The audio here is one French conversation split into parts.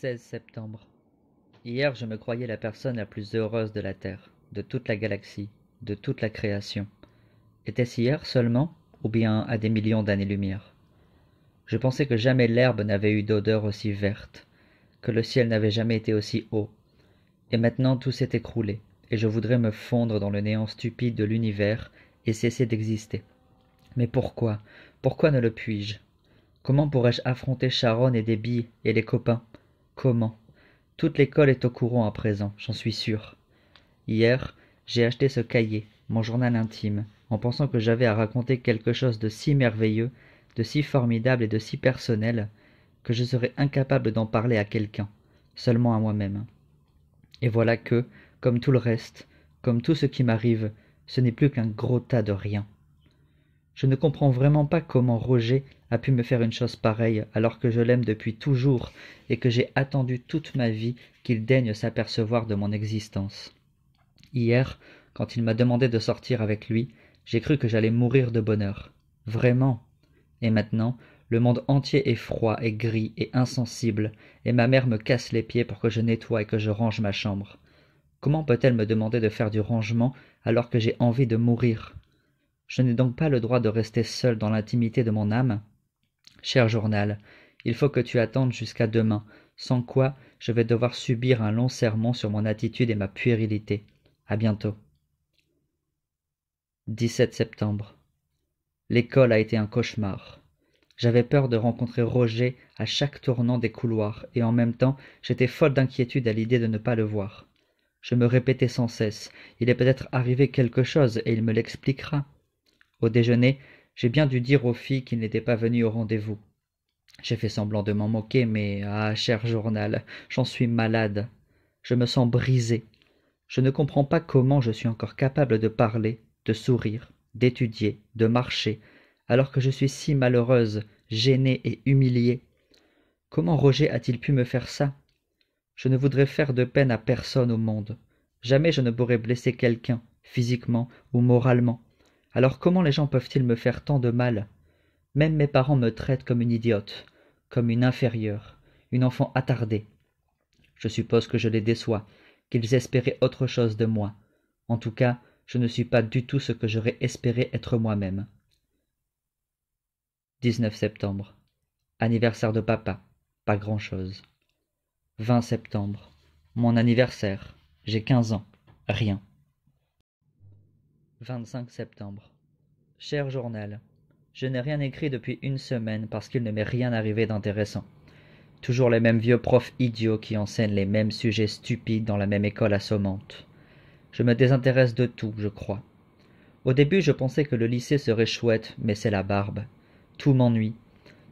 16 septembre. Hier, je me croyais la personne la plus heureuse de la Terre, de toute la galaxie, de toute la création. Était-ce hier seulement, ou bien à des millions d'années-lumière Je pensais que jamais l'herbe n'avait eu d'odeur aussi verte, que le ciel n'avait jamais été aussi haut. Et maintenant tout s'est écroulé, et je voudrais me fondre dans le néant stupide de l'univers et cesser d'exister. Mais pourquoi Pourquoi ne le puis-je Comment pourrais-je affronter Sharon et Debbie et les copains comment toute l'école est au courant à présent j'en suis sûr hier j'ai acheté ce cahier mon journal intime en pensant que j'avais à raconter quelque chose de si merveilleux de si formidable et de si personnel que je serais incapable d'en parler à quelqu'un seulement à moi-même et voilà que comme tout le reste comme tout ce qui m'arrive ce n'est plus qu'un gros tas de rien je ne comprends vraiment pas comment Roger a pu me faire une chose pareille alors que je l'aime depuis toujours et que j'ai attendu toute ma vie qu'il daigne s'apercevoir de mon existence. Hier, quand il m'a demandé de sortir avec lui, j'ai cru que j'allais mourir de bonheur. Vraiment. Et maintenant, le monde entier est froid et gris et insensible, et ma mère me casse les pieds pour que je nettoie et que je range ma chambre. Comment peut-elle me demander de faire du rangement alors que j'ai envie de mourir je n'ai donc pas le droit de rester seul dans l'intimité de mon âme Cher journal, il faut que tu attendes jusqu'à demain, sans quoi je vais devoir subir un long sermon sur mon attitude et ma puérilité. À bientôt. 17 septembre. L'école a été un cauchemar. J'avais peur de rencontrer Roger à chaque tournant des couloirs, et en même temps j'étais folle d'inquiétude à l'idée de ne pas le voir. Je me répétais sans cesse, il est peut-être arrivé quelque chose et il me l'expliquera. Au déjeuner, j'ai bien dû dire aux filles qu'il n'était pas venu au rendez-vous. J'ai fait semblant de m'en moquer, mais ah, cher journal, j'en suis malade. Je me sens brisé. Je ne comprends pas comment je suis encore capable de parler, de sourire, d'étudier, de marcher, alors que je suis si malheureuse, gênée et humiliée. Comment Roger a-t-il pu me faire ça Je ne voudrais faire de peine à personne au monde. Jamais je ne pourrais blesser quelqu'un, physiquement ou moralement. Alors comment les gens peuvent-ils me faire tant de mal Même mes parents me traitent comme une idiote, comme une inférieure, une enfant attardée. Je suppose que je les déçois, qu'ils espéraient autre chose de moi. En tout cas, je ne suis pas du tout ce que j'aurais espéré être moi-même. 19 septembre. Anniversaire de papa. Pas grand-chose. 20 septembre. Mon anniversaire. J'ai quinze ans. Rien. 25 septembre. Cher journal, je n'ai rien écrit depuis une semaine parce qu'il ne m'est rien arrivé d'intéressant. Toujours les mêmes vieux profs idiots qui enseignent les mêmes sujets stupides dans la même école assommante. Je me désintéresse de tout, je crois. Au début, je pensais que le lycée serait chouette, mais c'est la barbe. Tout m'ennuie.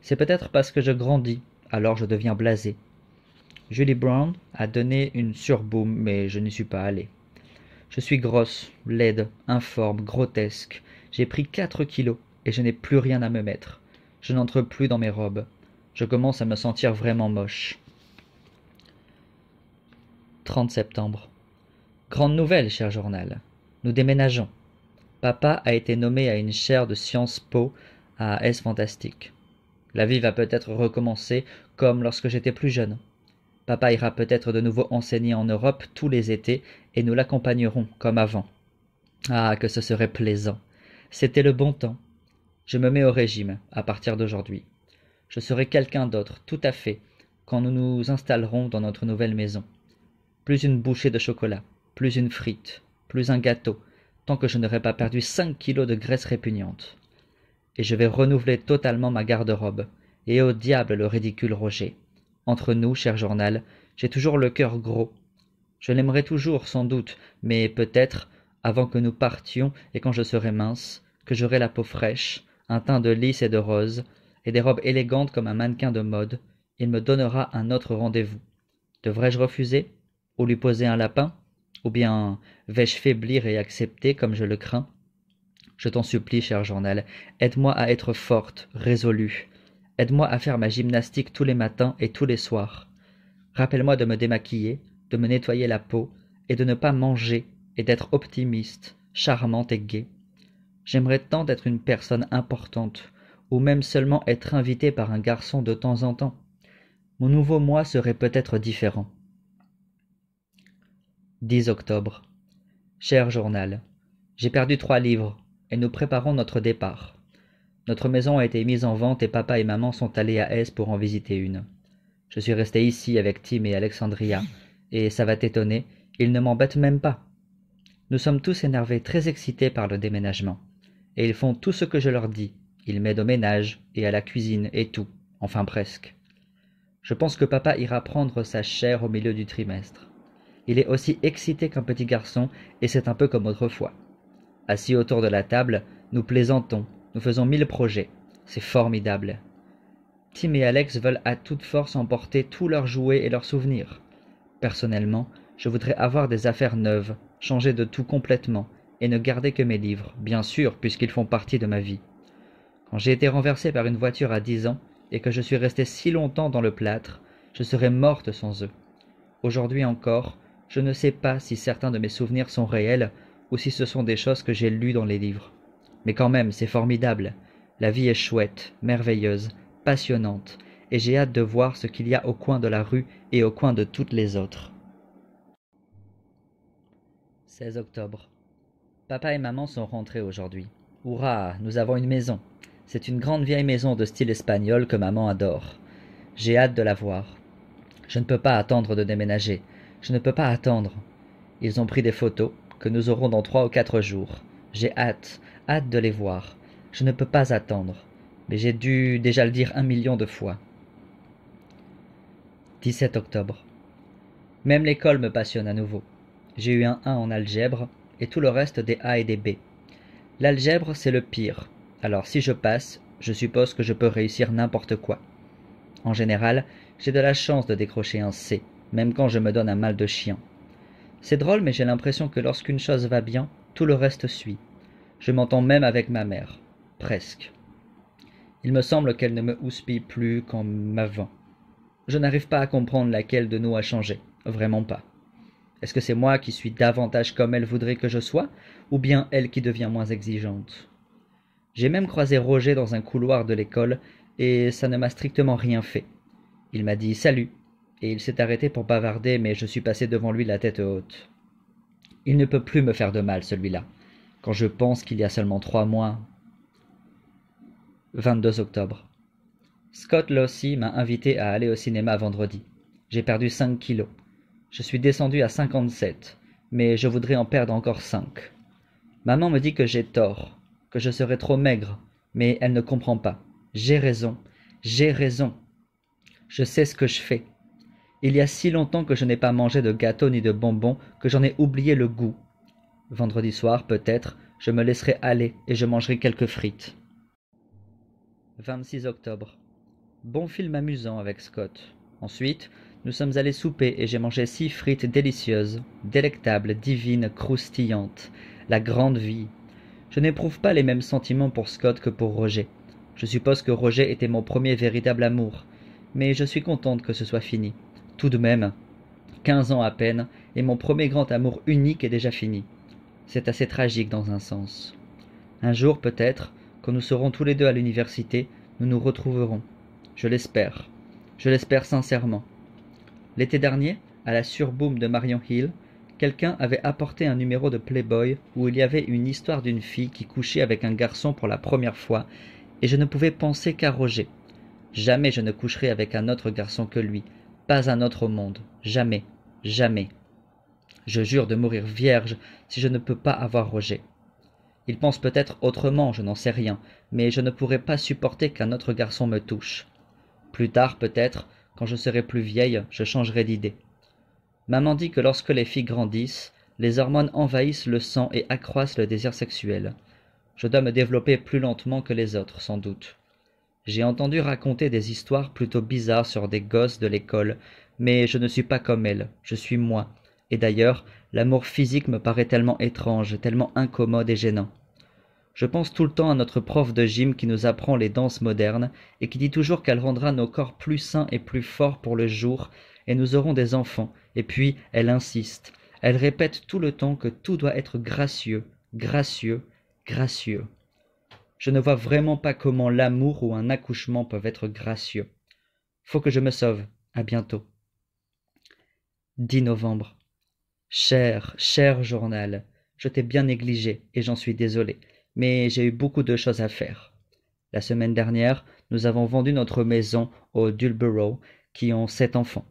C'est peut-être parce que je grandis, alors je deviens blasé. Julie Brown a donné une surboom, mais je n'y suis pas allé. Je suis grosse, laide, informe, grotesque. J'ai pris quatre kilos et je n'ai plus rien à me mettre. Je n'entre plus dans mes robes. Je commence à me sentir vraiment moche. 30 septembre. Grande nouvelle, cher journal. Nous déménageons. Papa a été nommé à une chaire de sciences po à S Fantastique. La vie va peut-être recommencer comme lorsque j'étais plus jeune. Papa ira peut-être de nouveau enseigner en Europe tous les étés, et nous l'accompagnerons comme avant. Ah, que ce serait plaisant. C'était le bon temps. Je me mets au régime, à partir d'aujourd'hui. Je serai quelqu'un d'autre, tout à fait, quand nous nous installerons dans notre nouvelle maison. Plus une bouchée de chocolat, plus une frite, plus un gâteau, tant que je n'aurai pas perdu cinq kilos de graisse répugnante. Et je vais renouveler totalement ma garde-robe, et au diable le ridicule Roger. Entre nous, cher journal, j'ai toujours le cœur gros. Je l'aimerai toujours, sans doute, mais peut-être, avant que nous partions et quand je serai mince, que j'aurai la peau fraîche, un teint de lys et de rose, et des robes élégantes comme un mannequin de mode, il me donnera un autre rendez-vous. Devrais-je refuser Ou lui poser un lapin Ou bien vais-je faiblir et accepter comme je le crains Je t'en supplie, cher journal, aide-moi à être forte, résolue, Aide-moi à faire ma gymnastique tous les matins et tous les soirs. Rappelle-moi de me démaquiller, de me nettoyer la peau, et de ne pas manger, et d'être optimiste, charmante et gaie. J'aimerais tant être une personne importante, ou même seulement être invitée par un garçon de temps en temps. Mon nouveau moi serait peut-être différent. 10 octobre. Cher journal, j'ai perdu trois livres, et nous préparons notre départ. Notre maison a été mise en vente et papa et maman sont allés à Aise pour en visiter une. Je suis resté ici avec Tim et Alexandria, et ça va t'étonner, ils ne m'embêtent même pas. Nous sommes tous énervés, très excités par le déménagement. Et ils font tout ce que je leur dis. Ils m'aident au ménage, et à la cuisine, et tout, enfin presque. Je pense que papa ira prendre sa chair au milieu du trimestre. Il est aussi excité qu'un petit garçon, et c'est un peu comme autrefois. Assis autour de la table, nous plaisantons, nous faisons mille projets. C'est formidable. Tim et Alex veulent à toute force emporter tous leurs jouets et leurs souvenirs. Personnellement, je voudrais avoir des affaires neuves, changer de tout complètement, et ne garder que mes livres, bien sûr, puisqu'ils font partie de ma vie. Quand j'ai été renversé par une voiture à dix ans, et que je suis resté si longtemps dans le plâtre, je serais morte sans eux. Aujourd'hui encore, je ne sais pas si certains de mes souvenirs sont réels, ou si ce sont des choses que j'ai lues dans les livres. Mais quand même, c'est formidable. La vie est chouette, merveilleuse, passionnante, et j'ai hâte de voir ce qu'il y a au coin de la rue et au coin de toutes les autres. 16 octobre. Papa et maman sont rentrés aujourd'hui. Hurrah, nous avons une maison. C'est une grande vieille maison de style espagnol que maman adore. J'ai hâte de la voir. Je ne peux pas attendre de déménager. Je ne peux pas attendre. Ils ont pris des photos que nous aurons dans trois ou quatre jours. J'ai hâte hâte de les voir. Je ne peux pas attendre. Mais j'ai dû déjà le dire un million de fois. 17 octobre. Même l'école me passionne à nouveau. J'ai eu un 1 en algèbre et tout le reste des A et des B. L'algèbre, c'est le pire. Alors si je passe, je suppose que je peux réussir n'importe quoi. En général, j'ai de la chance de décrocher un C, même quand je me donne un mal de chien. C'est drôle, mais j'ai l'impression que lorsqu'une chose va bien, tout le reste suit. Je m'entends même avec ma mère. Presque. Il me semble qu'elle ne me houspille plus qu'en m'avant. Je n'arrive pas à comprendre laquelle de nous a changé. Vraiment pas. Est-ce que c'est moi qui suis davantage comme elle voudrait que je sois, ou bien elle qui devient moins exigeante J'ai même croisé Roger dans un couloir de l'école, et ça ne m'a strictement rien fait. Il m'a dit Salut, et il s'est arrêté pour bavarder, mais je suis passé devant lui la tête haute. Il ne peut plus me faire de mal, celui-là quand je pense qu'il y a seulement trois mois, 22 octobre. Scott Lossie m'a invité à aller au cinéma vendredi. J'ai perdu 5 kilos. Je suis descendu à 57, mais je voudrais en perdre encore 5. Maman me dit que j'ai tort, que je serai trop maigre, mais elle ne comprend pas. J'ai raison, j'ai raison. Je sais ce que je fais. Il y a si longtemps que je n'ai pas mangé de gâteau ni de bonbons que j'en ai oublié le goût. Vendredi soir, peut-être, je me laisserai aller et je mangerai quelques frites. 26 octobre. Bon film amusant avec Scott. Ensuite, nous sommes allés souper et j'ai mangé six frites délicieuses, délectables, divines, croustillantes. La grande vie. Je n'éprouve pas les mêmes sentiments pour Scott que pour Roger. Je suppose que Roger était mon premier véritable amour, mais je suis contente que ce soit fini. Tout de même, quinze ans à peine, et mon premier grand amour unique est déjà fini. C'est assez tragique dans un sens. Un jour peut-être, quand nous serons tous les deux à l'université, nous nous retrouverons. Je l'espère. Je l'espère sincèrement. L'été dernier, à la surboom de Marion Hill, quelqu'un avait apporté un numéro de Playboy où il y avait une histoire d'une fille qui couchait avec un garçon pour la première fois, et je ne pouvais penser qu'à Roger. Jamais je ne coucherai avec un autre garçon que lui, pas un autre au monde, jamais, jamais. Je jure de mourir vierge si je ne peux pas avoir Roger. Il pense peut-être autrement, je n'en sais rien, mais je ne pourrais pas supporter qu'un autre garçon me touche. Plus tard, peut-être, quand je serai plus vieille, je changerai d'idée. Maman dit que lorsque les filles grandissent, les hormones envahissent le sang et accroissent le désir sexuel. Je dois me développer plus lentement que les autres, sans doute. J'ai entendu raconter des histoires plutôt bizarres sur des gosses de l'école, mais je ne suis pas comme elles, je suis moi, et d'ailleurs, l'amour physique me paraît tellement étrange, tellement incommode et gênant. Je pense tout le temps à notre prof de gym qui nous apprend les danses modernes et qui dit toujours qu'elle rendra nos corps plus sains et plus forts pour le jour, et nous aurons des enfants, et puis elle insiste. Elle répète tout le temps que tout doit être gracieux, gracieux, gracieux. Je ne vois vraiment pas comment l'amour ou un accouchement peuvent être gracieux. Faut que je me sauve. À bientôt. 10 novembre. Cher, cher journal, je t'ai bien négligé et j'en suis désolé, mais j'ai eu beaucoup de choses à faire. La semaine dernière, nous avons vendu notre maison aux Dulborough qui ont sept enfants.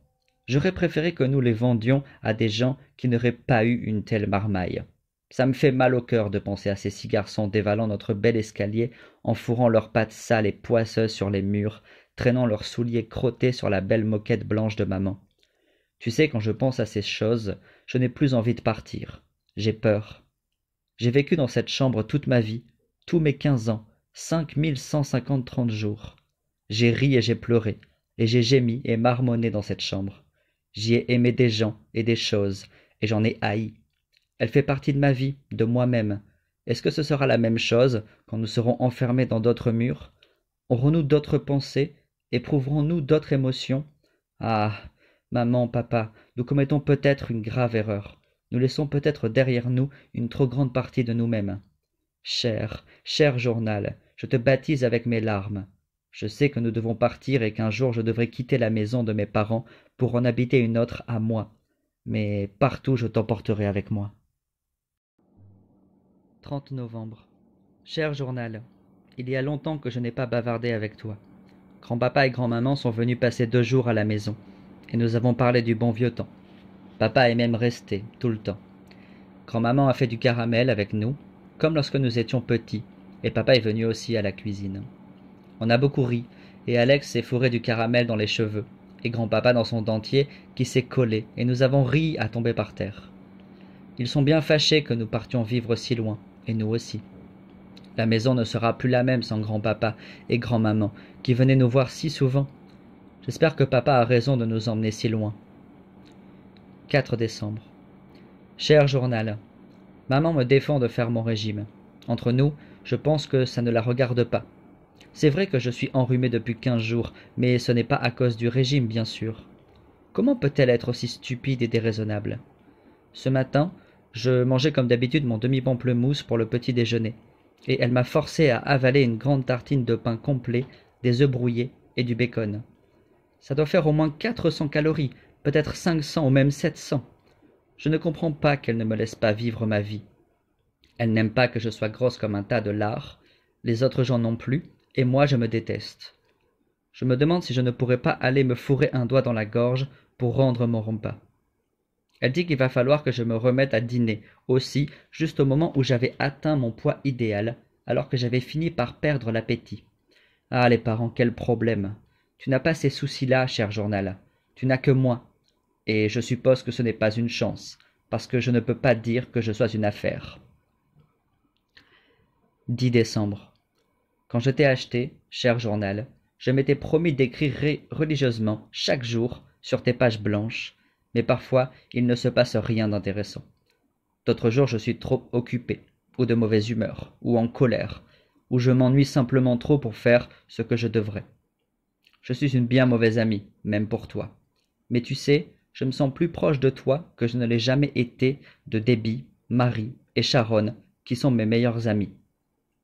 J'aurais préféré que nous les vendions à des gens qui n'auraient pas eu une telle marmaille. Ça me fait mal au cœur de penser à ces six garçons dévalant notre bel escalier en fourrant leurs pattes sales et poisseuses sur les murs, traînant leurs souliers crottés sur la belle moquette blanche de maman. Tu sais, quand je pense à ces choses, je n'ai plus envie de partir. J'ai peur. J'ai vécu dans cette chambre toute ma vie, tous mes quinze ans, cinq mille cent cinquante trente jours. J'ai ri et j'ai pleuré, et j'ai gémi et marmonné dans cette chambre. J'y ai aimé des gens et des choses, et j'en ai haï. Elle fait partie de ma vie, de moi-même. Est-ce que ce sera la même chose quand nous serons enfermés dans d'autres murs Aurons-nous d'autres pensées Éprouverons-nous d'autres émotions Ah, maman papa nous commettons peut-être une grave erreur nous laissons peut-être derrière nous une trop grande partie de nous-mêmes cher cher journal je te baptise avec mes larmes je sais que nous devons partir et qu'un jour je devrai quitter la maison de mes parents pour en habiter une autre à moi. Mais partout je t'emporterai avec moi. 30 novembre. Cher journal, il y a longtemps que je n'ai pas bavardé avec toi. Grand-papa et grand-maman sont venus passer deux jours à la maison et nous avons parlé du bon vieux temps. Papa est même resté, tout le temps. Grand-maman a fait du caramel avec nous, comme lorsque nous étions petits, et papa est venu aussi à la cuisine. On a beaucoup ri, et Alex s'est fourré du caramel dans les cheveux, et grand-papa dans son dentier qui s'est collé, et nous avons ri à tomber par terre. Ils sont bien fâchés que nous partions vivre si loin, et nous aussi. La maison ne sera plus la même sans grand-papa et grand-maman, qui venaient nous voir si souvent, J'espère que papa a raison de nous emmener si loin. 4 décembre. Cher journal, maman me défend de faire mon régime. Entre nous, je pense que ça ne la regarde pas. C'est vrai que je suis enrhumé depuis quinze jours, mais ce n'est pas à cause du régime, bien sûr. Comment peut-elle être aussi stupide et déraisonnable Ce matin, je mangeais comme d'habitude mon demi-pamplemousse pour le petit déjeuner, et elle m'a forcé à avaler une grande tartine de pain complet, des œufs brouillés et du bacon. Ça doit faire au moins 400 calories, peut-être 500 ou même 700. Je ne comprends pas qu'elle ne me laisse pas vivre ma vie. Elle n'aime pas que je sois grosse comme un tas de lard, les autres gens non plus, et moi je me déteste. Je me demande si je ne pourrais pas aller me fourrer un doigt dans la gorge pour rendre mon repas. Elle dit qu'il va falloir que je me remette à dîner, aussi, juste au moment où j'avais atteint mon poids idéal, alors que j'avais fini par perdre l'appétit. Ah, les parents, quel problème tu n'as pas ces soucis là cher journal tu n'as que moi et je suppose que ce n'est pas une chance parce que je ne peux pas dire que je sois une affaire 10 décembre quand je t'ai acheté cher journal je m'étais promis d'écrire religieusement chaque jour sur tes pages blanches mais parfois il ne se passe rien d'intéressant d'autres jours je suis trop occupé ou de mauvaise humeur ou en colère ou je m'ennuie simplement trop pour faire ce que je devrais je suis une bien mauvaise amie, même pour toi. Mais tu sais, je me sens plus proche de toi que je ne l'ai jamais été de Debbie, Marie et Sharon, qui sont mes meilleures amies.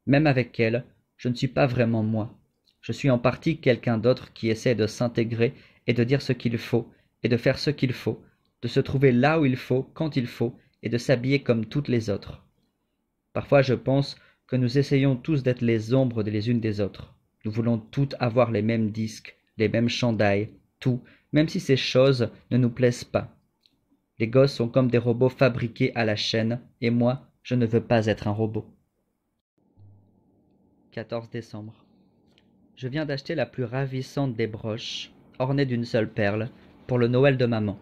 Même avec elles, je ne suis pas vraiment moi. Je suis en partie quelqu'un d'autre qui essaie de s'intégrer et de dire ce qu'il faut, et de faire ce qu'il faut, de se trouver là où il faut, quand il faut, et de s'habiller comme toutes les autres. Parfois je pense que nous essayons tous d'être les ombres des les unes des autres. Nous voulons toutes avoir les mêmes disques, les mêmes chandails, tout, même si ces choses ne nous plaisent pas. Les gosses sont comme des robots fabriqués à la chaîne, et moi, je ne veux pas être un robot. 14 décembre. Je viens d'acheter la plus ravissante des broches, ornée d'une seule perle, pour le Noël de maman.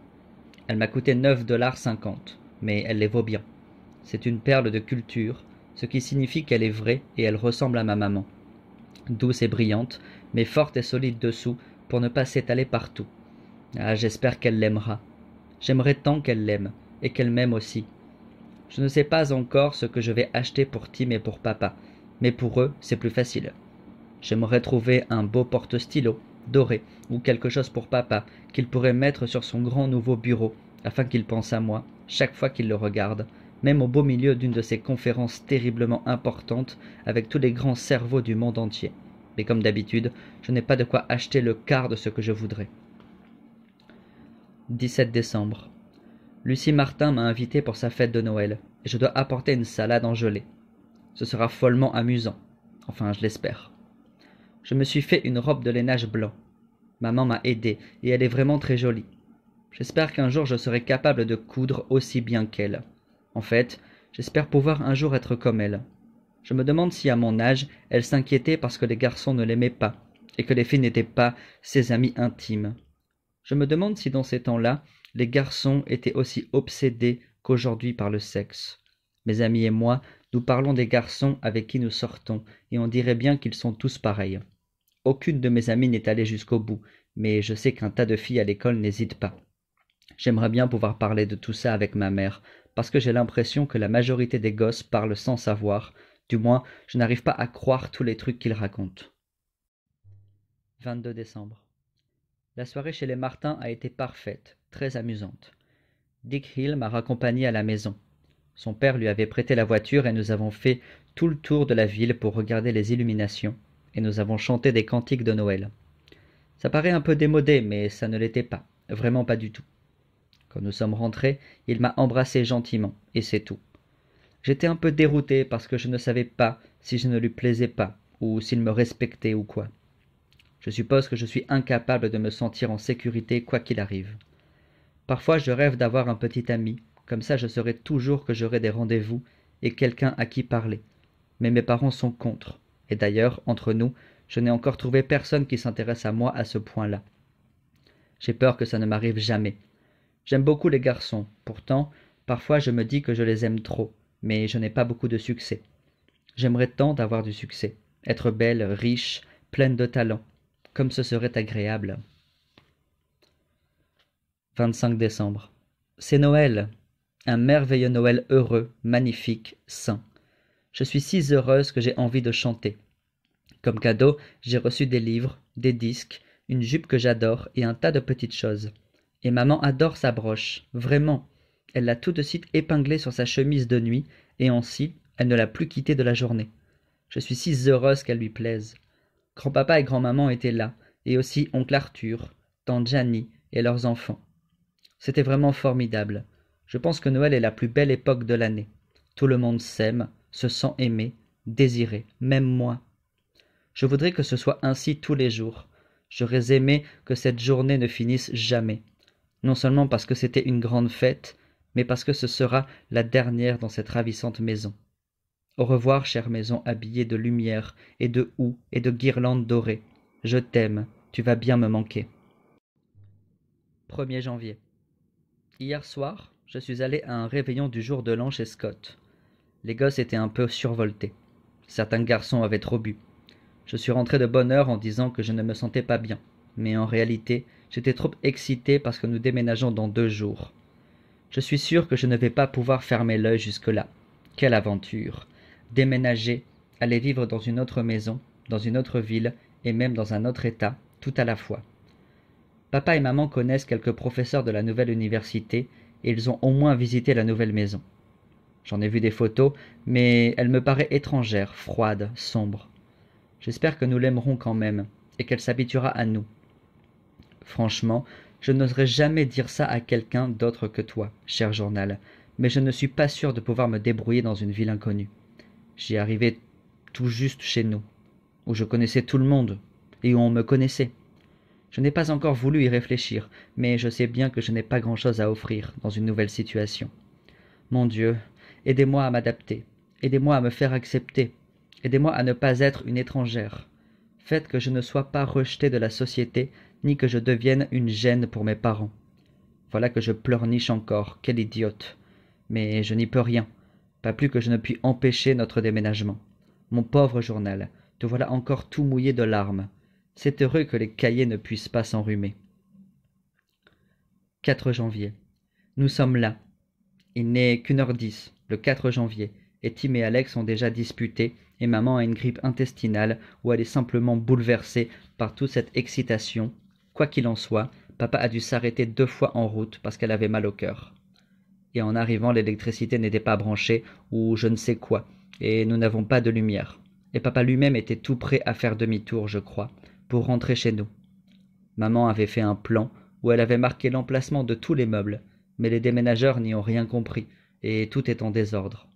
Elle m'a coûté 9,50 dollars mais elle les vaut bien. C'est une perle de culture, ce qui signifie qu'elle est vraie et elle ressemble à ma maman douce et brillante, mais forte et solide dessous, pour ne pas s'étaler partout. Ah, j'espère qu'elle l'aimera. J'aimerais tant qu'elle l'aime, et qu'elle m'aime aussi. Je ne sais pas encore ce que je vais acheter pour Tim et pour papa, mais pour eux, c'est plus facile. J'aimerais trouver un beau porte-stylo, doré, ou quelque chose pour papa, qu'il pourrait mettre sur son grand nouveau bureau, afin qu'il pense à moi, chaque fois qu'il le regarde, même au beau milieu d'une de ces conférences terriblement importantes avec tous les grands cerveaux du monde entier. Mais comme d'habitude, je n'ai pas de quoi acheter le quart de ce que je voudrais. 17 décembre. Lucie Martin m'a invité pour sa fête de Noël, et je dois apporter une salade en gelée. Ce sera follement amusant. Enfin, je l'espère. Je me suis fait une robe de lainage blanc. Maman m'a aidé, et elle est vraiment très jolie. J'espère qu'un jour je serai capable de coudre aussi bien qu'elle. En fait, j'espère pouvoir un jour être comme elle. Je me demande si à mon âge, elle s'inquiétait parce que les garçons ne l'aimaient pas, et que les filles n'étaient pas ses amies intimes. Je me demande si dans ces temps-là, les garçons étaient aussi obsédés qu'aujourd'hui par le sexe. Mes amis et moi, nous parlons des garçons avec qui nous sortons, et on dirait bien qu'ils sont tous pareils. Aucune de mes amies n'est allée jusqu'au bout, mais je sais qu'un tas de filles à l'école n'hésitent pas. J'aimerais bien pouvoir parler de tout ça avec ma mère, parce que j'ai l'impression que la majorité des gosses parlent sans savoir, du moins je n'arrive pas à croire tous les trucs qu'ils racontent. 22 décembre. La soirée chez les Martins a été parfaite, très amusante. Dick Hill m'a raccompagné à la maison. Son père lui avait prêté la voiture et nous avons fait tout le tour de la ville pour regarder les illuminations, et nous avons chanté des cantiques de Noël. Ça paraît un peu démodé, mais ça ne l'était pas, vraiment pas du tout. Quand nous sommes rentrés, il m'a embrassé gentiment, et c'est tout. J'étais un peu dérouté parce que je ne savais pas si je ne lui plaisais pas, ou s'il me respectait ou quoi. Je suppose que je suis incapable de me sentir en sécurité quoi qu'il arrive. Parfois je rêve d'avoir un petit ami, comme ça je saurais toujours que j'aurai des rendez-vous et quelqu'un à qui parler. Mais mes parents sont contre, et d'ailleurs, entre nous, je n'ai encore trouvé personne qui s'intéresse à moi à ce point-là. J'ai peur que ça ne m'arrive jamais, J'aime beaucoup les garçons, pourtant, parfois je me dis que je les aime trop, mais je n'ai pas beaucoup de succès. J'aimerais tant avoir du succès, être belle, riche, pleine de talent, comme ce serait agréable. 25 décembre. C'est Noël. Un merveilleux Noël heureux, magnifique, sain. Je suis si heureuse que j'ai envie de chanter. Comme cadeau, j'ai reçu des livres, des disques, une jupe que j'adore et un tas de petites choses. Et maman adore sa broche, vraiment. Elle l'a tout de suite épinglée sur sa chemise de nuit, et ainsi, elle ne l'a plus quittée de la journée. Je suis si heureuse qu'elle lui plaise. Grand-papa et grand-maman étaient là, et aussi oncle Arthur, tante Janie et leurs enfants. C'était vraiment formidable. Je pense que Noël est la plus belle époque de l'année. Tout le monde s'aime, se sent aimé, désiré, même moi. Je voudrais que ce soit ainsi tous les jours. J'aurais aimé que cette journée ne finisse jamais non seulement parce que c'était une grande fête, mais parce que ce sera la dernière dans cette ravissante maison. Au revoir, chère maison habillée de lumière et de houx et de guirlandes dorées. Je t'aime, tu vas bien me manquer. 1er janvier. Hier soir, je suis allé à un réveillon du jour de l'an chez Scott. Les gosses étaient un peu survoltés. Certains garçons avaient trop bu. Je suis rentré de bonne heure en disant que je ne me sentais pas bien, mais en réalité, J'étais trop excité parce que nous déménageons dans deux jours. Je suis sûr que je ne vais pas pouvoir fermer l'œil jusque-là. Quelle aventure Déménager, aller vivre dans une autre maison, dans une autre ville et même dans un autre État, tout à la fois. Papa et maman connaissent quelques professeurs de la nouvelle université et ils ont au moins visité la nouvelle maison. J'en ai vu des photos, mais elle me paraît étrangère, froide, sombre. J'espère que nous l'aimerons quand même et qu'elle s'habituera à nous, franchement je n'oserais jamais dire ça à quelqu'un d'autre que toi cher journal mais je ne suis pas sûr de pouvoir me débrouiller dans une ville inconnue j'y arrivais tout juste chez nous où je connaissais tout le monde et où on me connaissait je n'ai pas encore voulu y réfléchir, mais je sais bien que je n'ai pas grand-chose à offrir dans une nouvelle situation. Mon Dieu, aidez-moi à m'adapter, aidez-moi à me faire accepter, aidez-moi à ne pas être une étrangère. Faites que je ne sois pas rejetée de la société ni que je devienne une gêne pour mes parents. Voilà que je pleurniche encore, quelle idiote. Mais je n'y peux rien, pas plus que je ne puis empêcher notre déménagement. Mon pauvre journal, te voilà encore tout mouillé de larmes. C'est heureux que les cahiers ne puissent pas s'enrhumer. 4 janvier. Nous sommes là. Il n'est qu'une heure dix, le 4 janvier, et Tim et Alex ont déjà disputé, et maman a une grippe intestinale où elle est simplement bouleversée par toute cette excitation Quoi qu'il en soit, papa a dû s'arrêter deux fois en route parce qu'elle avait mal au cœur. Et en arrivant, l'électricité n'était pas branchée ou je ne sais quoi, et nous n'avons pas de lumière. Et papa lui-même était tout prêt à faire demi-tour, je crois, pour rentrer chez nous. Maman avait fait un plan où elle avait marqué l'emplacement de tous les meubles, mais les déménageurs n'y ont rien compris, et tout est en désordre.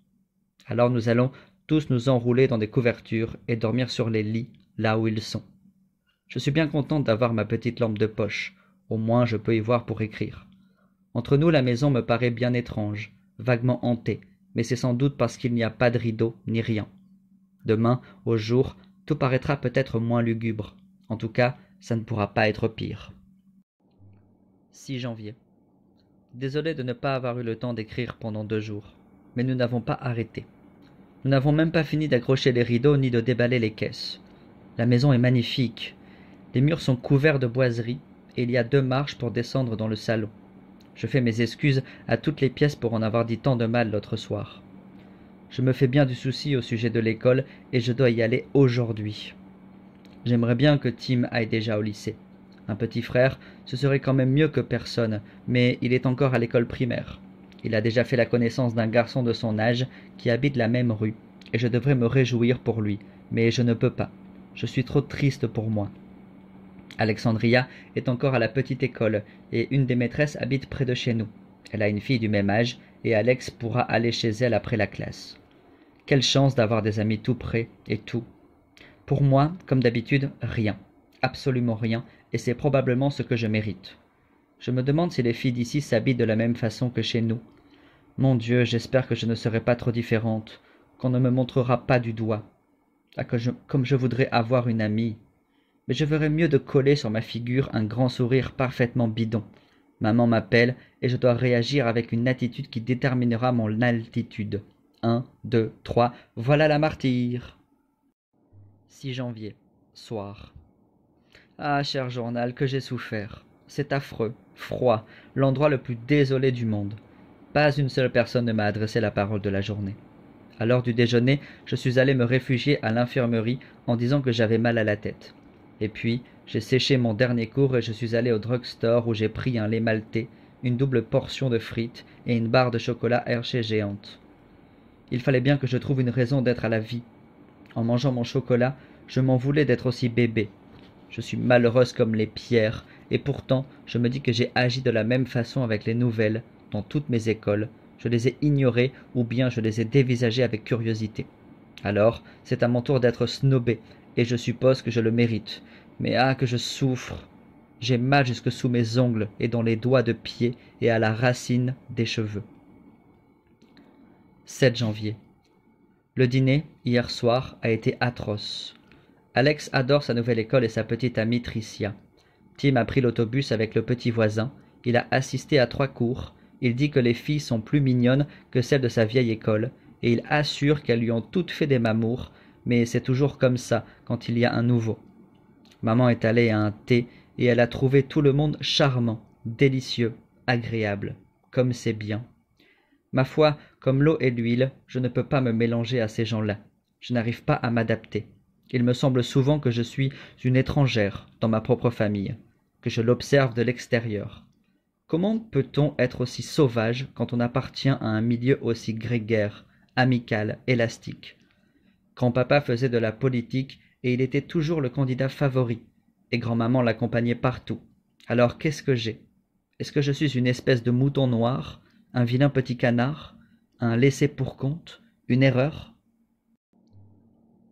Alors nous allons tous nous enrouler dans des couvertures et dormir sur les lits, là où ils sont. Je suis bien contente d'avoir ma petite lampe de poche. Au moins, je peux y voir pour écrire. Entre nous, la maison me paraît bien étrange, vaguement hantée, mais c'est sans doute parce qu'il n'y a pas de rideau ni rien. Demain, au jour, tout paraîtra peut-être moins lugubre. En tout cas, ça ne pourra pas être pire. 6 janvier. Désolé de ne pas avoir eu le temps d'écrire pendant deux jours, mais nous n'avons pas arrêté. Nous n'avons même pas fini d'accrocher les rideaux ni de déballer les caisses. La maison est magnifique, les murs sont couverts de boiseries, et il y a deux marches pour descendre dans le salon. Je fais mes excuses à toutes les pièces pour en avoir dit tant de mal l'autre soir. Je me fais bien du souci au sujet de l'école et je dois y aller aujourd'hui. J'aimerais bien que Tim aille déjà au lycée. Un petit frère, ce serait quand même mieux que personne, mais il est encore à l'école primaire. Il a déjà fait la connaissance d'un garçon de son âge qui habite la même rue, et je devrais me réjouir pour lui, mais je ne peux pas. Je suis trop triste pour moi. Alexandria est encore à la petite école, et une des maîtresses habite près de chez nous. Elle a une fille du même âge, et Alex pourra aller chez elle après la classe. Quelle chance d'avoir des amis tout près et tout. Pour moi, comme d'habitude, rien. Absolument rien, et c'est probablement ce que je mérite. Je me demande si les filles d'ici s'habillent de la même façon que chez nous. Mon Dieu, j'espère que je ne serai pas trop différente, qu'on ne me montrera pas du doigt. comme je voudrais avoir une amie mais je verrais mieux de coller sur ma figure un grand sourire parfaitement bidon maman m'appelle et je dois réagir avec une attitude qui déterminera mon altitude un deux trois voilà la martyre 6 janvier soir ah cher journal que j'ai souffert c'est affreux froid l'endroit le plus désolé du monde pas une seule personne ne m'a adressé la parole de la journée à l'heure du déjeuner, je suis allé me réfugier à l'infirmerie en disant que j'avais mal à la tête. Et puis, j'ai séché mon dernier cours et je suis allé au drugstore où j'ai pris un lait malté, une double portion de frites et une barre de chocolat Hershey géante. Il fallait bien que je trouve une raison d'être à la vie. En mangeant mon chocolat, je m'en voulais d'être aussi bébé. Je suis malheureuse comme les pierres, et pourtant je me dis que j'ai agi de la même façon avec les nouvelles, dans toutes mes écoles. Je les ai ignorées ou bien je les ai dévisagées avec curiosité. Alors, c'est à mon tour d'être snobé et je suppose que je le mérite. Mais ah, que je souffre J'ai mal jusque sous mes ongles et dans les doigts de pied et à la racine des cheveux. 7 janvier. Le dîner, hier soir, a été atroce. Alex adore sa nouvelle école et sa petite amie Tricia. Tim a pris l'autobus avec le petit voisin, il a assisté à trois cours, il dit que les filles sont plus mignonnes que celles de sa vieille école, et il assure qu'elles lui ont toutes fait des mamours, mais c'est toujours comme ça quand il y a un nouveau. Maman est allée à un thé et elle a trouvé tout le monde charmant, délicieux, agréable, comme c'est bien. Ma foi, comme l'eau et l'huile, je ne peux pas me mélanger à ces gens-là. Je n'arrive pas à m'adapter. Il me semble souvent que je suis une étrangère dans ma propre famille, que je l'observe de l'extérieur. Comment peut-on être aussi sauvage quand on appartient à un milieu aussi grégaire, amical, élastique Grand-papa faisait de la politique et il était toujours le candidat favori. Et grand-maman l'accompagnait partout. Alors qu'est-ce que j'ai Est-ce que je suis une espèce de mouton noir, un vilain petit canard, un laissé pour compte, une erreur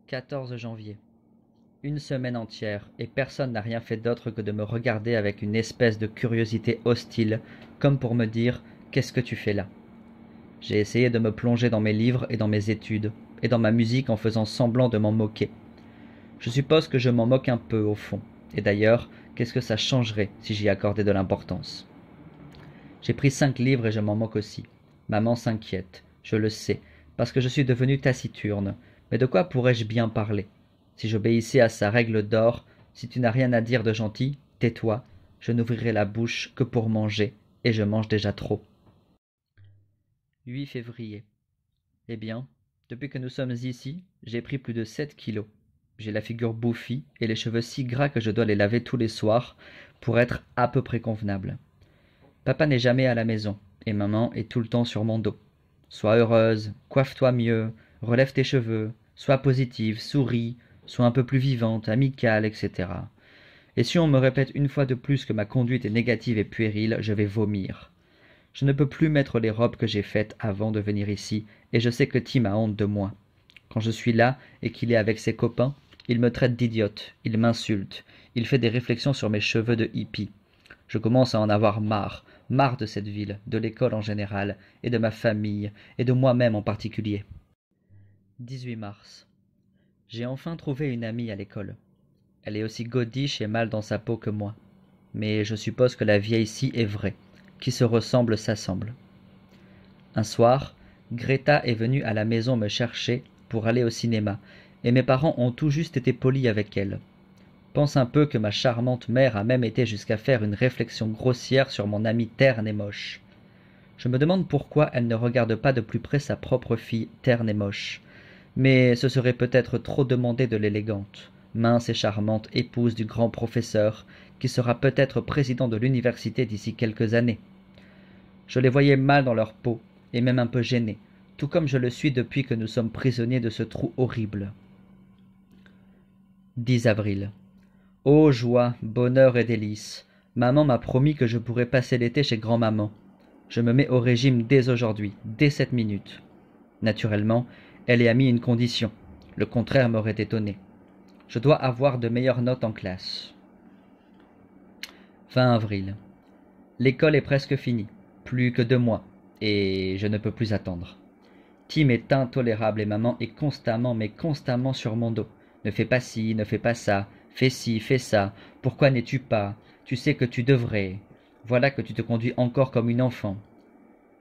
14 janvier. Une semaine entière, et personne n'a rien fait d'autre que de me regarder avec une espèce de curiosité hostile, comme pour me dire Qu'est-ce que tu fais là j'ai essayé de me plonger dans mes livres et dans mes études, et dans ma musique en faisant semblant de m'en moquer. Je suppose que je m'en moque un peu au fond, et d'ailleurs, qu'est-ce que ça changerait si j'y accordais de l'importance J'ai pris cinq livres et je m'en moque aussi. Maman s'inquiète, je le sais, parce que je suis devenue taciturne, mais de quoi pourrais-je bien parler Si j'obéissais à sa règle d'or, si tu n'as rien à dire de gentil, tais-toi, je n'ouvrirai la bouche que pour manger, et je mange déjà trop. 8 février. Eh bien, depuis que nous sommes ici, j'ai pris plus de 7 kilos. J'ai la figure bouffie et les cheveux si gras que je dois les laver tous les soirs pour être à peu près convenable. Papa n'est jamais à la maison et maman est tout le temps sur mon dos. Sois heureuse, coiffe-toi mieux, relève tes cheveux, sois positive, souris, sois un peu plus vivante, amicale, etc. Et si on me répète une fois de plus que ma conduite est négative et puérile, je vais vomir. Je ne peux plus mettre les robes que j'ai faites avant de venir ici, et je sais que Tim a honte de moi. Quand je suis là et qu'il est avec ses copains, il me traite d'idiote, il m'insulte, il fait des réflexions sur mes cheveux de hippie. Je commence à en avoir marre, marre de cette ville, de l'école en général, et de ma famille, et de moi-même en particulier. 18 mars. J'ai enfin trouvé une amie à l'école. Elle est aussi godiche et mal dans sa peau que moi. Mais je suppose que la vieille ici est vraie qui se ressemblent s'assemblent. Un soir, Greta est venue à la maison me chercher pour aller au cinéma, et mes parents ont tout juste été polis avec elle. Pense un peu que ma charmante mère a même été jusqu'à faire une réflexion grossière sur mon amie terne et moche. Je me demande pourquoi elle ne regarde pas de plus près sa propre fille terne et moche. Mais ce serait peut-être trop demander de l'élégante, mince et charmante épouse du grand professeur, qui sera peut-être président de l'université d'ici quelques années je les voyais mal dans leur peau, et même un peu gênés, tout comme je le suis depuis que nous sommes prisonniers de ce trou horrible. 10 avril. oh, joie, bonheur et délices. Maman m'a promis que je pourrais passer l'été chez grand-maman. Je me mets au régime dès aujourd'hui, dès cette minute. Naturellement, elle y a mis une condition. Le contraire m'aurait étonné. Je dois avoir de meilleures notes en classe. 20 avril. L'école est presque finie. Plus que deux mois, et je ne peux plus attendre. Tim est intolérable et maman est constamment, mais constamment sur mon dos. Ne fais pas ci, ne fais pas ça, fais ci, fais ça, pourquoi n'es-tu pas Tu sais que tu devrais. Voilà que tu te conduis encore comme une enfant.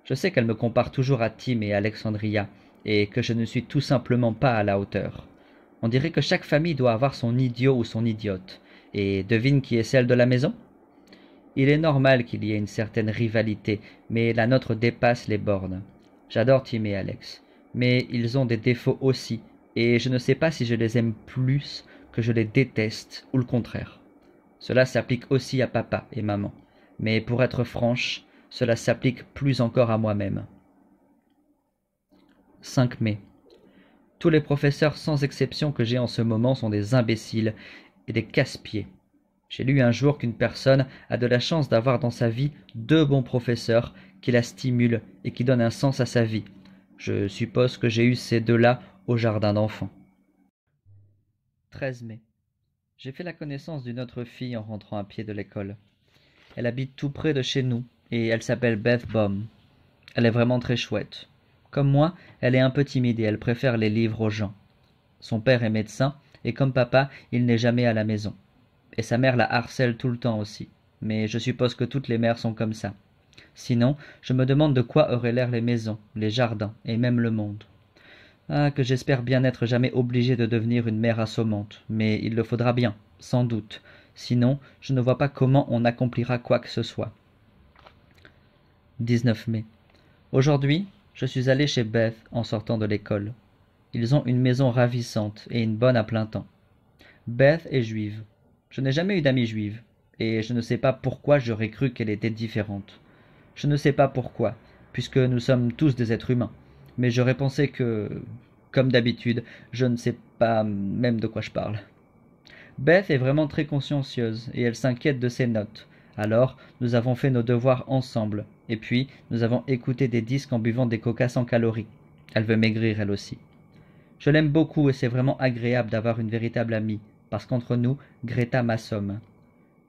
Je sais qu'elle me compare toujours à Tim et Alexandria, et que je ne suis tout simplement pas à la hauteur. On dirait que chaque famille doit avoir son idiot ou son idiote. Et devine qui est celle de la maison il est normal qu'il y ait une certaine rivalité, mais la nôtre dépasse les bornes. J'adore Tim et Alex, mais ils ont des défauts aussi, et je ne sais pas si je les aime plus que je les déteste, ou le contraire. Cela s'applique aussi à papa et maman, mais pour être franche, cela s'applique plus encore à moi-même. 5 mai. Tous les professeurs sans exception que j'ai en ce moment sont des imbéciles et des casse-pieds. J'ai lu un jour qu'une personne a de la chance d'avoir dans sa vie deux bons professeurs qui la stimulent et qui donnent un sens à sa vie. Je suppose que j'ai eu ces deux-là au jardin d'enfants. 13 mai. J'ai fait la connaissance d'une autre fille en rentrant à pied de l'école. Elle habite tout près de chez nous et elle s'appelle Beth Baum. Elle est vraiment très chouette. Comme moi, elle est un peu timide et elle préfère les livres aux gens. Son père est médecin et comme papa, il n'est jamais à la maison. Et sa mère la harcèle tout le temps aussi. Mais je suppose que toutes les mères sont comme ça. Sinon, je me demande de quoi auraient l'air les maisons, les jardins, et même le monde. Ah, que j'espère bien n'être jamais obligée de devenir une mère assommante, mais il le faudra bien, sans doute. Sinon, je ne vois pas comment on accomplira quoi que ce soit. 19 mai. Aujourd'hui, je suis allé chez Beth en sortant de l'école. Ils ont une maison ravissante et une bonne à plein temps. Beth est juive. Je n'ai jamais eu d'amie juive, et je ne sais pas pourquoi j'aurais cru qu'elle était différente. Je ne sais pas pourquoi, puisque nous sommes tous des êtres humains, mais j'aurais pensé que, comme d'habitude, je ne sais pas même de quoi je parle. Beth est vraiment très consciencieuse, et elle s'inquiète de ses notes. Alors, nous avons fait nos devoirs ensemble, et puis nous avons écouté des disques en buvant des coca sans calories. Elle veut maigrir elle aussi. Je l'aime beaucoup et c'est vraiment agréable d'avoir une véritable amie, parce qu'entre nous, Greta m'assomme.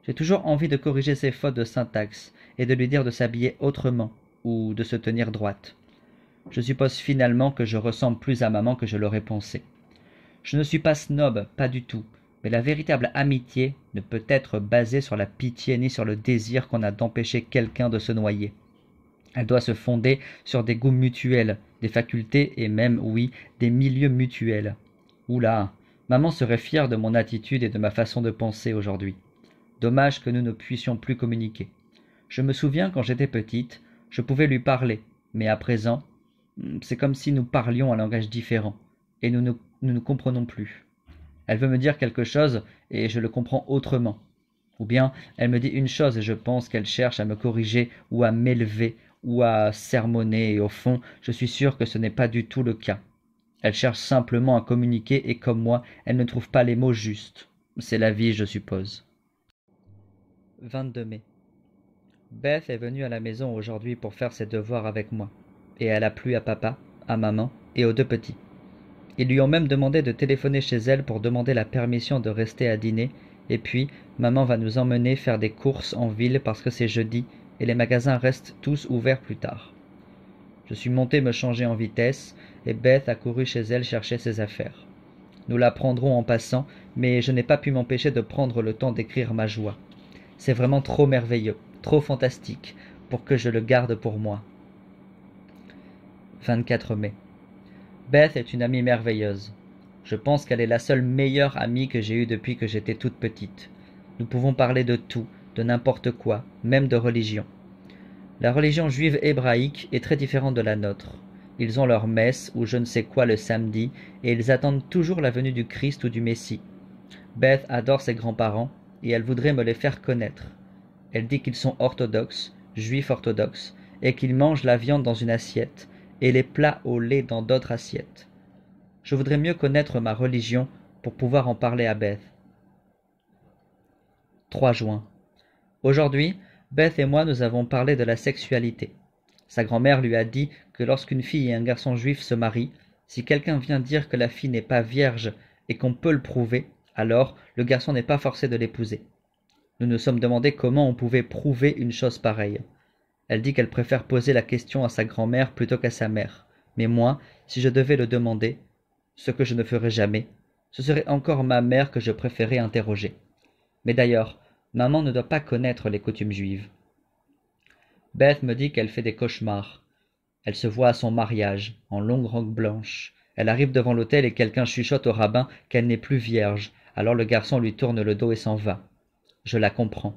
J'ai toujours envie de corriger ses fautes de syntaxe et de lui dire de s'habiller autrement ou de se tenir droite. Je suppose finalement que je ressemble plus à maman que je l'aurais pensé. Je ne suis pas snob, pas du tout, mais la véritable amitié ne peut être basée sur la pitié ni sur le désir qu'on a d'empêcher quelqu'un de se noyer. Elle doit se fonder sur des goûts mutuels, des facultés et même, oui, des milieux mutuels. Oula, Maman serait fière de mon attitude et de ma façon de penser aujourd'hui. Dommage que nous ne puissions plus communiquer. Je me souviens quand j'étais petite, je pouvais lui parler, mais à présent, hmm, c'est comme si nous parlions un langage différent, et nous ne nous, comprenons plus. Elle veut me dire quelque chose, et je le comprends autrement. Ou bien elle me dit une chose et je pense qu'elle cherche à me corriger ou à m'élever ou à sermonner, et au fond, je suis sûr que ce n'est pas du tout le cas elle cherche simplement à communiquer et comme moi, elle ne trouve pas les mots justes. C'est la vie, je suppose. 22 mai. Beth est venue à la maison aujourd'hui pour faire ses devoirs avec moi, et elle a plu à papa, à maman et aux deux petits. Ils lui ont même demandé de téléphoner chez elle pour demander la permission de rester à dîner, et puis maman va nous emmener faire des courses en ville parce que c'est jeudi et les magasins restent tous ouverts plus tard. Je suis monté me changer en vitesse, et Beth a couru chez elle chercher ses affaires. Nous la prendrons en passant, mais je n'ai pas pu m'empêcher de prendre le temps d'écrire ma joie. C'est vraiment trop merveilleux, trop fantastique, pour que je le garde pour moi. 24 mai. Beth est une amie merveilleuse. Je pense qu'elle est la seule meilleure amie que j'ai eue depuis que j'étais toute petite. Nous pouvons parler de tout, de n'importe quoi, même de religion. La religion juive hébraïque est très différente de la nôtre. Ils ont leur messe ou je ne sais quoi le samedi et ils attendent toujours la venue du Christ ou du Messie. Beth adore ses grands-parents et elle voudrait me les faire connaître. Elle dit qu'ils sont orthodoxes, juifs orthodoxes, et qu'ils mangent la viande dans une assiette et les plats au lait dans d'autres assiettes. Je voudrais mieux connaître ma religion pour pouvoir en parler à Beth. 3 juin. Aujourd'hui, Beth et moi nous avons parlé de la sexualité. Sa grand-mère lui a dit que lorsqu'une fille et un garçon juif se marient, si quelqu'un vient dire que la fille n'est pas vierge et qu'on peut le prouver, alors le garçon n'est pas forcé de l'épouser. Nous nous sommes demandé comment on pouvait prouver une chose pareille. Elle dit qu'elle préfère poser la question à sa grand-mère plutôt qu'à sa mère. Mais moi, si je devais le demander, ce que je ne ferais jamais, ce serait encore ma mère que je préférais interroger. Mais d'ailleurs, Maman ne doit pas connaître les coutumes juives. Beth me dit qu'elle fait des cauchemars. Elle se voit à son mariage, en longue robe blanche. Elle arrive devant l'hôtel et quelqu'un chuchote au rabbin qu'elle n'est plus vierge, alors le garçon lui tourne le dos et s'en va. Je la comprends.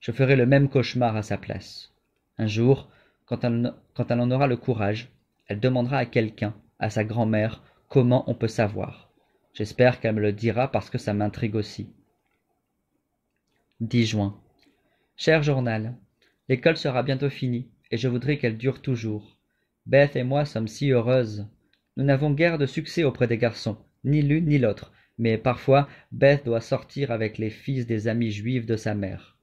Je ferai le même cauchemar à sa place. Un jour, quand elle, quand elle en aura le courage, elle demandera à quelqu'un, à sa grand-mère, comment on peut savoir. J'espère qu'elle me le dira parce que ça m'intrigue aussi juin. Cher journal, l'école sera bientôt finie, et je voudrais qu'elle dure toujours. Beth et moi sommes si heureuses. Nous n'avons guère de succès auprès des garçons, ni l'une ni l'autre, mais parfois Beth doit sortir avec les fils des amis juifs de sa mère.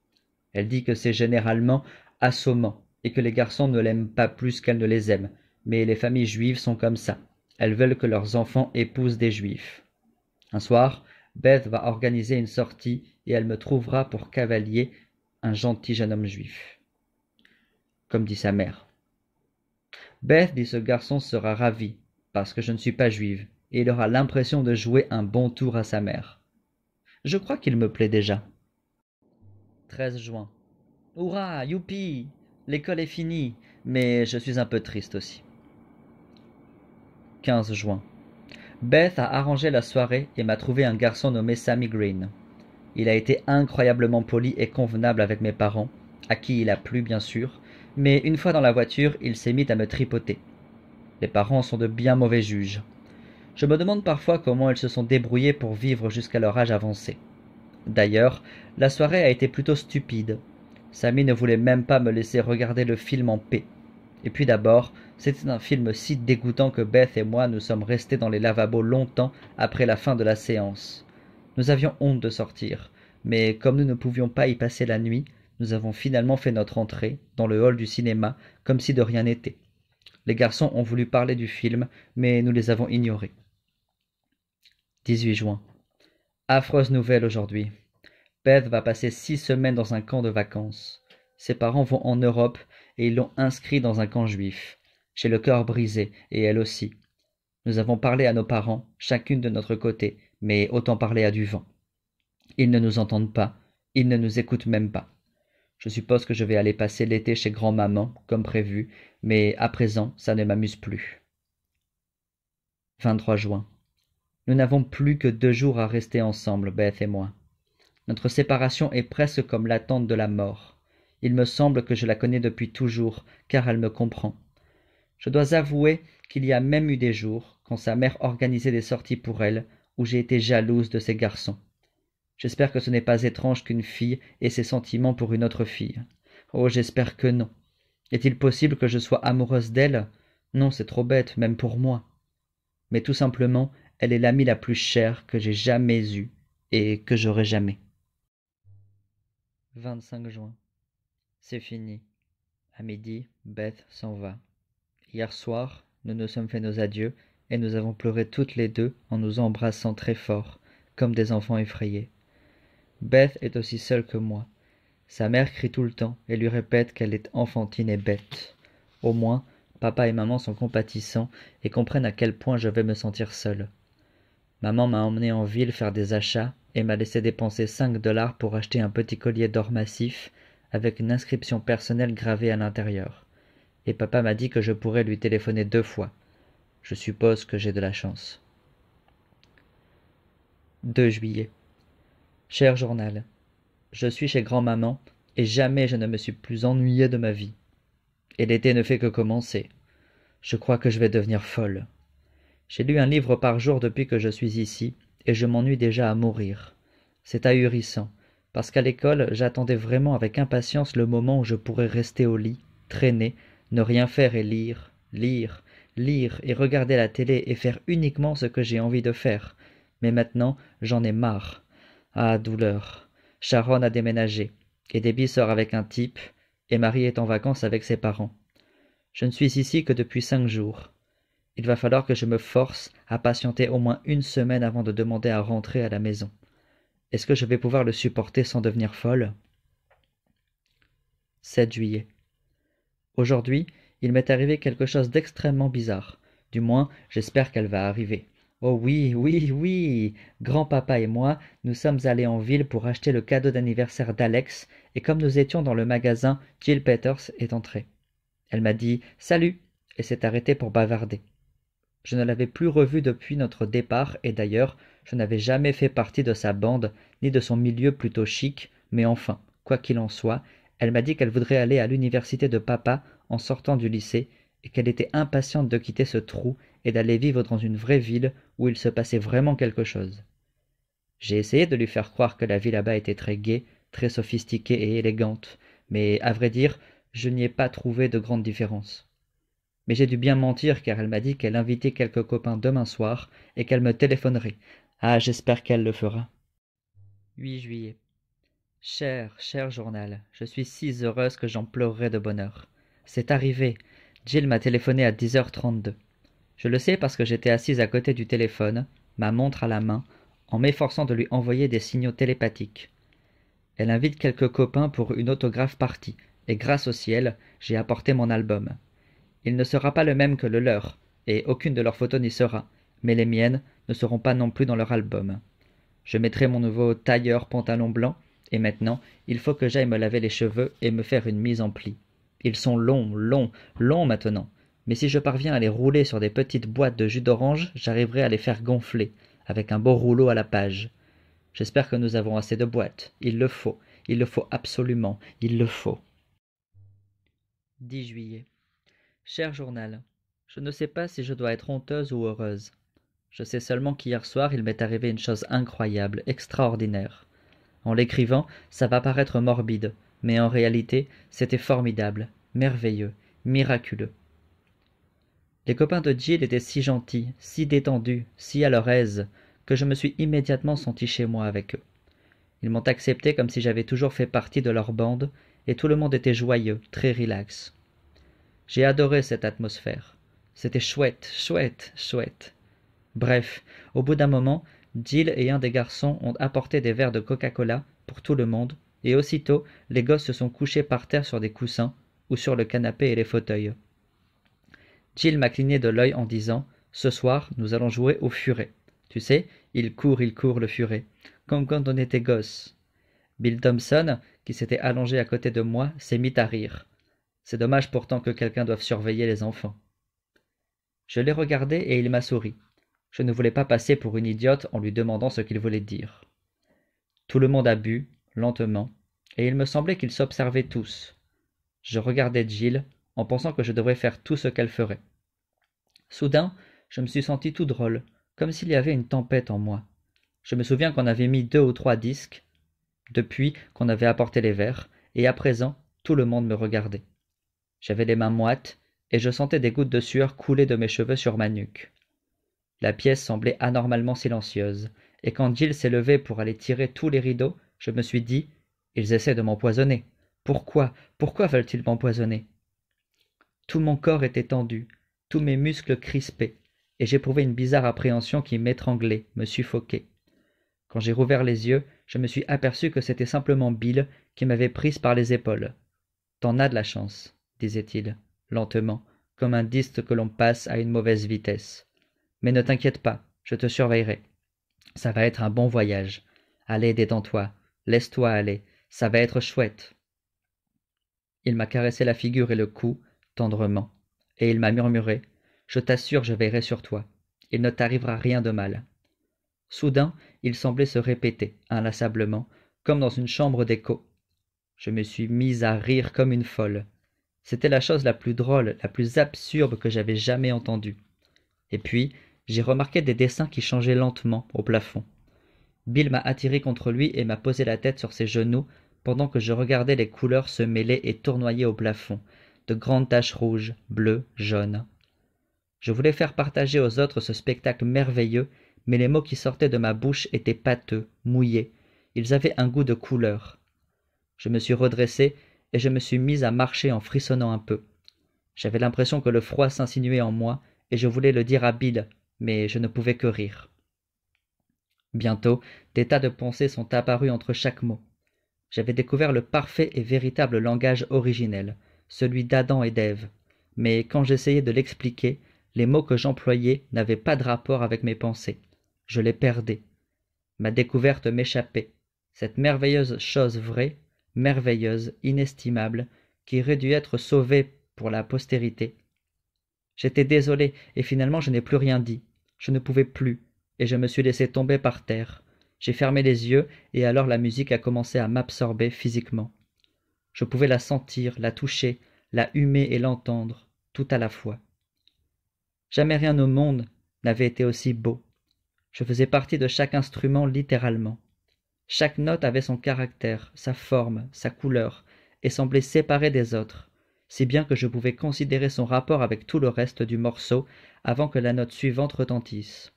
Elle dit que c'est généralement assommant, et que les garçons ne l'aiment pas plus qu'elle ne les aime, mais les familles juives sont comme ça. Elles veulent que leurs enfants épousent des juifs. Un soir, Beth va organiser une sortie et elle me trouvera pour cavalier un gentil jeune homme juif. Comme dit sa mère. Beth dit ce garçon sera ravi, parce que je ne suis pas juive, et il aura l'impression de jouer un bon tour à sa mère. Je crois qu'il me plaît déjà. 13 juin. Hurrah, youpi L'école est finie, mais je suis un peu triste aussi. 15 juin. Beth a arrangé la soirée et m'a trouvé un garçon nommé Sammy Green. Il a été incroyablement poli et convenable avec mes parents, à qui il a plu bien sûr, mais une fois dans la voiture, il s'est mis à me tripoter. Les parents sont de bien mauvais juges. Je me demande parfois comment elles se sont débrouillées pour vivre jusqu'à leur âge avancé. D'ailleurs, la soirée a été plutôt stupide. Sammy ne voulait même pas me laisser regarder le film en paix. Et puis d'abord, c'était un film si dégoûtant que Beth et moi nous sommes restés dans les lavabos longtemps après la fin de la séance. Nous avions honte de sortir, mais comme nous ne pouvions pas y passer la nuit, nous avons finalement fait notre entrée dans le hall du cinéma comme si de rien n'était. Les garçons ont voulu parler du film, mais nous les avons ignorés. 18 juin. Affreuse nouvelle aujourd'hui. Beth va passer six semaines dans un camp de vacances. Ses parents vont en Europe et ils l'ont inscrit dans un camp juif j'ai le cœur brisé, et elle aussi. Nous avons parlé à nos parents, chacune de notre côté, mais autant parler à du vent. Ils ne nous entendent pas, ils ne nous écoutent même pas. Je suppose que je vais aller passer l'été chez grand-maman, comme prévu, mais à présent, ça ne m'amuse plus. 23 juin. Nous n'avons plus que deux jours à rester ensemble, Beth et moi. Notre séparation est presque comme l'attente de la mort. Il me semble que je la connais depuis toujours, car elle me comprend je dois avouer qu'il y a même eu des jours quand sa mère organisait des sorties pour elle où j'ai été jalouse de ses garçons j'espère que ce n'est pas étrange qu'une fille ait ses sentiments pour une autre fille oh j'espère que non est-il possible que je sois amoureuse d'elle non c'est trop bête même pour moi mais tout simplement elle est l'amie la plus chère que j'ai jamais eue et que j'aurai jamais 25 juin c'est fini à midi, Beth s'en va. Hier soir, nous nous sommes fait nos adieux, et nous avons pleuré toutes les deux en nous embrassant très fort, comme des enfants effrayés. Beth est aussi seule que moi. Sa mère crie tout le temps et lui répète qu'elle est enfantine et bête. Au moins, papa et maman sont compatissants et comprennent à quel point je vais me sentir seule. Maman m'a emmené en ville faire des achats et m'a laissé dépenser cinq dollars pour acheter un petit collier d'or massif avec une inscription personnelle gravée à l'intérieur et papa m'a dit que je pourrais lui téléphoner deux fois. Je suppose que j'ai de la chance. 2 juillet. Cher journal, je suis chez grand-maman et jamais je ne me suis plus ennuyée de ma vie. Et l'été ne fait que commencer. Je crois que je vais devenir folle. J'ai lu un livre par jour depuis que je suis ici et je m'ennuie déjà à mourir. C'est ahurissant, parce qu'à l'école, j'attendais vraiment avec impatience le moment où je pourrais rester au lit, traîner, ne rien faire et lire, lire, lire et regarder la télé et faire uniquement ce que j'ai envie de faire. Mais maintenant, j'en ai marre. Ah, douleur. Sharon a déménagé. Et Debbie sort avec un type. Et Marie est en vacances avec ses parents. Je ne suis ici que depuis cinq jours. Il va falloir que je me force à patienter au moins une semaine avant de demander à rentrer à la maison. Est-ce que je vais pouvoir le supporter sans devenir folle 7 juillet. Aujourd'hui, il m'est arrivé quelque chose d'extrêmement bizarre. Du moins, j'espère qu'elle va arriver. Oh oui, oui, oui. Grand-papa et moi, nous sommes allés en ville pour acheter le cadeau d'anniversaire d'Alex, et comme nous étions dans le magasin, Jill Peters est entrée. Elle m'a dit Salut et s'est arrêtée pour bavarder. Je ne l'avais plus revue depuis notre départ, et d'ailleurs, je n'avais jamais fait partie de sa bande, ni de son milieu plutôt chic, mais enfin, quoi qu'il en soit, elle m'a dit qu'elle voudrait aller à l'université de papa en sortant du lycée, et qu'elle était impatiente de quitter ce trou et d'aller vivre dans une vraie ville où il se passait vraiment quelque chose. J'ai essayé de lui faire croire que la ville là-bas était très gaie, très sophistiquée et élégante, mais à vrai dire, je n'y ai pas trouvé de grande différence. Mais j'ai dû bien mentir car elle m'a dit qu'elle invitait quelques copains demain soir et qu'elle me téléphonerait. Ah, j'espère qu'elle le fera. 8 juillet. Cher, cher journal, je suis si heureuse que j'en pleurerai de bonheur. C'est arrivé. Jill m'a téléphoné à 10h32. Je le sais parce que j'étais assise à côté du téléphone, ma montre à la main, en m'efforçant de lui envoyer des signaux télépathiques. Elle invite quelques copains pour une autographe partie, et grâce au ciel, j'ai apporté mon album. Il ne sera pas le même que le leur, et aucune de leurs photos n'y sera, mais les miennes ne seront pas non plus dans leur album. Je mettrai mon nouveau tailleur pantalon blanc et maintenant, il faut que j'aille me laver les cheveux et me faire une mise en plis. Ils sont longs, longs, longs maintenant. Mais si je parviens à les rouler sur des petites boîtes de jus d'orange, j'arriverai à les faire gonfler, avec un beau rouleau à la page. J'espère que nous avons assez de boîtes. Il le faut. Il le faut absolument. Il le faut. 10 juillet. Cher journal, je ne sais pas si je dois être honteuse ou heureuse. Je sais seulement qu'hier soir il m'est arrivé une chose incroyable, extraordinaire. En l'écrivant, ça va paraître morbide, mais en réalité, c'était formidable, merveilleux, miraculeux. Les copains de Jill étaient si gentils, si détendus, si à leur aise, que je me suis immédiatement senti chez moi avec eux. Ils m'ont accepté comme si j'avais toujours fait partie de leur bande, et tout le monde était joyeux, très relax. J'ai adoré cette atmosphère. C'était chouette, chouette, chouette. Bref, au bout d'un moment, Jill et un des garçons ont apporté des verres de Coca-Cola pour tout le monde, et aussitôt les gosses se sont couchés par terre sur des coussins, ou sur le canapé et les fauteuils. Jill m'a cligné de l'œil en disant Ce soir, nous allons jouer au furet. Tu sais, il court, il court, le furet, comme quand on était gosses ?» Bill Thompson, qui s'était allongé à côté de moi, s'est mis à rire. C'est dommage pourtant que quelqu'un doive surveiller les enfants. Je l'ai regardé et il m'a souri je ne voulais pas passer pour une idiote en lui demandant ce qu'il voulait dire. Tout le monde a bu, lentement, et il me semblait qu'ils s'observaient tous. Je regardais Jill, en pensant que je devrais faire tout ce qu'elle ferait. Soudain, je me suis senti tout drôle, comme s'il y avait une tempête en moi. Je me souviens qu'on avait mis deux ou trois disques, depuis qu'on avait apporté les verres, et à présent, tout le monde me regardait. J'avais les mains moites, et je sentais des gouttes de sueur couler de mes cheveux sur ma nuque la pièce semblait anormalement silencieuse et quand Jill s'est levé pour aller tirer tous les rideaux je me suis dit ils essaient de m'empoisonner pourquoi pourquoi veulent-ils m'empoisonner tout mon corps était tendu tous mes muscles crispés et j'éprouvais une bizarre appréhension qui m'étranglait me suffoquait quand j'ai rouvert les yeux je me suis aperçu que c'était simplement Bill qui m'avait prise par les épaules t'en as de la chance disait-il lentement comme un disque que l'on passe à une mauvaise vitesse mais ne t'inquiète pas, je te surveillerai. Ça va être un bon voyage. Allez, détends-toi, laisse-toi aller, ça va être chouette. Il m'a caressé la figure et le cou, tendrement, et il m'a murmuré Je t'assure, je veillerai sur toi. Il ne t'arrivera rien de mal. Soudain, il semblait se répéter, inlassablement, comme dans une chambre d'écho. Je me suis mise à rire comme une folle. C'était la chose la plus drôle, la plus absurde que j'avais jamais entendue. Et puis, j'ai remarqué des dessins qui changeaient lentement au plafond. Bill m'a attiré contre lui et m'a posé la tête sur ses genoux pendant que je regardais les couleurs se mêler et tournoyer au plafond, de grandes taches rouges, bleues, jaunes. Je voulais faire partager aux autres ce spectacle merveilleux, mais les mots qui sortaient de ma bouche étaient pâteux, mouillés. Ils avaient un goût de couleur. Je me suis redressé et je me suis mis à marcher en frissonnant un peu. J'avais l'impression que le froid s'insinuait en moi et je voulais le dire à Bill, mais je ne pouvais que rire. Bientôt, des tas de pensées sont apparues entre chaque mot. J'avais découvert le parfait et véritable langage originel, celui d'Adam et d'Ève, mais quand j'essayais de l'expliquer, les mots que j'employais n'avaient pas de rapport avec mes pensées. Je les perdais. Ma découverte m'échappait, cette merveilleuse chose vraie, merveilleuse, inestimable, qui aurait dû être sauvée pour la postérité. J'étais désolé, et finalement je n'ai plus rien dit je ne pouvais plus, et je me suis laissé tomber par terre. J'ai fermé les yeux, et alors la musique a commencé à m'absorber physiquement. Je pouvais la sentir, la toucher, la humer et l'entendre, tout à la fois. Jamais rien au monde n'avait été aussi beau. Je faisais partie de chaque instrument littéralement. Chaque note avait son caractère, sa forme, sa couleur, et semblait séparée des autres si bien que je pouvais considérer son rapport avec tout le reste du morceau avant que la note suivante retentisse.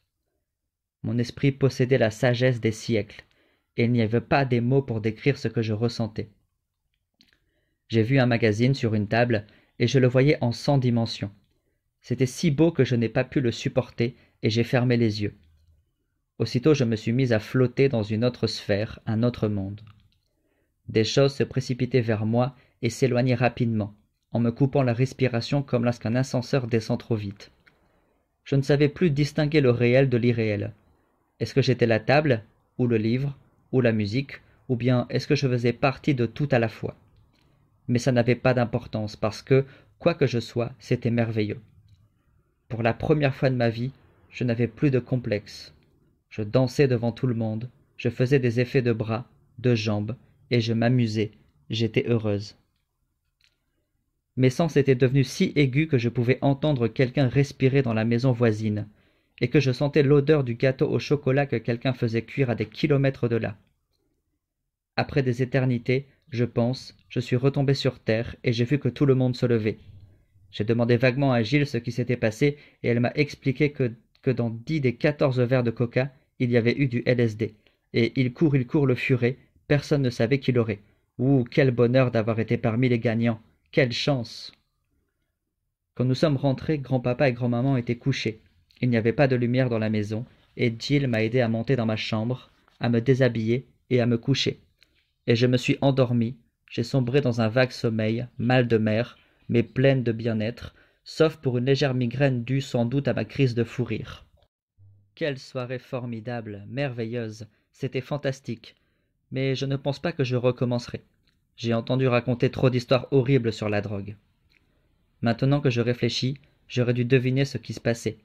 Mon esprit possédait la sagesse des siècles, et il n'y avait pas des mots pour décrire ce que je ressentais. J'ai vu un magazine sur une table, et je le voyais en cent dimensions. C'était si beau que je n'ai pas pu le supporter, et j'ai fermé les yeux. Aussitôt je me suis mis à flotter dans une autre sphère, un autre monde. Des choses se précipitaient vers moi et s'éloignaient rapidement en me coupant la respiration comme lorsqu'un ascenseur descend trop vite. Je ne savais plus distinguer le réel de l'irréel. Est-ce que j'étais la table, ou le livre, ou la musique, ou bien est-ce que je faisais partie de tout à la fois Mais ça n'avait pas d'importance parce que, quoi que je sois, c'était merveilleux. Pour la première fois de ma vie, je n'avais plus de complexe. Je dansais devant tout le monde, je faisais des effets de bras, de jambes, et je m'amusais, j'étais heureuse. Mes sens étaient devenus si aigus que je pouvais entendre quelqu'un respirer dans la maison voisine, et que je sentais l'odeur du gâteau au chocolat que quelqu'un faisait cuire à des kilomètres de là. Après des éternités, je pense, je suis retombé sur terre et j'ai vu que tout le monde se levait. J'ai demandé vaguement à Gilles ce qui s'était passé et elle m'a expliqué que, dans dix des quatorze verres de coca, il y avait eu du LSD. Et il court, il court le furet, personne ne savait qui l'aurait. Ouh, quel bonheur d'avoir été parmi les gagnants! Quelle chance Quand nous sommes rentrés, grand-papa et grand-maman étaient couchés. Il n'y avait pas de lumière dans la maison, et Jill m'a aidé à monter dans ma chambre, à me déshabiller et à me coucher. Et je me suis endormi, j'ai sombré dans un vague sommeil, mal de mer, mais pleine de bien-être, sauf pour une légère migraine due sans doute à ma crise de fou rire. Quelle soirée formidable, merveilleuse, c'était fantastique, mais je ne pense pas que je recommencerai. J'ai entendu raconter trop d'histoires horribles sur la drogue. Maintenant que je réfléchis, j'aurais dû deviner ce qui se passait.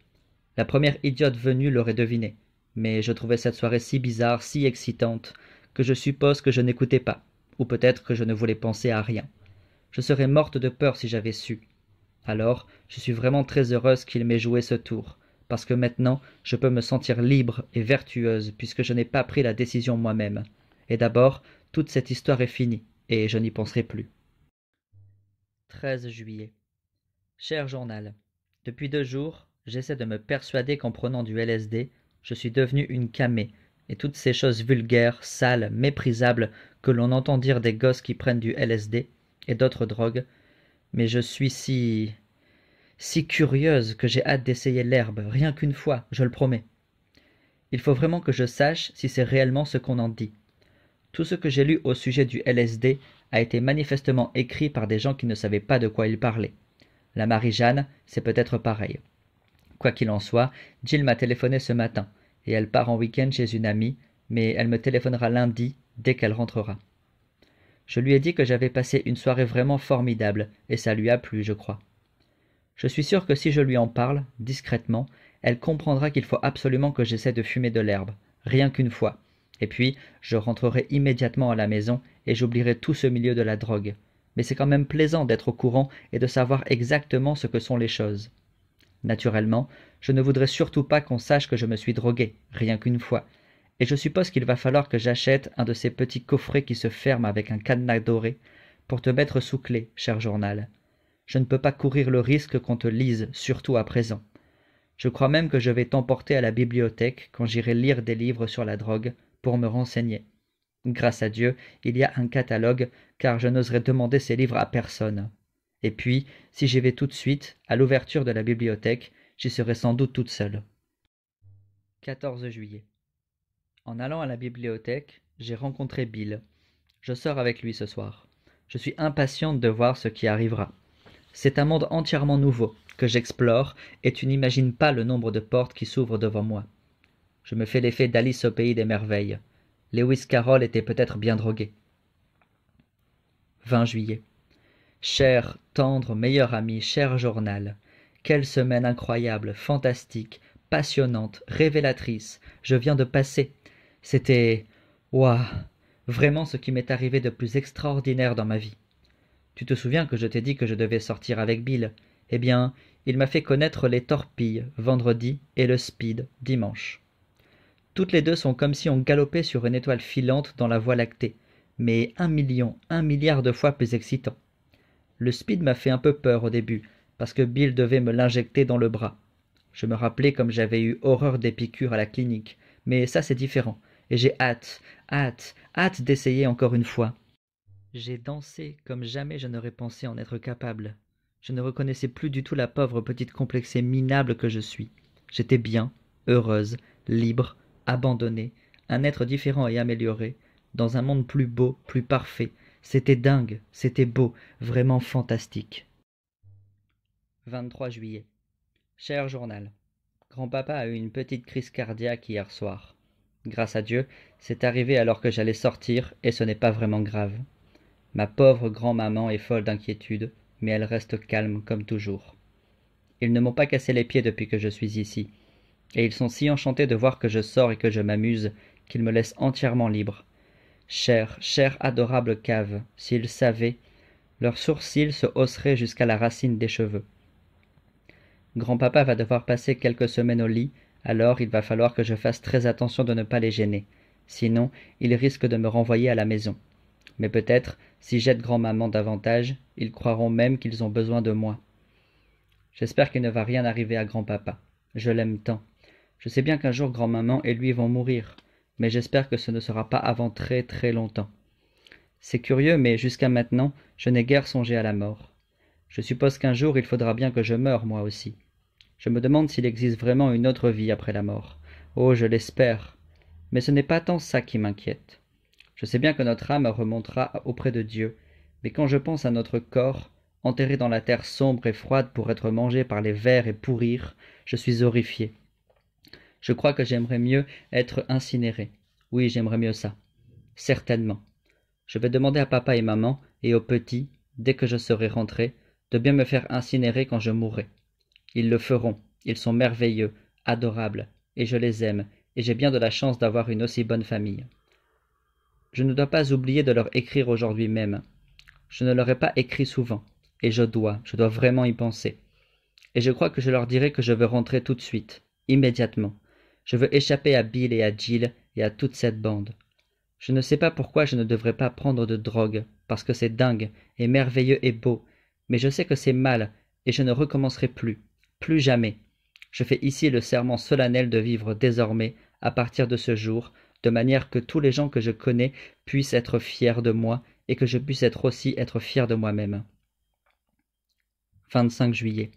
La première idiote venue l'aurait deviné, mais je trouvais cette soirée si bizarre, si excitante, que je suppose que je n'écoutais pas, ou peut-être que je ne voulais penser à rien. Je serais morte de peur si j'avais su. Alors, je suis vraiment très heureuse qu'il m'ait joué ce tour, parce que maintenant, je peux me sentir libre et vertueuse, puisque je n'ai pas pris la décision moi-même. Et d'abord, toute cette histoire est finie et je n'y penserai plus. 13 juillet. Cher journal, depuis deux jours, j'essaie de me persuader qu'en prenant du LSD, je suis devenue une camée, et toutes ces choses vulgaires, sales, méprisables que l'on entend dire des gosses qui prennent du LSD et d'autres drogues, mais je suis si. si curieuse que j'ai hâte d'essayer l'herbe, rien qu'une fois, je le promets. Il faut vraiment que je sache si c'est réellement ce qu'on en dit. Tout ce que j'ai lu au sujet du LSD a été manifestement écrit par des gens qui ne savaient pas de quoi ils parlaient. La Marie-Jeanne, c'est peut-être pareil. Quoi qu'il en soit, Jill m'a téléphoné ce matin, et elle part en week-end chez une amie, mais elle me téléphonera lundi, dès qu'elle rentrera. Je lui ai dit que j'avais passé une soirée vraiment formidable, et ça lui a plu, je crois. Je suis sûr que si je lui en parle, discrètement, elle comprendra qu'il faut absolument que j'essaie de fumer de l'herbe, rien qu'une fois, et puis, je rentrerai immédiatement à la maison et j'oublierai tout ce milieu de la drogue. Mais c'est quand même plaisant d'être au courant et de savoir exactement ce que sont les choses. Naturellement, je ne voudrais surtout pas qu'on sache que je me suis drogué, rien qu'une fois. Et je suppose qu'il va falloir que j'achète un de ces petits coffrets qui se ferment avec un cadenas doré pour te mettre sous clé, cher journal. Je ne peux pas courir le risque qu'on te lise, surtout à présent. Je crois même que je vais t'emporter à la bibliothèque quand j'irai lire des livres sur la drogue pour me renseigner. Grâce à Dieu, il y a un catalogue, car je n'oserais demander ces livres à personne. Et puis, si j'y vais tout de suite, à l'ouverture de la bibliothèque, j'y serai sans doute toute seule. 14 juillet. En allant à la bibliothèque, j'ai rencontré Bill. Je sors avec lui ce soir. Je suis impatiente de voir ce qui arrivera. C'est un monde entièrement nouveau, que j'explore, et tu n'imagines pas le nombre de portes qui s'ouvrent devant moi. Je me fais l'effet d'Alice au pays des merveilles. Lewis Carroll était peut-être bien drogué. 20 juillet. Cher, tendre, meilleur ami, cher journal. Quelle semaine incroyable, fantastique, passionnante, révélatrice. Je viens de passer. C'était. Waouh Vraiment ce qui m'est arrivé de plus extraordinaire dans ma vie. Tu te souviens que je t'ai dit que je devais sortir avec Bill Eh bien, il m'a fait connaître les torpilles vendredi et le speed dimanche. Toutes les deux sont comme si on galopait sur une étoile filante dans la Voie lactée, mais un million, un milliard de fois plus excitant. Le speed m'a fait un peu peur au début, parce que Bill devait me l'injecter dans le bras. Je me rappelais comme j'avais eu horreur des à la clinique, mais ça c'est différent, et j'ai hâte, hâte, hâte d'essayer encore une fois. J'ai dansé comme jamais je n'aurais pensé en être capable. Je ne reconnaissais plus du tout la pauvre petite complexée minable que je suis. J'étais bien, heureuse, libre, abandonné, un être différent et amélioré, dans un monde plus beau, plus parfait. C'était dingue, c'était beau, vraiment fantastique. 23 juillet. Cher journal, grand-papa a eu une petite crise cardiaque hier soir. Grâce à Dieu, c'est arrivé alors que j'allais sortir et ce n'est pas vraiment grave. Ma pauvre grand-maman est folle d'inquiétude, mais elle reste calme comme toujours. Ils ne m'ont pas cassé les pieds depuis que je suis ici et ils sont si enchantés de voir que je sors et que je m'amuse qu'ils me laissent entièrement libre chère chère adorable cave s'ils savaient leurs sourcils se hausseraient jusqu'à la racine des cheveux grand-papa va devoir passer quelques semaines au lit alors il va falloir que je fasse très attention de ne pas les gêner sinon ils risquent de me renvoyer à la maison mais peut-être si j'aide grand-maman davantage ils croiront même qu'ils ont besoin de moi j'espère qu'il ne va rien arriver à grand-papa je l'aime tant je sais bien qu'un jour grand-maman et lui vont mourir, mais j'espère que ce ne sera pas avant très très longtemps. C'est curieux, mais jusqu'à maintenant, je n'ai guère songé à la mort. Je suppose qu'un jour il faudra bien que je meure, moi aussi. Je me demande s'il existe vraiment une autre vie après la mort. Oh, je l'espère. Mais ce n'est pas tant ça qui m'inquiète. Je sais bien que notre âme remontera auprès de Dieu, mais quand je pense à notre corps, enterré dans la terre sombre et froide pour être mangé par les vers et pourrir, je suis horrifié. Je crois que j'aimerais mieux être incinéré. Oui, j'aimerais mieux ça. Certainement. Je vais demander à papa et maman, et aux petits, dès que je serai rentré, de bien me faire incinérer quand je mourrai. Ils le feront. Ils sont merveilleux, adorables, et je les aime, et j'ai bien de la chance d'avoir une aussi bonne famille. Je ne dois pas oublier de leur écrire aujourd'hui même. Je ne leur ai pas écrit souvent, et je dois, je dois vraiment y penser. Et je crois que je leur dirai que je veux rentrer tout de suite, immédiatement, je veux échapper à Bill et à Jill et à toute cette bande. Je ne sais pas pourquoi je ne devrais pas prendre de drogue, parce que c'est dingue, et merveilleux et beau, mais je sais que c'est mal, et je ne recommencerai plus, plus jamais. Je fais ici le serment solennel de vivre désormais, à partir de ce jour, de manière que tous les gens que je connais puissent être fiers de moi, et que je puisse être aussi être fier de moi-même. 25 juillet.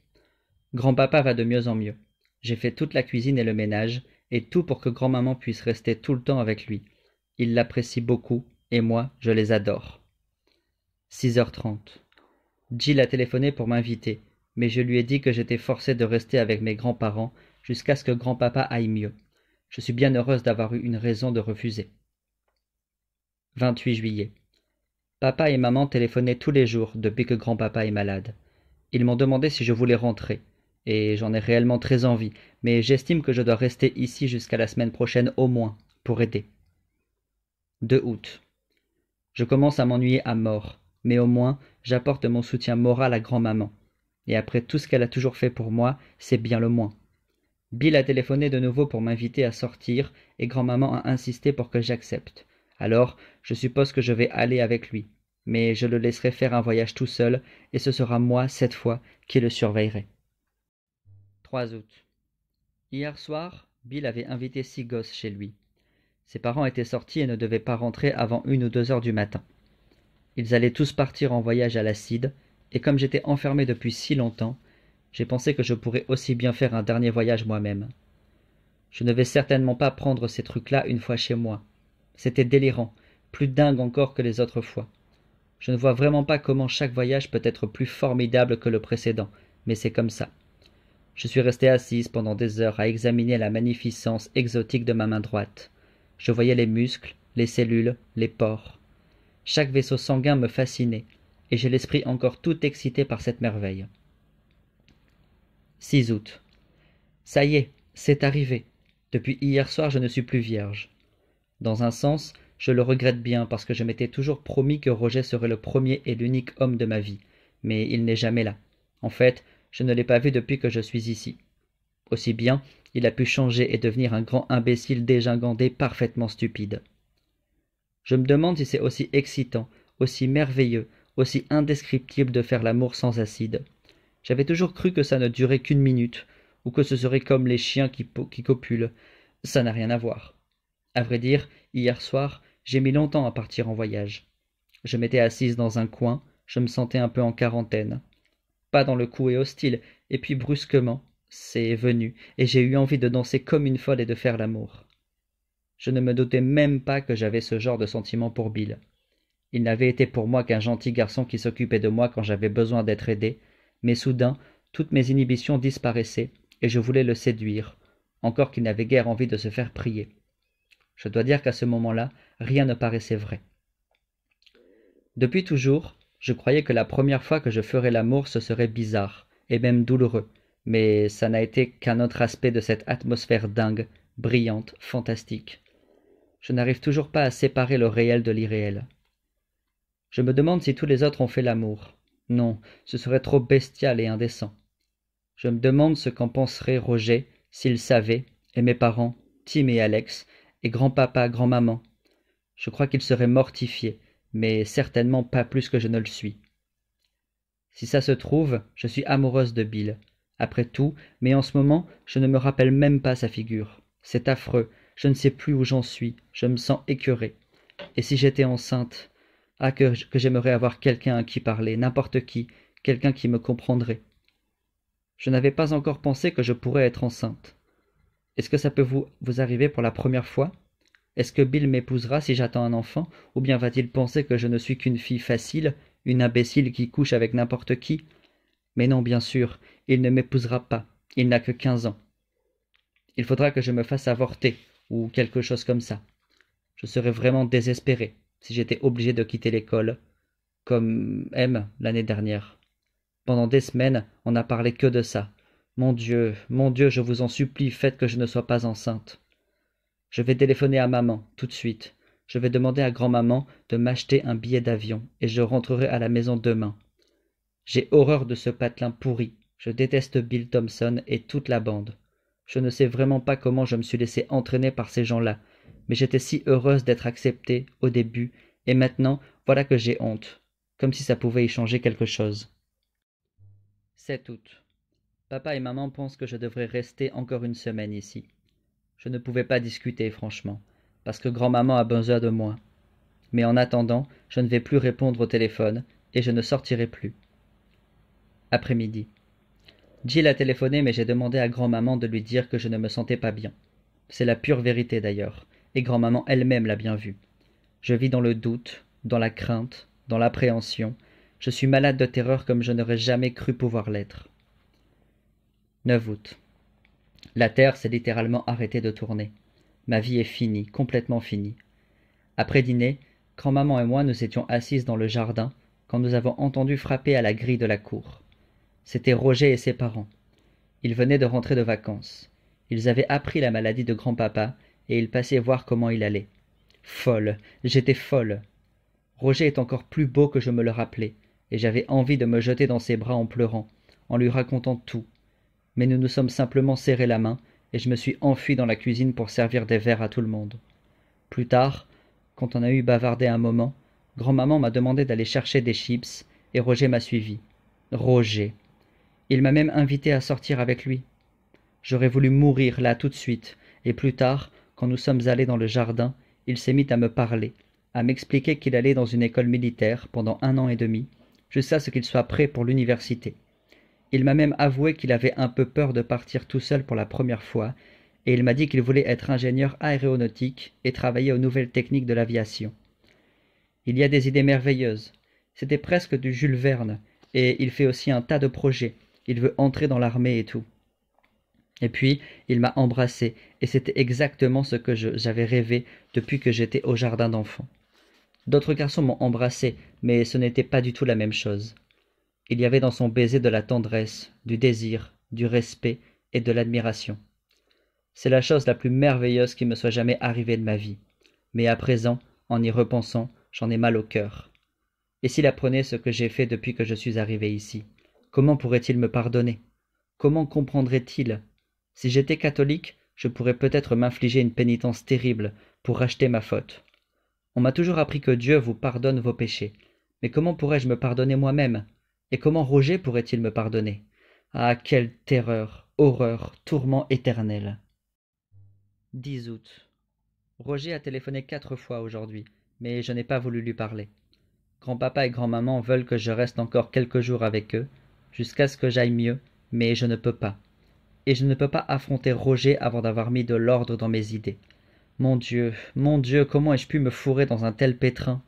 Grand-papa va de mieux en mieux. J'ai fait toute la cuisine et le ménage, et tout pour que grand-maman puisse rester tout le temps avec lui. Il l'apprécie beaucoup, et moi, je les adore. 6h30. Jill a téléphoné pour m'inviter, mais je lui ai dit que j'étais forcé de rester avec mes grands-parents jusqu'à ce que grand-papa aille mieux. Je suis bien heureuse d'avoir eu une raison de refuser. 28 juillet. Papa et maman téléphonaient tous les jours depuis que grand-papa est malade. Ils m'ont demandé si je voulais rentrer et j'en ai réellement très envie, mais j'estime que je dois rester ici jusqu'à la semaine prochaine au moins, pour aider. 2 août. Je commence à m'ennuyer à mort, mais au moins j'apporte mon soutien moral à grand-maman. Et après tout ce qu'elle a toujours fait pour moi, c'est bien le moins. Bill a téléphoné de nouveau pour m'inviter à sortir, et grand-maman a insisté pour que j'accepte. Alors, je suppose que je vais aller avec lui, mais je le laisserai faire un voyage tout seul, et ce sera moi, cette fois, qui le surveillerai. 3 août. Hier soir, Bill avait invité six gosses chez lui. Ses parents étaient sortis et ne devaient pas rentrer avant une ou deux heures du matin. Ils allaient tous partir en voyage à l'acide, et comme j'étais enfermé depuis si longtemps, j'ai pensé que je pourrais aussi bien faire un dernier voyage moi-même. Je ne vais certainement pas prendre ces trucs-là une fois chez moi. C'était délirant, plus dingue encore que les autres fois. Je ne vois vraiment pas comment chaque voyage peut être plus formidable que le précédent, mais c'est comme ça. Je suis restée assise pendant des heures à examiner la magnificence exotique de ma main droite. Je voyais les muscles, les cellules, les pores. Chaque vaisseau sanguin me fascinait, et j'ai l'esprit encore tout excité par cette merveille. 6 août. Ça y est, c'est arrivé. Depuis hier soir, je ne suis plus vierge. Dans un sens, je le regrette bien parce que je m'étais toujours promis que Roger serait le premier et l'unique homme de ma vie, mais il n'est jamais là. En fait, je ne l'ai pas vu depuis que je suis ici. Aussi bien, il a pu changer et devenir un grand imbécile dégingandé parfaitement stupide. Je me demande si c'est aussi excitant, aussi merveilleux, aussi indescriptible de faire l'amour sans acide. J'avais toujours cru que ça ne durait qu'une minute, ou que ce serait comme les chiens qui, qui copulent. Ça n'a rien à voir. À vrai dire, hier soir, j'ai mis longtemps à partir en voyage. Je m'étais assise dans un coin, je me sentais un peu en quarantaine pas dans le cou et hostile, et puis brusquement, c'est venu, et j'ai eu envie de danser comme une folle et de faire l'amour. Je ne me doutais même pas que j'avais ce genre de sentiment pour Bill. Il n'avait été pour moi qu'un gentil garçon qui s'occupait de moi quand j'avais besoin d'être aidé, mais soudain, toutes mes inhibitions disparaissaient, et je voulais le séduire, encore qu'il n'avait guère envie de se faire prier. Je dois dire qu'à ce moment-là, rien ne paraissait vrai. Depuis toujours, je croyais que la première fois que je ferais l'amour ce serait bizarre, et même douloureux, mais ça n'a été qu'un autre aspect de cette atmosphère dingue, brillante, fantastique. Je n'arrive toujours pas à séparer le réel de l'irréel. Je me demande si tous les autres ont fait l'amour. Non, ce serait trop bestial et indécent. Je me demande ce qu'en penserait Roger, s'il savait, et mes parents, Tim et Alex, et grand-papa, grand-maman. Je crois qu'ils seraient mortifiés, mais certainement pas plus que je ne le suis. Si ça se trouve, je suis amoureuse de Bill, après tout, mais en ce moment, je ne me rappelle même pas sa figure. C'est affreux, je ne sais plus où j'en suis, je me sens écœurée. Et si j'étais enceinte Ah, que, j'aimerais avoir quelqu'un à qui parler, n'importe qui, quelqu'un qui me comprendrait. Je n'avais pas encore pensé que je pourrais être enceinte. Est-ce que ça peut vous, vous arriver pour la première fois est-ce que Bill m'épousera si j'attends un enfant, ou bien va-t-il penser que je ne suis qu'une fille facile, une imbécile qui couche avec n'importe qui Mais non, bien sûr, il ne m'épousera pas, il n'a que quinze ans. Il faudra que je me fasse avorter, ou quelque chose comme ça. Je serais vraiment désespéré si j'étais obligé de quitter l'école, comme M l'année dernière. Pendant des semaines, on n'a parlé que de ça. Mon Dieu, mon Dieu, je vous en supplie, faites que je ne sois pas enceinte. Je vais téléphoner à maman, tout de suite. Je vais demander à grand-maman de m'acheter un billet d'avion, et je rentrerai à la maison demain. J'ai horreur de ce patelin pourri. Je déteste Bill Thompson et toute la bande. Je ne sais vraiment pas comment je me suis laissé entraîner par ces gens-là, mais j'étais si heureuse d'être acceptée, au début, et maintenant, voilà que j'ai honte. Comme si ça pouvait y changer quelque chose. 7 août. Papa et maman pensent que je devrais rester encore une semaine ici. Je ne pouvais pas discuter, franchement, parce que grand-maman a besoin de moi. Mais en attendant, je ne vais plus répondre au téléphone, et je ne sortirai plus. Après-midi. Jill a téléphoné, mais j'ai demandé à grand-maman de lui dire que je ne me sentais pas bien. C'est la pure vérité d'ailleurs, et grand-maman elle-même l'a bien vu. Je vis dans le doute, dans la crainte, dans l'appréhension. Je suis malade de terreur comme je n'aurais jamais cru pouvoir l'être. 9 août. La Terre s'est littéralement arrêtée de tourner. Ma vie est finie, complètement finie. Après dîner, grand-maman et moi nous étions assises dans le jardin quand nous avons entendu frapper à la grille de la cour. C'était Roger et ses parents. Ils venaient de rentrer de vacances. Ils avaient appris la maladie de grand-papa et ils passaient voir comment il allait. Folle, j'étais folle. Roger est encore plus beau que je me le rappelais, et j'avais envie de me jeter dans ses bras en pleurant, en lui racontant tout, mais nous nous sommes simplement serrés la main et je me suis enfui dans la cuisine pour servir des verres à tout le monde. Plus tard, quand on a eu bavardé un moment, grand-maman m'a demandé d'aller chercher des chips et Roger m'a suivi. Roger. Il m'a même invité à sortir avec lui. J'aurais voulu mourir là tout de suite, et plus tard, quand nous sommes allés dans le jardin, il s'est mis à me parler, à m'expliquer qu'il allait dans une école militaire pendant un an et demi, jusqu'à ce qu'il soit prêt pour l'université. Il m'a même avoué qu'il avait un peu peur de partir tout seul pour la première fois, et il m'a dit qu'il voulait être ingénieur aéronautique et travailler aux nouvelles techniques de l'aviation. Il y a des idées merveilleuses. C'était presque du Jules Verne, et il fait aussi un tas de projets. Il veut entrer dans l'armée et tout. Et puis, il m'a embrassé, et c'était exactement ce que j'avais rêvé depuis que j'étais au jardin d'enfants. D'autres garçons m'ont embrassé, mais ce n'était pas du tout la même chose il y avait dans son baiser de la tendresse du désir du respect et de l'admiration c'est la chose la plus merveilleuse qui me soit jamais arrivée de ma vie mais à présent en y repensant j'en ai mal au cœur et s'il apprenait ce que j'ai fait depuis que je suis arrivé ici comment pourrait-il me pardonner comment comprendrait-il si j'étais catholique je pourrais peut-être m'infliger une pénitence terrible pour racheter ma faute on m'a toujours appris que dieu vous pardonne vos péchés mais comment pourrais-je me pardonner moi-même et comment Roger pourrait-il me pardonner Ah, quelle terreur, horreur, tourment éternel 10 août. Roger a téléphoné quatre fois aujourd'hui, mais je n'ai pas voulu lui parler. Grand-papa et grand-maman veulent que je reste encore quelques jours avec eux, jusqu'à ce que j'aille mieux, mais je ne peux pas. Et je ne peux pas affronter Roger avant d'avoir mis de l'ordre dans mes idées. Mon Dieu, mon Dieu, comment ai-je pu me fourrer dans un tel pétrin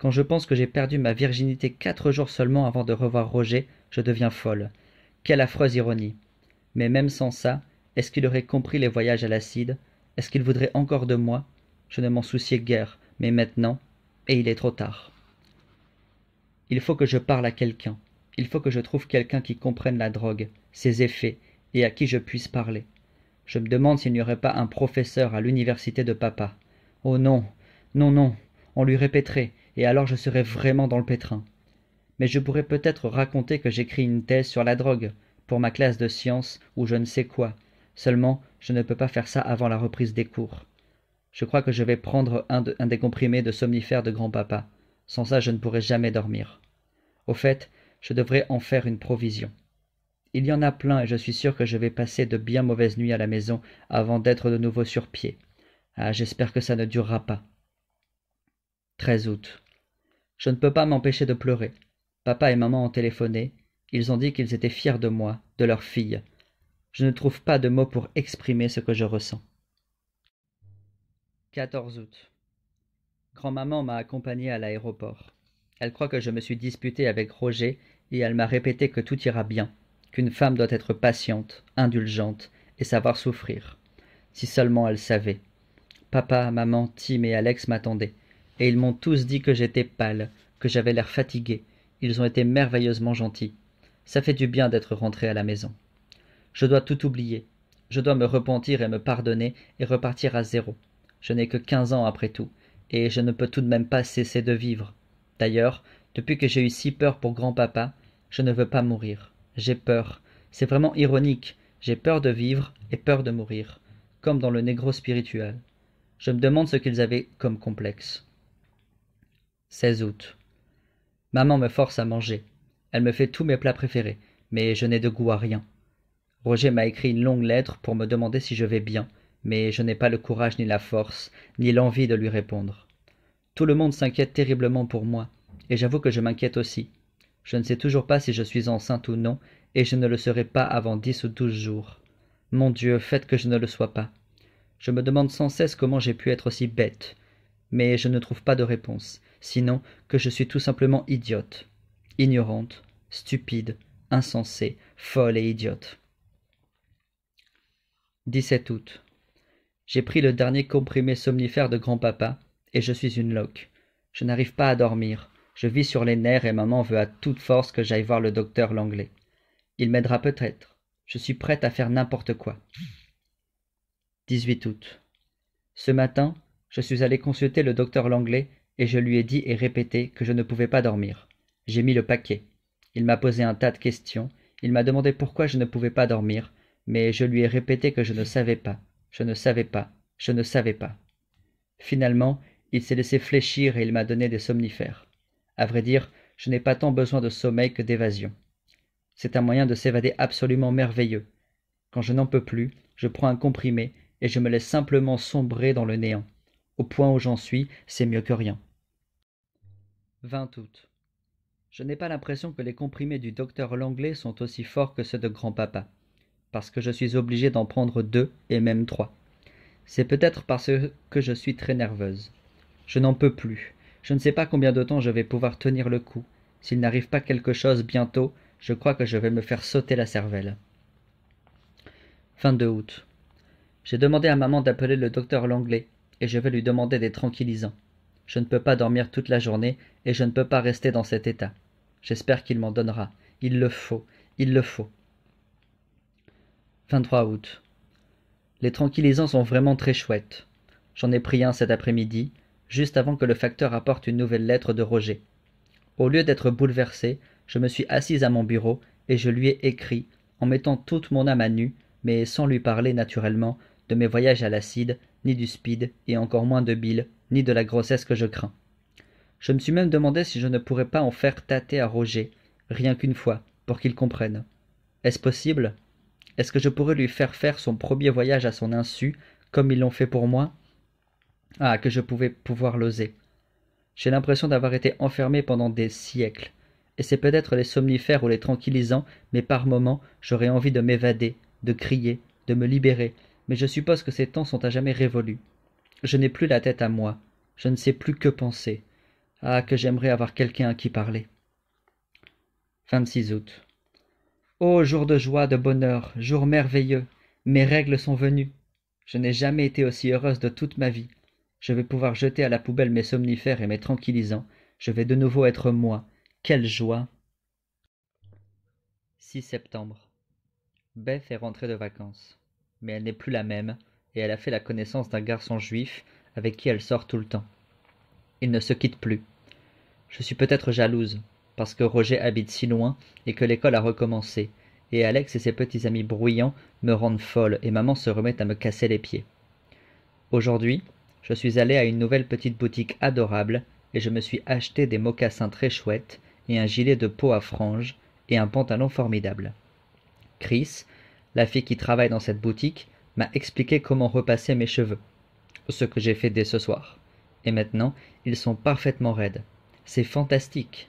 quand je pense que j'ai perdu ma virginité quatre jours seulement avant de revoir Roger, je deviens folle. Quelle affreuse ironie. Mais même sans ça, est-ce qu'il aurait compris les voyages à l'acide Est-ce qu'il voudrait encore de moi Je ne m'en souciais guère, mais maintenant, et il est trop tard. Il faut que je parle à quelqu'un. Il faut que je trouve quelqu'un qui comprenne la drogue, ses effets, et à qui je puisse parler. Je me demande s'il n'y aurait pas un professeur à l'université de papa. Oh non, non, non, on lui répéterait, et alors je serai vraiment dans le pétrin. Mais je pourrais peut-être raconter que j'écris une thèse sur la drogue, pour ma classe de sciences ou je ne sais quoi. Seulement, je ne peux pas faire ça avant la reprise des cours. Je crois que je vais prendre un, des comprimés de somnifères de grand-papa. Sans ça, je ne pourrai jamais dormir. Au fait, je devrais en faire une provision. Il y en a plein et je suis sûr que je vais passer de bien mauvaises nuits à la maison avant d'être de nouveau sur pied. Ah, j'espère que ça ne durera pas. 13 août. Je ne peux pas m'empêcher de pleurer. Papa et maman ont téléphoné. Ils ont dit qu'ils étaient fiers de moi, de leur fille. Je ne trouve pas de mots pour exprimer ce que je ressens. 14 août. Grand-maman m'a accompagné à l'aéroport. Elle croit que je me suis disputée avec Roger et elle m'a répété que tout ira bien, qu'une femme doit être patiente, indulgente et savoir souffrir. Si seulement elle savait. Papa, maman, Tim et Alex m'attendaient et ils m'ont tous dit que j'étais pâle, que j'avais l'air fatigué. Ils ont été merveilleusement gentils. Ça fait du bien d'être rentré à la maison. Je dois tout oublier. Je dois me repentir et me pardonner et repartir à zéro. Je n'ai que quinze ans après tout, et je ne peux tout de même pas cesser de vivre. D'ailleurs, depuis que j'ai eu si peur pour grand-papa, je ne veux pas mourir. J'ai peur. C'est vraiment ironique. J'ai peur de vivre et peur de mourir, comme dans le négro spirituel. Je me demande ce qu'ils avaient comme complexe. 16 août. Maman me force à manger. Elle me fait tous mes plats préférés, mais je n'ai de goût à rien. Roger m'a écrit une longue lettre pour me demander si je vais bien, mais je n'ai pas le courage ni la force, ni l'envie de lui répondre. Tout le monde s'inquiète terriblement pour moi, et j'avoue que je m'inquiète aussi. Je ne sais toujours pas si je suis enceinte ou non, et je ne le serai pas avant dix ou douze jours. Mon Dieu, faites que je ne le sois pas. Je me demande sans cesse comment j'ai pu être aussi bête, mais je ne trouve pas de réponse, sinon que je suis tout simplement idiote, ignorante, stupide, insensée, folle et idiote. 17 août. J'ai pris le dernier comprimé somnifère de grand-papa, et je suis une loque. Je n'arrive pas à dormir, je vis sur les nerfs et maman veut à toute force que j'aille voir le docteur Langlais. Il m'aidera peut-être. Je suis prête à faire n'importe quoi. 18 août. Ce matin, je suis allé consulter le docteur Langlais et je lui ai dit et répété que je ne pouvais pas dormir. J'ai mis le paquet. Il m'a posé un tas de questions, il m'a demandé pourquoi je ne pouvais pas dormir, mais je lui ai répété que je ne savais pas, je ne savais pas, je ne savais pas. Finalement, il s'est laissé fléchir et il m'a donné des somnifères. À vrai dire, je n'ai pas tant besoin de sommeil que d'évasion. C'est un moyen de s'évader absolument merveilleux. Quand je n'en peux plus, je prends un comprimé et je me laisse simplement sombrer dans le néant. Au point où j'en suis, c'est mieux que rien. 20 août. Je n'ai pas l'impression que les comprimés du docteur Langlais sont aussi forts que ceux de grand-papa, parce que je suis obligé d'en prendre deux et même trois. C'est peut-être parce que je suis très nerveuse. Je n'en peux plus. Je ne sais pas combien de temps je vais pouvoir tenir le coup. S'il n'arrive pas quelque chose bientôt, je crois que je vais me faire sauter la cervelle. 22 août. J'ai demandé à maman d'appeler le docteur Langlais, et je vais lui demander des tranquillisants. Je ne peux pas dormir toute la journée, et je ne peux pas rester dans cet état. J'espère qu'il m'en donnera. Il le faut, il le faut. 23 août. Les tranquillisants sont vraiment très chouettes. J'en ai pris un cet après-midi, juste avant que le facteur apporte une nouvelle lettre de Roger. Au lieu d'être bouleversé, je me suis assise à mon bureau et je lui ai écrit, en mettant toute mon âme à nu, mais sans lui parler naturellement, de mes voyages à l'acide, ni du speed, et encore moins de Bill, ni de la grossesse que je crains. Je me suis même demandé si je ne pourrais pas en faire tâter à Roger, rien qu'une fois, pour qu'il comprenne. Est-ce possible Est-ce que je pourrais lui faire faire son premier voyage à son insu, comme ils l'ont fait pour moi Ah, que je pouvais pouvoir l'oser. J'ai l'impression d'avoir été enfermé pendant des siècles, et c'est peut-être les somnifères ou les tranquillisants, mais par moments, j'aurais envie de m'évader, de crier, de me libérer, mais je suppose que ces temps sont à jamais révolus je n'ai plus la tête à moi je ne sais plus que penser ah que j'aimerais avoir quelqu'un à qui parler août Oh, jour de joie de bonheur jour merveilleux mes règles sont venues je n'ai jamais été aussi heureuse de toute ma vie je vais pouvoir jeter à la poubelle mes somnifères et mes tranquillisants je vais de nouveau être moi quelle joie 6 septembre Beth est rentrée de vacances mais elle n'est plus la même et elle a fait la connaissance d'un garçon juif avec qui elle sort tout le temps. Ils ne se quittent plus. Je suis peut-être jalouse, parce que Roger habite si loin et que l'école a recommencé, et Alex et ses petits amis bruyants me rendent folle et maman se remet à me casser les pieds. Aujourd'hui, je suis allée à une nouvelle petite boutique adorable et je me suis acheté des mocassins très chouettes et un gilet de peau à franges et un pantalon formidable. Chris, la fille qui travaille dans cette boutique, m'a expliqué comment repasser mes cheveux, ce que j'ai fait dès ce soir. Et maintenant, ils sont parfaitement raides. C'est fantastique.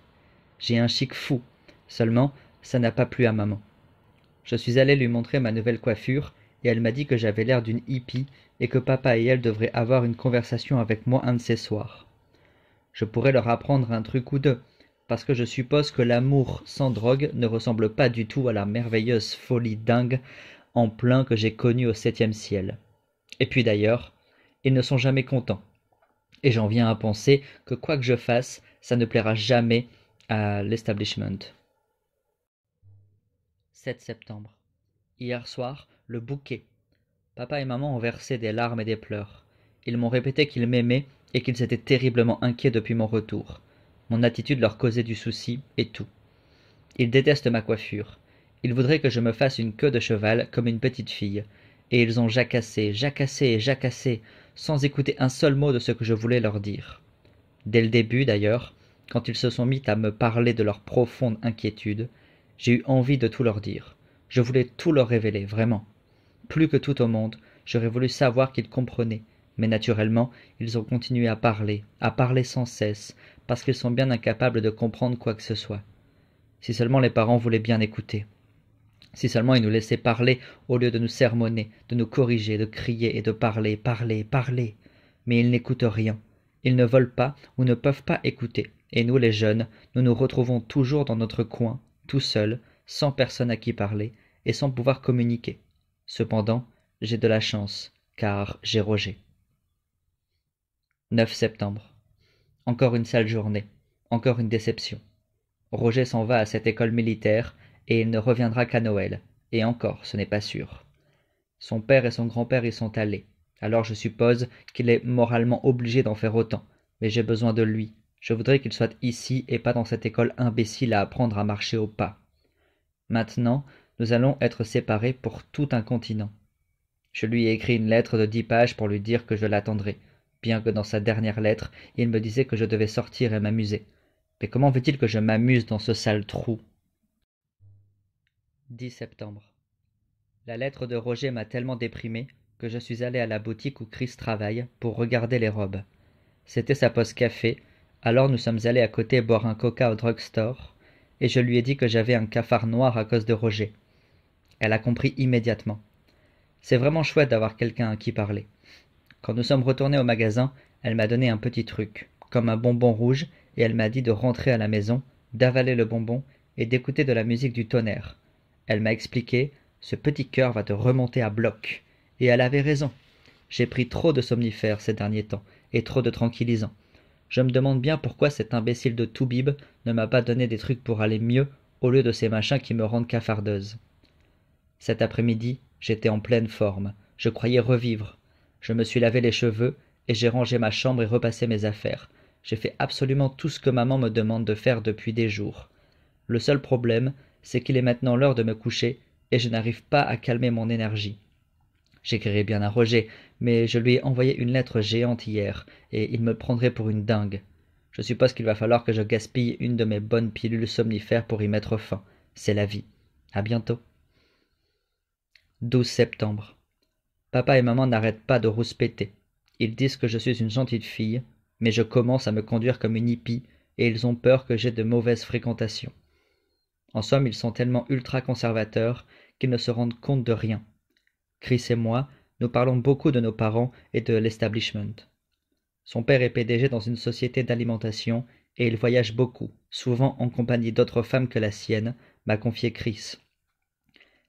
J'ai un chic fou. Seulement, ça n'a pas plu à maman. Je suis allé lui montrer ma nouvelle coiffure, et elle m'a dit que j'avais l'air d'une hippie et que papa et elle devraient avoir une conversation avec moi un de ces soirs. Je pourrais leur apprendre un truc ou deux, parce que je suppose que l'amour sans drogue ne ressemble pas du tout à la merveilleuse folie dingue en plein que j'ai connu au septième ciel. Et puis d'ailleurs, ils ne sont jamais contents. Et j'en viens à penser que quoi que je fasse, ça ne plaira jamais à l'establishment. 7 septembre. Hier soir, le bouquet. Papa et maman ont versé des larmes et des pleurs. Ils m'ont répété qu'ils m'aimaient et qu'ils étaient terriblement inquiets depuis mon retour. Mon attitude leur causait du souci et tout. Ils détestent ma coiffure ils voudraient que je me fasse une queue de cheval comme une petite fille et ils ont jacassé jacassé et jacassé sans écouter un seul mot de ce que je voulais leur dire dès le début d'ailleurs quand ils se sont mis à me parler de leur profonde inquiétude j'ai eu envie de tout leur dire je voulais tout leur révéler vraiment plus que tout au monde j'aurais voulu savoir qu'ils comprenaient mais naturellement ils ont continué à parler à parler sans cesse parce qu'ils sont bien incapables de comprendre quoi que ce soit si seulement les parents voulaient bien écouter si seulement ils nous laissaient parler au lieu de nous sermonner, de nous corriger, de crier et de parler, parler, parler. Mais ils n'écoutent rien. Ils ne veulent pas ou ne peuvent pas écouter. Et nous, les jeunes, nous nous retrouvons toujours dans notre coin, tout seuls, sans personne à qui parler et sans pouvoir communiquer. Cependant, j'ai de la chance, car j'ai Roger. 9 septembre. Encore une sale journée, encore une déception. Roger s'en va à cette école militaire et il ne reviendra qu'à Noël, et encore ce n'est pas sûr. Son père et son grand-père y sont allés, alors je suppose qu'il est moralement obligé d'en faire autant, mais j'ai besoin de lui, je voudrais qu'il soit ici et pas dans cette école imbécile à apprendre à marcher au pas. Maintenant, nous allons être séparés pour tout un continent. Je lui ai écrit une lettre de dix pages pour lui dire que je l'attendrai, bien que dans sa dernière lettre, il me disait que je devais sortir et m'amuser. Mais comment veut-il que je m'amuse dans ce sale trou septembre. La lettre de Roger m'a tellement déprimé que je suis allé à la boutique où Chris travaille pour regarder les robes. C'était sa pause café, alors nous sommes allés à côté boire un coca au drugstore, et je lui ai dit que j'avais un cafard noir à cause de Roger. Elle a compris immédiatement. C'est vraiment chouette d'avoir quelqu'un à qui parler. Quand nous sommes retournés au magasin, elle m'a donné un petit truc, comme un bonbon rouge, et elle m'a dit de rentrer à la maison, d'avaler le bonbon et d'écouter de la musique du tonnerre, elle m'a expliqué Ce petit cœur va te remonter à bloc. Et elle avait raison. J'ai pris trop de somnifères ces derniers temps, et trop de tranquillisants. Je me demande bien pourquoi cet imbécile de Toubib ne m'a pas donné des trucs pour aller mieux au lieu de ces machins qui me rendent cafardeuse. Cet après-midi, j'étais en pleine forme. Je croyais revivre. Je me suis lavé les cheveux et j'ai rangé ma chambre et repassé mes affaires. J'ai fait absolument tout ce que maman me demande de faire depuis des jours. Le seul problème, c'est qu'il est maintenant l'heure de me coucher, et je n'arrive pas à calmer mon énergie. J'écrirai bien à Roger, mais je lui ai envoyé une lettre géante hier, et il me prendrait pour une dingue. Je suppose qu'il va falloir que je gaspille une de mes bonnes pilules somnifères pour y mettre fin. C'est la vie. À bientôt. 12 septembre. Papa et maman n'arrêtent pas de rouspéter. Ils disent que je suis une gentille fille, mais je commence à me conduire comme une hippie, et ils ont peur que j'aie de mauvaises fréquentations. En somme, ils sont tellement ultra-conservateurs qu'ils ne se rendent compte de rien. Chris et moi, nous parlons beaucoup de nos parents et de l'establishment. Son père est PDG dans une société d'alimentation et il voyage beaucoup, souvent en compagnie d'autres femmes que la sienne, m'a confié Chris.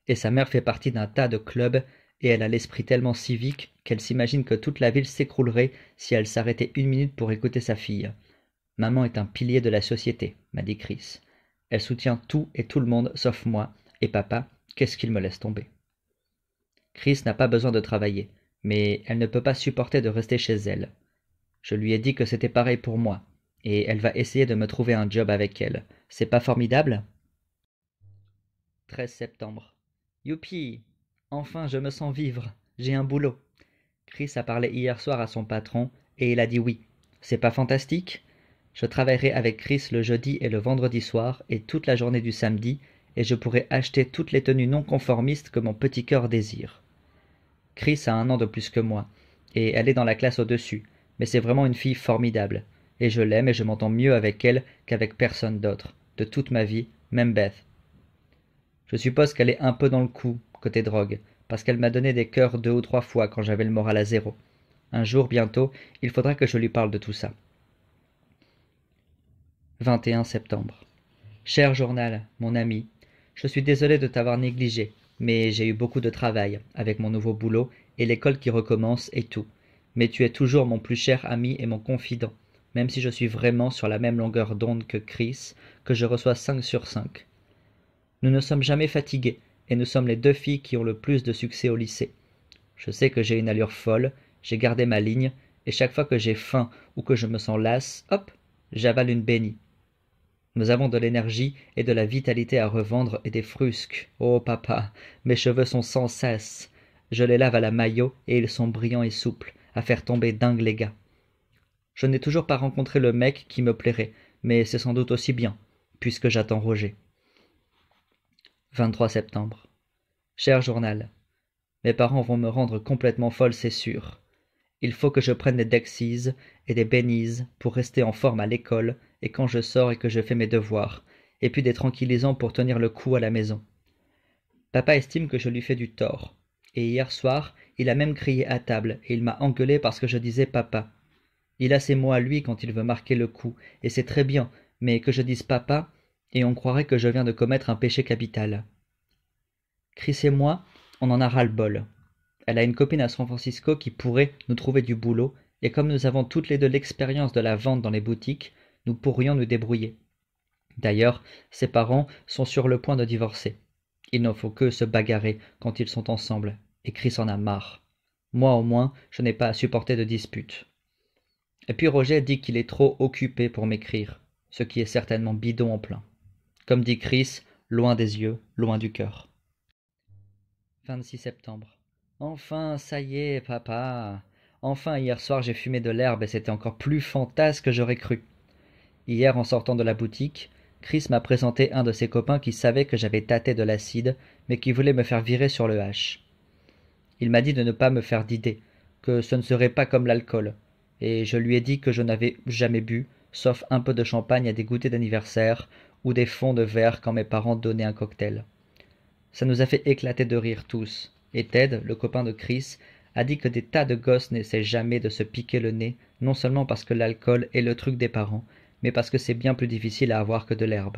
Et sa mère fait partie d'un tas de clubs et elle a l'esprit tellement civique qu'elle s'imagine que toute la ville s'écroulerait si elle s'arrêtait une minute pour écouter sa fille. Maman est un pilier de la société, m'a dit Chris. Elle soutient tout et tout le monde sauf moi, et papa, qu'est-ce qu'il me laisse tomber. Chris n'a pas besoin de travailler, mais elle ne peut pas supporter de rester chez elle. Je lui ai dit que c'était pareil pour moi, et elle va essayer de me trouver un job avec elle. C'est pas formidable 13 septembre. Youpi Enfin, je me sens vivre. J'ai un boulot. Chris a parlé hier soir à son patron, et il a dit oui. C'est pas fantastique je travaillerai avec Chris le jeudi et le vendredi soir et toute la journée du samedi, et je pourrai acheter toutes les tenues non conformistes que mon petit cœur désire. Chris a un an de plus que moi, et elle est dans la classe au-dessus, mais c'est vraiment une fille formidable, et je l'aime et je m'entends mieux avec elle qu'avec personne d'autre, de toute ma vie, même Beth. Je suppose qu'elle est un peu dans le coup, côté drogue, parce qu'elle m'a donné des cœurs deux ou trois fois quand j'avais le moral à zéro. Un jour bientôt, il faudra que je lui parle de tout ça. 21 septembre. Cher journal, mon ami, je suis désolé de t'avoir négligé, mais j'ai eu beaucoup de travail, avec mon nouveau boulot et l'école qui recommence et tout. Mais tu es toujours mon plus cher ami et mon confident, même si je suis vraiment sur la même longueur d'onde que Chris, que je reçois 5 sur 5. Nous ne sommes jamais fatigués, et nous sommes les deux filles qui ont le plus de succès au lycée. Je sais que j'ai une allure folle, j'ai gardé ma ligne, et chaque fois que j'ai faim ou que je me sens lasse, hop, j'avale une bénie. Nous avons de l'énergie et de la vitalité à revendre et des frusques. Oh papa, mes cheveux sont sans cesse. Je les lave à la maillot et ils sont brillants et souples, à faire tomber dingue les gars. Je n'ai toujours pas rencontré le mec qui me plairait, mais c'est sans doute aussi bien, puisque j'attends Roger. 23 septembre. Cher journal, mes parents vont me rendre complètement folle, c'est sûr. Il faut que je prenne des Dexys et des bénises pour rester en forme à l'école et quand je sors et que je fais mes devoirs, et puis des tranquillisants pour tenir le coup à la maison. Papa estime que je lui fais du tort, et hier soir, il a même crié à table, et il m'a engueulé parce que je disais papa. Il a ses mots à lui quand il veut marquer le coup, et c'est très bien, mais que je dise papa, et on croirait que je viens de commettre un péché capital. Chris et moi, on en a ras-le-bol. Elle a une copine à San Francisco qui pourrait nous trouver du boulot, et comme nous avons toutes les deux l'expérience de la vente dans les boutiques, nous pourrions nous débrouiller. D'ailleurs, ses parents sont sur le point de divorcer. Il n'en faut que se bagarrer quand ils sont ensemble, et Chris en a marre. Moi au moins, je n'ai pas à supporter de disputes. Et puis Roger dit qu'il est trop occupé pour m'écrire, ce qui est certainement bidon en plein. Comme dit Chris, loin des yeux, loin du cœur. 26 septembre. Enfin, ça y est, papa. Enfin, hier soir, j'ai fumé de l'herbe et c'était encore plus fantasque que j'aurais cru. Hier, en sortant de la boutique, Chris m'a présenté un de ses copains qui savait que j'avais tâté de l'acide, mais qui voulait me faire virer sur le hache. Il m'a dit de ne pas me faire d'idée, que ce ne serait pas comme l'alcool, et je lui ai dit que je n'avais jamais bu, sauf un peu de champagne à des goûters d'anniversaire ou des fonds de verre quand mes parents donnaient un cocktail. Ça nous a fait éclater de rire tous, et Ted, le copain de Chris, a dit que des tas de gosses n'essaient jamais de se piquer le nez non seulement parce que l'alcool est le truc des parents mais parce que c'est bien plus difficile à avoir que de l'herbe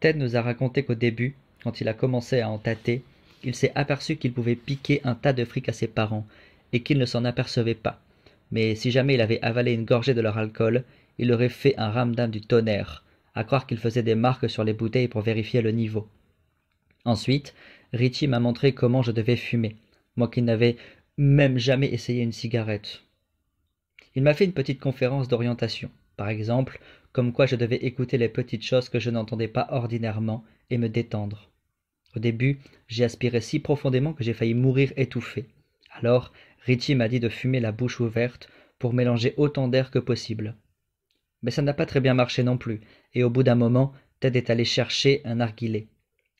ted nous a raconté qu'au début quand il a commencé à en tâter il s'est aperçu qu'il pouvait piquer un tas de fric à ses parents et qu'il ne s'en apercevait pas mais si jamais il avait avalé une gorgée de leur alcool il aurait fait un ramdam du tonnerre à croire qu'il faisait des marques sur les bouteilles pour vérifier le niveau ensuite Richie m'a montré comment je devais fumer moi qui n'avais même jamais essayé une cigarette. Il m'a fait une petite conférence d'orientation, par exemple, comme quoi je devais écouter les petites choses que je n'entendais pas ordinairement et me détendre. Au début, j'ai aspiré si profondément que j'ai failli mourir étouffé. Alors, Richie m'a dit de fumer la bouche ouverte pour mélanger autant d'air que possible. Mais ça n'a pas très bien marché non plus, et au bout d'un moment, Ted est allé chercher un narguilé.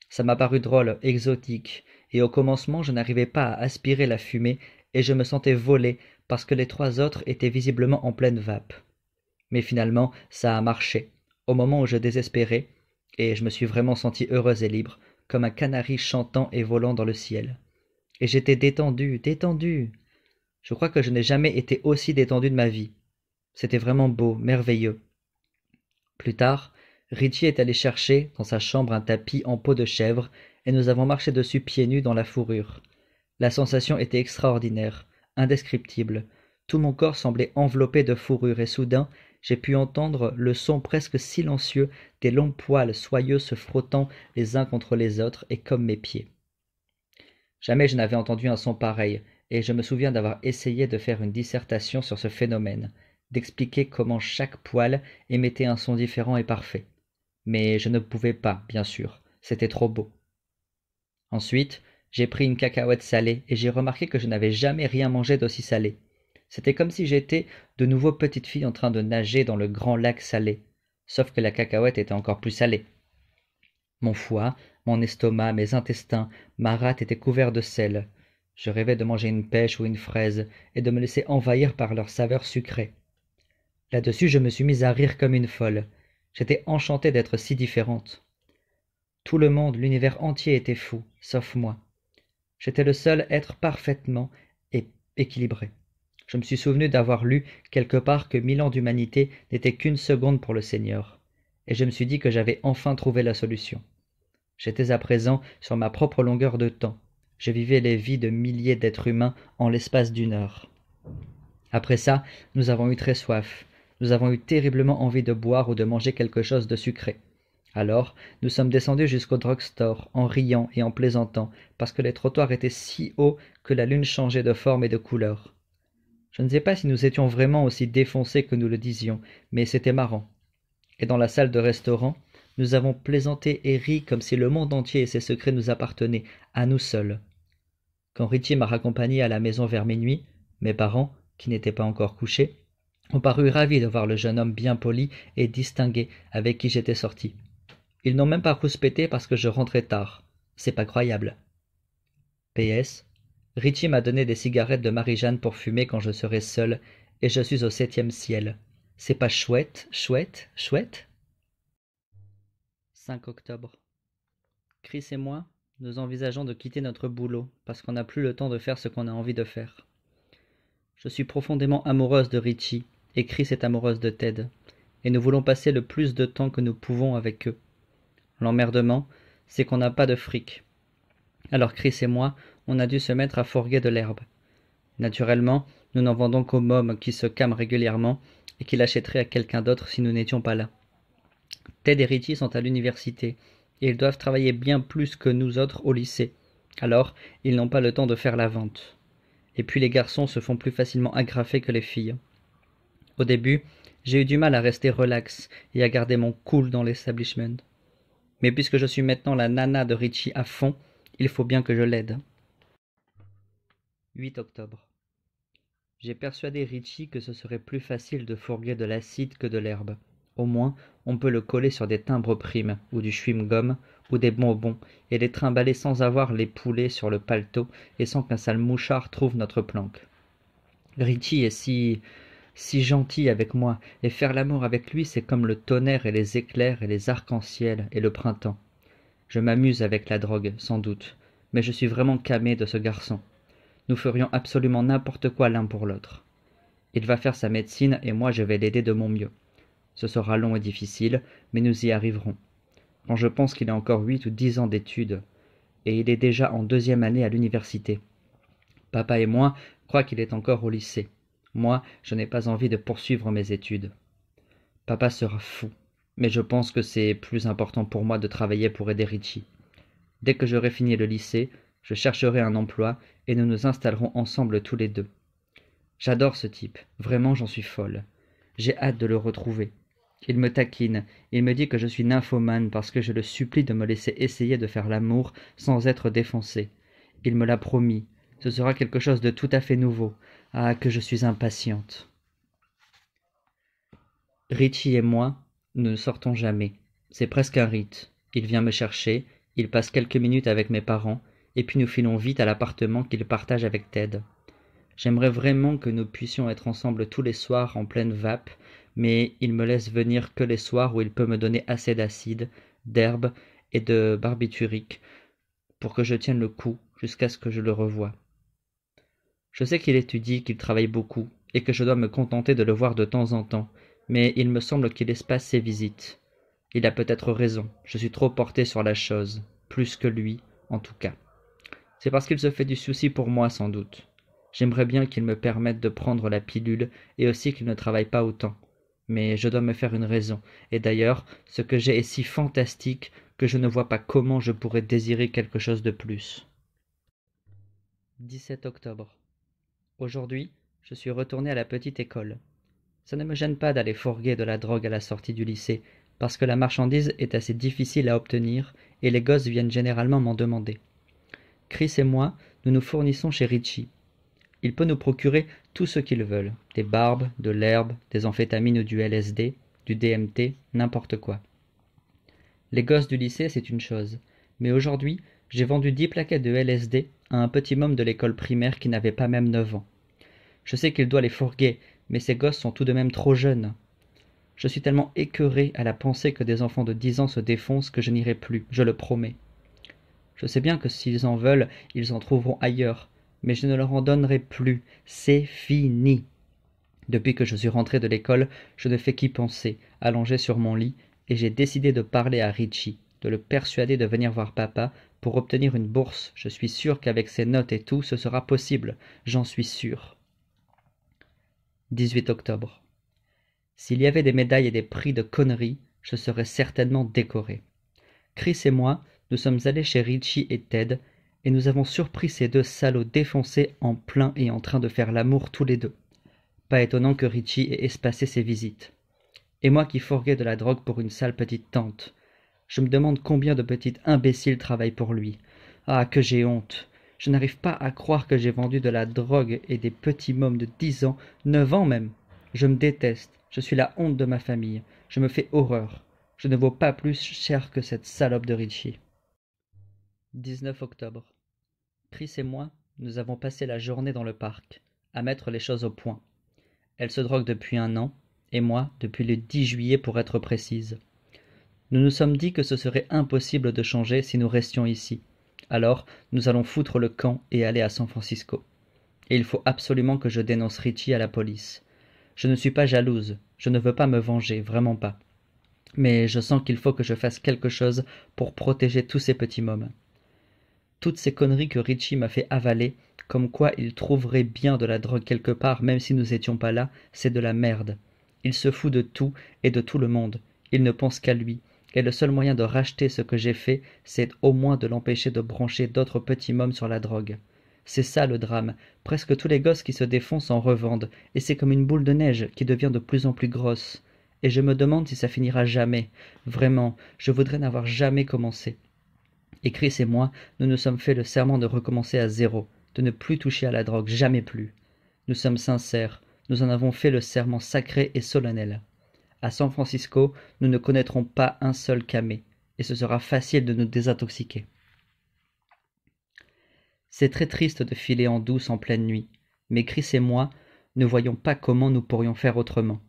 Ça m'a paru drôle, exotique, et au commencement je n'arrivais pas à aspirer la fumée et je me sentais volé parce que les trois autres étaient visiblement en pleine vape. Mais finalement, ça a marché. Au moment où je désespérais, et je me suis vraiment senti heureuse et libre, comme un canari chantant et volant dans le ciel. Et j'étais détendue, détendue. Je crois que je n'ai jamais été aussi détendue de ma vie. C'était vraiment beau, merveilleux. Plus tard, Richie est allé chercher dans sa chambre un tapis en peau de chèvre et nous avons marché dessus pieds nus dans la fourrure. La sensation était extraordinaire, indescriptible. Tout mon corps semblait enveloppé de fourrure et soudain j'ai pu entendre le son presque silencieux des longs poils soyeux se frottant les uns contre les autres et comme mes pieds. Jamais je n'avais entendu un son pareil, et je me souviens d'avoir essayé de faire une dissertation sur ce phénomène, d'expliquer comment chaque poil émettait un son différent et parfait. Mais je ne pouvais pas, bien sûr, c'était trop beau ensuite j'ai pris une cacahuète salée et j'ai remarqué que je n'avais jamais rien mangé d'aussi salé c'était comme si j'étais de nouveau petite fille en train de nager dans le grand lac salé sauf que la cacahuète était encore plus salée mon foie mon estomac mes intestins ma rate étaient couverts de sel je rêvais de manger une pêche ou une fraise et de me laisser envahir par leur saveur sucrée là-dessus je me suis mise à rire comme une folle j'étais enchantée d'être si différente tout le monde l'univers entier était fou sauf moi j'étais le seul être parfaitement équilibré je me suis souvenu d'avoir lu quelque part que mille ans d'humanité n'étaient qu'une seconde pour le seigneur et je me suis dit que j'avais enfin trouvé la solution j'étais à présent sur ma propre longueur de temps je vivais les vies de milliers d'êtres humains en l'espace d'une heure après ça nous avons eu très soif nous avons eu terriblement envie de boire ou de manger quelque chose de sucré alors, nous sommes descendus jusqu'au drugstore, en riant et en plaisantant, parce que les trottoirs étaient si hauts que la lune changeait de forme et de couleur. Je ne sais pas si nous étions vraiment aussi défoncés que nous le disions, mais c'était marrant. Et dans la salle de restaurant, nous avons plaisanté et ri comme si le monde entier et ses secrets nous appartenaient, à nous seuls. Quand Richie m'a raccompagné à la maison vers minuit, mes parents, qui n'étaient pas encore couchés, ont paru ravis de voir le jeune homme bien poli et distingué avec qui j'étais sorti. Ils n'ont même pas rouspété parce que je rentrais tard. C'est pas croyable. PS. Richie m'a donné des cigarettes de Marie-Jeanne pour fumer quand je serai seul, et je suis au septième ciel. C'est pas chouette, chouette, chouette 5 octobre. Chris et moi, nous envisageons de quitter notre boulot parce qu'on n'a plus le temps de faire ce qu'on a envie de faire. Je suis profondément amoureuse de Richie et Chris est amoureuse de Ted, et nous voulons passer le plus de temps que nous pouvons avec eux. L'emmerdement, c'est qu'on n'a pas de fric. Alors Chris et moi, on a dû se mettre à forguer de l'herbe. Naturellement, nous n'en vendons qu'aux mômes qui se cament régulièrement et qui l'achèteraient à quelqu'un d'autre si nous n'étions pas là. Ted et Richie sont à l'université, et ils doivent travailler bien plus que nous autres au lycée. Alors, ils n'ont pas le temps de faire la vente. Et puis les garçons se font plus facilement agrafer que les filles. Au début, j'ai eu du mal à rester relax et à garder mon cool dans l'establishment mais puisque je suis maintenant la nana de Richie à fond, il faut bien que je l'aide. 8 octobre. J'ai persuadé Richie que ce serait plus facile de fourguer de l'acide que de l'herbe. Au moins, on peut le coller sur des timbres primes, ou du chewing-gum, ou des bonbons, et les trimballer sans avoir les poulets sur le paletot et sans qu'un sale mouchard trouve notre planque. Richie est si si gentil avec moi, et faire l'amour avec lui c'est comme le tonnerre et les éclairs et les arcs-en-ciel et le printemps. Je m'amuse avec la drogue, sans doute, mais je suis vraiment camé de ce garçon. Nous ferions absolument n'importe quoi l'un pour l'autre. Il va faire sa médecine et moi je vais l'aider de mon mieux. Ce sera long et difficile, mais nous y arriverons. Quand je pense qu'il a encore huit ou dix ans d'études, et il est déjà en deuxième année à l'université. Papa et moi croient qu'il est encore au lycée. Moi, je n'ai pas envie de poursuivre mes études. Papa sera fou, mais je pense que c'est plus important pour moi de travailler pour aider Richie. Dès que j'aurai fini le lycée, je chercherai un emploi et nous nous installerons ensemble tous les deux. J'adore ce type, vraiment j'en suis folle. J'ai hâte de le retrouver. Il me taquine, il me dit que je suis nymphomane parce que je le supplie de me laisser essayer de faire l'amour sans être défoncé. Il me l'a promis, ce sera quelque chose de tout à fait nouveau, ah, que je suis impatiente. Richie et moi ne sortons jamais. C'est presque un rite. Il vient me chercher, il passe quelques minutes avec mes parents, et puis nous filons vite à l'appartement qu'il partage avec Ted. J'aimerais vraiment que nous puissions être ensemble tous les soirs en pleine vape, mais il me laisse venir que les soirs où il peut me donner assez d'acide, d'herbe et de barbiturique pour que je tienne le coup jusqu'à ce que je le revoie. Je sais qu'il étudie, qu'il travaille beaucoup, et que je dois me contenter de le voir de temps en temps, mais il me semble qu'il espace ses visites. Il a peut-être raison, je suis trop porté sur la chose, plus que lui, en tout cas. C'est parce qu'il se fait du souci pour moi, sans doute. J'aimerais bien qu'il me permette de prendre la pilule, et aussi qu'il ne travaille pas autant. Mais je dois me faire une raison, et d'ailleurs, ce que j'ai est si fantastique que je ne vois pas comment je pourrais désirer quelque chose de plus. 17 octobre. Aujourd'hui, je suis retourné à la petite école. Ça ne me gêne pas d'aller fourguer de la drogue à la sortie du lycée, parce que la marchandise est assez difficile à obtenir et les gosses viennent généralement m'en demander. Chris et moi, nous nous fournissons chez Richie. Il peut nous procurer tout ce qu'ils veulent des barbes, de l'herbe, des amphétamines ou du LSD, du DMT, n'importe quoi. Les gosses du lycée, c'est une chose, mais aujourd'hui, j'ai vendu dix plaquettes de LSD à un petit môme de l'école primaire qui n'avait pas même neuf ans. Je sais qu'il doit les fourguer, mais ces gosses sont tout de même trop jeunes. Je suis tellement écœuré à la pensée que des enfants de dix ans se défoncent que je n'irai plus, je le promets. Je sais bien que s'ils en veulent, ils en trouveront ailleurs, mais je ne leur en donnerai plus. C'est fini. Depuis que je suis rentré de l'école, je ne fais qu'y penser, allongé sur mon lit, et j'ai décidé de parler à Richie, de le persuader de venir voir papa pour obtenir une bourse. Je suis sûr qu'avec ces notes et tout, ce sera possible. J'en suis sûr. 18 octobre. S'il y avait des médailles et des prix de conneries, je serais certainement décoré. Chris et moi, nous sommes allés chez Richie et Ted, et nous avons surpris ces deux salauds défoncés en plein et en train de faire l'amour tous les deux. Pas étonnant que Richie ait espacé ses visites. Et moi qui fourguais de la drogue pour une sale petite tante. Je me demande combien de petites imbéciles travaillent pour lui. Ah, que j'ai honte. Je n'arrive pas à croire que j'ai vendu de la drogue et des petits mômes de dix ans, neuf ans même. Je me déteste. Je suis la honte de ma famille. Je me fais horreur. Je ne vaux pas plus cher que cette salope de Richie. 19 octobre. Chris et moi, nous avons passé la journée dans le parc, à mettre les choses au point. Elle se drogue depuis un an, et moi depuis le 10 juillet pour être précise. Nous nous sommes dit que ce serait impossible de changer si nous restions ici. Alors, nous allons foutre le camp et aller à San Francisco. Et il faut absolument que je dénonce Richie à la police. Je ne suis pas jalouse, je ne veux pas me venger, vraiment pas. Mais je sens qu'il faut que je fasse quelque chose pour protéger tous ces petits mômes. Toutes ces conneries que Richie m'a fait avaler, comme quoi il trouverait bien de la drogue quelque part même si nous étions pas là, c'est de la merde. Il se fout de tout et de tout le monde. Il ne pense qu'à lui, et le seul moyen de racheter ce que j'ai fait, c'est au moins de l'empêcher de brancher d'autres petits mômes sur la drogue. C'est ça le drame, presque tous les gosses qui se défoncent en revendent, et c'est comme une boule de neige qui devient de plus en plus grosse. Et je me demande si ça finira jamais. Vraiment, je voudrais n'avoir jamais commencé. Et Chris et moi, nous nous sommes fait le serment de recommencer à zéro, de ne plus toucher à la drogue, jamais plus. Nous sommes sincères, nous en avons fait le serment sacré et solennel. À San Francisco, nous ne connaîtrons pas un seul camé, et ce sera facile de nous désintoxiquer. C'est très triste de filer en douce en pleine nuit, mais Chris et moi ne voyons pas comment nous pourrions faire autrement.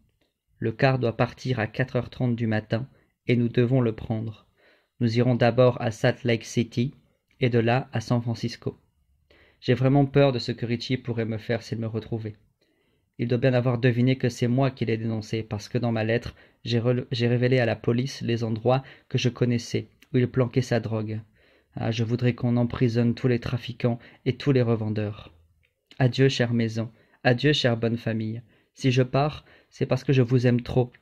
Le car doit partir à 4h30 du matin et nous devons le prendre. Nous irons d'abord à Salt Lake City et de là à San Francisco. J'ai vraiment peur de ce que Richie pourrait me faire s'il me retrouvait. Il doit bien avoir deviné que c'est moi qui l'ai dénoncé, parce que dans ma lettre, j'ai révélé à la police les endroits que je connaissais, où il planquait sa drogue. Ah, je voudrais qu'on emprisonne tous les trafiquants et tous les revendeurs. Adieu, chère maison, adieu, chère bonne famille. Si je pars, c'est parce que je vous aime trop,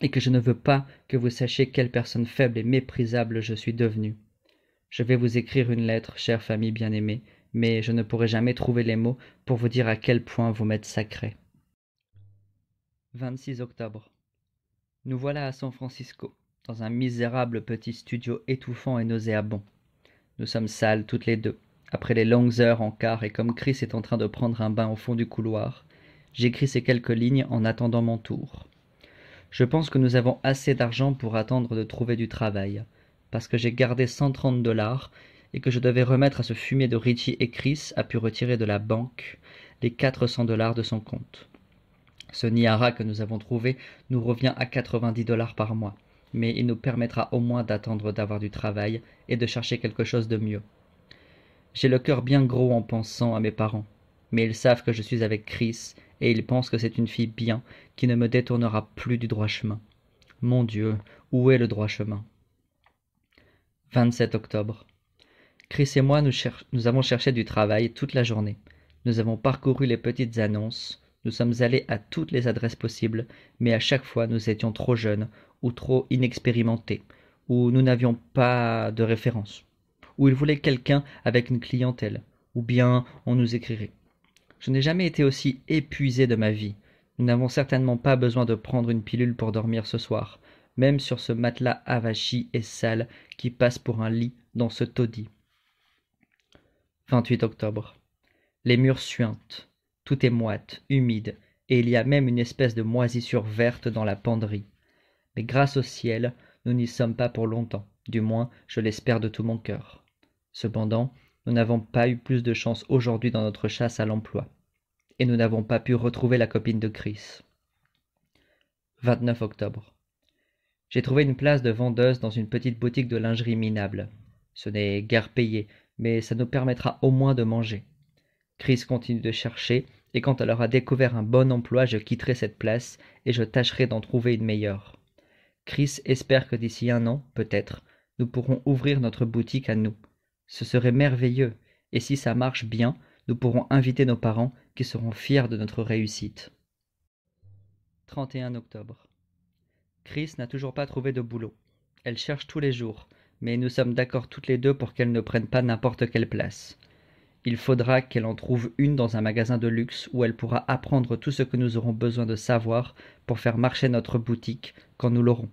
et que je ne veux pas que vous sachiez quelle personne faible et méprisable je suis devenue. Je vais vous écrire une lettre, chère famille bien-aimée, mais je ne pourrai jamais trouver les mots pour vous dire à quel point vous m'êtes sacré. 26 octobre. Nous voilà à San Francisco, dans un misérable petit studio étouffant et nauséabond. Nous sommes sales toutes les deux, après les longues heures en quart et comme Chris est en train de prendre un bain au fond du couloir, j'écris ces quelques lignes en attendant mon tour. Je pense que nous avons assez d'argent pour attendre de trouver du travail, parce que j'ai gardé 130 dollars et que je devais remettre à ce fumier de Richie et Chris a pu retirer de la banque les 400 dollars de son compte. Ce Niara que nous avons trouvé nous revient à 90 dollars par mois, mais il nous permettra au moins d'attendre d'avoir du travail et de chercher quelque chose de mieux. J'ai le cœur bien gros en pensant à mes parents, mais ils savent que je suis avec Chris et ils pensent que c'est une fille bien qui ne me détournera plus du droit chemin. Mon Dieu, où est le droit chemin 27 octobre. Chris et moi, nous avons cherché du travail toute la journée. Nous avons parcouru les petites annonces, nous sommes allés à toutes les adresses possibles, mais à chaque fois nous étions trop jeunes, ou trop inexpérimentés, ou nous n'avions pas de référence, ou ils voulaient quelqu'un avec une clientèle, ou bien on nous écrirait. Je n'ai jamais été aussi épuisé de ma vie. Nous n'avons certainement pas besoin de prendre une pilule pour dormir ce soir, même sur ce matelas avachi et sale qui passe pour un lit dans ce taudis. 28 octobre. Les murs suintent. Tout est moite, humide, et il y a même une espèce de moisissure verte dans la penderie. Mais grâce au ciel, nous n'y sommes pas pour longtemps, du moins je l'espère de tout mon cœur. Cependant, nous n'avons pas eu plus de chance aujourd'hui dans notre chasse à l'emploi, et nous n'avons pas pu retrouver la copine de Chris. 29 octobre. J'ai trouvé une place de vendeuse dans une petite boutique de lingerie minable. Ce n'est guère payé, mais ça nous permettra au moins de manger. Chris continue de chercher, et quand elle aura découvert un bon emploi, je quitterai cette place et je tâcherai d'en trouver une meilleure. Chris espère que d'ici un an, peut-être, nous pourrons ouvrir notre boutique à nous. Ce serait merveilleux, et si ça marche bien, nous pourrons inviter nos parents qui seront fiers de notre réussite. 31 octobre. Chris n'a toujours pas trouvé de boulot. Elle cherche tous les jours, mais nous sommes d'accord toutes les deux pour qu'elle ne prenne pas n'importe quelle place. Il faudra qu'elle en trouve une dans un magasin de luxe où elle pourra apprendre tout ce que nous aurons besoin de savoir pour faire marcher notre boutique quand nous l'aurons.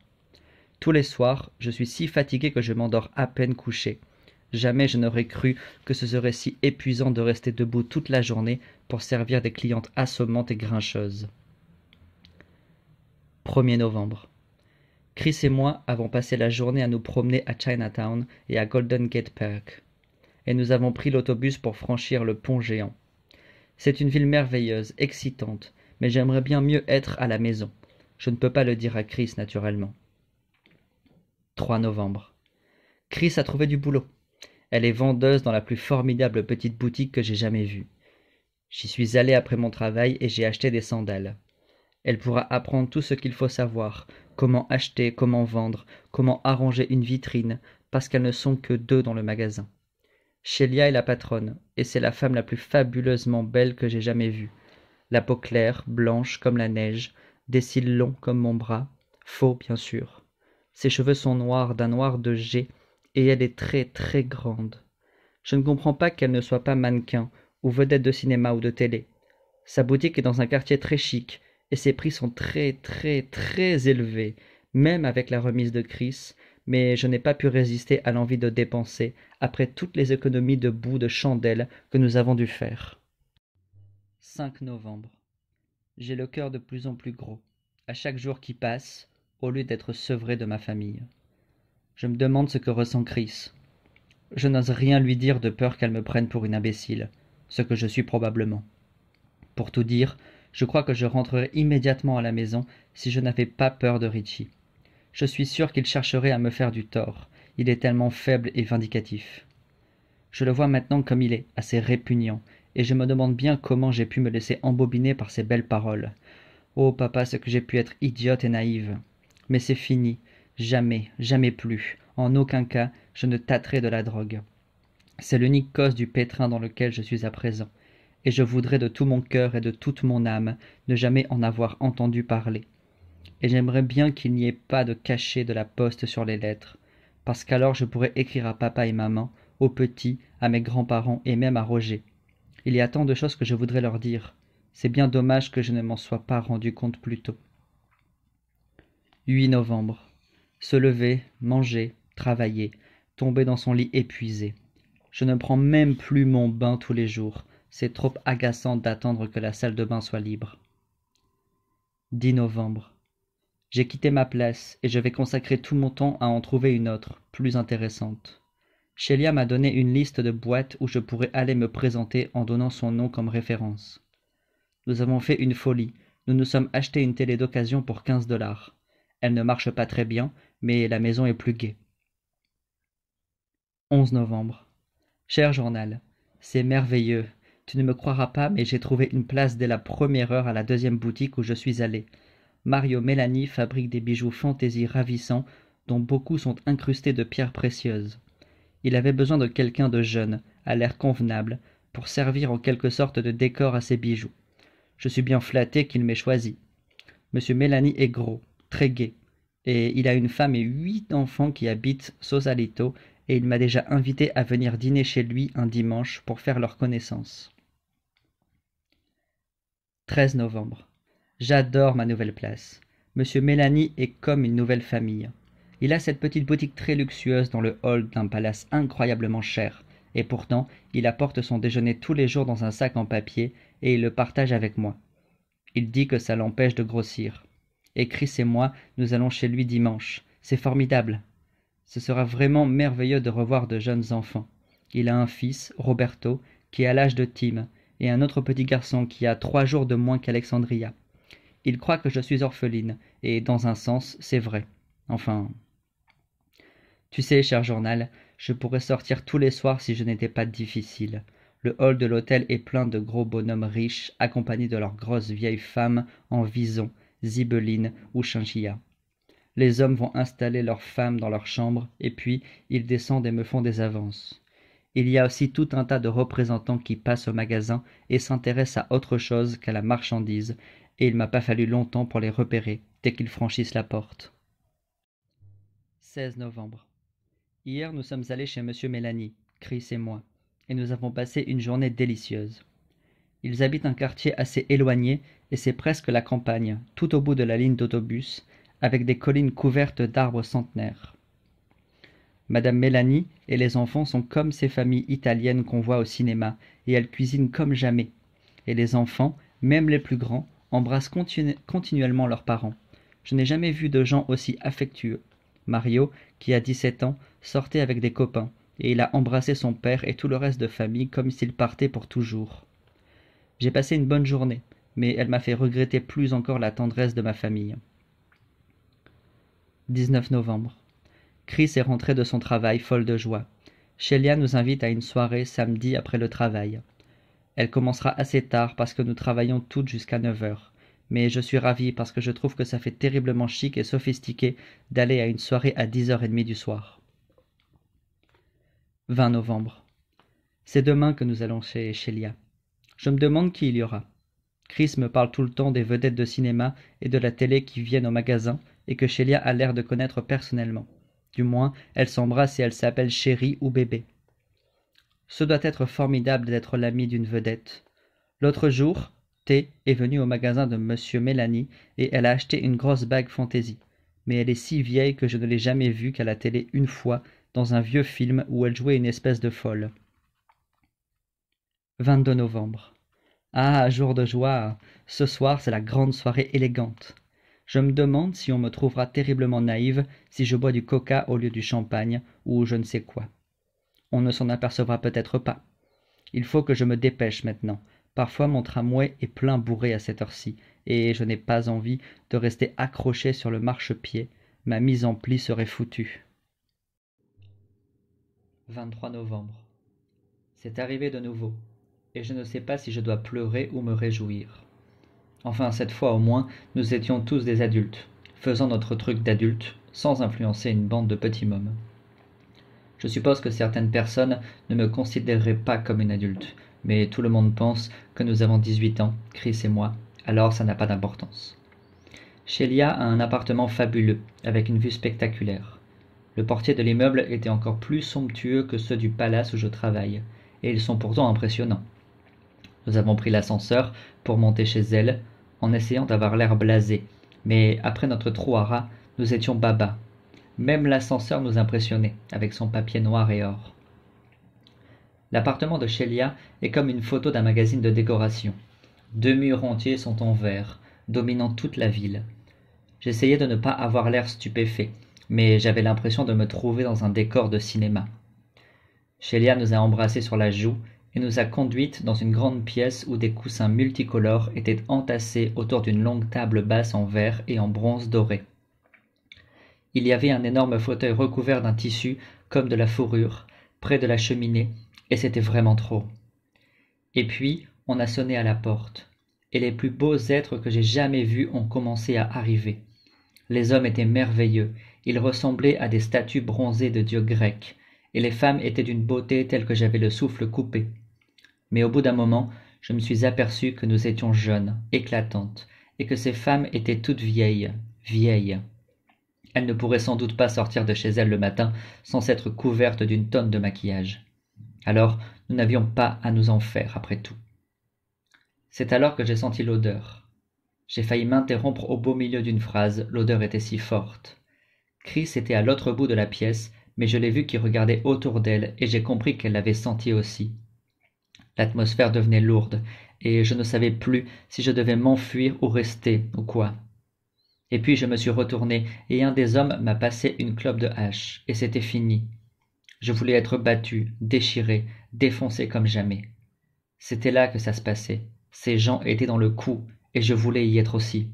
Tous les soirs, je suis si fatigué que je m'endors à peine couché. Jamais je n'aurais cru que ce serait si épuisant de rester debout toute la journée pour servir des clientes assommantes et grincheuses. 1er novembre. Chris et moi avons passé la journée à nous promener à Chinatown et à Golden Gate Park et nous avons pris l'autobus pour franchir le pont géant. C'est une ville merveilleuse, excitante, mais j'aimerais bien mieux être à la maison. Je ne peux pas le dire à Chris, naturellement. 3 novembre. Chris a trouvé du boulot. Elle est vendeuse dans la plus formidable petite boutique que j'ai jamais vue. J'y suis allé après mon travail et j'ai acheté des sandales. Elle pourra apprendre tout ce qu'il faut savoir, comment acheter, comment vendre, comment arranger une vitrine, parce qu'elles ne sont que deux dans le magasin. Chélia est la patronne, et c'est la femme la plus fabuleusement belle que j'ai jamais vue. La peau claire, blanche comme la neige, des cils longs comme mon bras, faux bien sûr. Ses cheveux sont noirs, d'un noir de jet, et elle est très très grande. Je ne comprends pas qu'elle ne soit pas mannequin, ou vedette de cinéma ou de télé. Sa boutique est dans un quartier très chic, et ses prix sont très très très élevés, même avec la remise de Chris, mais je n'ai pas pu résister à l'envie de dépenser, après toutes les économies de boue de chandelle que nous avons dû faire. 5 novembre. J'ai le cœur de plus en plus gros, à chaque jour qui passe, au lieu d'être sevré de ma famille. Je me demande ce que ressent Chris. Je n'ose rien lui dire de peur qu'elle me prenne pour une imbécile, ce que je suis probablement. Pour tout dire, je crois que je rentrerai immédiatement à la maison si je n'avais pas peur de Richie je suis sûr qu'il chercherait à me faire du tort il est tellement faible et vindicatif je le vois maintenant comme il est assez répugnant et je me demande bien comment j'ai pu me laisser embobiner par ses belles paroles oh papa ce que j'ai pu être idiote et naïve mais c'est fini jamais jamais plus en aucun cas je ne tâterai de la drogue c'est l'unique cause du pétrin dans lequel je suis à présent et je voudrais de tout mon cœur et de toute mon âme ne jamais en avoir entendu parler et j'aimerais bien qu'il n'y ait pas de cachet de la poste sur les lettres, parce qu'alors je pourrais écrire à papa et maman, aux petits, à mes grands-parents et même à Roger. Il y a tant de choses que je voudrais leur dire. C'est bien dommage que je ne m'en sois pas rendu compte plus tôt. 8 novembre. Se lever, manger, travailler, tomber dans son lit épuisé. Je ne prends même plus mon bain tous les jours. C'est trop agaçant d'attendre que la salle de bain soit libre. 10 novembre j'ai quitté ma place et je vais consacrer tout mon temps à en trouver une autre, plus intéressante. Shelia m'a donné une liste de boîtes où je pourrais aller me présenter en donnant son nom comme référence. Nous avons fait une folie. Nous nous sommes acheté une télé d'occasion pour 15 dollars. Elle ne marche pas très bien, mais la maison est plus gaie. 11 novembre. Cher journal, c'est merveilleux. Tu ne me croiras pas, mais j'ai trouvé une place dès la première heure à la deuxième boutique où je suis allé. Mario Melani fabrique des bijoux fantaisie ravissants dont beaucoup sont incrustés de pierres précieuses. Il avait besoin de quelqu'un de jeune, à l'air convenable, pour servir en quelque sorte de décor à ses bijoux. Je suis bien flatté qu'il m'ait choisi. Monsieur Mélanie est gros, très gai, et il a une femme et huit enfants qui habitent Sosalito, et il m'a déjà invité à venir dîner chez lui un dimanche pour faire leur connaissance. 13 novembre. J'adore ma nouvelle place. Monsieur Mélanie est comme une nouvelle famille. Il a cette petite boutique très luxueuse dans le hall d'un palace incroyablement cher, et pourtant il apporte son déjeuner tous les jours dans un sac en papier, et il le partage avec moi. Il dit que ça l'empêche de grossir. Et Chris et moi, nous allons chez lui dimanche. C'est formidable. Ce sera vraiment merveilleux de revoir de jeunes enfants. Il a un fils, Roberto, qui a l'âge de Tim, et un autre petit garçon qui a trois jours de moins qu'Alexandria. Il croit que je suis orpheline, et dans un sens, c'est vrai. Enfin. Tu sais, cher journal, je pourrais sortir tous les soirs si je n'étais pas difficile. Le hall de l'hôtel est plein de gros bonhommes riches, accompagnés de leurs grosses vieilles femmes en vison, zibeline ou chinchilla. Les hommes vont installer leurs femmes dans leurs chambres et puis ils descendent et me font des avances. Il y a aussi tout un tas de représentants qui passent au magasin et s'intéressent à autre chose qu'à la marchandise, et il m'a pas fallu longtemps pour les repérer dès qu'ils franchissent la porte. 16 novembre. Hier, nous sommes allés chez M. Mélanie, Chris et moi, et nous avons passé une journée délicieuse. Ils habitent un quartier assez éloigné et c'est presque la campagne, tout au bout de la ligne d'autobus, avec des collines couvertes d'arbres centenaires. Madame Mélanie et les enfants sont comme ces familles italiennes qu'on voit au cinéma, et elles cuisinent comme jamais. Et les enfants, même les plus grands, embrassent continuellement leurs parents. Je n'ai jamais vu de gens aussi affectueux. Mario, qui a 17 ans, sortait avec des copains, et il a embrassé son père et tout le reste de famille comme s'il partait pour toujours. J'ai passé une bonne journée, mais elle m'a fait regretter plus encore la tendresse de ma famille. 19 novembre. Chris est rentré de son travail folle de joie. Shelia nous invite à une soirée samedi après le travail. Elle commencera assez tard parce que nous travaillons toutes jusqu'à 9 heures. Mais je suis ravie parce que je trouve que ça fait terriblement chic et sophistiqué d'aller à une soirée à 10h30 du soir. 20 novembre. C'est demain que nous allons chez Chélia. Je me demande qui il y aura. Chris me parle tout le temps des vedettes de cinéma et de la télé qui viennent au magasin et que Chélia a l'air de connaître personnellement. Du moins, elle s'embrasse et elle s'appelle chérie ou bébé. Ce doit être formidable d'être l'ami d'une vedette. L'autre jour, T est venue au magasin de Monsieur Mélanie et elle a acheté une grosse bague fantaisie. Mais elle est si vieille que je ne l'ai jamais vue qu'à la télé une fois, dans un vieux film où elle jouait une espèce de folle. 22 novembre. Ah, jour de joie Ce soir, c'est la grande soirée élégante. Je me demande si on me trouvera terriblement naïve si je bois du coca au lieu du champagne ou je ne sais quoi on ne s'en apercevra peut-être pas. Il faut que je me dépêche maintenant. Parfois mon tramway est plein bourré à cette heure-ci, et je n'ai pas envie de rester accroché sur le marchepied. Ma mise en pli serait foutue. 23 novembre. C'est arrivé de nouveau, et je ne sais pas si je dois pleurer ou me réjouir. Enfin, cette fois au moins, nous étions tous des adultes, faisant notre truc d'adultes, sans influencer une bande de petits mômes. Je suppose que certaines personnes ne me considéreraient pas comme une adulte, mais tout le monde pense que nous avons 18 ans, Chris et moi, alors ça n'a pas d'importance. Shelia a un appartement fabuleux, avec une vue spectaculaire. Le portier de l'immeuble était encore plus somptueux que ceux du palace où je travaille, et ils sont pourtant impressionnants. Nous avons pris l'ascenseur pour monter chez elle, en essayant d'avoir l'air blasé, mais après notre trou à rats, nous étions baba, même l'ascenseur nous impressionnait, avec son papier noir et or. L'appartement de Shelia est comme une photo d'un magazine de décoration. Deux murs entiers sont en verre, dominant toute la ville. J'essayais de ne pas avoir l'air stupéfait, mais j'avais l'impression de me trouver dans un décor de cinéma. Shelia nous a embrassés sur la joue et nous a conduites dans une grande pièce où des coussins multicolores étaient entassés autour d'une longue table basse en verre et en bronze doré il y avait un énorme fauteuil recouvert d'un tissu comme de la fourrure près de la cheminée et c'était vraiment trop et puis on a sonné à la porte et les plus beaux êtres que j'ai jamais vus ont commencé à arriver les hommes étaient merveilleux ils ressemblaient à des statues bronzées de dieux grecs et les femmes étaient d'une beauté telle que j'avais le souffle coupé mais au bout d'un moment je me suis aperçu que nous étions jeunes éclatantes et que ces femmes étaient toutes vieilles vieilles elle ne pourrait sans doute pas sortir de chez elle le matin sans s'être couverte d'une tonne de maquillage. Alors, nous n'avions pas à nous en faire, après tout. C'est alors que j'ai senti l'odeur. J'ai failli m'interrompre au beau milieu d'une phrase, l'odeur était si forte. Chris était à l'autre bout de la pièce, mais je l'ai vu qui regardait autour d'elle et j'ai compris qu'elle l'avait senti aussi. L'atmosphère devenait lourde, et je ne savais plus si je devais m'enfuir ou rester, ou quoi. Et puis je me suis retourné, et un des hommes m'a passé une clope de hache, et c'était fini. Je voulais être battu, déchiré, défoncé comme jamais. C'était là que ça se passait. Ces gens étaient dans le coup, et je voulais y être aussi.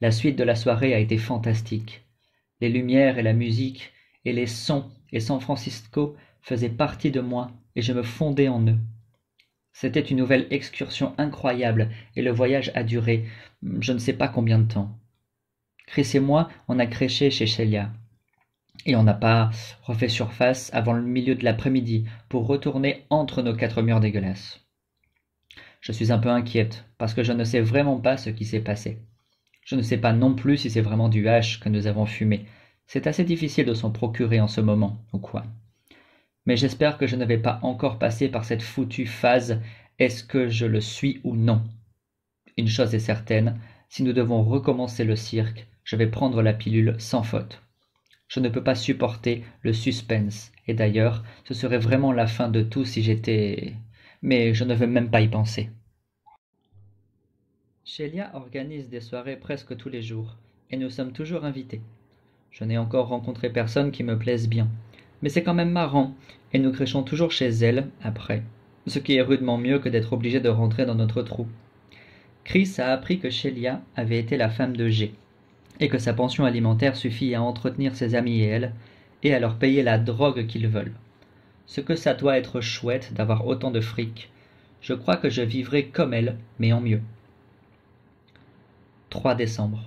La suite de la soirée a été fantastique. Les lumières et la musique, et les sons et San Francisco faisaient partie de moi, et je me fondais en eux. C'était une nouvelle excursion incroyable, et le voyage a duré hum, je ne sais pas combien de temps. Chris et moi, on a crêché chez Shelia. Et on n'a pas refait surface avant le milieu de l'après-midi pour retourner entre nos quatre murs dégueulasses. Je suis un peu inquiète parce que je ne sais vraiment pas ce qui s'est passé. Je ne sais pas non plus si c'est vraiment du hache que nous avons fumé. C'est assez difficile de s'en procurer en ce moment, ou quoi mais j'espère que je ne vais pas encore passer par cette foutue phase est-ce que je le suis ou non Une chose est certaine, si nous devons recommencer le cirque, je vais prendre la pilule sans faute. Je ne peux pas supporter le suspense, et d'ailleurs, ce serait vraiment la fin de tout si j'étais... Mais je ne veux même pas y penser. Shelia organise des soirées presque tous les jours, et nous sommes toujours invités. Je n'ai encore rencontré personne qui me plaise bien, mais c'est quand même marrant, et nous créchons toujours chez elle, après. Ce qui est rudement mieux que d'être obligé de rentrer dans notre trou. Chris a appris que Shelia avait été la femme de G, et que sa pension alimentaire suffit à entretenir ses amis et elle, et à leur payer la drogue qu'ils veulent. Ce que ça doit être chouette d'avoir autant de fric. Je crois que je vivrai comme elle, mais en mieux. 3 décembre.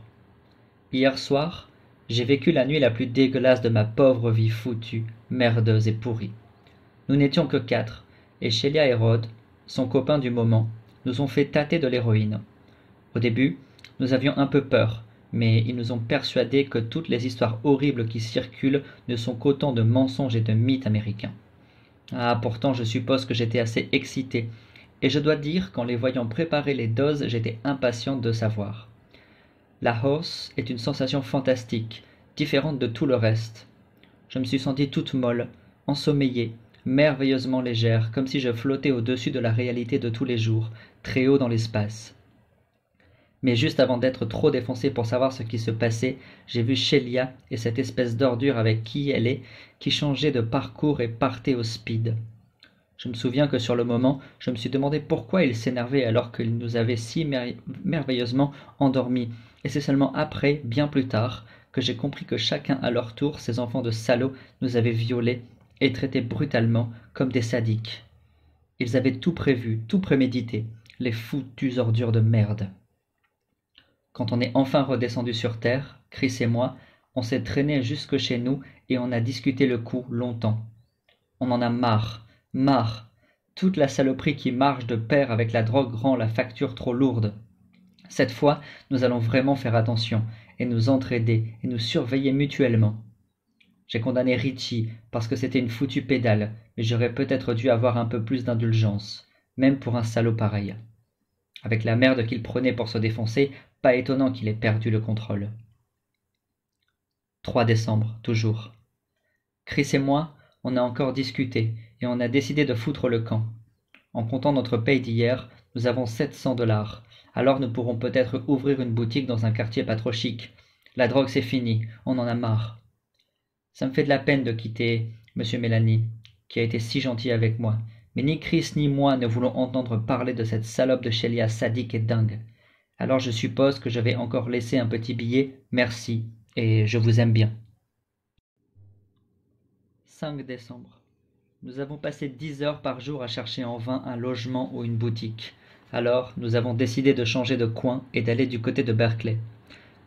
Hier soir, j'ai vécu la nuit la plus dégueulasse de ma pauvre vie foutue, merdeuse et pourrie. Nous n'étions que quatre, et Shelia et Rod, son copain du moment, nous ont fait tâter de l'héroïne. Au début, nous avions un peu peur, mais ils nous ont persuadés que toutes les histoires horribles qui circulent ne sont qu'autant de mensonges et de mythes américains. Ah, pourtant, je suppose que j'étais assez excité, et je dois dire qu'en les voyant préparer les doses, j'étais impatiente de savoir. La hausse est une sensation fantastique, différente de tout le reste je me suis sentie toute molle ensommeillée merveilleusement légère comme si je flottais au-dessus de la réalité de tous les jours très haut dans l'espace mais juste avant d'être trop défoncé pour savoir ce qui se passait, j'ai vu Shelia et cette espèce d'ordure avec qui elle est, qui changeait de parcours et partait au speed. Je me souviens que sur le moment, je me suis demandé pourquoi il s'énervait alors qu'il nous avait si merveilleusement endormis, et c'est seulement après, bien plus tard, que j'ai compris que chacun à leur tour, ces enfants de salauds nous avaient violés et traités brutalement comme des sadiques. Ils avaient tout prévu, tout prémédité, les foutues ordures de merde. Quand on est enfin redescendu sur terre, Chris et moi, on s'est traîné jusque chez nous et on a discuté le coup longtemps. On en a marre, marre. Toute la saloperie qui marche de pair avec la drogue rend la facture trop lourde. Cette fois, nous allons vraiment faire attention et nous entraider et nous surveiller mutuellement. J'ai condamné Richie parce que c'était une foutue pédale, mais j'aurais peut-être dû avoir un peu plus d'indulgence, même pour un salaud pareil. Avec la merde qu'il prenait pour se défoncer, pas étonnant qu'il ait perdu le contrôle. 3 décembre, toujours. Chris et moi, on a encore discuté et on a décidé de foutre le camp. En comptant notre paye d'hier, nous avons 700 dollars, alors nous pourrons peut-être ouvrir une boutique dans un quartier pas trop chic. La drogue c'est fini, on en a marre. Ça me fait de la peine de quitter monsieur Mélanie, qui a été si gentil avec moi, mais ni Chris ni moi ne voulons entendre parler de cette salope de Shelia sadique et dingue. Alors je suppose que je vais encore laisser un petit billet merci et je vous aime bien. 5 décembre. Nous avons passé dix heures par jour à chercher en vain un logement ou une boutique. Alors, nous avons décidé de changer de coin et d'aller du côté de Berkeley.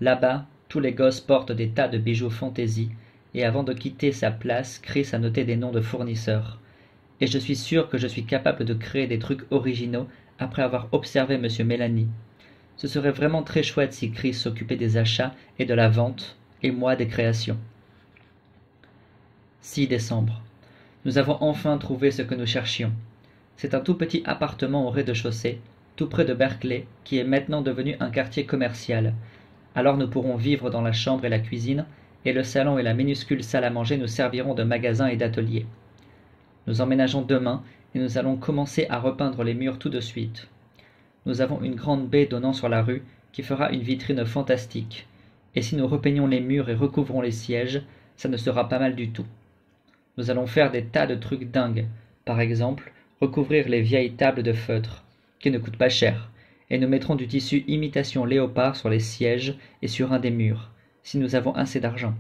Là-bas, tous les gosses portent des tas de bijoux fantaisie, et avant de quitter sa place, Chris a noté des noms de fournisseurs. Et je suis sûr que je suis capable de créer des trucs originaux après avoir observé M. Mélanie. Ce serait vraiment très chouette si Chris s'occupait des achats et de la vente, et moi des créations. 6 décembre. Nous avons enfin trouvé ce que nous cherchions. C'est un tout petit appartement au rez-de-chaussée, tout près de Berkeley, qui est maintenant devenu un quartier commercial. Alors nous pourrons vivre dans la chambre et la cuisine, et le salon et la minuscule salle à manger nous serviront de magasin et d'atelier. Nous emménageons demain et nous allons commencer à repeindre les murs tout de suite. Nous avons une grande baie donnant sur la rue qui fera une vitrine fantastique. Et si nous repeignons les murs et recouvrons les sièges, ça ne sera pas mal du tout. Nous allons faire des tas de trucs dingues. Par exemple, recouvrir les vieilles tables de feutre, qui ne coûte pas cher, et nous mettrons du tissu imitation léopard sur les sièges et sur un des murs, si nous avons assez d'argent.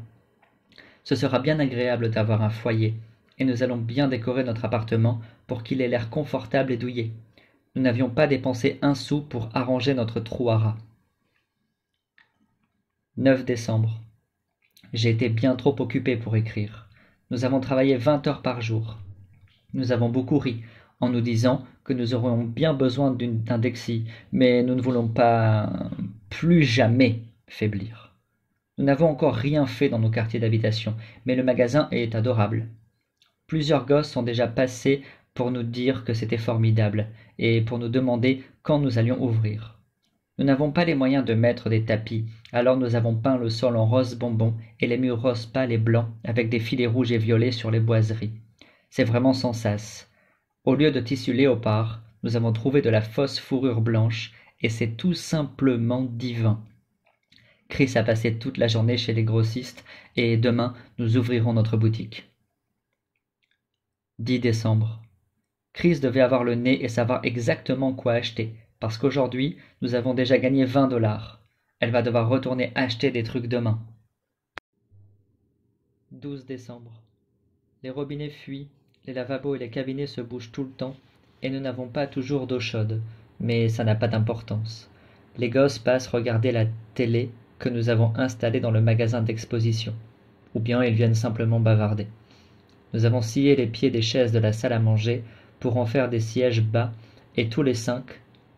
Ce sera bien agréable d'avoir un foyer, et nous allons bien décorer notre appartement pour qu'il ait l'air confortable et douillet. Nous n'avions pas dépensé un sou pour arranger notre trou à rats. 9 décembre. J'ai été bien trop occupé pour écrire. Nous avons travaillé vingt heures par jour. Nous avons beaucoup ri, en nous disant que nous aurions bien besoin d'un indexie, mais nous ne voulons pas plus jamais faiblir. Nous n'avons encore rien fait dans nos quartiers d'habitation, mais le magasin est adorable. Plusieurs gosses sont déjà passés pour nous dire que c'était formidable et pour nous demander quand nous allions ouvrir. Nous n'avons pas les moyens de mettre des tapis, alors nous avons peint le sol en rose bonbon et les murs roses pâles et blancs avec des filets rouges et violets sur les boiseries. C'est vraiment sans sas au lieu de tissu léopard nous avons trouvé de la fausse fourrure blanche et c'est tout simplement divin chris a passé toute la journée chez les grossistes et demain nous ouvrirons notre boutique 10 décembre chris devait avoir le nez et savoir exactement quoi acheter parce qu'aujourd'hui nous avons déjà gagné 20 dollars elle va devoir retourner acheter des trucs demain 12 décembre les robinets fuient les lavabos et les cabinets se bougent tout le temps, et nous n'avons pas toujours d'eau chaude, mais ça n'a pas d'importance. Les gosses passent regarder la télé que nous avons installée dans le magasin d'exposition, ou bien ils viennent simplement bavarder. Nous avons scié les pieds des chaises de la salle à manger pour en faire des sièges bas, et tous les cinq,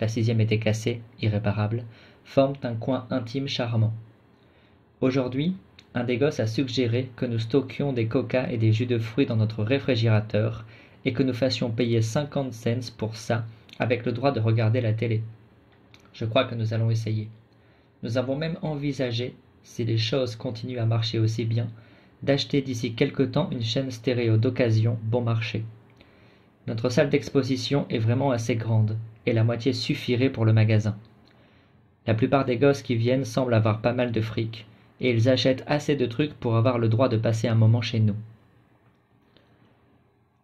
la sixième était cassée, irréparable, forment un coin intime charmant. Aujourd'hui, un des gosses a suggéré que nous stockions des coca et des jus de fruits dans notre réfrigérateur et que nous fassions payer 50 cents pour ça avec le droit de regarder la télé. Je crois que nous allons essayer. Nous avons même envisagé, si les choses continuent à marcher aussi bien, d'acheter d'ici quelque temps une chaîne stéréo d'occasion bon marché. Notre salle d'exposition est vraiment assez grande, et la moitié suffirait pour le magasin. La plupart des gosses qui viennent semblent avoir pas mal de fric, et ils achètent assez de trucs pour avoir le droit de passer un moment chez nous.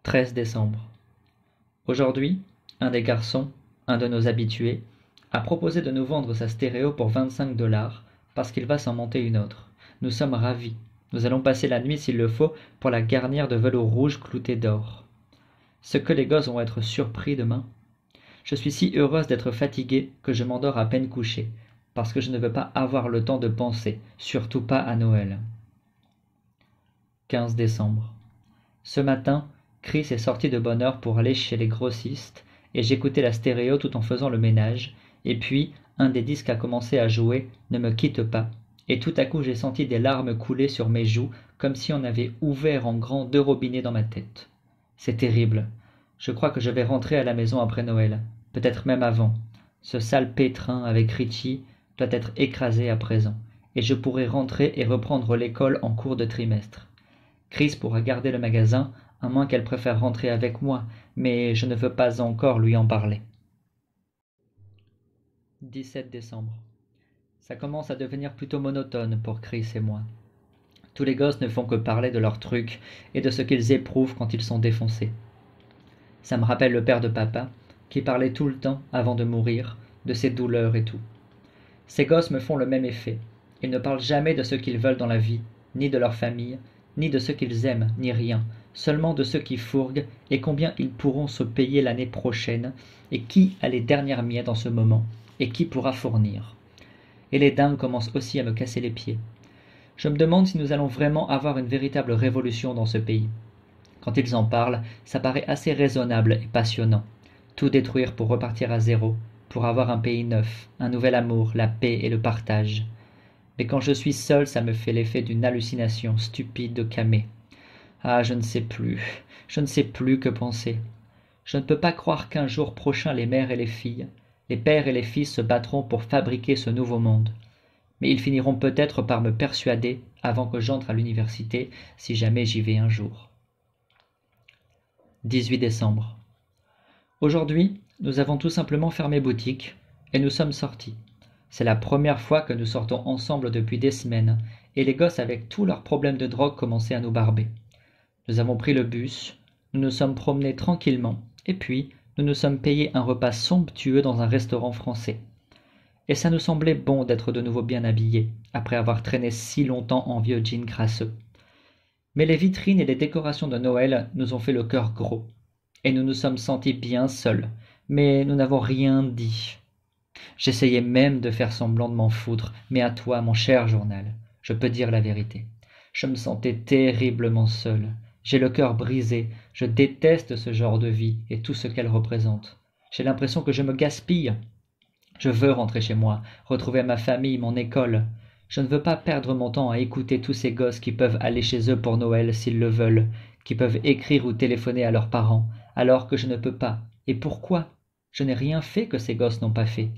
13 décembre. Aujourd'hui, un des garçons, un de nos habitués, a proposé de nous vendre sa stéréo pour 25 dollars parce qu'il va s'en monter une autre. Nous sommes ravis. Nous allons passer la nuit s'il le faut pour la garnir de velours rouge clouté d'or. Ce que les gosses vont être surpris demain. Je suis si heureuse d'être fatiguée que je m'endors à peine couchée parce que je ne veux pas avoir le temps de penser, surtout pas à Noël. 15 décembre. Ce matin, Chris est sorti de bonne heure pour aller chez les grossistes, et j'écoutais la stéréo tout en faisant le ménage, et puis un des disques a commencé à jouer Ne me quitte pas, et tout à coup j'ai senti des larmes couler sur mes joues, comme si on avait ouvert en grand deux robinets dans ma tête. C'est terrible. Je crois que je vais rentrer à la maison après Noël, peut-être même avant. Ce sale pétrin avec Richie, doit être écrasé à présent, et je pourrai rentrer et reprendre l'école en cours de trimestre. Chris pourra garder le magasin, à moins qu'elle préfère rentrer avec moi, mais je ne veux pas encore lui en parler. 17 décembre. Ça commence à devenir plutôt monotone pour Chris et moi. Tous les gosses ne font que parler de leurs trucs et de ce qu'ils éprouvent quand ils sont défoncés. Ça me rappelle le père de papa, qui parlait tout le temps, avant de mourir, de ses douleurs et tout ces gosses me font le même effet ils ne parlent jamais de ce qu'ils veulent dans la vie ni de leur famille ni de ce qu'ils aiment ni rien seulement de ce qui fourguent et combien ils pourront se payer l'année prochaine et qui a les dernières miettes en ce moment et qui pourra fournir et les dingues commencent aussi à me casser les pieds je me demande si nous allons vraiment avoir une véritable révolution dans ce pays quand ils en parlent ça paraît assez raisonnable et passionnant tout détruire pour repartir à zéro pour avoir un pays neuf, un nouvel amour, la paix et le partage. Mais quand je suis seul, ça me fait l'effet d'une hallucination stupide de camé. Ah, je ne sais plus, je ne sais plus que penser. Je ne peux pas croire qu'un jour prochain les mères et les filles, les pères et les fils se battront pour fabriquer ce nouveau monde. Mais ils finiront peut-être par me persuader avant que j'entre à l'université, si jamais j'y vais un jour. 18 décembre. Aujourd'hui, nous avons tout simplement fermé boutique, et nous sommes sortis. C'est la première fois que nous sortons ensemble depuis des semaines, et les gosses avec tous leurs problèmes de drogue commençaient à nous barber. Nous avons pris le bus, nous nous sommes promenés tranquillement, et puis nous nous sommes payés un repas somptueux dans un restaurant français. Et ça nous semblait bon d'être de nouveau bien habillés, après avoir traîné si longtemps en vieux jeans crasseux. Mais les vitrines et les décorations de Noël nous ont fait le cœur gros, et nous nous sommes sentis bien seuls, mais nous n'avons rien dit. J'essayais même de faire semblant de m'en foutre, mais à toi, mon cher journal, je peux dire la vérité. Je me sentais terriblement seul. J'ai le cœur brisé, je déteste ce genre de vie et tout ce qu'elle représente. J'ai l'impression que je me gaspille. Je veux rentrer chez moi, retrouver ma famille, mon école. Je ne veux pas perdre mon temps à écouter tous ces gosses qui peuvent aller chez eux pour Noël s'ils le veulent, qui peuvent écrire ou téléphoner à leurs parents, alors que je ne peux pas. Et pourquoi je n'ai rien fait que ces gosses n'ont pas fait.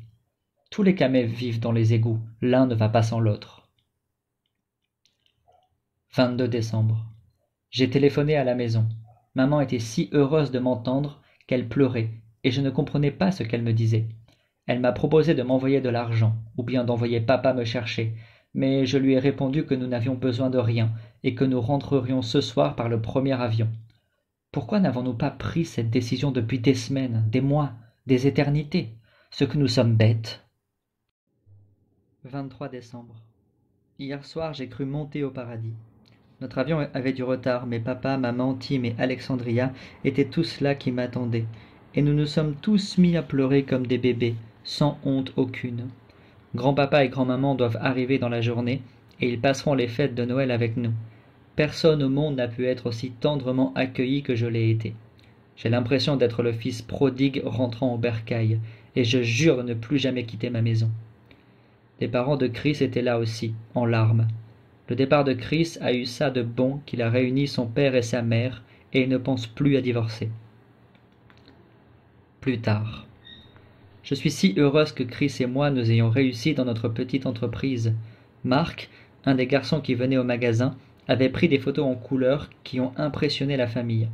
Tous les camèves vivent dans les égouts, l'un ne va pas sans l'autre. 22 décembre. J'ai téléphoné à la maison. Maman était si heureuse de m'entendre qu'elle pleurait, et je ne comprenais pas ce qu'elle me disait. Elle m'a proposé de m'envoyer de l'argent, ou bien d'envoyer papa me chercher, mais je lui ai répondu que nous n'avions besoin de rien, et que nous rentrerions ce soir par le premier avion. Pourquoi n'avons-nous pas pris cette décision depuis des semaines, des mois des éternités, ce que nous sommes bêtes. 23 décembre. Hier soir, j'ai cru monter au paradis. Notre avion avait du retard, mais papa, maman, Tim et Alexandria étaient tous là qui m'attendaient, et nous nous sommes tous mis à pleurer comme des bébés, sans honte aucune. Grand-papa et grand-maman doivent arriver dans la journée, et ils passeront les fêtes de Noël avec nous. Personne au monde n'a pu être aussi tendrement accueilli que je l'ai été. J'ai l'impression d'être le fils prodigue rentrant au bercail, et je jure ne plus jamais quitter ma maison. Les parents de Chris étaient là aussi, en larmes. Le départ de Chris a eu ça de bon qu'il a réuni son père et sa mère, et il ne pense plus à divorcer. Plus tard. Je suis si heureuse que Chris et moi nous ayons réussi dans notre petite entreprise. Marc, un des garçons qui venait au magasin, avait pris des photos en couleur qui ont impressionné la famille.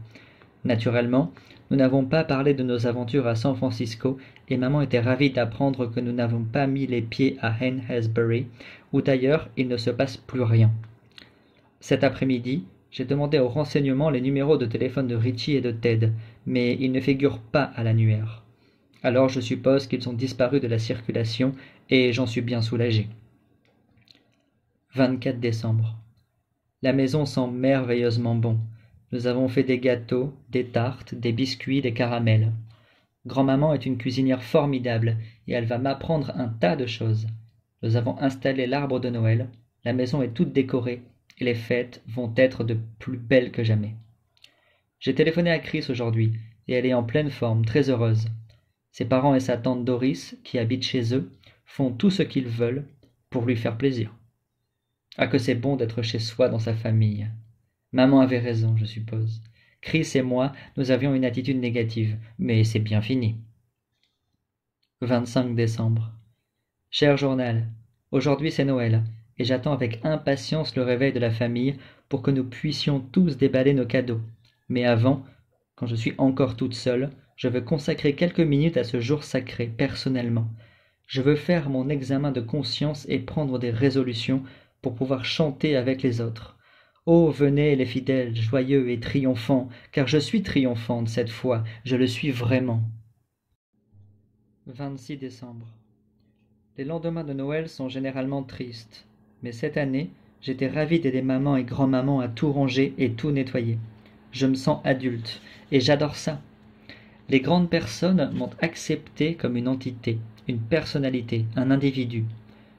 Naturellement, nous n'avons pas parlé de nos aventures à San Francisco et maman était ravie d'apprendre que nous n'avons pas mis les pieds à Hainesbury, où d'ailleurs il ne se passe plus rien. Cet après-midi, j'ai demandé au renseignement les numéros de téléphone de Richie et de Ted, mais ils ne figurent pas à l'annuaire. Alors je suppose qu'ils ont disparu de la circulation et j'en suis bien soulagé. 24 décembre. La maison sent merveilleusement bon. Nous avons fait des gâteaux, des tartes, des biscuits, des caramels. Grand-maman est une cuisinière formidable et elle va m'apprendre un tas de choses. Nous avons installé l'arbre de Noël, la maison est toute décorée et les fêtes vont être de plus belles que jamais. J'ai téléphoné à Chris aujourd'hui et elle est en pleine forme, très heureuse. Ses parents et sa tante Doris, qui habitent chez eux, font tout ce qu'ils veulent pour lui faire plaisir. Ah que c'est bon d'être chez soi dans sa famille. Maman avait raison, je suppose. Chris et moi, nous avions une attitude négative, mais c'est bien fini. 25 décembre. Cher journal, aujourd'hui c'est Noël, et j'attends avec impatience le réveil de la famille pour que nous puissions tous déballer nos cadeaux. Mais avant, quand je suis encore toute seule, je veux consacrer quelques minutes à ce jour sacré personnellement. Je veux faire mon examen de conscience et prendre des résolutions pour pouvoir chanter avec les autres oh venez les fidèles joyeux et triomphants car je suis triomphante cette fois je le suis vraiment décembre les lendemains de noël sont généralement tristes mais cette année j'étais ravi d'aider maman et grand-maman à tout ranger et tout nettoyer je me sens adulte et j'adore ça les grandes personnes m'ont accepté comme une entité une personnalité un individu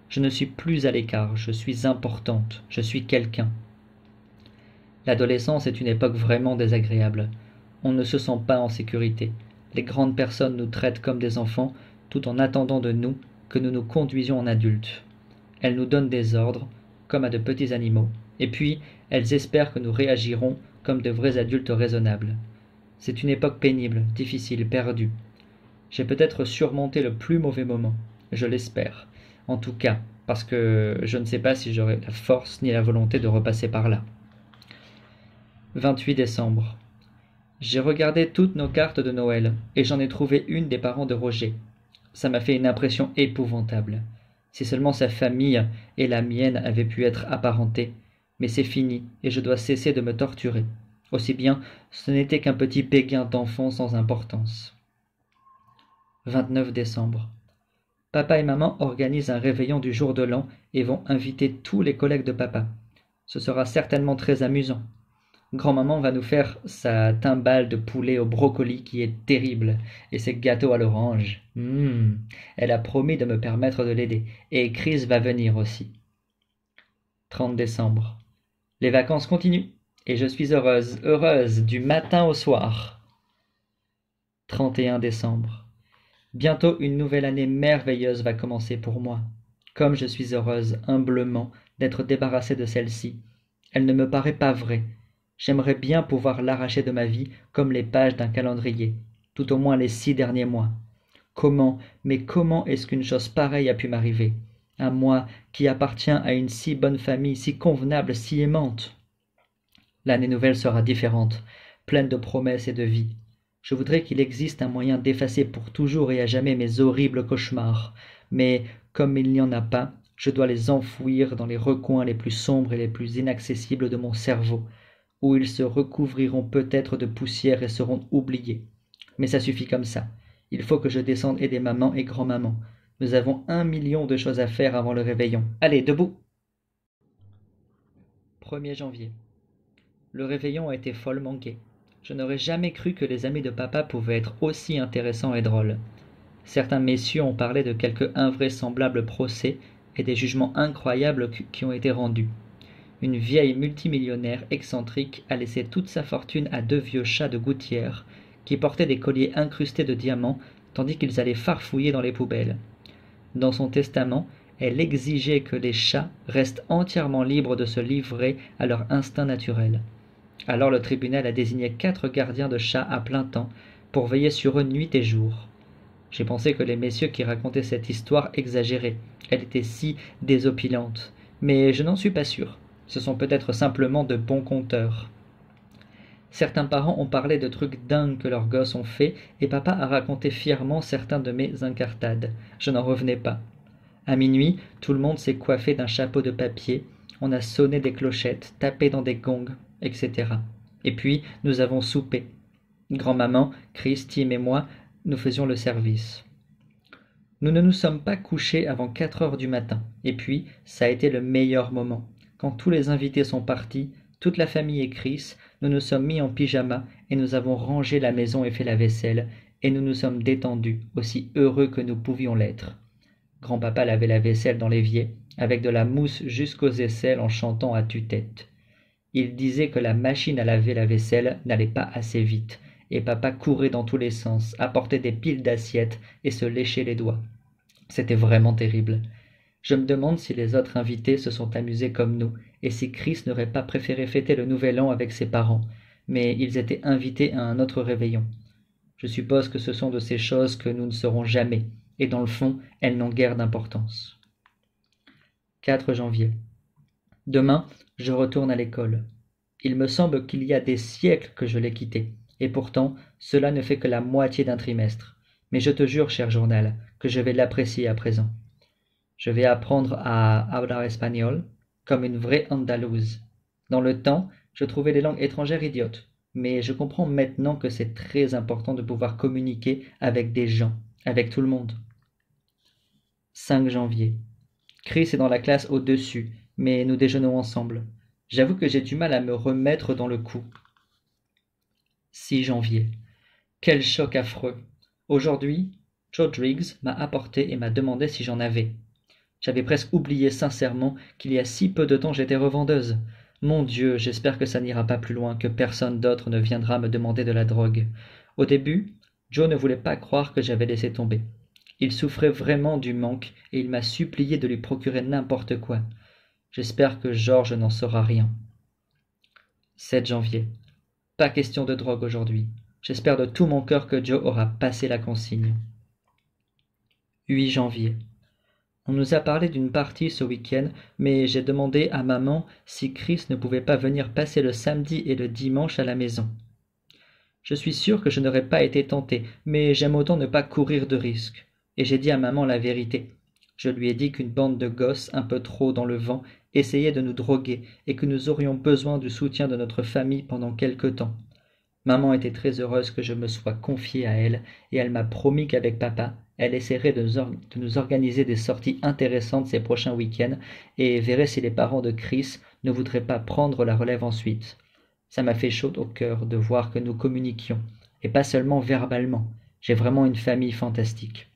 je ne suis plus à l'écart, je suis importante, je suis quelqu'un. L'adolescence est une époque vraiment désagréable. On ne se sent pas en sécurité. Les grandes personnes nous traitent comme des enfants tout en attendant de nous que nous nous conduisions en adultes. Elles nous donnent des ordres, comme à de petits animaux, et puis elles espèrent que nous réagirons comme de vrais adultes raisonnables. C'est une époque pénible, difficile, perdue. J'ai peut-être surmonté le plus mauvais moment, je l'espère. En tout cas, parce que je ne sais pas si j'aurai la force ni la volonté de repasser par là. 28 décembre. J'ai regardé toutes nos cartes de Noël, et j'en ai trouvé une des parents de Roger. Ça m'a fait une impression épouvantable. Si seulement sa famille et la mienne avaient pu être apparentées. Mais c'est fini, et je dois cesser de me torturer. Aussi bien, ce n'était qu'un petit péguin d'enfant sans importance. 29 décembre. Papa et maman organisent un réveillon du jour de l'an et vont inviter tous les collègues de papa. Ce sera certainement très amusant. Grand-maman va nous faire sa timbale de poulet au brocoli qui est terrible et ses gâteaux à l'orange. Hum, Elle a promis de me permettre de l'aider et Chris va venir aussi. 30 décembre. Les vacances continuent et je suis heureuse, heureuse du matin au soir. 31 décembre. Bientôt une nouvelle année merveilleuse va commencer pour moi. Comme je suis heureuse humblement d'être débarrassée de celle-ci. Elle ne me paraît pas vraie J'aimerais bien pouvoir l'arracher de ma vie comme les pages d'un calendrier, tout au moins les six derniers mois. Comment, mais comment est-ce qu'une chose pareille a pu m'arriver À moi qui appartient à une si bonne famille, si convenable, si aimante. L'année nouvelle sera différente, pleine de promesses et de vie. Je voudrais qu'il existe un moyen d'effacer pour toujours et à jamais mes horribles cauchemars, mais comme il n'y en a pas, je dois les enfouir dans les recoins les plus sombres et les plus inaccessibles de mon cerveau, où ils se recouvriront peut-être de poussière et seront oubliés. Mais ça suffit comme ça. Il faut que je descende aider maman et grand-maman. Nous avons un million de choses à faire avant le réveillon. Allez, debout 1er janvier. Le réveillon a été follement gai. Je n'aurais jamais cru que les amis de papa pouvaient être aussi intéressants et drôles. Certains messieurs ont parlé de quelques invraisemblables procès et des jugements incroyables qui ont été rendus. Une vieille multimillionnaire excentrique a laissé toute sa fortune à deux vieux chats de gouttière, qui portaient des colliers incrustés de diamants, tandis qu'ils allaient farfouiller dans les poubelles. Dans son testament, elle exigeait que les chats restent entièrement libres de se livrer à leur instinct naturel. Alors le tribunal a désigné quatre gardiens de chats à plein temps pour veiller sur eux nuit et jour. J'ai pensé que les messieurs qui racontaient cette histoire exagéraient. Elle était si désopilante. Mais je n'en suis pas sûr. Ce sont peut-être simplement de bons conteurs. Certains parents ont parlé de trucs dingues que leurs gosses ont faits, et papa a raconté fièrement certains de mes incartades. Je n'en revenais pas. À minuit, tout le monde s'est coiffé d'un chapeau de papier, on a sonné des clochettes, tapé dans des gongs, etc. Et puis, nous avons soupé. Grand-maman, Chris, et moi, nous faisions le service. Nous ne nous sommes pas couchés avant quatre heures du matin, et puis, ça a été le meilleur moment quand tous les invités sont partis, toute la famille et Chris, nous nous sommes mis en pyjama et nous avons rangé la maison et fait la vaisselle, et nous nous sommes détendus, aussi heureux que nous pouvions l'être. Grand-papa lavait la vaisselle dans l'évier, avec de la mousse jusqu'aux aisselles en chantant à tue-tête. Il disait que la machine à laver la vaisselle n'allait pas assez vite, et papa courait dans tous les sens, apportait des piles d'assiettes et se léchait les doigts. C'était vraiment terrible. Je me demande si les autres invités se sont amusés comme nous, et si Chris n'aurait pas préféré fêter le Nouvel An avec ses parents, mais ils étaient invités à un autre réveillon. Je suppose que ce sont de ces choses que nous ne saurons jamais, et dans le fond, elles n'ont guère d'importance. 4 janvier. Demain, je retourne à l'école. Il me semble qu'il y a des siècles que je l'ai quittée, et pourtant, cela ne fait que la moitié d'un trimestre. Mais je te jure, cher journal, que je vais l'apprécier à présent. Je vais apprendre à hablar espagnol comme une vraie Andalouse. Dans le temps, je trouvais les langues étrangères idiotes, mais je comprends maintenant que c'est très important de pouvoir communiquer avec des gens, avec tout le monde. 5 janvier. Chris est dans la classe au-dessus, mais nous déjeunons ensemble. J'avoue que j'ai du mal à me remettre dans le coup. 6 janvier. Quel choc affreux. Aujourd'hui, Joe Riggs m'a apporté et m'a demandé si j'en avais. J'avais presque oublié sincèrement qu'il y a si peu de temps j'étais revendeuse. Mon Dieu, j'espère que ça n'ira pas plus loin, que personne d'autre ne viendra me demander de la drogue. Au début, Joe ne voulait pas croire que j'avais laissé tomber. Il souffrait vraiment du manque, et il m'a supplié de lui procurer n'importe quoi. J'espère que Georges n'en saura rien. 7 janvier. Pas question de drogue aujourd'hui. J'espère de tout mon cœur que Joe aura passé la consigne. 8 janvier. On nous a parlé d'une partie ce week-end, mais j'ai demandé à maman si Chris ne pouvait pas venir passer le samedi et le dimanche à la maison. Je suis sûr que je n'aurais pas été tenté, mais j'aime autant ne pas courir de risques. Et j'ai dit à maman la vérité. Je lui ai dit qu'une bande de gosses un peu trop dans le vent essayait de nous droguer et que nous aurions besoin du soutien de notre famille pendant quelque temps. Maman était très heureuse que je me sois confié à elle, et elle m'a promis qu'avec papa, elle essaierait de, nous organiser des sorties intéressantes ces prochains week-ends et verrait si les parents de Chris ne voudraient pas prendre la relève ensuite. Ça m'a fait chaud au cœur de voir que nous communiquions, et pas seulement verbalement. J'ai vraiment une famille fantastique.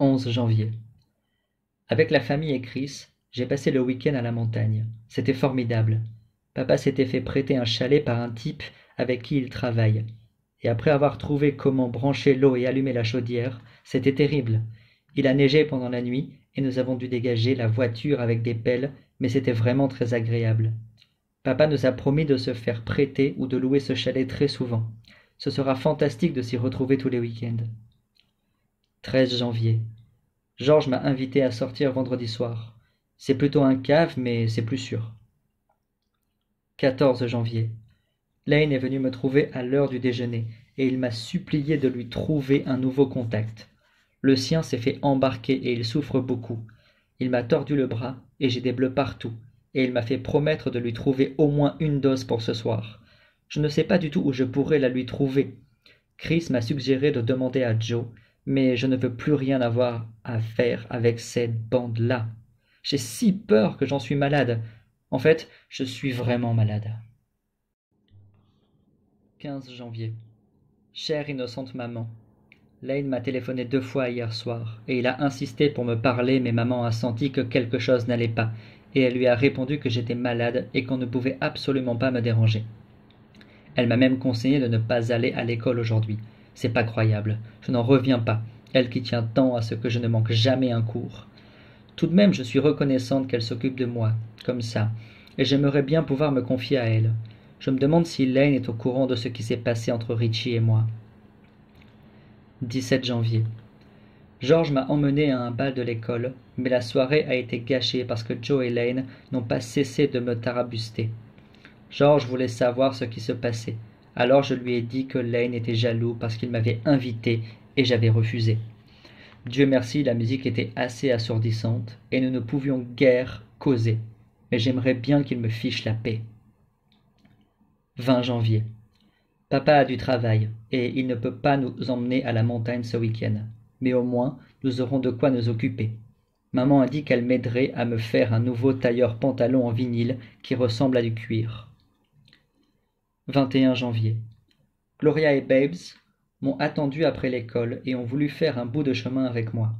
11 janvier. Avec la famille et Chris, j'ai passé le week-end à la montagne. C'était formidable. Papa s'était fait prêter un chalet par un type avec qui il travaille et après avoir trouvé comment brancher l'eau et allumer la chaudière, c'était terrible. Il a neigé pendant la nuit, et nous avons dû dégager la voiture avec des pelles, mais c'était vraiment très agréable. Papa nous a promis de se faire prêter ou de louer ce chalet très souvent. Ce sera fantastique de s'y retrouver tous les week-ends. 13 janvier. Georges m'a invité à sortir vendredi soir. C'est plutôt un cave, mais c'est plus sûr. 14 janvier. Lane est venu me trouver à l'heure du déjeuner, et il m'a supplié de lui trouver un nouveau contact. Le sien s'est fait embarquer et il souffre beaucoup. Il m'a tordu le bras, et j'ai des bleus partout, et il m'a fait promettre de lui trouver au moins une dose pour ce soir. Je ne sais pas du tout où je pourrais la lui trouver. Chris m'a suggéré de demander à Joe, mais je ne veux plus rien avoir à faire avec cette bande-là. J'ai si peur que j'en suis malade. En fait, je suis vraiment malade. 15 janvier. Chère innocente maman, Lane m'a téléphoné deux fois hier soir, et il a insisté pour me parler, mais maman a senti que quelque chose n'allait pas, et elle lui a répondu que j'étais malade et qu'on ne pouvait absolument pas me déranger. Elle m'a même conseillé de ne pas aller à l'école aujourd'hui. C'est pas croyable, je n'en reviens pas, elle qui tient tant à ce que je ne manque jamais un cours. Tout de même, je suis reconnaissante qu'elle s'occupe de moi, comme ça, et j'aimerais bien pouvoir me confier à elle. Je me demande si Lane est au courant de ce qui s'est passé entre Richie et moi. 17 janvier. George m'a emmené à un bal de l'école, mais la soirée a été gâchée parce que Joe et Lane n'ont pas cessé de me tarabuster. George voulait savoir ce qui se passait, alors je lui ai dit que Lane était jaloux parce qu'il m'avait invité et j'avais refusé. Dieu merci, la musique était assez assourdissante et nous ne pouvions guère causer, mais j'aimerais bien qu'il me fiche la paix. 20 janvier. Papa a du travail, et il ne peut pas nous emmener à la montagne ce week-end. Mais au moins, nous aurons de quoi nous occuper. Maman a dit qu'elle m'aiderait à me faire un nouveau tailleur pantalon en vinyle qui ressemble à du cuir. 21 janvier. Gloria et Babes m'ont attendu après l'école et ont voulu faire un bout de chemin avec moi.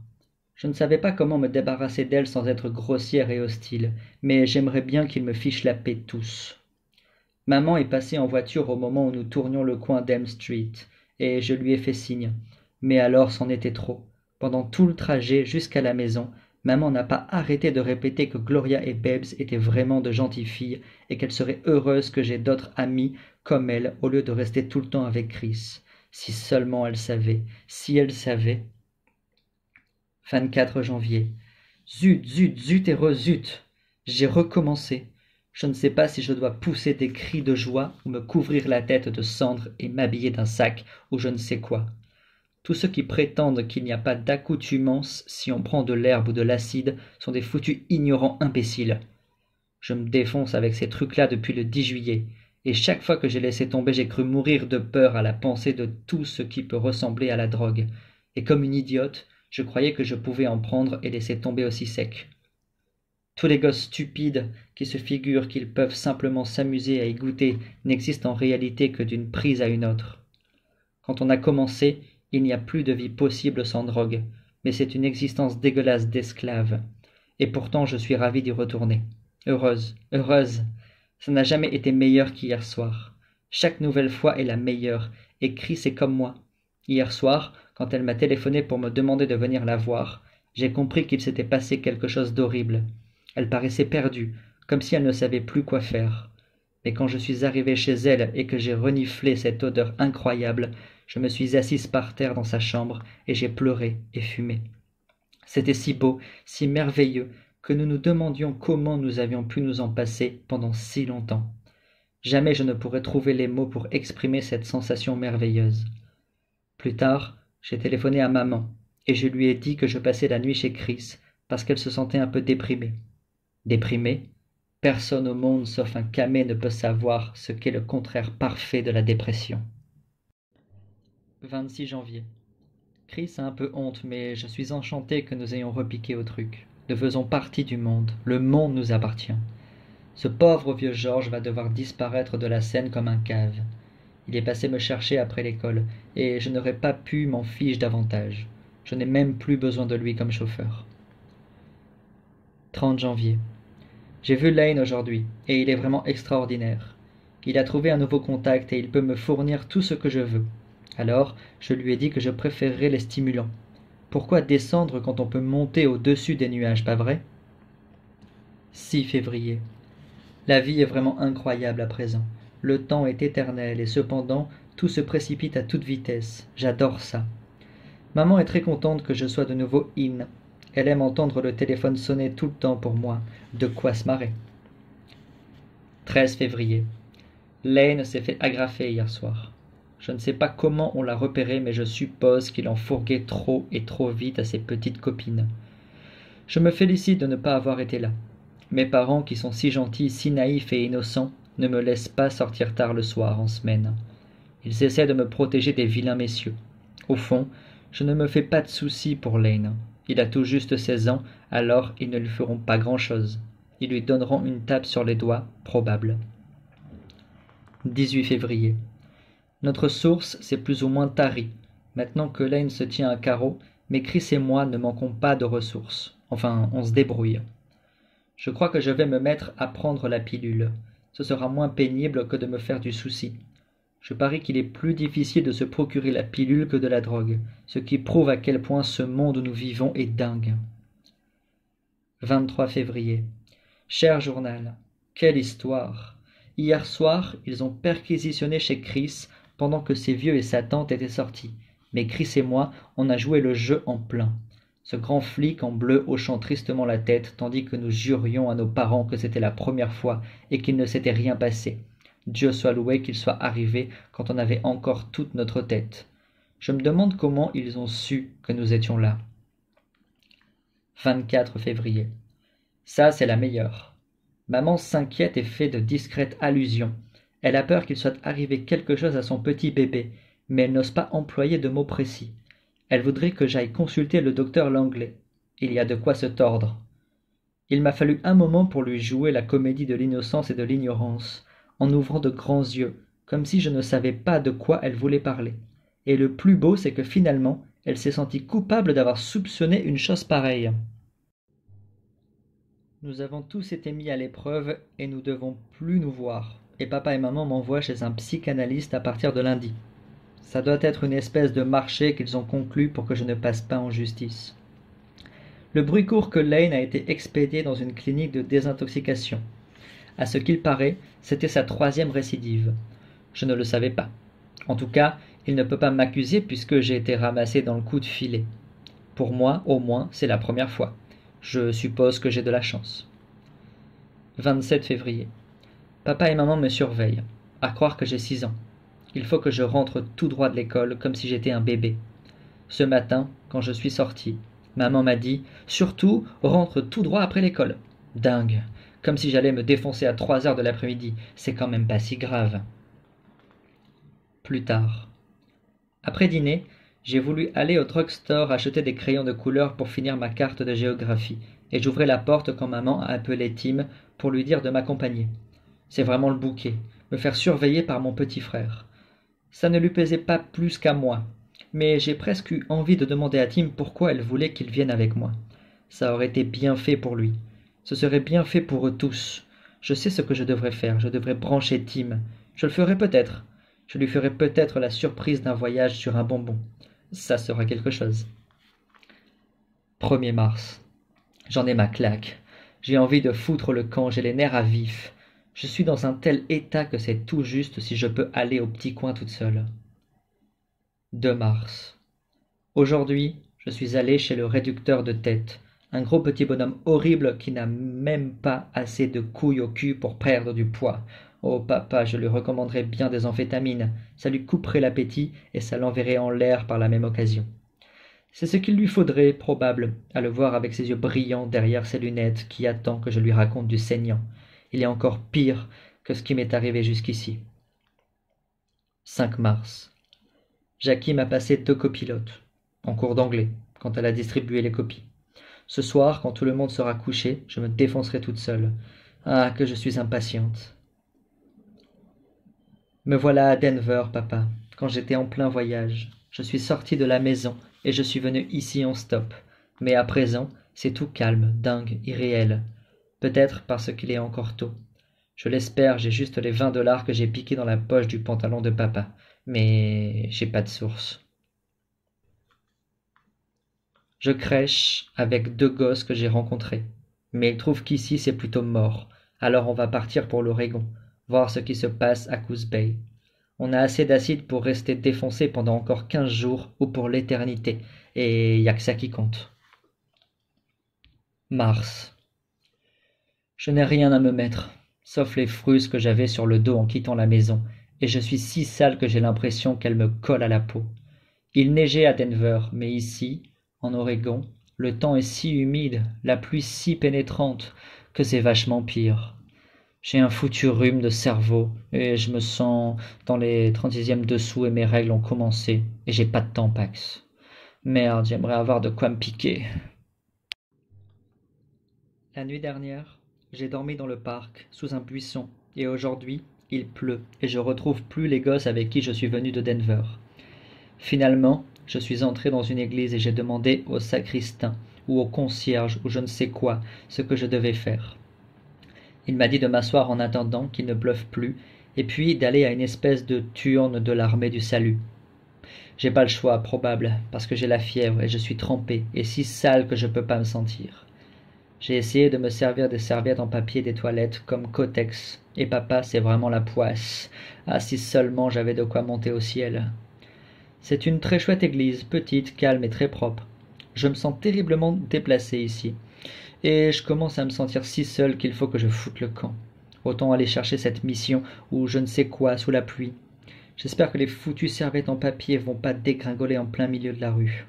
Je ne savais pas comment me débarrasser d'elles sans être grossière et hostile, mais j'aimerais bien qu'ils me fichent la paix tous. Maman est passée en voiture au moment où nous tournions le coin d'Em Street, et je lui ai fait signe. Mais alors c'en était trop. Pendant tout le trajet jusqu'à la maison, maman n'a pas arrêté de répéter que Gloria et Babes étaient vraiment de gentilles filles et qu'elle serait heureuse que j'aie d'autres amis comme elle au lieu de rester tout le temps avec Chris. Si seulement elle savait, si elle savait. 24 janvier. Zut, zut, zut et re-zut. J'ai recommencé. Je ne sais pas si je dois pousser des cris de joie ou me couvrir la tête de cendre et m'habiller d'un sac ou je ne sais quoi. Tous ceux qui prétendent qu'il n'y a pas d'accoutumance si on prend de l'herbe ou de l'acide sont des foutus ignorants imbéciles. Je me défonce avec ces trucs-là depuis le 10 juillet, et chaque fois que j'ai laissé tomber, j'ai cru mourir de peur à la pensée de tout ce qui peut ressembler à la drogue. Et comme une idiote, je croyais que je pouvais en prendre et laisser tomber aussi sec. Tous les gosses stupides qui se figurent qu'ils peuvent simplement s'amuser à y goûter n'existent en réalité que d'une prise à une autre. Quand on a commencé, il n'y a plus de vie possible sans drogue, mais c'est une existence dégueulasse d'esclave. Et pourtant je suis ravi d'y retourner. Heureuse, heureuse. Ça n'a jamais été meilleur qu'hier soir. Chaque nouvelle fois est la meilleure, et Chris est comme moi. Hier soir, quand elle m'a téléphoné pour me demander de venir la voir, j'ai compris qu'il s'était passé quelque chose d'horrible elle paraissait perdue comme si elle ne savait plus quoi faire mais quand je suis arrivé chez elle et que j'ai reniflé cette odeur incroyable je me suis assise par terre dans sa chambre et j'ai pleuré et fumé c'était si beau si merveilleux que nous nous demandions comment nous avions pu nous en passer pendant si longtemps jamais je ne pourrais trouver les mots pour exprimer cette sensation merveilleuse plus tard j'ai téléphoné à maman et je lui ai dit que je passais la nuit chez chris parce qu'elle se sentait un peu déprimée Déprimé, personne au monde sauf un camé ne peut savoir ce qu'est le contraire parfait de la dépression. 26 janvier. Chris a un peu honte, mais je suis enchanté que nous ayons repiqué au truc. Nous faisons partie du monde. Le monde nous appartient. Ce pauvre vieux Georges va devoir disparaître de la scène comme un cave. Il est passé me chercher après l'école, et je n'aurais pas pu m'en fiche davantage. Je n'ai même plus besoin de lui comme chauffeur. 30 janvier. J'ai vu Lane aujourd'hui, et il est vraiment extraordinaire. Il a trouvé un nouveau contact et il peut me fournir tout ce que je veux. Alors, je lui ai dit que je préférerais les stimulants. Pourquoi descendre quand on peut monter au-dessus des nuages, pas vrai 6 février. La vie est vraiment incroyable à présent. Le temps est éternel et cependant tout se précipite à toute vitesse. J'adore ça. Maman est très contente que je sois de nouveau in elle aime entendre le téléphone sonner tout le temps pour moi. De quoi se marrer. 13 février. Lane s'est fait agrafer hier soir. Je ne sais pas comment on l'a repéré, mais je suppose qu'il en fourguait trop et trop vite à ses petites copines. Je me félicite de ne pas avoir été là. Mes parents, qui sont si gentils, si naïfs et innocents, ne me laissent pas sortir tard le soir en semaine. Ils essaient de me protéger des vilains messieurs. Au fond, je ne me fais pas de soucis pour Lane. Il a tout juste seize ans, alors ils ne lui feront pas grand-chose. Ils lui donneront une tape sur les doigts, probable. 18 février. Notre source s'est plus ou moins tarie. Maintenant que Lane se tient à carreau, mais Chris et moi ne manquons pas de ressources. Enfin, on se débrouille. Je crois que je vais me mettre à prendre la pilule. Ce sera moins pénible que de me faire du souci. Je parie qu'il est plus difficile de se procurer la pilule que de la drogue, ce qui prouve à quel point ce monde où nous vivons est dingue. 23 février. Cher journal, quelle histoire Hier soir, ils ont perquisitionné chez Chris pendant que ses vieux et sa tante étaient sortis. Mais Chris et moi, on a joué le jeu en plein. Ce grand flic en bleu hochant tristement la tête tandis que nous jurions à nos parents que c'était la première fois et qu'il ne s'était rien passé. Dieu soit loué qu'il soit arrivé quand on avait encore toute notre tête. Je me demande comment ils ont su que nous étions là. 24 février. Ça, c'est la meilleure. Maman s'inquiète et fait de discrètes allusions. Elle a peur qu'il soit arrivé quelque chose à son petit bébé, mais elle n'ose pas employer de mots précis. Elle voudrait que j'aille consulter le docteur Langlais. Il y a de quoi se tordre. Il m'a fallu un moment pour lui jouer la comédie de l'innocence et de l'ignorance en ouvrant de grands yeux, comme si je ne savais pas de quoi elle voulait parler. Et le plus beau, c'est que finalement, elle s'est sentie coupable d'avoir soupçonné une chose pareille. Nous avons tous été mis à l'épreuve et nous devons plus nous voir. Et papa et maman m'envoient chez un psychanalyste à partir de lundi. Ça doit être une espèce de marché qu'ils ont conclu pour que je ne passe pas en justice. Le bruit court que Lane a été expédié dans une clinique de désintoxication. À ce qu'il paraît, c'était sa troisième récidive. Je ne le savais pas. En tout cas, il ne peut pas m'accuser puisque j'ai été ramassé dans le coup de filet. Pour moi, au moins, c'est la première fois. Je suppose que j'ai de la chance. 27 février. Papa et maman me surveillent. À croire que j'ai six ans. Il faut que je rentre tout droit de l'école comme si j'étais un bébé. Ce matin, quand je suis sorti, maman m'a dit Surtout, rentre tout droit après l'école. Dingue comme si j'allais me défoncer à trois heures de l'après-midi. C'est quand même pas si grave. Plus tard. Après dîner, j'ai voulu aller au drugstore acheter des crayons de couleur pour finir ma carte de géographie, et j'ouvrais la porte quand maman a appelé Tim pour lui dire de m'accompagner. C'est vraiment le bouquet, me faire surveiller par mon petit frère. Ça ne lui pesait pas plus qu'à moi, mais j'ai presque eu envie de demander à Tim pourquoi elle voulait qu'il vienne avec moi. Ça aurait été bien fait pour lui. Ce serait bien fait pour eux tous. Je sais ce que je devrais faire, je devrais brancher Tim. Je le ferai peut-être. Je lui ferai peut-être la surprise d'un voyage sur un bonbon. Ça sera quelque chose. 1er mars. J'en ai ma claque. J'ai envie de foutre le camp, j'ai les nerfs à vif. Je suis dans un tel état que c'est tout juste si je peux aller au petit coin toute seule. 2 mars. Aujourd'hui, je suis allé chez le réducteur de tête. Un gros petit bonhomme horrible qui n'a même pas assez de couilles au cul pour perdre du poids. Oh papa, je lui recommanderais bien des amphétamines. Ça lui couperait l'appétit et ça l'enverrait en l'air par la même occasion. C'est ce qu'il lui faudrait, probable, à le voir avec ses yeux brillants derrière ses lunettes qui attend que je lui raconte du saignant. Il est encore pire que ce qui m'est arrivé jusqu'ici. 5 mars. Jackie m'a passé deux copilotes, en cours d'anglais, quand elle a distribué les copies. Ce soir, quand tout le monde sera couché, je me défoncerai toute seule. Ah, que je suis impatiente. Me voilà à Denver, papa, quand j'étais en plein voyage. Je suis sorti de la maison et je suis venu ici en stop. Mais à présent, c'est tout calme, dingue, irréel. Peut-être parce qu'il est encore tôt. Je l'espère, j'ai juste les vingt dollars que j'ai piqués dans la poche du pantalon de papa. Mais j'ai pas de source. Je crèche avec deux gosses que j'ai rencontrés. Mais ils trouvent qu'ici c'est plutôt mort. Alors on va partir pour l'Oregon, voir ce qui se passe à Coos Bay. On a assez d'acide pour rester défoncé pendant encore quinze jours ou pour l'éternité, et y a que ça qui compte. Mars. Je n'ai rien à me mettre, sauf les fruses que j'avais sur le dos en quittant la maison, et je suis si sale que j'ai l'impression qu'elles me colle à la peau. Il neigeait à Denver, mais ici, en Oregon, le temps est si humide, la pluie si pénétrante, que c'est vachement pire. J'ai un foutu rhume de cerveau, et je me sens dans les 36e dessous et mes règles ont commencé, et j'ai pas de Pax. Merde, j'aimerais avoir de quoi me piquer. La nuit dernière, j'ai dormi dans le parc, sous un buisson, et aujourd'hui, il pleut, et je retrouve plus les gosses avec qui je suis venu de Denver. Finalement, je suis entré dans une église et j'ai demandé au sacristain ou au concierge ou je ne sais quoi ce que je devais faire. Il m'a dit de m'asseoir en attendant qu'il ne bluffe plus et puis d'aller à une espèce de turne de l'armée du salut. J'ai pas le choix, probable, parce que j'ai la fièvre et je suis trempé et si sale que je peux pas me sentir. J'ai essayé de me servir des serviettes en papier des toilettes comme Cotex. Et papa, c'est vraiment la poisse. Ah, si seulement j'avais de quoi monter au ciel. C'est une très chouette église, petite, calme et très propre. Je me sens terriblement déplacé ici. Et je commence à me sentir si seul qu'il faut que je foute le camp. Autant aller chercher cette mission ou je ne sais quoi sous la pluie. J'espère que les foutues serviettes en papier vont pas dégringoler en plein milieu de la rue.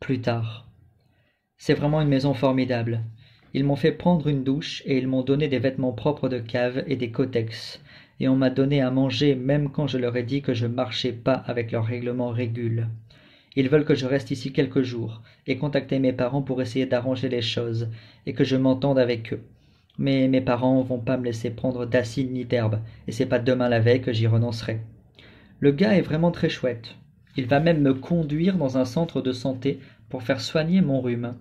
Plus tard. C'est vraiment une maison formidable. Ils m'ont fait prendre une douche et ils m'ont donné des vêtements propres de cave et des cotex et on m'a donné à manger même quand je leur ai dit que je marchais pas avec leurs règlements régules. Ils veulent que je reste ici quelques jours, et contacter mes parents pour essayer d'arranger les choses, et que je m'entende avec eux. Mais mes parents vont pas me laisser prendre d'acide ni d'herbe, et c'est pas demain la veille que j'y renoncerai. Le gars est vraiment très chouette. Il va même me conduire dans un centre de santé pour faire soigner mon rhume.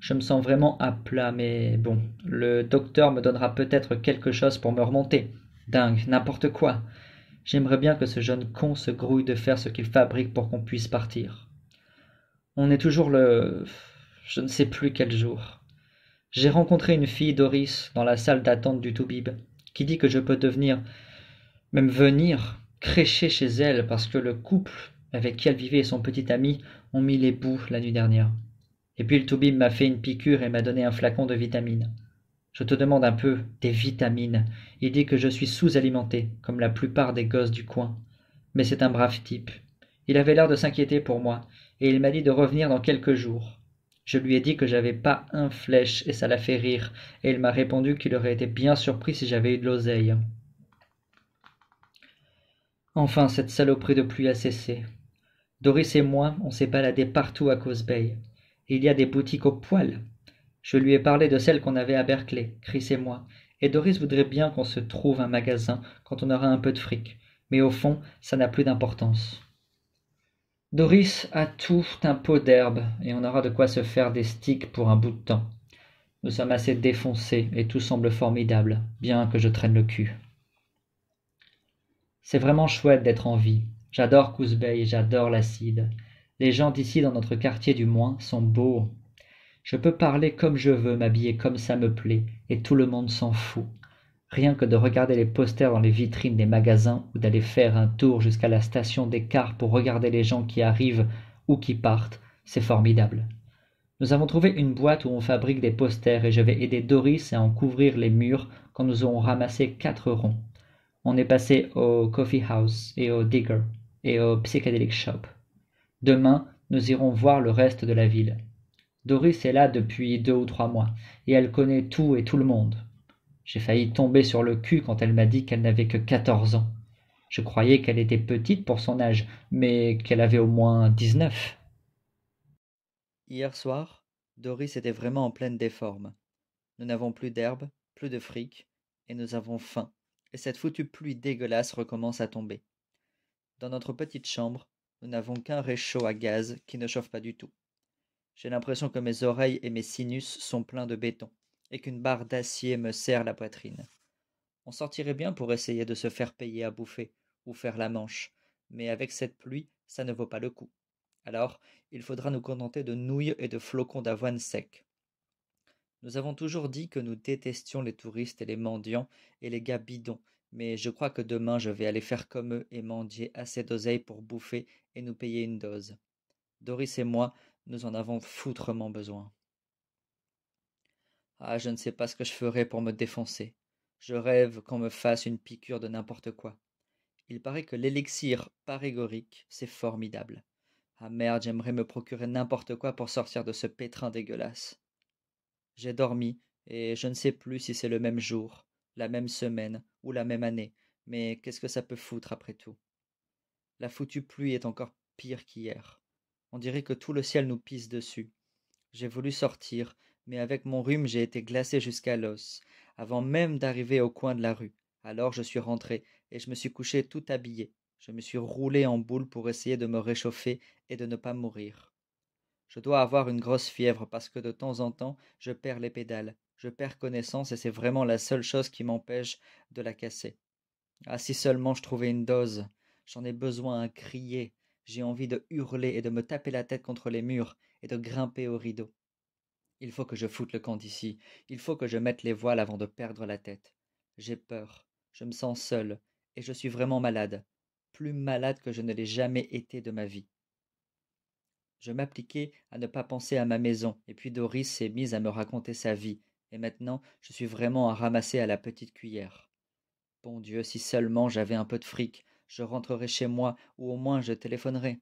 Je me sens vraiment à plat, mais bon, le docteur me donnera peut-être quelque chose pour me remonter. Dingue, n'importe quoi. J'aimerais bien que ce jeune con se grouille de faire ce qu'il fabrique pour qu'on puisse partir. On est toujours le... je ne sais plus quel jour. J'ai rencontré une fille, Doris, dans la salle d'attente du Toubib, qui dit que je peux devenir, même venir, crécher chez elle parce que le couple avec qui elle vivait et son petit ami ont mis les bouts la nuit dernière. Et puis le Toubib m'a fait une piqûre et m'a donné un flacon de vitamine. Je te demande un peu des vitamines. Il dit que je suis sous-alimenté, comme la plupart des gosses du coin. Mais c'est un brave type. Il avait l'air de s'inquiéter pour moi, et il m'a dit de revenir dans quelques jours. Je lui ai dit que j'avais pas un flèche, et ça l'a fait rire, et il m'a répondu qu'il aurait été bien surpris si j'avais eu de l'oseille. Enfin, cette saloperie de pluie a cessé. Doris et moi, on s'est baladés partout à Cosbeil. Il y a des boutiques au poil, je lui ai parlé de celle qu'on avait à berkeley chris et moi et doris voudrait bien qu'on se trouve un magasin quand on aura un peu de fric mais au fond ça n'a plus d'importance doris a tout un pot d'herbe et on aura de quoi se faire des sticks pour un bout de temps nous sommes assez défoncés et tout semble formidable bien que je traîne le cul c'est vraiment chouette d'être en vie j'adore Cousbeil, j'adore l'acide les gens d'ici dans notre quartier du moins sont beaux je peux parler comme je veux, m'habiller comme ça me plaît, et tout le monde s'en fout. Rien que de regarder les posters dans les vitrines des magasins ou d'aller faire un tour jusqu'à la station des cars pour regarder les gens qui arrivent ou qui partent, c'est formidable. Nous avons trouvé une boîte où on fabrique des posters et je vais aider Doris à en couvrir les murs quand nous aurons ramassé quatre ronds. On est passé au Coffee House et au Digger et au Psychedelic Shop. Demain, nous irons voir le reste de la ville. Doris est là depuis deux ou trois mois, et elle connaît tout et tout le monde. J'ai failli tomber sur le cul quand elle m'a dit qu'elle n'avait que quatorze ans. Je croyais qu'elle était petite pour son âge, mais qu'elle avait au moins dix-neuf. Hier soir, Doris était vraiment en pleine déforme. Nous n'avons plus d'herbe, plus de fric, et nous avons faim, et cette foutue pluie dégueulasse recommence à tomber. Dans notre petite chambre, nous n'avons qu'un réchaud à gaz qui ne chauffe pas du tout. J'ai l'impression que mes oreilles et mes sinus sont pleins de béton, et qu'une barre d'acier me serre la poitrine. On sortirait bien pour essayer de se faire payer à bouffer, ou faire la manche, mais avec cette pluie, ça ne vaut pas le coup. Alors, il faudra nous contenter de nouilles et de flocons d'avoine sec. Nous avons toujours dit que nous détestions les touristes et les mendiants et les gars bidons, mais je crois que demain je vais aller faire comme eux et mendier assez d'oseille pour bouffer et nous payer une dose. Doris et moi, nous en avons foutrement besoin. Ah, je ne sais pas ce que je ferai pour me défoncer. Je rêve qu'on me fasse une piqûre de n'importe quoi. Il paraît que l'élixir parégorique, c'est formidable. Ah merde, j'aimerais me procurer n'importe quoi pour sortir de ce pétrin dégueulasse. J'ai dormi, et je ne sais plus si c'est le même jour, la même semaine ou la même année, mais qu'est-ce que ça peut foutre après tout La foutue pluie est encore pire qu'hier. On dirait que tout le ciel nous pisse dessus. J'ai voulu sortir, mais avec mon rhume j'ai été glacé jusqu'à l'os, avant même d'arriver au coin de la rue. Alors je suis rentré, et je me suis couché tout habillé. Je me suis roulé en boule pour essayer de me réchauffer et de ne pas mourir. Je dois avoir une grosse fièvre parce que de temps en temps je perds les pédales, je perds connaissance et c'est vraiment la seule chose qui m'empêche de la casser. Ah si seulement je trouvais une dose. J'en ai besoin à crier j'ai envie de hurler et de me taper la tête contre les murs et de grimper aux rideaux. Il faut que je foute le camp d'ici, il faut que je mette les voiles avant de perdre la tête. J'ai peur, je me sens seul, et je suis vraiment malade, plus malade que je ne l'ai jamais été de ma vie. Je m'appliquais à ne pas penser à ma maison, et puis Doris s'est mise à me raconter sa vie, et maintenant je suis vraiment à ramasser à la petite cuillère. Bon Dieu, si seulement j'avais un peu de fric, je rentrerai chez moi, ou au moins je téléphonerai.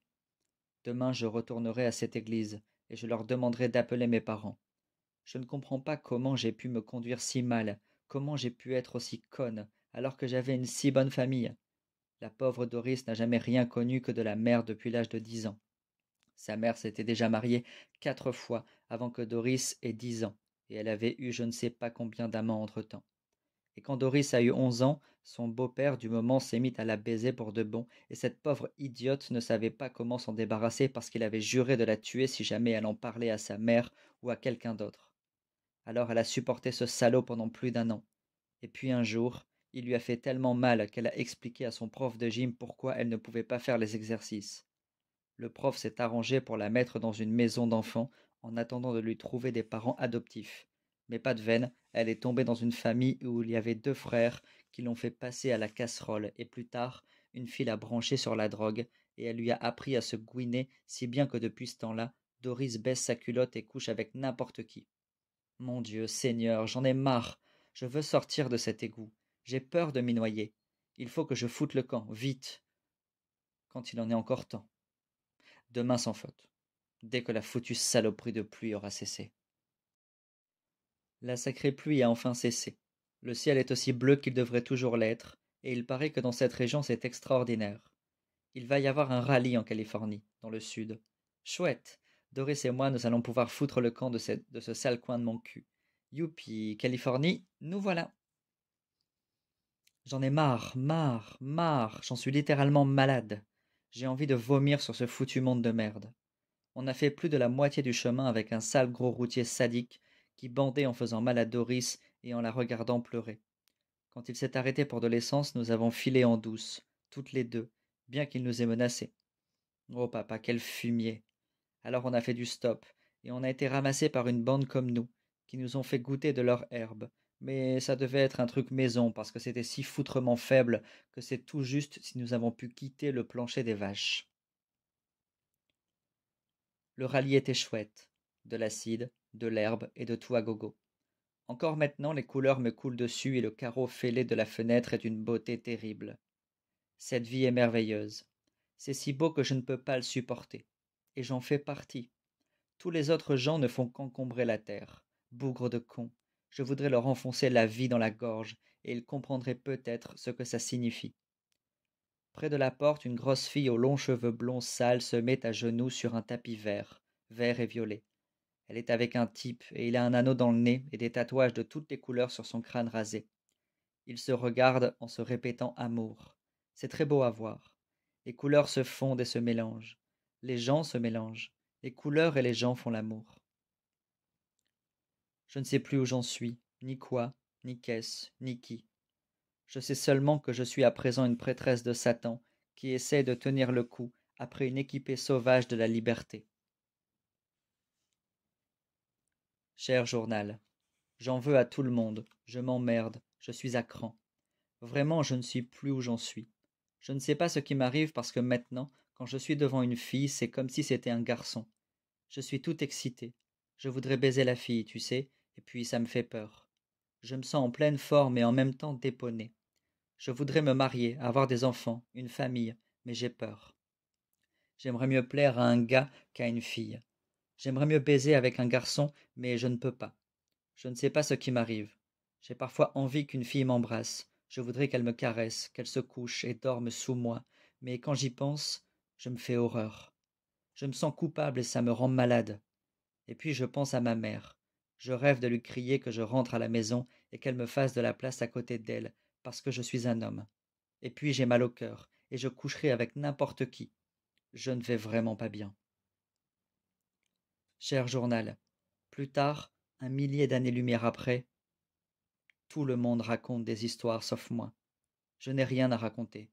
Demain je retournerai à cette église, et je leur demanderai d'appeler mes parents. Je ne comprends pas comment j'ai pu me conduire si mal, comment j'ai pu être aussi conne, alors que j'avais une si bonne famille. La pauvre Doris n'a jamais rien connu que de la mère depuis l'âge de dix ans. Sa mère s'était déjà mariée quatre fois avant que Doris ait dix ans, et elle avait eu je ne sais pas combien d'amants entre-temps. Et quand Doris a eu onze ans, son beau-père du moment s'est mis à la baiser pour de bon, et cette pauvre idiote ne savait pas comment s'en débarrasser parce qu'il avait juré de la tuer si jamais elle en parlait à sa mère ou à quelqu'un d'autre. Alors elle a supporté ce salaud pendant plus d'un an. Et puis un jour, il lui a fait tellement mal qu'elle a expliqué à son prof de gym pourquoi elle ne pouvait pas faire les exercices. Le prof s'est arrangé pour la mettre dans une maison d'enfants en attendant de lui trouver des parents adoptifs mais pas de veine, elle est tombée dans une famille où il y avait deux frères qui l'ont fait passer à la casserole, et plus tard, une fille l'a branchée sur la drogue, et elle lui a appris à se gouiner, si bien que depuis ce temps-là, Doris baisse sa culotte et couche avec n'importe qui. Mon Dieu, Seigneur, j'en ai marre. Je veux sortir de cet égout. J'ai peur de m'y noyer. Il faut que je foute le camp, vite. Quand il en est encore temps. Demain sans faute. Dès que la foutue saloperie de pluie aura cessé. La sacrée pluie a enfin cessé. Le ciel est aussi bleu qu'il devrait toujours l'être, et il paraît que dans cette région c'est extraordinaire. Il va y avoir un rallye en Californie, dans le sud. Chouette Doris et moi, nous allons pouvoir foutre le camp de, ce sale coin de mon cul. Youpi, Californie, nous voilà J'en ai marre, marre, marre, j'en suis littéralement malade. J'ai envie de vomir sur ce foutu monde de merde. On a fait plus de la moitié du chemin avec un sale gros routier sadique qui bandait en faisant mal à Doris et en la regardant pleurer. Quand il s'est arrêté pour de l'essence, nous avons filé en douce, toutes les deux, bien qu'il nous ait menacés. Oh papa, quel fumier Alors on a fait du stop, et on a été ramassés par une bande comme nous, qui nous ont fait goûter de leur herbe, mais ça devait être un truc maison parce que c'était si foutrement faible que c'est tout juste si nous avons pu quitter le plancher des vaches. Le rallye était chouette, de l'acide, de l'herbe et de tout à gogo. Encore maintenant les couleurs me coulent dessus et le carreau fêlé de la fenêtre est d'une beauté terrible. Cette vie est merveilleuse. C'est si beau que je ne peux pas le supporter. Et j'en fais partie. Tous les autres gens ne font qu'encombrer la terre. Bougres de cons. Je voudrais leur enfoncer la vie dans la gorge, et ils comprendraient peut-être ce que ça signifie. Près de la porte, une grosse fille aux longs cheveux blonds sales se met à genoux sur un tapis vert, vert et violet. Elle est avec un type, et il a un anneau dans le nez et des tatouages de toutes les couleurs sur son crâne rasé. Il se regarde en se répétant amour. C'est très beau à voir. Les couleurs se fondent et se mélangent. Les gens se mélangent. Les couleurs et les gens font l'amour. Je ne sais plus où j'en suis, ni quoi, ni qu'est-ce, ni qui. Je sais seulement que je suis à présent une prêtresse de Satan qui essaie de tenir le coup après une équipée sauvage de la liberté. Cher journal, j'en veux à tout le monde, je m'emmerde, je suis à cran. Vraiment, je ne suis plus où j'en suis. Je ne sais pas ce qui m'arrive parce que maintenant, quand je suis devant une fille, c'est comme si c'était un garçon. Je suis tout excité. Je voudrais baiser la fille, tu sais, et puis ça me fait peur. Je me sens en pleine forme et en même temps déponné. Je voudrais me marier, avoir des enfants, une famille, mais j'ai peur. J'aimerais mieux plaire à un gars qu'à une fille. J'aimerais mieux baiser avec un garçon, mais je ne peux pas. Je ne sais pas ce qui m'arrive. J'ai parfois envie qu'une fille m'embrasse. Je voudrais qu'elle me caresse, qu'elle se couche et dorme sous moi, mais quand j'y pense, je me fais horreur. Je me sens coupable et ça me rend malade. Et puis je pense à ma mère. Je rêve de lui crier que je rentre à la maison et qu'elle me fasse de la place à côté d'elle, parce que je suis un homme. Et puis j'ai mal au cœur, et je coucherai avec n'importe qui. Je ne vais vraiment pas bien. Cher journal, plus tard, un millier d'années-lumière après, tout le monde raconte des histoires sauf moi. Je n'ai rien à raconter.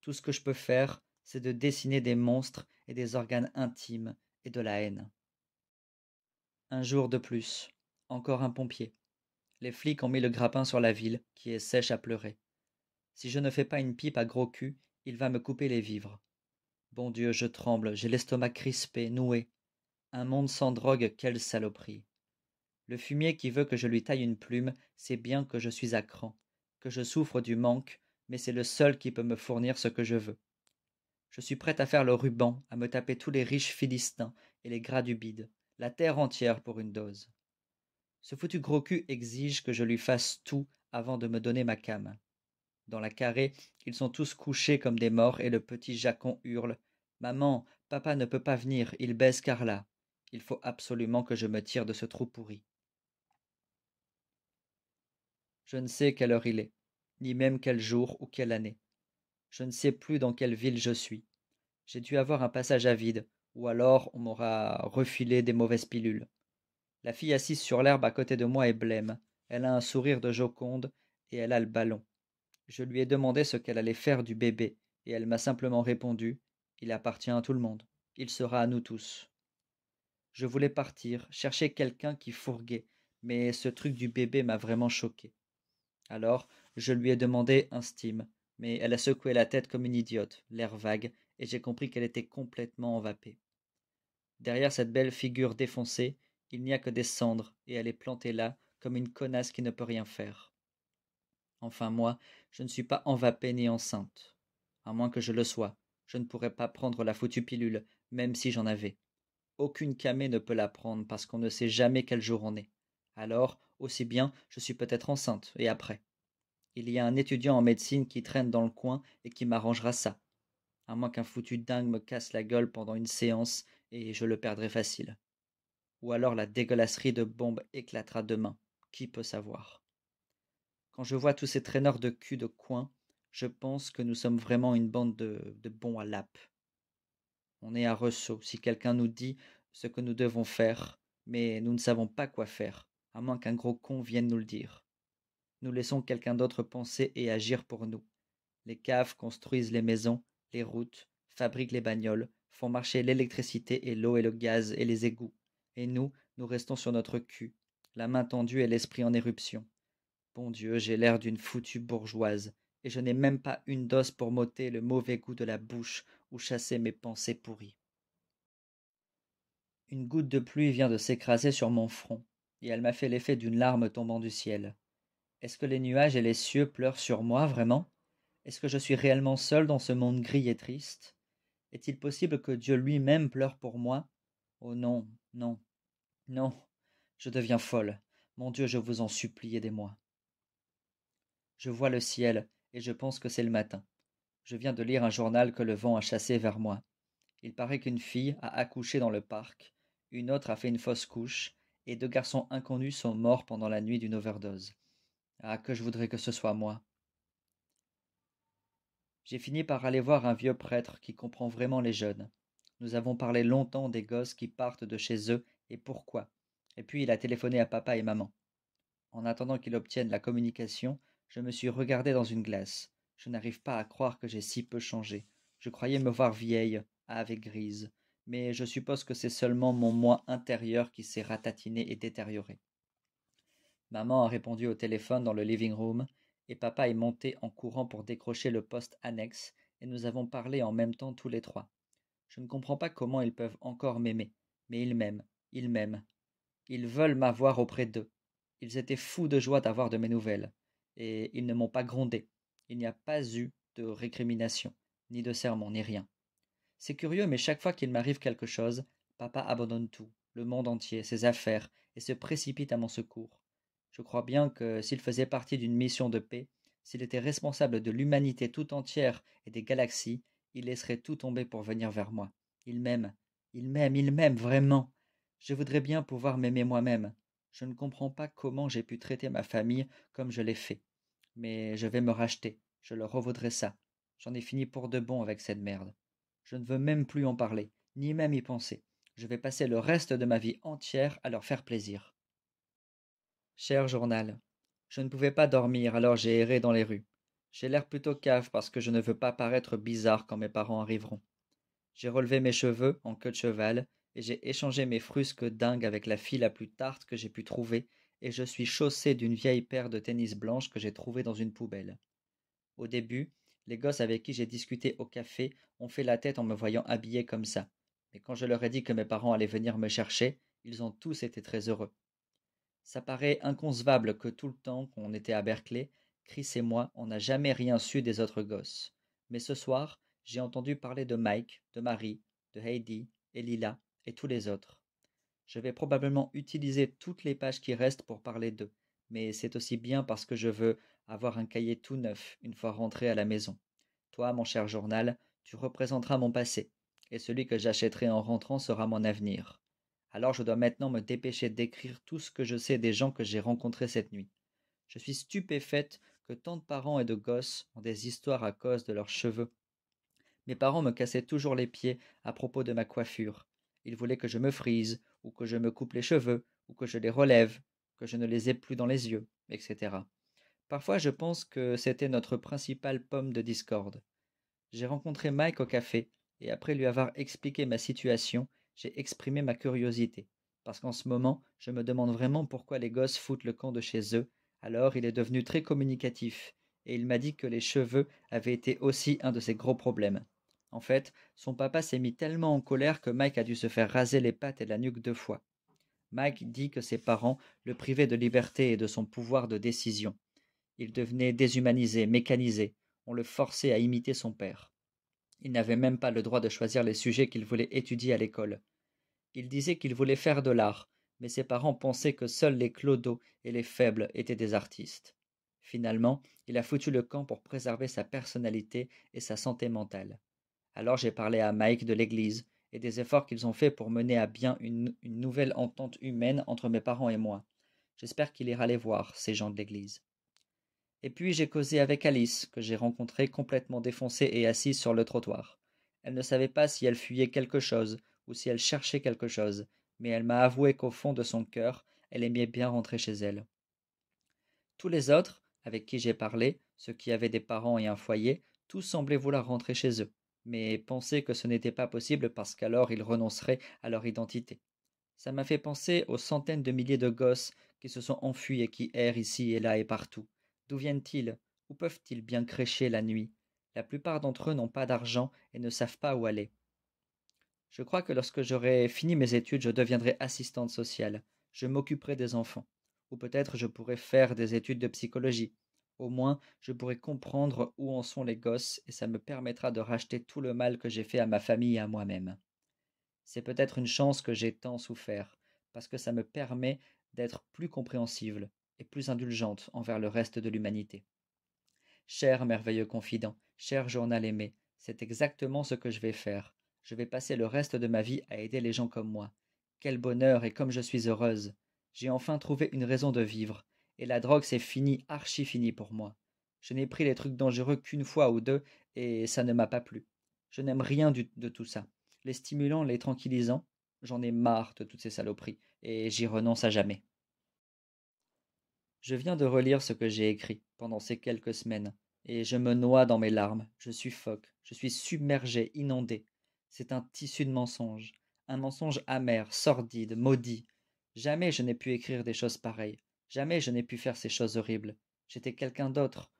Tout ce que je peux faire, c'est de dessiner des monstres et des organes intimes et de la haine. Un jour de plus, encore un pompier. Les flics ont mis le grappin sur la ville, qui est sèche à pleurer. Si je ne fais pas une pipe à gros cul, il va me couper les vivres. Bon Dieu, je tremble, j'ai l'estomac crispé, noué. Un monde sans drogue, quelle saloperie. Le fumier qui veut que je lui taille une plume sait bien que je suis à cran, que je souffre du manque, mais c'est le seul qui peut me fournir ce que je veux. Je suis prête à faire le ruban, à me taper tous les riches philistins et les gras du bide, la terre entière pour une dose. Ce foutu gros cul exige que je lui fasse tout avant de me donner ma cam. Dans la carrée, ils sont tous couchés comme des morts et le petit Jacon hurle Maman, papa ne peut pas venir, il baise Carla. Il faut absolument que je me tire de ce trou pourri. Je ne sais quelle heure il est, ni même quel jour ou quelle année. Je ne sais plus dans quelle ville je suis. J'ai dû avoir un passage à vide, ou alors on m'aura refilé des mauvaises pilules. La fille assise sur l'herbe à côté de moi est blême. Elle a un sourire de Joconde et elle a le ballon. Je lui ai demandé ce qu'elle allait faire du bébé, et elle m'a simplement répondu Il appartient à tout le monde. Il sera à nous tous. Je voulais partir, chercher quelqu'un qui fourguait, mais ce truc du bébé m'a vraiment choqué. Alors, je lui ai demandé un steam, mais elle a secoué la tête comme une idiote, l'air vague, et j'ai compris qu'elle était complètement envapée. Derrière cette belle figure défoncée, il n'y a que des cendres, et elle est plantée là, comme une connasse qui ne peut rien faire. Enfin moi, je ne suis pas envapée ni enceinte. À moins que je le sois, je ne pourrais pas prendre la foutue pilule, même si j'en avais. Aucune camée ne peut la prendre parce qu'on ne sait jamais quel jour on est. Alors, aussi bien, je suis peut-être enceinte, et après. Il y a un étudiant en médecine qui traîne dans le coin et qui m'arrangera ça. À moins qu'un foutu dingue me casse la gueule pendant une séance et je le perdrai facile. Ou alors la dégueulasserie de bombes éclatera demain. Qui peut savoir Quand je vois tous ces traîneurs de cul de coin, je pense que nous sommes vraiment une bande de, de bons à lappe. On est à ressaut si quelqu'un nous dit ce que nous devons faire, mais nous ne savons pas quoi faire, à moins qu'un gros con vienne nous le dire. Nous laissons quelqu'un d'autre penser et agir pour nous. Les caves construisent les maisons, les routes, fabriquent les bagnoles, font marcher l'électricité et l'eau et le gaz et les égouts. Et nous, nous restons sur notre cul, la main tendue et l'esprit en éruption. Bon Dieu, j'ai l'air d'une foutue bourgeoise, et je n'ai même pas une dose pour m'ôter le mauvais goût de la bouche où chasser mes pensées pourries. Une goutte de pluie vient de s'écraser sur mon front, et elle m'a fait l'effet d'une larme tombant du ciel. Est-ce que les nuages et les cieux pleurent sur moi vraiment Est-ce que je suis réellement seul dans ce monde gris et triste Est-il possible que Dieu lui-même pleure pour moi Oh non, non, non, je deviens folle. Mon Dieu, je vous en supplie, aidez-moi. Je vois le ciel, et je pense que c'est le matin. Je viens de lire un journal que le vent a chassé vers moi. Il paraît qu'une fille a accouché dans le parc, une autre a fait une fausse couche, et deux garçons inconnus sont morts pendant la nuit d'une overdose. Ah, que je voudrais que ce soit moi. J'ai fini par aller voir un vieux prêtre qui comprend vraiment les jeunes. Nous avons parlé longtemps des gosses qui partent de chez eux et pourquoi. Et puis il a téléphoné à papa et maman. En attendant qu'il obtienne la communication, je me suis regardé dans une glace. Je n'arrive pas à croire que j'ai si peu changé. Je croyais me voir vieille, avec grise, mais je suppose que c'est seulement mon moi intérieur qui s'est ratatiné et détérioré. Maman a répondu au téléphone dans le living room, et papa est monté en courant pour décrocher le poste annexe, et nous avons parlé en même temps tous les trois. Je ne comprends pas comment ils peuvent encore m'aimer, mais ils m'aiment, ils m'aiment. Ils veulent m'avoir auprès d'eux. Ils étaient fous de joie d'avoir de mes nouvelles, et ils ne m'ont pas grondé, il n'y a pas eu de récrimination, ni de serment, ni rien. C'est curieux, mais chaque fois qu'il m'arrive quelque chose, papa abandonne tout, le monde entier, ses affaires, et se précipite à mon secours. Je crois bien que s'il faisait partie d'une mission de paix, s'il était responsable de l'humanité tout entière et des galaxies, il laisserait tout tomber pour venir vers moi. Il m'aime, il m'aime, il m'aime vraiment. Je voudrais bien pouvoir m'aimer moi-même. Je ne comprends pas comment j'ai pu traiter ma famille comme je l'ai fait. Mais je vais me racheter. Je leur revaudrai ça. J'en ai fini pour de bon avec cette merde. Je ne veux même plus en parler, ni même y penser. Je vais passer le reste de ma vie entière à leur faire plaisir. Cher journal, je ne pouvais pas dormir, alors j'ai erré dans les rues. J'ai l'air plutôt cave parce que je ne veux pas paraître bizarre quand mes parents arriveront. J'ai relevé mes cheveux en queue de cheval et j'ai échangé mes frusques dingues avec la fille la plus tarte que j'ai pu trouver et je suis chaussé d'une vieille paire de tennis blanches que j'ai trouvée dans une poubelle. Au début, les gosses avec qui j'ai discuté au café ont fait la tête en me voyant habillé comme ça. Mais quand je leur ai dit que mes parents allaient venir me chercher, ils ont tous été très heureux. Ça paraît inconcevable que tout le temps qu'on était à Berkeley, Chris et moi, on n'a jamais rien su des autres gosses. Mais ce soir, j'ai entendu parler de Mike, de Marie, de Heidi, et Lila, et tous les autres. Je vais probablement utiliser toutes les pages qui restent pour parler d'eux, mais c'est aussi bien parce que je veux avoir un cahier tout neuf une fois rentré à la maison. Toi, mon cher journal, tu représenteras mon passé, et celui que j'achèterai en rentrant sera mon avenir. Alors je dois maintenant me dépêcher d'écrire tout ce que je sais des gens que j'ai rencontrés cette nuit. Je suis stupéfaite que tant de parents et de gosses ont des histoires à cause de leurs cheveux. Mes parents me cassaient toujours les pieds à propos de ma coiffure. Ils voulaient que je me frise ou que je me coupe les cheveux, ou que je les relève, que je ne les ai plus dans les yeux, etc. Parfois je pense que c'était notre principale pomme de discorde. J'ai rencontré Mike au café, et après lui avoir expliqué ma situation, j'ai exprimé ma curiosité, parce qu'en ce moment je me demande vraiment pourquoi les gosses foutent le camp de chez eux, alors il est devenu très communicatif, et il m'a dit que les cheveux avaient été aussi un de ses gros problèmes. En fait, son papa s'est mis tellement en colère que Mike a dû se faire raser les pattes et la nuque deux fois. Mike dit que ses parents le privaient de liberté et de son pouvoir de décision. Il devenait déshumanisé, mécanisé. On le forçait à imiter son père. Il n'avait même pas le droit de choisir les sujets qu'il voulait étudier à l'école. Il disait qu'il voulait faire de l'art, mais ses parents pensaient que seuls les clodos et les faibles étaient des artistes. Finalement, il a foutu le camp pour préserver sa personnalité et sa santé mentale. Alors j'ai parlé à Mike de l'Église et des efforts qu'ils ont faits pour mener à bien une, nouvelle entente humaine entre mes parents et moi. J'espère qu'il ira les voir, ces gens de l'Église. Et puis j'ai causé avec Alice, que j'ai rencontrée complètement défoncée et assise sur le trottoir. Elle ne savait pas si elle fuyait quelque chose ou si elle cherchait quelque chose, mais elle m'a avoué qu'au fond de son cœur, elle aimait bien rentrer chez elle. Tous les autres, avec qui j'ai parlé, ceux qui avaient des parents et un foyer, tous semblaient vouloir rentrer chez eux mais penser que ce n'était pas possible parce qu'alors ils renonceraient à leur identité. Ça m'a fait penser aux centaines de milliers de gosses qui se sont enfuis et qui errent ici et là et partout. D'où viennent-ils Où peuvent-ils bien crécher la nuit La plupart d'entre eux n'ont pas d'argent et ne savent pas où aller. Je crois que lorsque j'aurai fini mes études, je deviendrai assistante sociale. Je m'occuperai des enfants. Ou peut-être je pourrai faire des études de psychologie. Au moins, je pourrai comprendre où en sont les gosses et ça me permettra de racheter tout le mal que j'ai fait à ma famille et à moi-même. C'est peut-être une chance que j'ai tant souffert, parce que ça me permet d'être plus compréhensible et plus indulgente envers le reste de l'humanité. Cher merveilleux confident, cher journal aimé, c'est exactement ce que je vais faire. Je vais passer le reste de ma vie à aider les gens comme moi. Quel bonheur et comme je suis heureuse. J'ai enfin trouvé une raison de vivre, et la drogue, c'est fini, archi fini pour moi. Je n'ai pris les trucs dangereux qu'une fois ou deux, et ça ne m'a pas plu. Je n'aime rien de tout ça. Les stimulants, les tranquillisants, j'en ai marre de toutes ces saloperies, et j'y renonce à jamais. Je viens de relire ce que j'ai écrit pendant ces quelques semaines, et je me noie dans mes larmes, je suis phoque. je suis submergé, inondé. C'est un tissu de mensonges, un mensonge amer, sordide, maudit. Jamais je n'ai pu écrire des choses pareilles. Jamais je n'ai pu faire ces choses horribles. J'étais quelqu'un d'autre.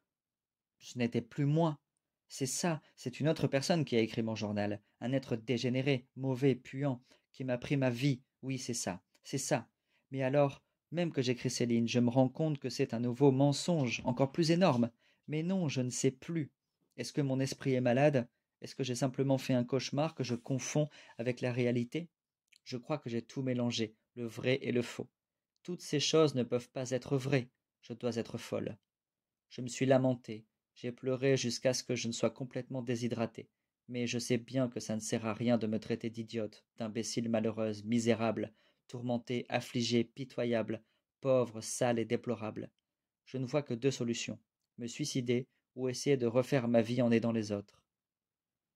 Je n'étais plus moi. C'est ça, c'est une autre personne qui a écrit mon journal, un être dégénéré, mauvais, puant, qui m'a pris ma vie. Oui, c'est ça, c'est ça. Mais alors, même que j'écris ces lignes, je me rends compte que c'est un nouveau mensonge, encore plus énorme. Mais non, je ne sais plus. Est-ce que mon esprit est malade Est-ce que j'ai simplement fait un cauchemar que je confonds avec la réalité Je crois que j'ai tout mélangé, le vrai et le faux. Toutes ces choses ne peuvent pas être vraies. Je dois être folle. Je me suis lamentée, j'ai pleuré jusqu'à ce que je ne sois complètement déshydratée. Mais je sais bien que ça ne sert à rien de me traiter d'idiote, d'imbécile malheureuse, misérable, tourmentée, affligée, pitoyable, pauvre, sale et déplorable. Je ne vois que deux solutions me suicider ou essayer de refaire ma vie en aidant les autres.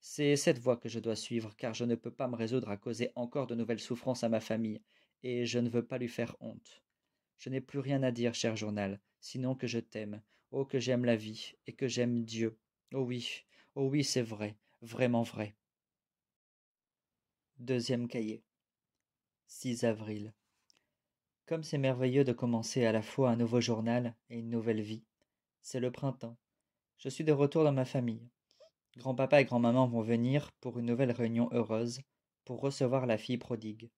C'est cette voie que je dois suivre, car je ne peux pas me résoudre à causer encore de nouvelles souffrances à ma famille, et je ne veux pas lui faire honte. Je n'ai plus rien à dire, cher journal, sinon que je t'aime, oh que j'aime la vie, et que j'aime Dieu. Oh oui, oh oui, c'est vrai, vraiment vrai. Deuxième cahier. 6 avril. Comme c'est merveilleux de commencer à la fois un nouveau journal et une nouvelle vie. C'est le printemps. Je suis de retour dans ma famille. Grand-papa et grand-maman vont venir pour une nouvelle réunion heureuse, pour recevoir la fille prodigue.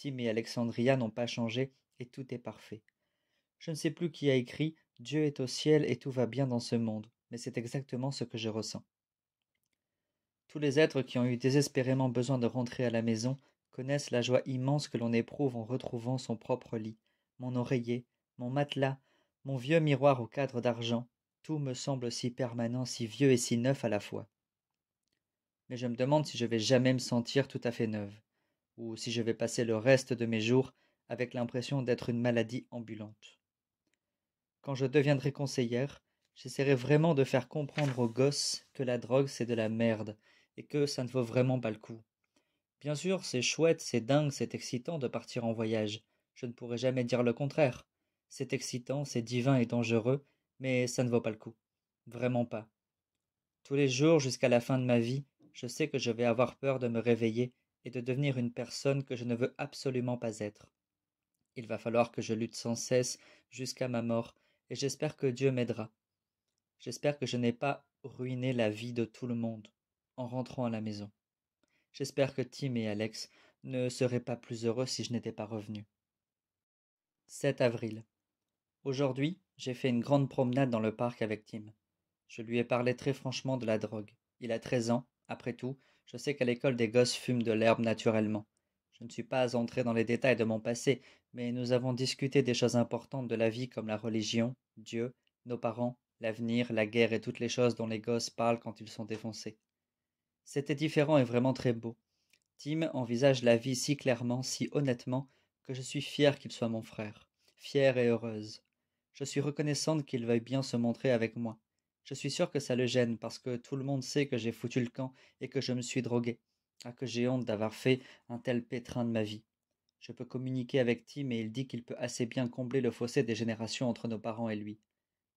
Tim et Alexandria n'ont pas changé et tout est parfait. Je ne sais plus qui a écrit Dieu est au ciel et tout va bien dans ce monde, mais c'est exactement ce que je ressens. Tous les êtres qui ont eu désespérément besoin de rentrer à la maison connaissent la joie immense que l'on éprouve en retrouvant son propre lit, mon oreiller, mon matelas, mon vieux miroir au cadre d'argent, tout me semble si permanent, si vieux et si neuf à la fois. Mais je me demande si je vais jamais me sentir tout à fait neuve ou si je vais passer le reste de mes jours avec l'impression d'être une maladie ambulante. Quand je deviendrai conseillère, j'essaierai vraiment de faire comprendre aux gosses que la drogue c'est de la merde et que ça ne vaut vraiment pas le coup. Bien sûr, c'est chouette, c'est dingue, c'est excitant de partir en voyage. Je ne pourrai jamais dire le contraire. C'est excitant, c'est divin et dangereux, mais ça ne vaut pas le coup. Vraiment pas. Tous les jours jusqu'à la fin de ma vie, je sais que je vais avoir peur de me réveiller de devenir une personne que je ne veux absolument pas être. Il va falloir que je lutte sans cesse jusqu'à ma mort, et j'espère que Dieu m'aidera. J'espère que je n'ai pas ruiné la vie de tout le monde en rentrant à la maison. J'espère que Tim et Alex ne seraient pas plus heureux si je n'étais pas revenu. 7 avril. Aujourd'hui, j'ai fait une grande promenade dans le parc avec Tim. Je lui ai parlé très franchement de la drogue. Il a 13 ans, après tout, je sais qu'à l'école des gosses fument de l'herbe naturellement. Je ne suis pas entré dans les détails de mon passé, mais nous avons discuté des choses importantes de la vie comme la religion, Dieu, nos parents, l'avenir, la guerre et toutes les choses dont les gosses parlent quand ils sont défoncés. C'était différent et vraiment très beau. Tim envisage la vie si clairement, si honnêtement, que je suis fière qu'il soit mon frère, fière et heureuse. Je suis reconnaissante qu'il veuille bien se montrer avec moi. Je suis sûr que ça le gêne parce que tout le monde sait que j'ai foutu le camp et que je me suis drogué. Ah, que j'ai honte d'avoir fait un tel pétrin de ma vie. Je peux communiquer avec Tim et il dit qu'il peut assez bien combler le fossé des générations entre nos parents et lui.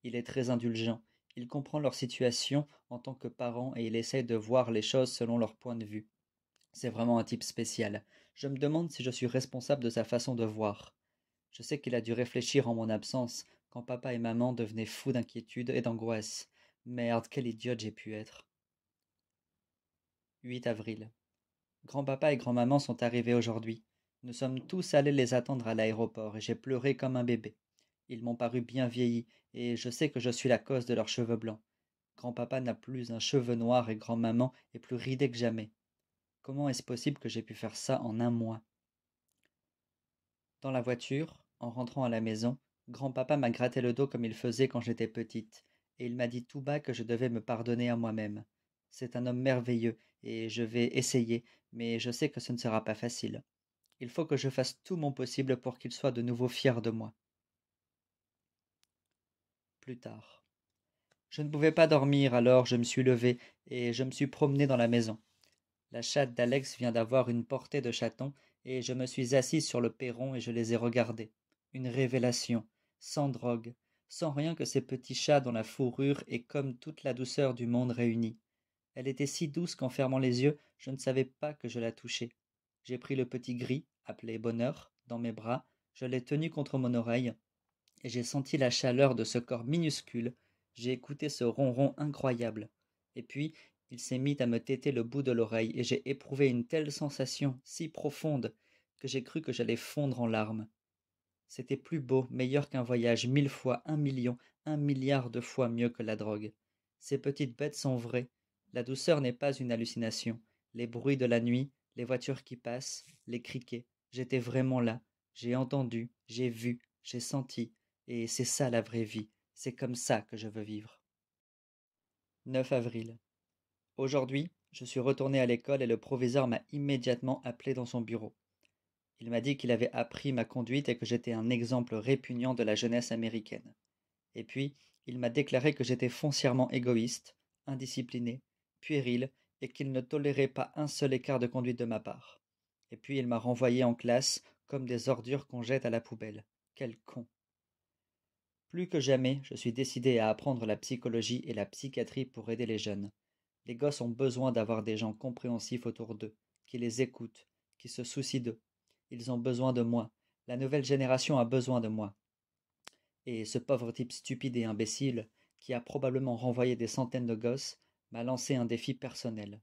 Il est très indulgent, il comprend leur situation en tant que parents et il essaye de voir les choses selon leur point de vue. C'est vraiment un type spécial. Je me demande si je suis responsable de sa façon de voir. Je sais qu'il a dû réfléchir en mon absence, quand papa et maman devenaient fous d'inquiétude et d'angoisse. Merde, quelle idiote j'ai pu être. 8 avril. Grand-papa et grand-maman sont arrivés aujourd'hui. Nous sommes tous allés les attendre à l'aéroport et j'ai pleuré comme un bébé. Ils m'ont paru bien vieillis et je sais que je suis la cause de leurs cheveux blancs. Grand-papa n'a plus un cheveu noir et grand-maman est plus ridée que jamais. Comment est-ce possible que j'ai pu faire ça en un mois Dans la voiture, en rentrant à la maison, grand-papa m'a gratté le dos comme il faisait quand j'étais petite et il m'a dit tout bas que je devais me pardonner à moi-même. C'est un homme merveilleux, et je vais essayer, mais je sais que ce ne sera pas facile. Il faut que je fasse tout mon possible pour qu'il soit de nouveau fier de moi. Plus tard. Je ne pouvais pas dormir, alors je me suis levé, et je me suis promené dans la maison. La chatte d'Alex vient d'avoir une portée de chatons, et je me suis assis sur le perron et je les ai regardés. Une révélation, sans drogue, sans rien que ces petits chats dont la fourrure est comme toute la douceur du monde réunie. Elle était si douce qu'en fermant les yeux, je ne savais pas que je la touchais. J'ai pris le petit gris, appelé Bonheur, dans mes bras, je l'ai tenu contre mon oreille, et j'ai senti la chaleur de ce corps minuscule, j'ai écouté ce ronron incroyable. Et puis, il s'est mis à me téter le bout de l'oreille, et j'ai éprouvé une telle sensation, si profonde, que j'ai cru que j'allais fondre en larmes. C'était plus beau, meilleur qu'un voyage, mille fois, un million, un milliard de fois mieux que la drogue. Ces petites bêtes sont vraies. La douceur n'est pas une hallucination. Les bruits de la nuit, les voitures qui passent, les criquets. J'étais vraiment là. J'ai entendu, j'ai vu, j'ai senti. Et c'est ça la vraie vie. C'est comme ça que je veux vivre. 9 avril. Aujourd'hui, je suis retourné à l'école et le proviseur m'a immédiatement appelé dans son bureau. Il m'a dit qu'il avait appris ma conduite et que j'étais un exemple répugnant de la jeunesse américaine. Et puis, il m'a déclaré que j'étais foncièrement égoïste, indiscipliné, puéril, et qu'il ne tolérait pas un seul écart de conduite de ma part. Et puis il m'a renvoyé en classe comme des ordures qu'on jette à la poubelle. Quel con. Plus que jamais, je suis décidé à apprendre la psychologie et la psychiatrie pour aider les jeunes. Les gosses ont besoin d'avoir des gens compréhensifs autour d'eux, qui les écoutent, qui se soucient d'eux, ils ont besoin de moi. La nouvelle génération a besoin de moi. Et ce pauvre type stupide et imbécile, qui a probablement renvoyé des centaines de gosses, m'a lancé un défi personnel.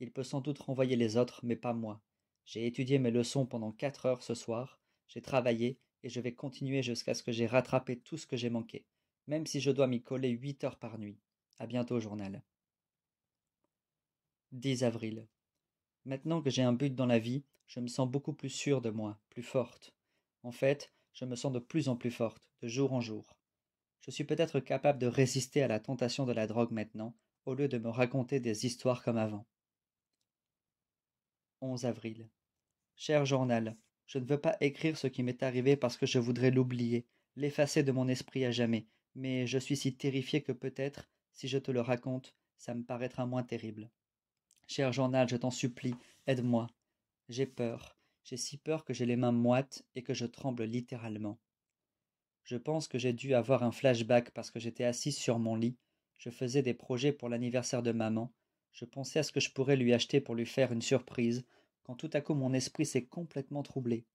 Il peut sans doute renvoyer les autres, mais pas moi. J'ai étudié mes leçons pendant quatre heures ce soir, j'ai travaillé, et je vais continuer jusqu'à ce que j'ai rattrapé tout ce que j'ai manqué, même si je dois m'y coller huit heures par nuit. À bientôt, journal. 10 avril. Maintenant que j'ai un but dans la vie, je me sens beaucoup plus sûre de moi, plus forte. En fait, je me sens de plus en plus forte, de jour en jour. Je suis peut-être capable de résister à la tentation de la drogue maintenant, au lieu de me raconter des histoires comme avant. 11 avril. Cher journal, je ne veux pas écrire ce qui m'est arrivé parce que je voudrais l'oublier, l'effacer de mon esprit à jamais, mais je suis si terrifié que peut-être, si je te le raconte, ça me paraîtra moins terrible. Cher journal, je t'en supplie, aide-moi. J'ai peur. J'ai si peur que j'ai les mains moites et que je tremble littéralement. Je pense que j'ai dû avoir un flashback parce que j'étais assise sur mon lit. Je faisais des projets pour l'anniversaire de maman. Je pensais à ce que je pourrais lui acheter pour lui faire une surprise, quand tout à coup mon esprit s'est complètement troublé.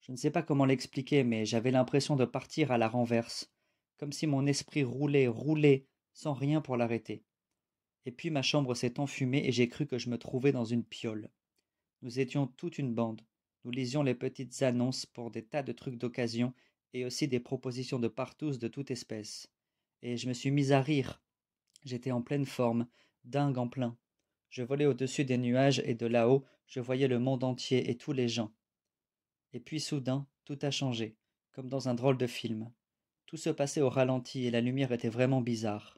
Je ne sais pas comment l'expliquer, mais j'avais l'impression de partir à la renverse, comme si mon esprit roulait, roulait, sans rien pour l'arrêter et puis ma chambre s'est enfumée et j'ai cru que je me trouvais dans une piole. Nous étions toute une bande. Nous lisions les petites annonces pour des tas de trucs d'occasion et aussi des propositions de partous de toute espèce. Et je me suis mise à rire. J'étais en pleine forme, dingue en plein. Je volais au-dessus des nuages et de là-haut, je voyais le monde entier et tous les gens. Et puis soudain, tout a changé, comme dans un drôle de film. Tout se passait au ralenti et la lumière était vraiment bizarre.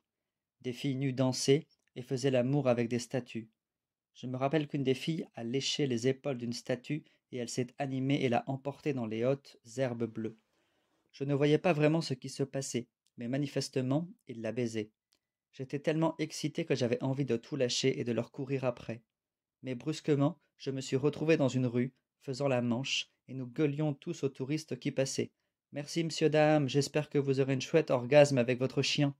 Des filles nues dansaient, et faisait l'amour avec des statues. Je me rappelle qu'une des filles a léché les épaules d'une statue et elle s'est animée et l'a emportée dans les hautes herbes bleues. Je ne voyais pas vraiment ce qui se passait, mais manifestement, il l'a baisait. J'étais tellement excité que j'avais envie de tout lâcher et de leur courir après. Mais brusquement, je me suis retrouvé dans une rue, faisant la manche, et nous gueulions tous aux touristes qui passaient. Merci, monsieur, dame, j'espère que vous aurez une chouette orgasme avec votre chien.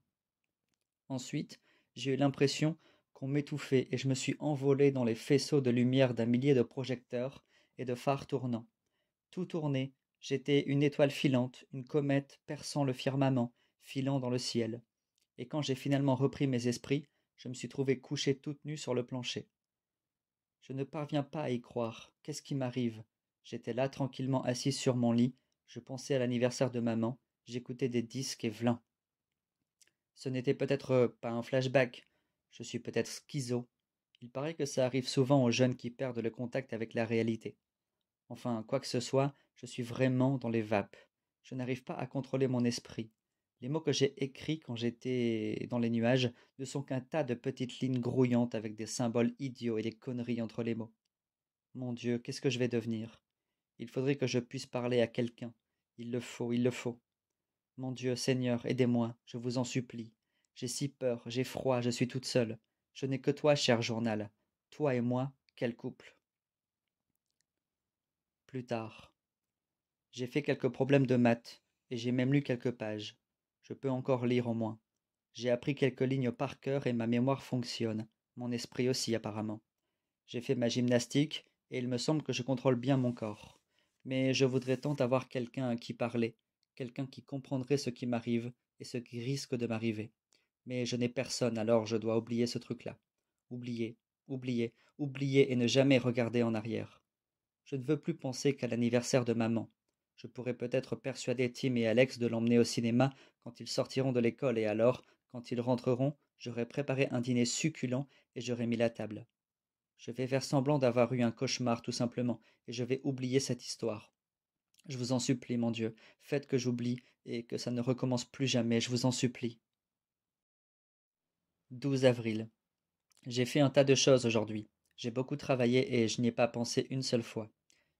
Ensuite, j'ai eu l'impression qu'on m'étouffait et je me suis envolé dans les faisceaux de lumière d'un millier de projecteurs et de phares tournants. Tout tournait, j'étais une étoile filante, une comète perçant le firmament, filant dans le ciel. Et quand j'ai finalement repris mes esprits, je me suis trouvé couché toute nue sur le plancher. Je ne parviens pas à y croire. Qu'est-ce qui m'arrive J'étais là tranquillement assise sur mon lit, je pensais à l'anniversaire de maman, j'écoutais des disques et vlins. Ce n'était peut-être pas un flashback. Je suis peut-être schizo. Il paraît que ça arrive souvent aux jeunes qui perdent le contact avec la réalité. Enfin, quoi que ce soit, je suis vraiment dans les vapes. Je n'arrive pas à contrôler mon esprit. Les mots que j'ai écrits quand j'étais dans les nuages ne sont qu'un tas de petites lignes grouillantes avec des symboles idiots et des conneries entre les mots. Mon Dieu, qu'est-ce que je vais devenir Il faudrait que je puisse parler à quelqu'un. Il le faut, il le faut. Mon Dieu, Seigneur, aidez-moi, je vous en supplie. J'ai si peur, j'ai froid, je suis toute seule. Je n'ai que toi, cher journal. Toi et moi, quel couple. Plus tard. J'ai fait quelques problèmes de maths, et j'ai même lu quelques pages. Je peux encore lire au moins. J'ai appris quelques lignes par cœur et ma mémoire fonctionne, mon esprit aussi apparemment. J'ai fait ma gymnastique, et il me semble que je contrôle bien mon corps. Mais je voudrais tant avoir quelqu'un à qui parler, quelqu'un qui comprendrait ce qui m'arrive et ce qui risque de m'arriver. Mais je n'ai personne, alors je dois oublier ce truc-là. Oublier, oublier, oublier et ne jamais regarder en arrière. Je ne veux plus penser qu'à l'anniversaire de maman. Je pourrais peut-être persuader Tim et Alex de l'emmener au cinéma quand ils sortiront de l'école et alors, quand ils rentreront, j'aurai préparé un dîner succulent et j'aurai mis la table. Je vais faire semblant d'avoir eu un cauchemar tout simplement et je vais oublier cette histoire. Je vous en supplie, mon Dieu, faites que j'oublie et que ça ne recommence plus jamais, je vous en supplie. 12 avril. J'ai fait un tas de choses aujourd'hui. J'ai beaucoup travaillé et je n'y ai pas pensé une seule fois.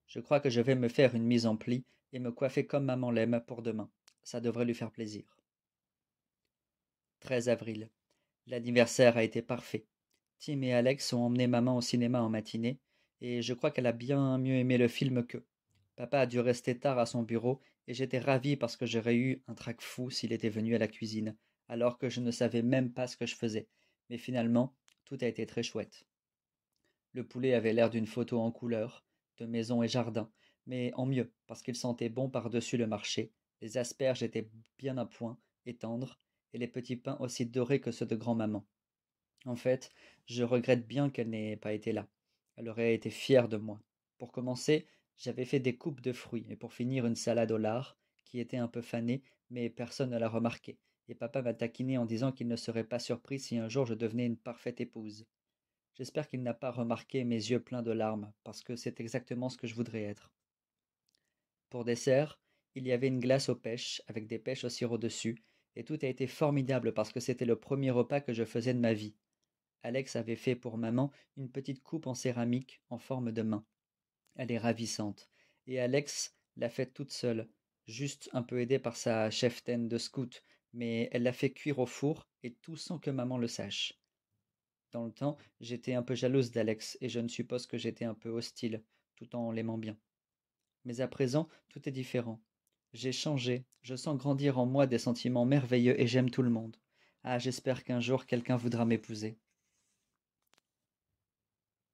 Je crois que je vais me faire une mise en pli et me coiffer comme maman l'aime pour demain. Ça devrait lui faire plaisir. 13 avril. L'anniversaire a été parfait. Tim et Alex ont emmené maman au cinéma en matinée, et je crois qu'elle a bien mieux aimé le film qu'eux. Papa a dû rester tard à son bureau, et j'étais ravi parce que j'aurais eu un trac fou s'il était venu à la cuisine, alors que je ne savais même pas ce que je faisais. Mais finalement, tout a été très chouette. Le poulet avait l'air d'une photo en couleur, de maison et jardin, mais en mieux, parce qu'il sentait bon par-dessus le marché, les asperges étaient bien à point et tendres, et les petits pains aussi dorés que ceux de grand-maman. En fait, je regrette bien qu'elle n'ait pas été là. Elle aurait été fière de moi. Pour commencer, j'avais fait des coupes de fruits, et pour finir une salade au lard, qui était un peu fanée, mais personne ne l'a remarqué, et papa m'a taquiné en disant qu'il ne serait pas surpris si un jour je devenais une parfaite épouse. J'espère qu'il n'a pas remarqué mes yeux pleins de larmes, parce que c'est exactement ce que je voudrais être. Pour dessert, il y avait une glace aux pêches, avec des pêches au sirop dessus, et tout a été formidable parce que c'était le premier repas que je faisais de ma vie. Alex avait fait pour maman une petite coupe en céramique en forme de main. Elle est ravissante. Et Alex l'a faite toute seule, juste un peu aidée par sa cheftaine de scout, mais elle l'a fait cuire au four, et tout sans que maman le sache. Dans le temps, j'étais un peu jalouse d'Alex, et je ne suppose que j'étais un peu hostile, tout en l'aimant bien. Mais à présent, tout est différent. J'ai changé, je sens grandir en moi des sentiments merveilleux et j'aime tout le monde. Ah, j'espère qu'un jour quelqu'un voudra m'épouser.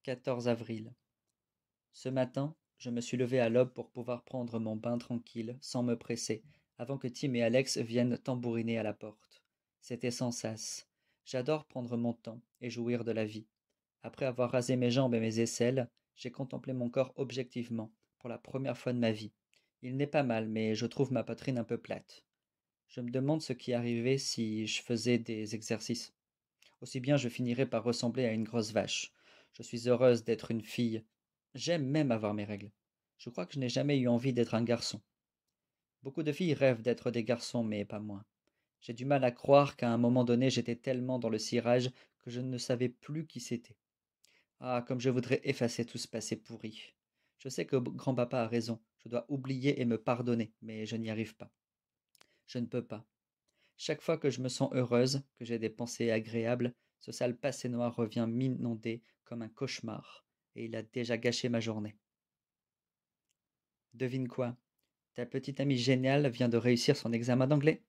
14 avril. Ce matin, je me suis levé à l'aube pour pouvoir prendre mon bain tranquille, sans me presser, avant que Tim et Alex viennent tambouriner à la porte. C'était sans cesse. J'adore prendre mon temps et jouir de la vie. Après avoir rasé mes jambes et mes aisselles, j'ai contemplé mon corps objectivement, pour la première fois de ma vie. Il n'est pas mal, mais je trouve ma poitrine un peu plate. Je me demande ce qui arrivait si je faisais des exercices. Aussi bien je finirais par ressembler à une grosse vache. Je suis heureuse d'être une fille J'aime même avoir mes règles. Je crois que je n'ai jamais eu envie d'être un garçon. Beaucoup de filles rêvent d'être des garçons, mais pas moi. J'ai du mal à croire qu'à un moment donné j'étais tellement dans le cirage que je ne savais plus qui c'était. Ah, comme je voudrais effacer tout ce passé pourri. Je sais que grand-papa a raison, je dois oublier et me pardonner, mais je n'y arrive pas. Je ne peux pas. Chaque fois que je me sens heureuse, que j'ai des pensées agréables, ce sale passé noir revient m'inonder comme un cauchemar et il a déjà gâché ma journée. Devine quoi Ta petite amie géniale vient de réussir son examen d'anglais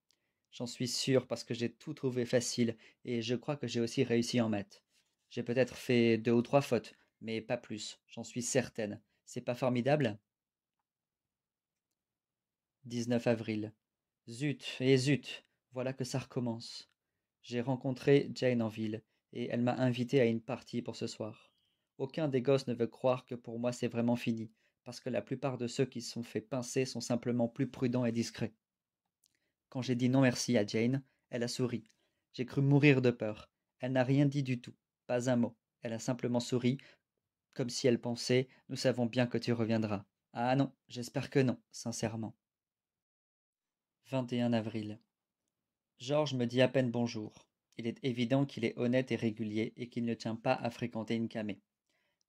J'en suis sûr parce que j'ai tout trouvé facile et je crois que j'ai aussi réussi en maths. J'ai peut-être fait deux ou trois fautes, mais pas plus, j'en suis certaine. C'est pas formidable 19 avril. Zut et zut, voilà que ça recommence. J'ai rencontré Jane en ville et elle m'a invité à une partie pour ce soir. Aucun des gosses ne veut croire que pour moi c'est vraiment fini, parce que la plupart de ceux qui se sont fait pincer sont simplement plus prudents et discrets. Quand j'ai dit non merci à Jane, elle a souri. J'ai cru mourir de peur. Elle n'a rien dit du tout, pas un mot. Elle a simplement souri, comme si elle pensait Nous savons bien que tu reviendras. Ah non, j'espère que non, sincèrement. 21 avril. Georges me dit à peine bonjour. Il est évident qu'il est honnête et régulier et qu'il ne tient pas à fréquenter une camée.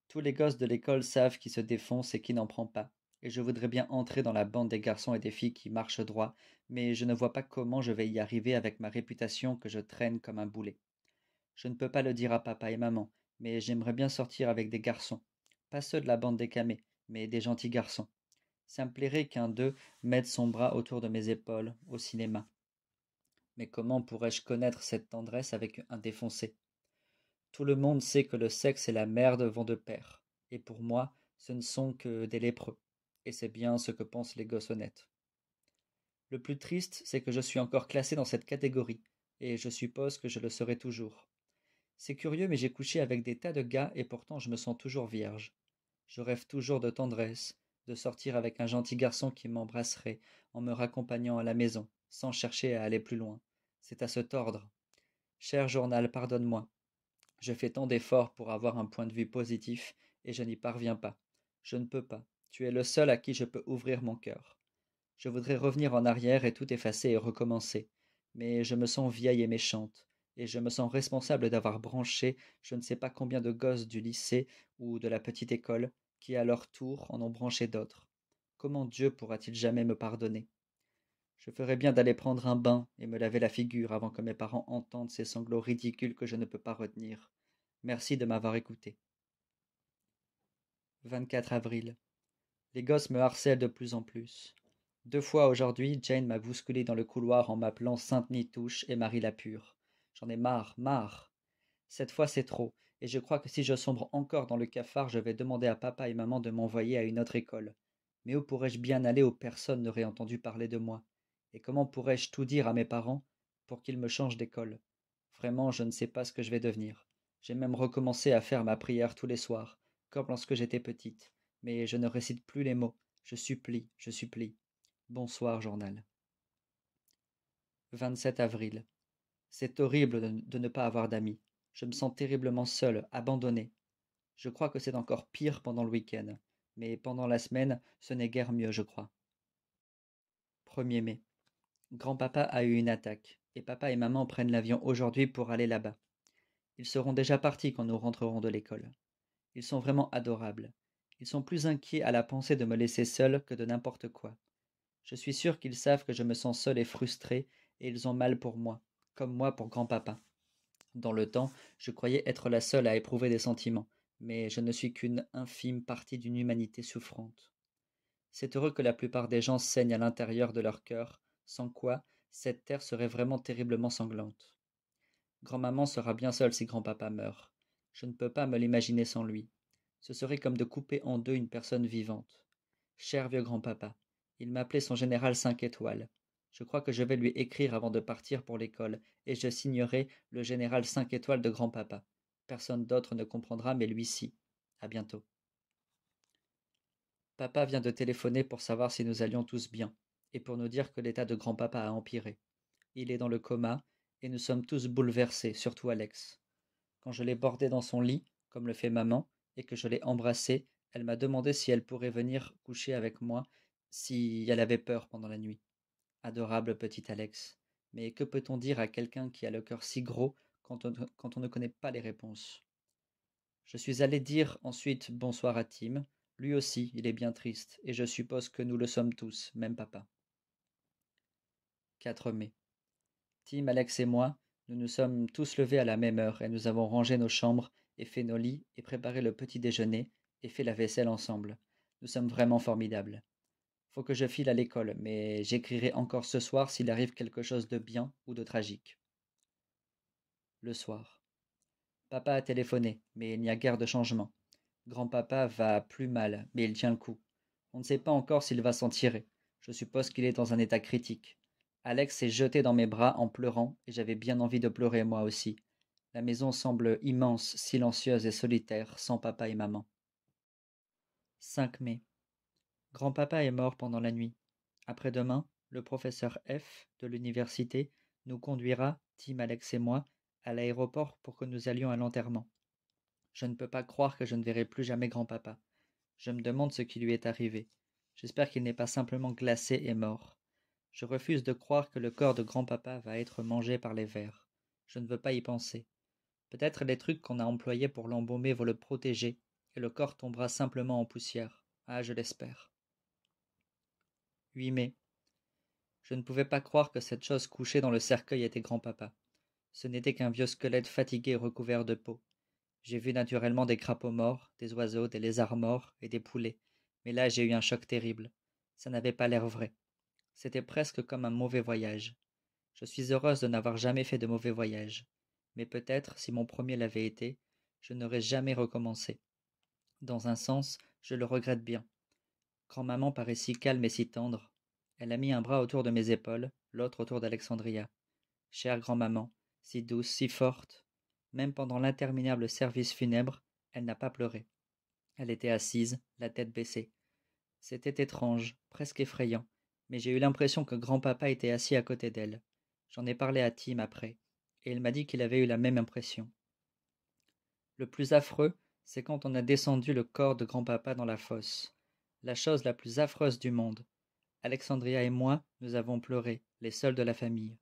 Tous les gosses de l'école savent qui se défonce et qui n'en prend pas, et je voudrais bien entrer dans la bande des garçons et des filles qui marchent droit, mais je ne vois pas comment je vais y arriver avec ma réputation que je traîne comme un boulet. Je ne peux pas le dire à papa et maman, mais j'aimerais bien sortir avec des garçons. Pas ceux de la bande des camés, mais des gentils garçons. Ça me plairait qu'un d'eux mette son bras autour de mes épaules, au cinéma. Mais comment pourrais-je connaître cette tendresse avec un défoncé tout le monde sait que le sexe et la merde vont de pair. Et pour moi, ce ne sont que des lépreux. Et c'est bien ce que pensent les gosses honnêtes. Le plus triste, c'est que je suis encore classé dans cette catégorie, et je suppose que je le serai toujours. C'est curieux, mais j'ai couché avec des tas de gars et pourtant je me sens toujours vierge. Je rêve toujours de tendresse, de sortir avec un gentil garçon qui m'embrasserait en me raccompagnant à la maison, sans chercher à aller plus loin. C'est à se tordre. Cher journal, pardonne-moi. Je fais tant d'efforts pour avoir un point de vue positif et je n'y parviens pas. Je ne peux pas. Tu es le seul à qui je peux ouvrir mon cœur. Je voudrais revenir en arrière et tout effacer et recommencer. Mais je me sens vieille et méchante, et je me sens responsable d'avoir branché je ne sais pas combien de gosses du lycée ou de la petite école, qui à leur tour en ont branché d'autres. Comment Dieu pourra-t-il jamais me pardonner Je ferais bien d'aller prendre un bain et me laver la figure avant que mes parents entendent ces sanglots ridicules que je ne peux pas retenir. Merci de m'avoir écouté. 24 avril. Les gosses me harcèlent de plus en plus. Deux fois aujourd'hui, Jane m'a bousculé dans le couloir en m'appelant Sainte Nitouche et Marie la Pure. J'en ai marre, marre. Cette fois c'est trop, et je crois que si je sombre encore dans le cafard, je vais demander à papa et maman de m'envoyer à une autre école. Mais où pourrais-je bien aller où personne n'aurait entendu parler de moi Et comment pourrais-je tout dire à mes parents pour qu'ils me changent d'école Vraiment, je ne sais pas ce que je vais devenir. J'ai même recommencé à faire ma prière tous les soirs, comme lorsque j'étais petite, mais je ne récite plus les mots. Je supplie, je supplie. Bonsoir, journal. 27 avril. C'est horrible de, ne pas avoir d'amis. Je me sens terriblement seule, abandonnée. Je crois que c'est encore pire pendant le week-end, mais pendant la semaine, ce n'est guère mieux, je crois. 1er mai. Grand-papa a eu une attaque, et papa et maman prennent l'avion aujourd'hui pour aller là-bas. Ils seront déjà partis quand nous rentrerons de l'école. Ils sont vraiment adorables. Ils sont plus inquiets à la pensée de me laisser seul que de n'importe quoi. Je suis sûr qu'ils savent que je me sens seul et frustré, et ils ont mal pour moi, comme moi pour grand-papa. Dans le temps, je croyais être la seule à éprouver des sentiments, mais je ne suis qu'une infime partie d'une humanité souffrante. C'est heureux que la plupart des gens saignent à l'intérieur de leur cœur, sans quoi cette terre serait vraiment terriblement sanglante. Grand-maman sera bien seule si grand-papa meurt. Je ne peux pas me l'imaginer sans lui. Ce serait comme de couper en deux une personne vivante. Cher vieux grand-papa, il m'appelait son général cinq étoiles. Je crois que je vais lui écrire avant de partir pour l'école, et je signerai le général cinq étoiles de grand-papa. Personne d'autre ne comprendra, mais lui si. À bientôt. Papa vient de téléphoner pour savoir si nous allions tous bien, et pour nous dire que l'état de grand-papa a empiré. Il est dans le coma, et nous sommes tous bouleversés, surtout Alex. Quand je l'ai bordé dans son lit, comme le fait maman, et que je l'ai embrassé, elle m'a demandé si elle pourrait venir coucher avec moi si elle avait peur pendant la nuit. Adorable petit Alex. Mais que peut-on dire à quelqu'un qui a le cœur si gros quand on, quand on ne connaît pas les réponses Je suis allé dire ensuite bonsoir à Tim. Lui aussi, il est bien triste, et je suppose que nous le sommes tous, même papa. 4 mai. Tim, Alex et moi, nous nous sommes tous levés à la même heure et nous avons rangé nos chambres et fait nos lits et préparé le petit déjeuner et fait la vaisselle ensemble. Nous sommes vraiment formidables. Faut que je file à l'école, mais j'écrirai encore ce soir s'il arrive quelque chose de bien ou de tragique. Le soir. Papa a téléphoné, mais il n'y a guère de changement. Grand-papa va plus mal, mais il tient le coup. On ne sait pas encore s'il va s'en tirer. Je suppose qu'il est dans un état critique. Alex s'est jeté dans mes bras en pleurant, et j'avais bien envie de pleurer moi aussi. La maison semble immense, silencieuse et solitaire, sans papa et maman. 5 mai. Grand-papa est mort pendant la nuit. Après-demain, le professeur F de l'université nous conduira, Tim, Alex et moi, à l'aéroport pour que nous allions à l'enterrement. Je ne peux pas croire que je ne verrai plus jamais grand-papa. Je me demande ce qui lui est arrivé. J'espère qu'il n'est pas simplement glacé et mort. Je refuse de croire que le corps de grand-papa va être mangé par les vers. Je ne veux pas y penser. Peut-être les trucs qu'on a employés pour l'embaumer vont le protéger, et le corps tombera simplement en poussière. Ah, je l'espère. 8 mai. Je ne pouvais pas croire que cette chose couchée dans le cercueil était grand-papa. Ce n'était qu'un vieux squelette fatigué recouvert de peau. J'ai vu naturellement des crapauds morts, des oiseaux, des lézards morts et des poulets, mais là j'ai eu un choc terrible. Ça n'avait pas l'air vrai c'était presque comme un mauvais voyage. Je suis heureuse de n'avoir jamais fait de mauvais voyage. Mais peut-être, si mon premier l'avait été, je n'aurais jamais recommencé. Dans un sens, je le regrette bien. Grand-maman paraît si calme et si tendre. Elle a mis un bras autour de mes épaules, l'autre autour d'Alexandria. Chère grand-maman, si douce, si forte. Même pendant l'interminable service funèbre, elle n'a pas pleuré. Elle était assise, la tête baissée. C'était étrange, presque effrayant, mais j'ai eu l'impression que grand-papa était assis à côté d'elle. J'en ai parlé à Tim après, et il m'a dit qu'il avait eu la même impression. Le plus affreux, c'est quand on a descendu le corps de grand-papa dans la fosse. La chose la plus affreuse du monde. Alexandria et moi, nous avons pleuré, les seuls de la famille.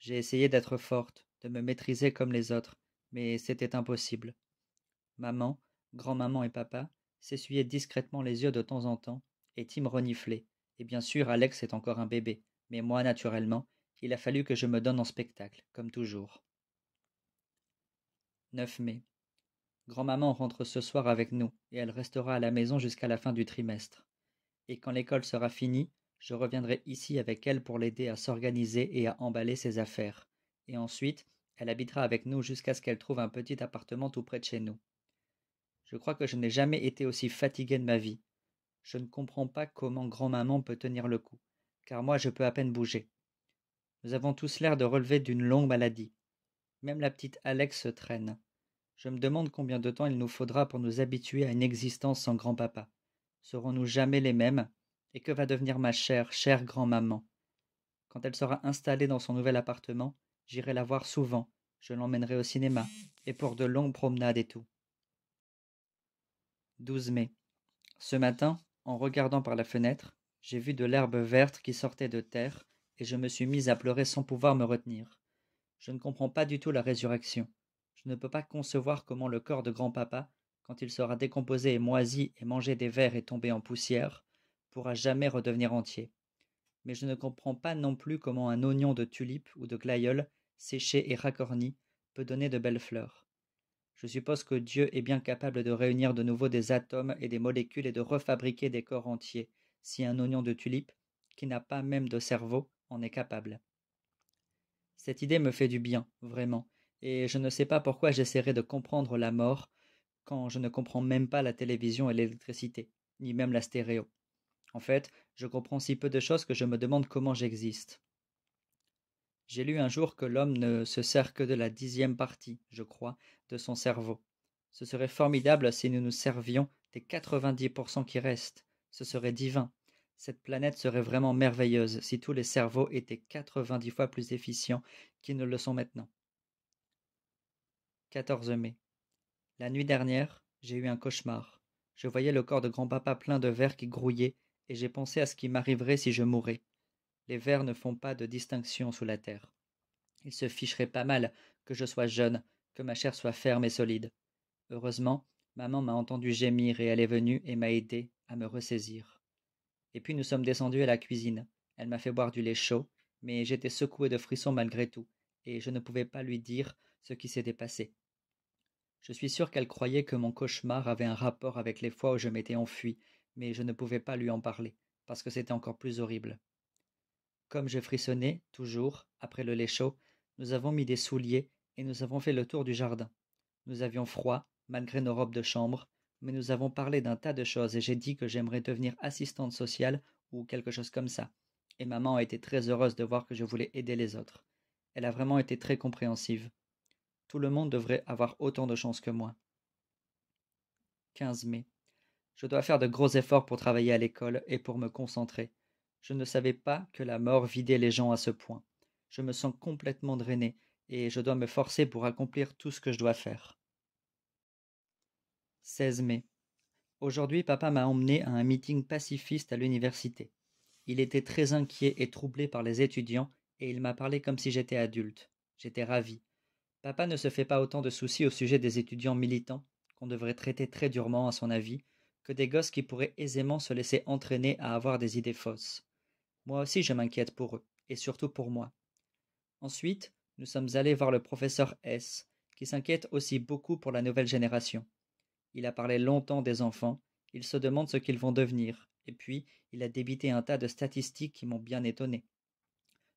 J'ai essayé d'être forte, de me maîtriser comme les autres, mais c'était impossible. Maman, grand-maman et papa s'essuyaient discrètement les yeux de temps en temps, et Tim reniflait, et bien sûr, Alex est encore un bébé, mais moi, naturellement, il a fallu que je me donne en spectacle, comme toujours. 9 mai. Grand-maman rentre ce soir avec nous, et elle restera à la maison jusqu'à la fin du trimestre. Et quand l'école sera finie, je reviendrai ici avec elle pour l'aider à s'organiser et à emballer ses affaires. Et ensuite, elle habitera avec nous jusqu'à ce qu'elle trouve un petit appartement tout près de chez nous. Je crois que je n'ai jamais été aussi fatigué de ma vie, je ne comprends pas comment grand-maman peut tenir le coup, car moi je peux à peine bouger. Nous avons tous l'air de relever d'une longue maladie. Même la petite Alex se traîne. Je me demande combien de temps il nous faudra pour nous habituer à une existence sans grand-papa. Serons-nous jamais les mêmes Et que va devenir ma chère, chère grand-maman Quand elle sera installée dans son nouvel appartement, j'irai la voir souvent. Je l'emmènerai au cinéma, et pour de longues promenades et tout. 12 mai. Ce matin, en regardant par la fenêtre, j'ai vu de l'herbe verte qui sortait de terre, et je me suis mise à pleurer sans pouvoir me retenir. Je ne comprends pas du tout la résurrection. Je ne peux pas concevoir comment le corps de grand-papa, quand il sera décomposé et moisi et mangé des vers et tombé en poussière, pourra jamais redevenir entier. Mais je ne comprends pas non plus comment un oignon de tulipe ou de glaïeul, séché et racorni, peut donner de belles fleurs. Je suppose que Dieu est bien capable de réunir de nouveau des atomes et des molécules et de refabriquer des corps entiers, si un oignon de tulipe, qui n'a pas même de cerveau, en est capable. Cette idée me fait du bien, vraiment, et je ne sais pas pourquoi j'essaierai de comprendre la mort quand je ne comprends même pas la télévision et l'électricité, ni même la stéréo. En fait, je comprends si peu de choses que je me demande comment j'existe. J'ai lu un jour que l'homme ne se sert que de la dixième partie, je crois, de son cerveau. Ce serait formidable si nous nous servions des 90% qui restent. Ce serait divin. Cette planète serait vraiment merveilleuse si tous les cerveaux étaient 90 fois plus efficients qu'ils ne le sont maintenant. 14 mai. La nuit dernière, j'ai eu un cauchemar. Je voyais le corps de grand-papa plein de verre qui grouillait, et j'ai pensé à ce qui m'arriverait si je mourais. Les vers ne font pas de distinction sous la terre. Il se ficherait pas mal que je sois jeune, que ma chair soit ferme et solide. Heureusement, maman m'a entendu gémir et elle est venue et m'a aidé à me ressaisir. Et puis nous sommes descendus à la cuisine. Elle m'a fait boire du lait chaud, mais j'étais secoué de frissons malgré tout, et je ne pouvais pas lui dire ce qui s'était passé. Je suis sûr qu'elle croyait que mon cauchemar avait un rapport avec les fois où je m'étais enfui, mais je ne pouvais pas lui en parler, parce que c'était encore plus horrible. Comme je frissonnais, toujours, après le lait chaud, nous avons mis des souliers et nous avons fait le tour du jardin. Nous avions froid, malgré nos robes de chambre, mais nous avons parlé d'un tas de choses et j'ai dit que j'aimerais devenir assistante sociale ou quelque chose comme ça. Et maman a été très heureuse de voir que je voulais aider les autres. Elle a vraiment été très compréhensive. Tout le monde devrait avoir autant de chance que moi. 15 mai. Je dois faire de gros efforts pour travailler à l'école et pour me concentrer. Je ne savais pas que la mort vidait les gens à ce point. Je me sens complètement drainé et je dois me forcer pour accomplir tout ce que je dois faire. 16 mai. Aujourd'hui, papa m'a emmené à un meeting pacifiste à l'université. Il était très inquiet et troublé par les étudiants et il m'a parlé comme si j'étais adulte. J'étais ravi. Papa ne se fait pas autant de soucis au sujet des étudiants militants, qu'on devrait traiter très durement à son avis, que des gosses qui pourraient aisément se laisser entraîner à avoir des idées fausses. Moi aussi je m'inquiète pour eux, et surtout pour moi. Ensuite, nous sommes allés voir le professeur S, qui s'inquiète aussi beaucoup pour la nouvelle génération. Il a parlé longtemps des enfants, il se demande ce qu'ils vont devenir, et puis il a débité un tas de statistiques qui m'ont bien étonné.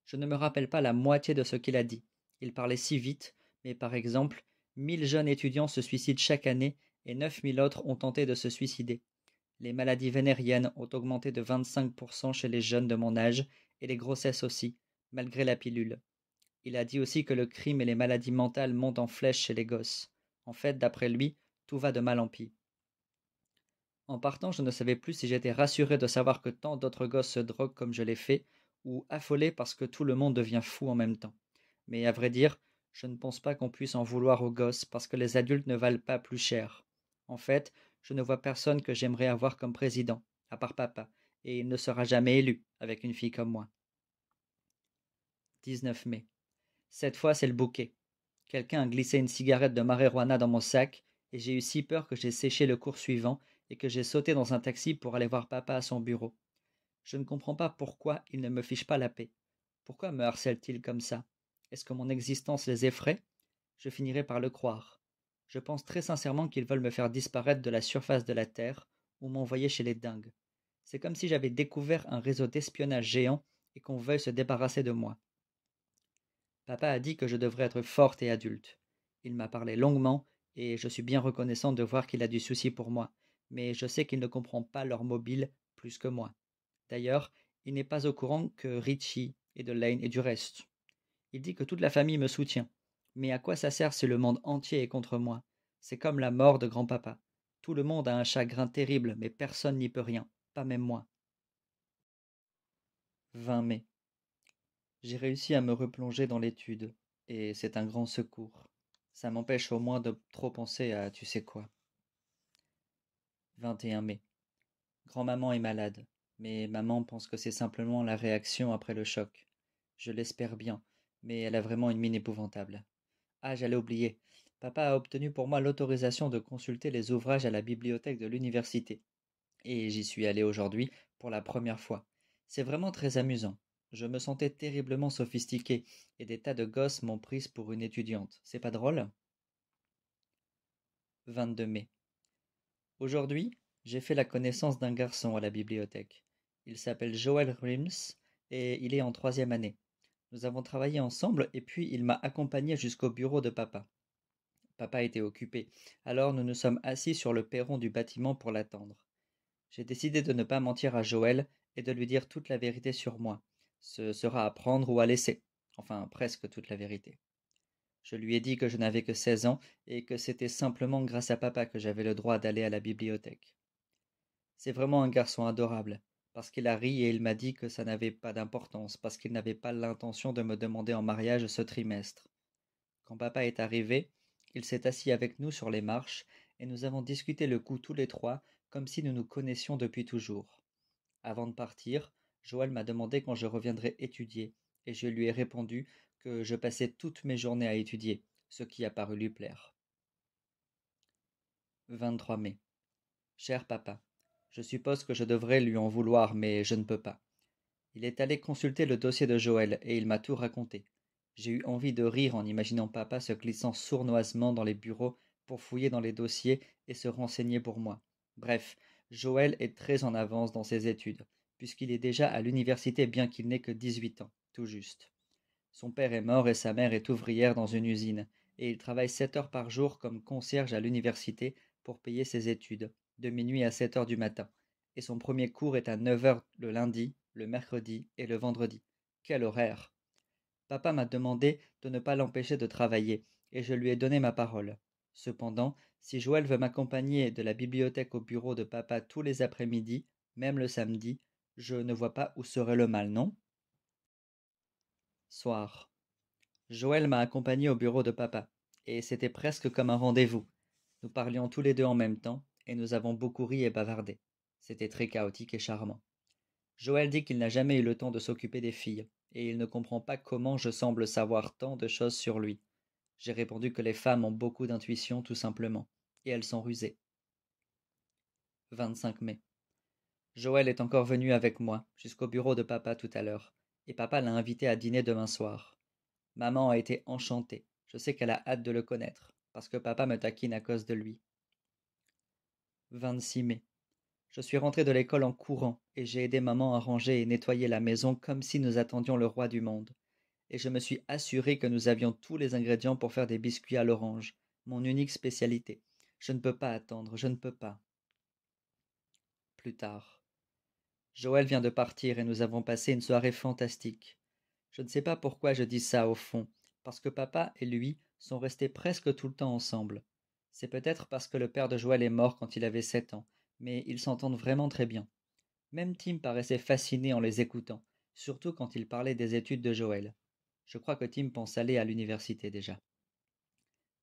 Je ne me rappelle pas la moitié de ce qu'il a dit. Il parlait si vite, mais par exemple, mille jeunes étudiants se suicident chaque année et neuf mille autres ont tenté de se suicider. Les maladies vénériennes ont augmenté de 25% chez les jeunes de mon âge et les grossesses aussi, malgré la pilule. Il a dit aussi que le crime et les maladies mentales montent en flèche chez les gosses. En fait, d'après lui, tout va de mal en pis. En partant, je ne savais plus si j'étais rassuré de savoir que tant d'autres gosses se droguent comme je l'ai fait, ou affolé parce que tout le monde devient fou en même temps. Mais à vrai dire, je ne pense pas qu'on puisse en vouloir aux gosses parce que les adultes ne valent pas plus cher. En fait, je ne vois personne que j'aimerais avoir comme président, à part papa, et il ne sera jamais élu avec une fille comme moi. 19 mai. Cette fois, c'est le bouquet. Quelqu'un a glissé une cigarette de marijuana dans mon sac, et j'ai eu si peur que j'ai séché le cours suivant et que j'ai sauté dans un taxi pour aller voir papa à son bureau. Je ne comprends pas pourquoi il ne me fiche pas la paix. Pourquoi me harcèle-t-il comme ça Est-ce que mon existence les effraie Je finirai par le croire. Je pense très sincèrement qu'ils veulent me faire disparaître de la surface de la Terre ou m'envoyer chez les dingues. C'est comme si j'avais découvert un réseau d'espionnage géant et qu'on veuille se débarrasser de moi. Papa a dit que je devrais être forte et adulte. Il m'a parlé longuement et je suis bien reconnaissant de voir qu'il a du souci pour moi, mais je sais qu'il ne comprend pas leur mobile plus que moi. D'ailleurs, il n'est pas au courant que Richie et de Lane et du reste. Il dit que toute la famille me soutient. Mais à quoi ça sert si le monde entier est contre moi C'est comme la mort de grand-papa. Tout le monde a un chagrin terrible, mais personne n'y peut rien, pas même moi. 20 mai. J'ai réussi à me replonger dans l'étude, et c'est un grand secours. Ça m'empêche au moins de trop penser à tu sais quoi. 21 mai. Grand-maman est malade, mais maman pense que c'est simplement la réaction après le choc. Je l'espère bien, mais elle a vraiment une mine épouvantable. Ah, j'allais oublier. Papa a obtenu pour moi l'autorisation de consulter les ouvrages à la bibliothèque de l'université. Et j'y suis allé aujourd'hui pour la première fois. C'est vraiment très amusant. Je me sentais terriblement sophistiqué, et des tas de gosses m'ont prise pour une étudiante. C'est pas drôle 22 mai. Aujourd'hui, j'ai fait la connaissance d'un garçon à la bibliothèque. Il s'appelle Joel Rims, et il est en troisième année. Nous avons travaillé ensemble et puis il m'a accompagné jusqu'au bureau de papa. Papa était occupé, alors nous nous sommes assis sur le perron du bâtiment pour l'attendre. J'ai décidé de ne pas mentir à Joël et de lui dire toute la vérité sur moi. Ce sera à prendre ou à laisser, enfin presque toute la vérité. Je lui ai dit que je n'avais que seize ans et que c'était simplement grâce à papa que j'avais le droit d'aller à la bibliothèque. C'est vraiment un garçon adorable parce qu'il a ri et il m'a dit que ça n'avait pas d'importance, parce qu'il n'avait pas l'intention de me demander en mariage ce trimestre. Quand papa est arrivé, il s'est assis avec nous sur les marches, et nous avons discuté le coup tous les trois, comme si nous nous connaissions depuis toujours. Avant de partir, Joël m'a demandé quand je reviendrais étudier, et je lui ai répondu que je passais toutes mes journées à étudier, ce qui a paru lui plaire. 23 mai. Cher papa, je suppose que je devrais lui en vouloir, mais je ne peux pas. Il est allé consulter le dossier de Joël, et il m'a tout raconté. J'ai eu envie de rire en imaginant papa se glissant sournoisement dans les bureaux pour fouiller dans les dossiers et se renseigner pour moi. Bref, Joël est très en avance dans ses études, puisqu'il est déjà à l'université bien qu'il n'ait que dix-huit ans, tout juste. Son père est mort et sa mère est ouvrière dans une usine, et il travaille sept heures par jour comme concierge à l'université pour payer ses études, de minuit à sept heures du matin, et son premier cours est à 9 heures le lundi, le mercredi et le vendredi. Quel horaire Papa m'a demandé de ne pas l'empêcher de travailler, et je lui ai donné ma parole. Cependant, si Joël veut m'accompagner de la bibliothèque au bureau de papa tous les après-midi, même le samedi, je ne vois pas où serait le mal, non Soir. Joël m'a accompagné au bureau de papa, et c'était presque comme un rendez-vous. Nous parlions tous les deux en même temps, et nous avons beaucoup ri et bavardé. C'était très chaotique et charmant. Joël dit qu'il n'a jamais eu le temps de s'occuper des filles, et il ne comprend pas comment je semble savoir tant de choses sur lui. J'ai répondu que les femmes ont beaucoup d'intuition tout simplement, et elles sont rusées. 25 mai. Joël est encore venu avec moi, jusqu'au bureau de papa tout à l'heure, et papa l'a invité à dîner demain soir. Maman a été enchantée, je sais qu'elle a hâte de le connaître, parce que papa me taquine à cause de lui. 26 mai. Je suis rentré de l'école en courant, et j'ai aidé maman à ranger et nettoyer la maison comme si nous attendions le roi du monde. Et je me suis assuré que nous avions tous les ingrédients pour faire des biscuits à l'orange, mon unique spécialité. Je ne peux pas attendre, je ne peux pas. Plus tard. Joël vient de partir et nous avons passé une soirée fantastique. Je ne sais pas pourquoi je dis ça au fond, parce que papa et lui sont restés presque tout le temps ensemble. C'est peut-être parce que le père de Joël est mort quand il avait sept ans, mais ils s'entendent vraiment très bien. Même Tim paraissait fasciné en les écoutant, surtout quand il parlait des études de Joël. Je crois que Tim pense aller à l'université déjà.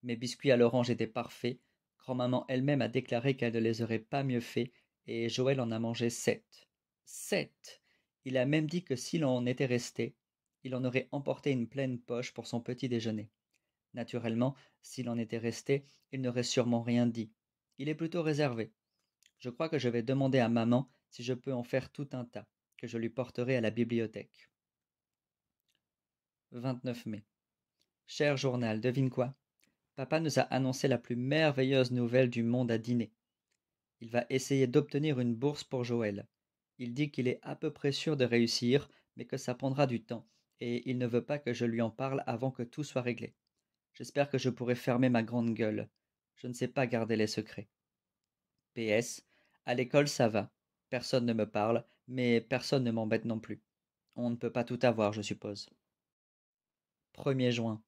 Mes biscuits à l'orange étaient parfaits, grand-maman elle-même a déclaré qu'elle ne les aurait pas mieux faits, et Joël en a mangé sept. Sept Il a même dit que s'il en était resté, il en aurait emporté une pleine poche pour son petit déjeuner. Naturellement, s'il en était resté, il n'aurait sûrement rien dit. Il est plutôt réservé. Je crois que je vais demander à maman si je peux en faire tout un tas, que je lui porterai à la bibliothèque. 29 mai. Cher journal, devine quoi Papa nous a annoncé la plus merveilleuse nouvelle du monde à dîner. Il va essayer d'obtenir une bourse pour Joël. Il dit qu'il est à peu près sûr de réussir, mais que ça prendra du temps, et il ne veut pas que je lui en parle avant que tout soit réglé. J'espère que je pourrai fermer ma grande gueule. Je ne sais pas garder les secrets. PS. À l'école, ça va. Personne ne me parle, mais personne ne m'embête non plus. On ne peut pas tout avoir, je suppose. 1er juin.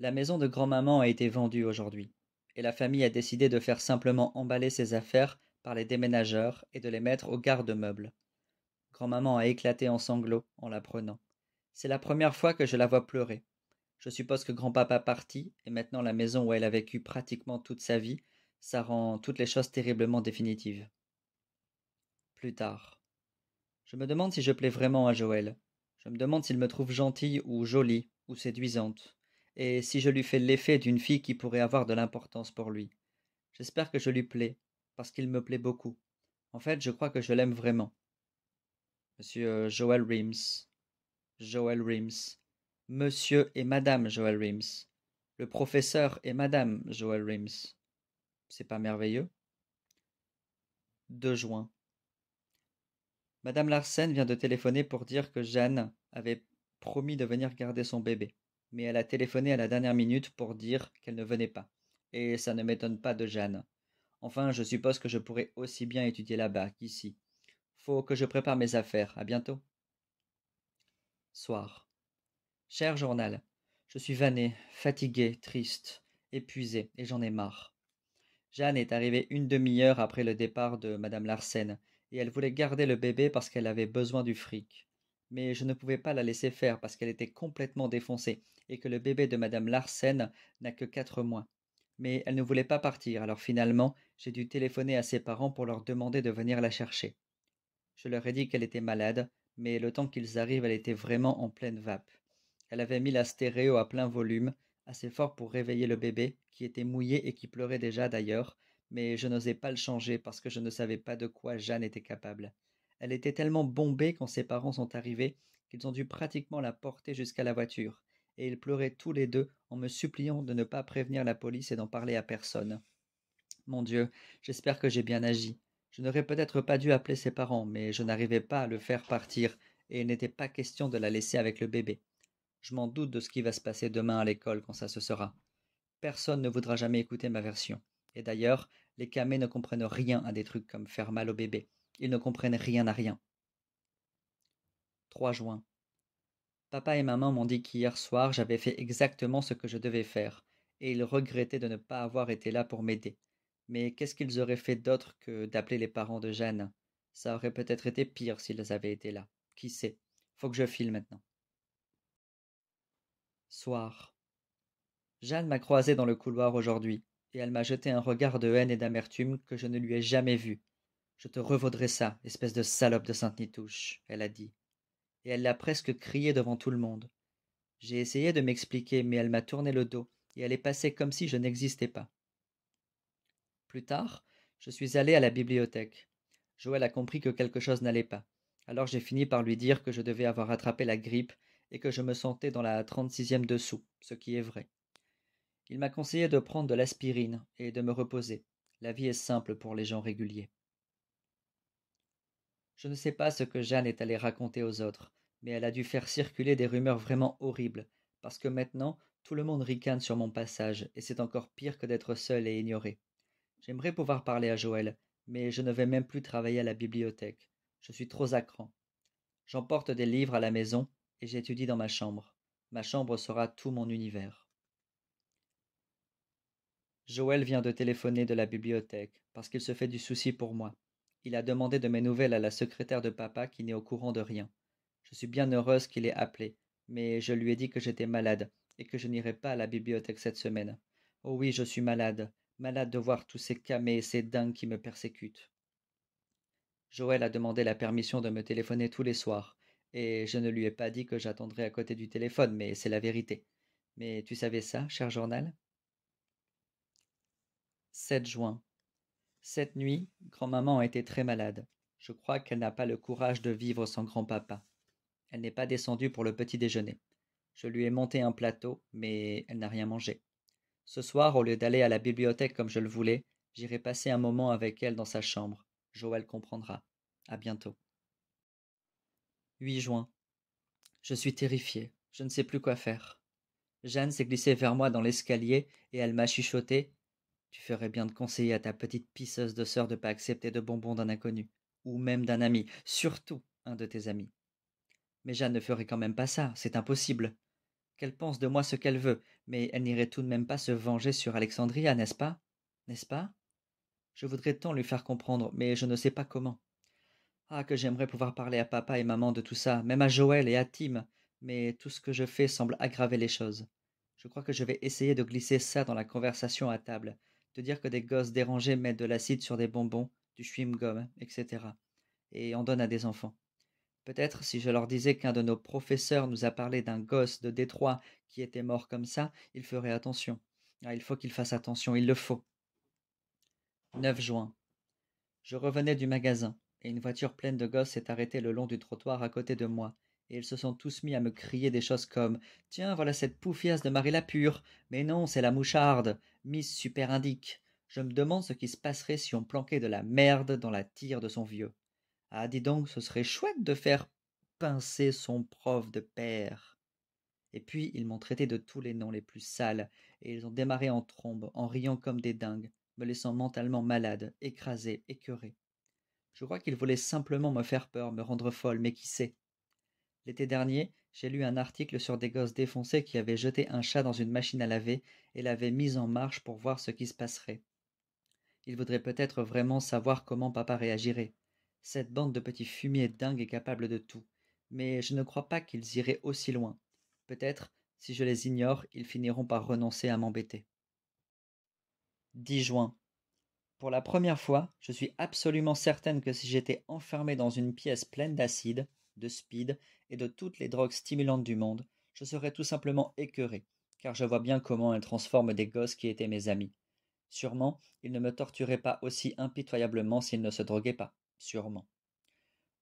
La maison de grand-maman a été vendue aujourd'hui, et la famille a décidé de faire simplement emballer ses affaires par les déménageurs et de les mettre au garde meuble Grand-maman a éclaté en sanglots en la prenant. C'est la première fois que je la vois pleurer. Je suppose que grand-papa parti, et maintenant la maison où elle a vécu pratiquement toute sa vie, ça rend toutes les choses terriblement définitives. Plus tard. Je me demande si je plais vraiment à Joël. Je me demande s'il me trouve gentille ou jolie ou séduisante, et si je lui fais l'effet d'une fille qui pourrait avoir de l'importance pour lui. J'espère que je lui plais, parce qu'il me plaît beaucoup. En fait, je crois que je l'aime vraiment. Monsieur euh, Joël Rims. Joël Rims. Monsieur et Madame Joel Rims. Le professeur et Madame Joel Rims. C'est pas merveilleux 2 juin. Madame Larsen vient de téléphoner pour dire que Jeanne avait promis de venir garder son bébé, mais elle a téléphoné à la dernière minute pour dire qu'elle ne venait pas. Et ça ne m'étonne pas de Jeanne. Enfin, je suppose que je pourrais aussi bien étudier là-bas qu'ici. Faut que je prépare mes affaires. À bientôt. Soir. Cher journal, je suis vannée, fatiguée, triste, épuisée, et j'en ai marre. Jeanne est arrivée une demi-heure après le départ de Madame Larsen, et elle voulait garder le bébé parce qu'elle avait besoin du fric. Mais je ne pouvais pas la laisser faire parce qu'elle était complètement défoncée, et que le bébé de Madame Larsen n'a que quatre mois. Mais elle ne voulait pas partir, alors finalement j'ai dû téléphoner à ses parents pour leur demander de venir la chercher. Je leur ai dit qu'elle était malade, mais le temps qu'ils arrivent elle était vraiment en pleine vape. Elle avait mis la stéréo à plein volume, assez fort pour réveiller le bébé, qui était mouillé et qui pleurait déjà d'ailleurs, mais je n'osais pas le changer parce que je ne savais pas de quoi Jeanne était capable. Elle était tellement bombée quand ses parents sont arrivés qu'ils ont dû pratiquement la porter jusqu'à la voiture, et ils pleuraient tous les deux en me suppliant de ne pas prévenir la police et d'en parler à personne. Mon Dieu, j'espère que j'ai bien agi. Je n'aurais peut-être pas dû appeler ses parents, mais je n'arrivais pas à le faire partir, et il n'était pas question de la laisser avec le bébé. Je m'en doute de ce qui va se passer demain à l'école quand ça se sera. Personne ne voudra jamais écouter ma version. Et d'ailleurs, les camés ne comprennent rien à des trucs comme faire mal au bébé. Ils ne comprennent rien à rien. 3 juin. Papa et maman m'ont dit qu'hier soir j'avais fait exactement ce que je devais faire, et ils regrettaient de ne pas avoir été là pour m'aider. Mais qu'est-ce qu'ils auraient fait d'autre que d'appeler les parents de Jeanne Ça aurait peut-être été pire s'ils avaient été là. Qui sait Faut que je file maintenant soir jeanne m'a croisée dans le couloir aujourd'hui et elle m'a jeté un regard de haine et d'amertume que je ne lui ai jamais vu je te revaudrai ça espèce de salope de sainte nitouche elle a dit et elle l'a presque crié devant tout le monde j'ai essayé de m'expliquer mais elle m'a tourné le dos et elle est passée comme si je n'existais pas plus tard je suis allée à la bibliothèque joël a compris que quelque chose n'allait pas alors j'ai fini par lui dire que je devais avoir attrapé la grippe et que je me sentais dans la trente-sixième dessous, ce qui est vrai. Il m'a conseillé de prendre de l'aspirine et de me reposer. La vie est simple pour les gens réguliers. Je ne sais pas ce que Jeanne est allée raconter aux autres, mais elle a dû faire circuler des rumeurs vraiment horribles, parce que maintenant tout le monde ricane sur mon passage, et c'est encore pire que d'être seul et ignoré. J'aimerais pouvoir parler à Joël, mais je ne vais même plus travailler à la bibliothèque. Je suis trop à J'emporte des livres à la maison et j'étudie dans ma chambre. Ma chambre sera tout mon univers. Joël vient de téléphoner de la bibliothèque, parce qu'il se fait du souci pour moi. Il a demandé de mes nouvelles à la secrétaire de papa qui n'est au courant de rien. Je suis bien heureuse qu'il ait appelé, mais je lui ai dit que j'étais malade et que je n'irai pas à la bibliothèque cette semaine. Oh oui, je suis malade, malade de voir tous ces camés et ces dingues qui me persécutent. Joël a demandé la permission de me téléphoner tous les soirs, et je ne lui ai pas dit que j'attendrais à côté du téléphone, mais c'est la vérité. Mais tu savais ça, cher journal 7 juin. Cette nuit, grand-maman a été très malade. Je crois qu'elle n'a pas le courage de vivre sans grand-papa. Elle n'est pas descendue pour le petit déjeuner. Je lui ai monté un plateau, mais elle n'a rien mangé. Ce soir, au lieu d'aller à la bibliothèque comme je le voulais, j'irai passer un moment avec elle dans sa chambre. Joël comprendra. À bientôt. 8 juin. Je suis terrifiée, Je ne sais plus quoi faire. Jeanne s'est glissée vers moi dans l'escalier et elle m'a chuchoté Tu ferais bien de conseiller à ta petite pisseuse de sœur de pas accepter de bonbons d'un inconnu, ou même d'un ami, surtout un de tes amis. Mais Jeanne ne ferait quand même pas ça, c'est impossible. Qu'elle pense de moi ce qu'elle veut, mais elle n'irait tout de même pas se venger sur Alexandria, n'est-ce pas N'est-ce pas Je voudrais tant lui faire comprendre, mais je ne sais pas comment. Ah, que j'aimerais pouvoir parler à papa et maman de tout ça, même à Joël et à Tim, mais tout ce que je fais semble aggraver les choses. Je crois que je vais essayer de glisser ça dans la conversation à table, de dire que des gosses dérangés mettent de l'acide sur des bonbons, du chewing-gum, etc. Et en donnent à des enfants. Peut-être si je leur disais qu'un de nos professeurs nous a parlé d'un gosse de Détroit qui était mort comme ça, ils feraient attention. Ah, il faut qu'il fasse attention, il le faut. 9 juin. Je revenais du magasin et une voiture pleine de gosses s'est arrêtée le long du trottoir à côté de moi, et ils se sont tous mis à me crier des choses comme Tiens, voilà cette poufiasse de Marie Lapure Mais non, c'est la moucharde Miss Super Je me demande ce qui se passerait si on planquait de la merde dans la tire de son vieux. Ah, dis donc, ce serait chouette de faire pincer son prof de père. Et puis, ils m'ont traité de tous les noms les plus sales, et ils ont démarré en trombe, en riant comme des dingues, me laissant mentalement malade, écrasé, écœuré. Je crois qu'il voulait simplement me faire peur, me rendre folle, mais qui sait L'été dernier, j'ai lu un article sur des gosses défoncés qui avaient jeté un chat dans une machine à laver et l'avaient mise en marche pour voir ce qui se passerait. Ils voudraient peut-être vraiment savoir comment papa réagirait. Cette bande de petits fumiers dingues est capable de tout, mais je ne crois pas qu'ils iraient aussi loin. Peut-être, si je les ignore, ils finiront par renoncer à m'embêter. 10 juin. Pour la première fois, je suis absolument certaine que si j'étais enfermé dans une pièce pleine d'acide, de speed et de toutes les drogues stimulantes du monde, je serais tout simplement écœuré, car je vois bien comment elle transforme des gosses qui étaient mes amis. Sûrement, ils ne me torturaient pas aussi impitoyablement s'ils ne se droguaient pas. Sûrement.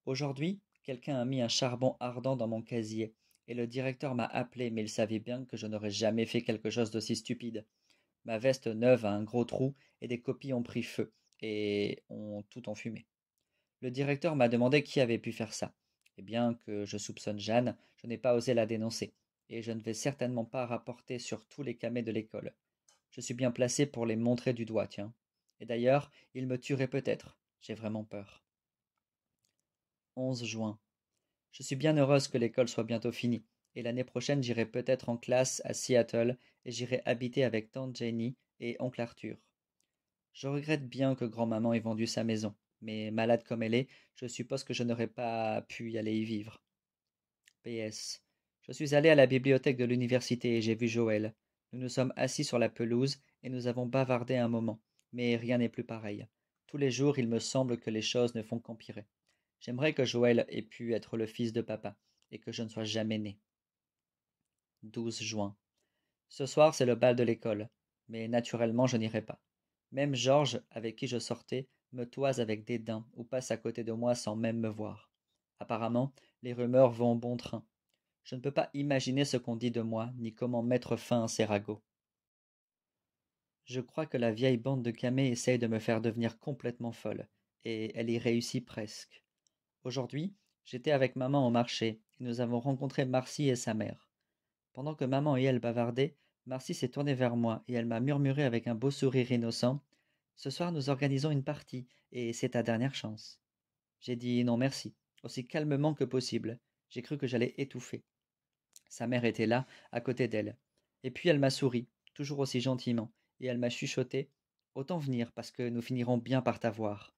Aujourd'hui, quelqu'un a mis un charbon ardent dans mon casier, et le directeur m'a appelé, mais il savait bien que je n'aurais jamais fait quelque chose d'aussi stupide ma veste neuve a un gros trou et des copies ont pris feu et ont tout enfumé. Le directeur m'a demandé qui avait pu faire ça. Et eh bien que je soupçonne Jeanne, je n'ai pas osé la dénoncer, et je ne vais certainement pas rapporter sur tous les camés de l'école. Je suis bien placé pour les montrer du doigt, tiens. Et d'ailleurs, ils me tueraient peut-être. J'ai vraiment peur. 11 juin. Je suis bien heureuse que l'école soit bientôt finie et l'année prochaine j'irai peut-être en classe à Seattle et j'irai habiter avec tante Jenny et oncle Arthur. Je regrette bien que grand-maman ait vendu sa maison, mais malade comme elle est, je suppose que je n'aurais pas pu y aller y vivre. PS. Je suis allé à la bibliothèque de l'université et j'ai vu Joël. Nous nous sommes assis sur la pelouse et nous avons bavardé un moment, mais rien n'est plus pareil. Tous les jours, il me semble que les choses ne font qu'empirer. J'aimerais que Joël ait pu être le fils de papa et que je ne sois jamais né. 12 juin. Ce soir, c'est le bal de l'école, mais naturellement, je n'irai pas. Même Georges, avec qui je sortais, me toise avec dédain ou passe à côté de moi sans même me voir. Apparemment, les rumeurs vont bon train. Je ne peux pas imaginer ce qu'on dit de moi, ni comment mettre fin à ces ragots. Je crois que la vieille bande de camé essaye de me faire devenir complètement folle, et elle y réussit presque. Aujourd'hui, j'étais avec maman au marché, et nous avons rencontré Marcy et sa mère. Pendant que maman et elle bavardaient, Marcy s'est tournée vers moi et elle m'a murmuré avec un beau sourire innocent Ce soir, nous organisons une partie et c'est ta dernière chance. J'ai dit non merci, aussi calmement que possible. J'ai cru que j'allais étouffer. Sa mère était là, à côté d'elle. Et puis elle m'a souri, toujours aussi gentiment, et elle m'a chuchoté Autant venir parce que nous finirons bien par t'avoir.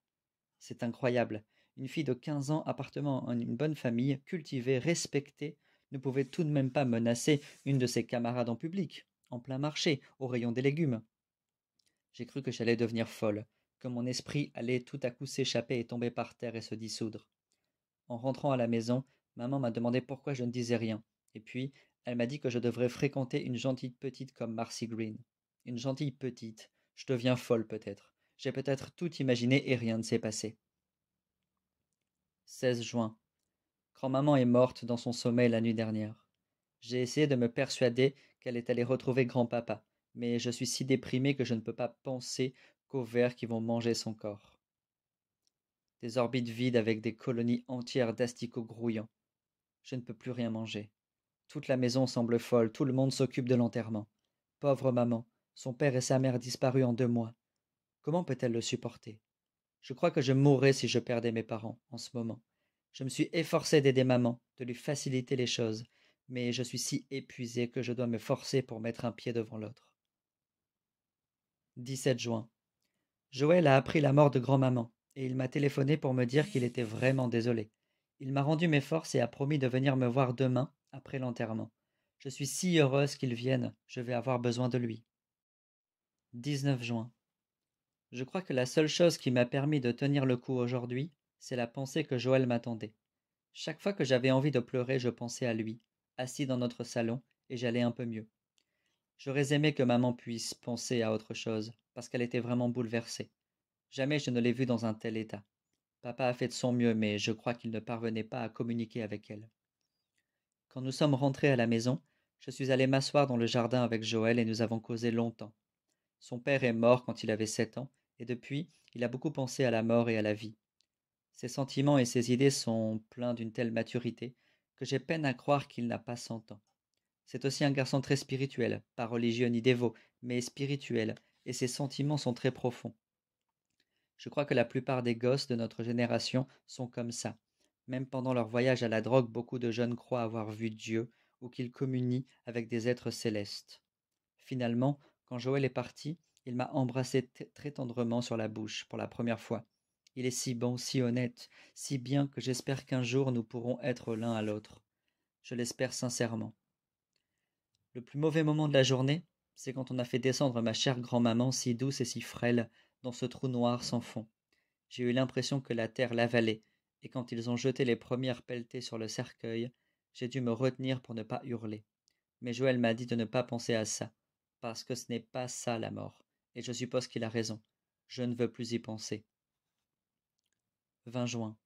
C'est incroyable. Une fille de 15 ans appartement en une bonne famille, cultivée, respectée, ne pouvait tout de même pas menacer une de ses camarades en public, en plein marché, au rayon des légumes. J'ai cru que j'allais devenir folle, que mon esprit allait tout à coup s'échapper et tomber par terre et se dissoudre. En rentrant à la maison, maman m'a demandé pourquoi je ne disais rien, et puis elle m'a dit que je devrais fréquenter une gentille petite comme Marcy Green. Une gentille petite, je deviens folle peut-être. J'ai peut-être tout imaginé et rien ne s'est passé. 16 juin maman est morte dans son sommeil la nuit dernière. J'ai essayé de me persuader qu'elle est allée retrouver grand-papa, mais je suis si déprimée que je ne peux pas penser qu'aux vers qui vont manger son corps. Des orbites vides avec des colonies entières d'asticots grouillants. Je ne peux plus rien manger. Toute la maison semble folle, tout le monde s'occupe de l'enterrement. Pauvre maman, son père et sa mère disparus en deux mois. Comment peut-elle le supporter Je crois que je mourrais si je perdais mes parents en ce moment, je me suis efforcé d'aider maman, de lui faciliter les choses, mais je suis si épuisé que je dois me forcer pour mettre un pied devant l'autre. 17 juin. Joël a appris la mort de grand-maman, et il m'a téléphoné pour me dire qu'il était vraiment désolé. Il m'a rendu mes forces et a promis de venir me voir demain, après l'enterrement. Je suis si heureuse qu'il vienne, je vais avoir besoin de lui. 19 juin. Je crois que la seule chose qui m'a permis de tenir le coup aujourd'hui, c'est la pensée que Joël m'attendait. Chaque fois que j'avais envie de pleurer, je pensais à lui, assis dans notre salon, et j'allais un peu mieux. J'aurais aimé que maman puisse penser à autre chose, parce qu'elle était vraiment bouleversée. Jamais je ne l'ai vue dans un tel état. Papa a fait de son mieux, mais je crois qu'il ne parvenait pas à communiquer avec elle. Quand nous sommes rentrés à la maison, je suis allé m'asseoir dans le jardin avec Joël et nous avons causé longtemps. Son père est mort quand il avait sept ans, et depuis, il a beaucoup pensé à la mort et à la vie. Ses sentiments et ses idées sont pleins d'une telle maturité que j'ai peine à croire qu'il n'a pas cent ans. C'est aussi un garçon très spirituel, pas religieux ni dévot, mais spirituel, et ses sentiments sont très profonds. Je crois que la plupart des gosses de notre génération sont comme ça. Même pendant leur voyage à la drogue, beaucoup de jeunes croient avoir vu Dieu ou qu'ils communient avec des êtres célestes. Finalement, quand Joël est parti, il m'a embrassé très tendrement sur la bouche pour la première fois. Il est si bon, si honnête, si bien que j'espère qu'un jour nous pourrons être l'un à l'autre. Je l'espère sincèrement. Le plus mauvais moment de la journée, c'est quand on a fait descendre ma chère grand-maman si douce et si frêle dans ce trou noir sans fond. J'ai eu l'impression que la terre l'avalait, et quand ils ont jeté les premières pelletées sur le cercueil, j'ai dû me retenir pour ne pas hurler. Mais Joël m'a dit de ne pas penser à ça, parce que ce n'est pas ça la mort, et je suppose qu'il a raison. Je ne veux plus y penser. 20 juin.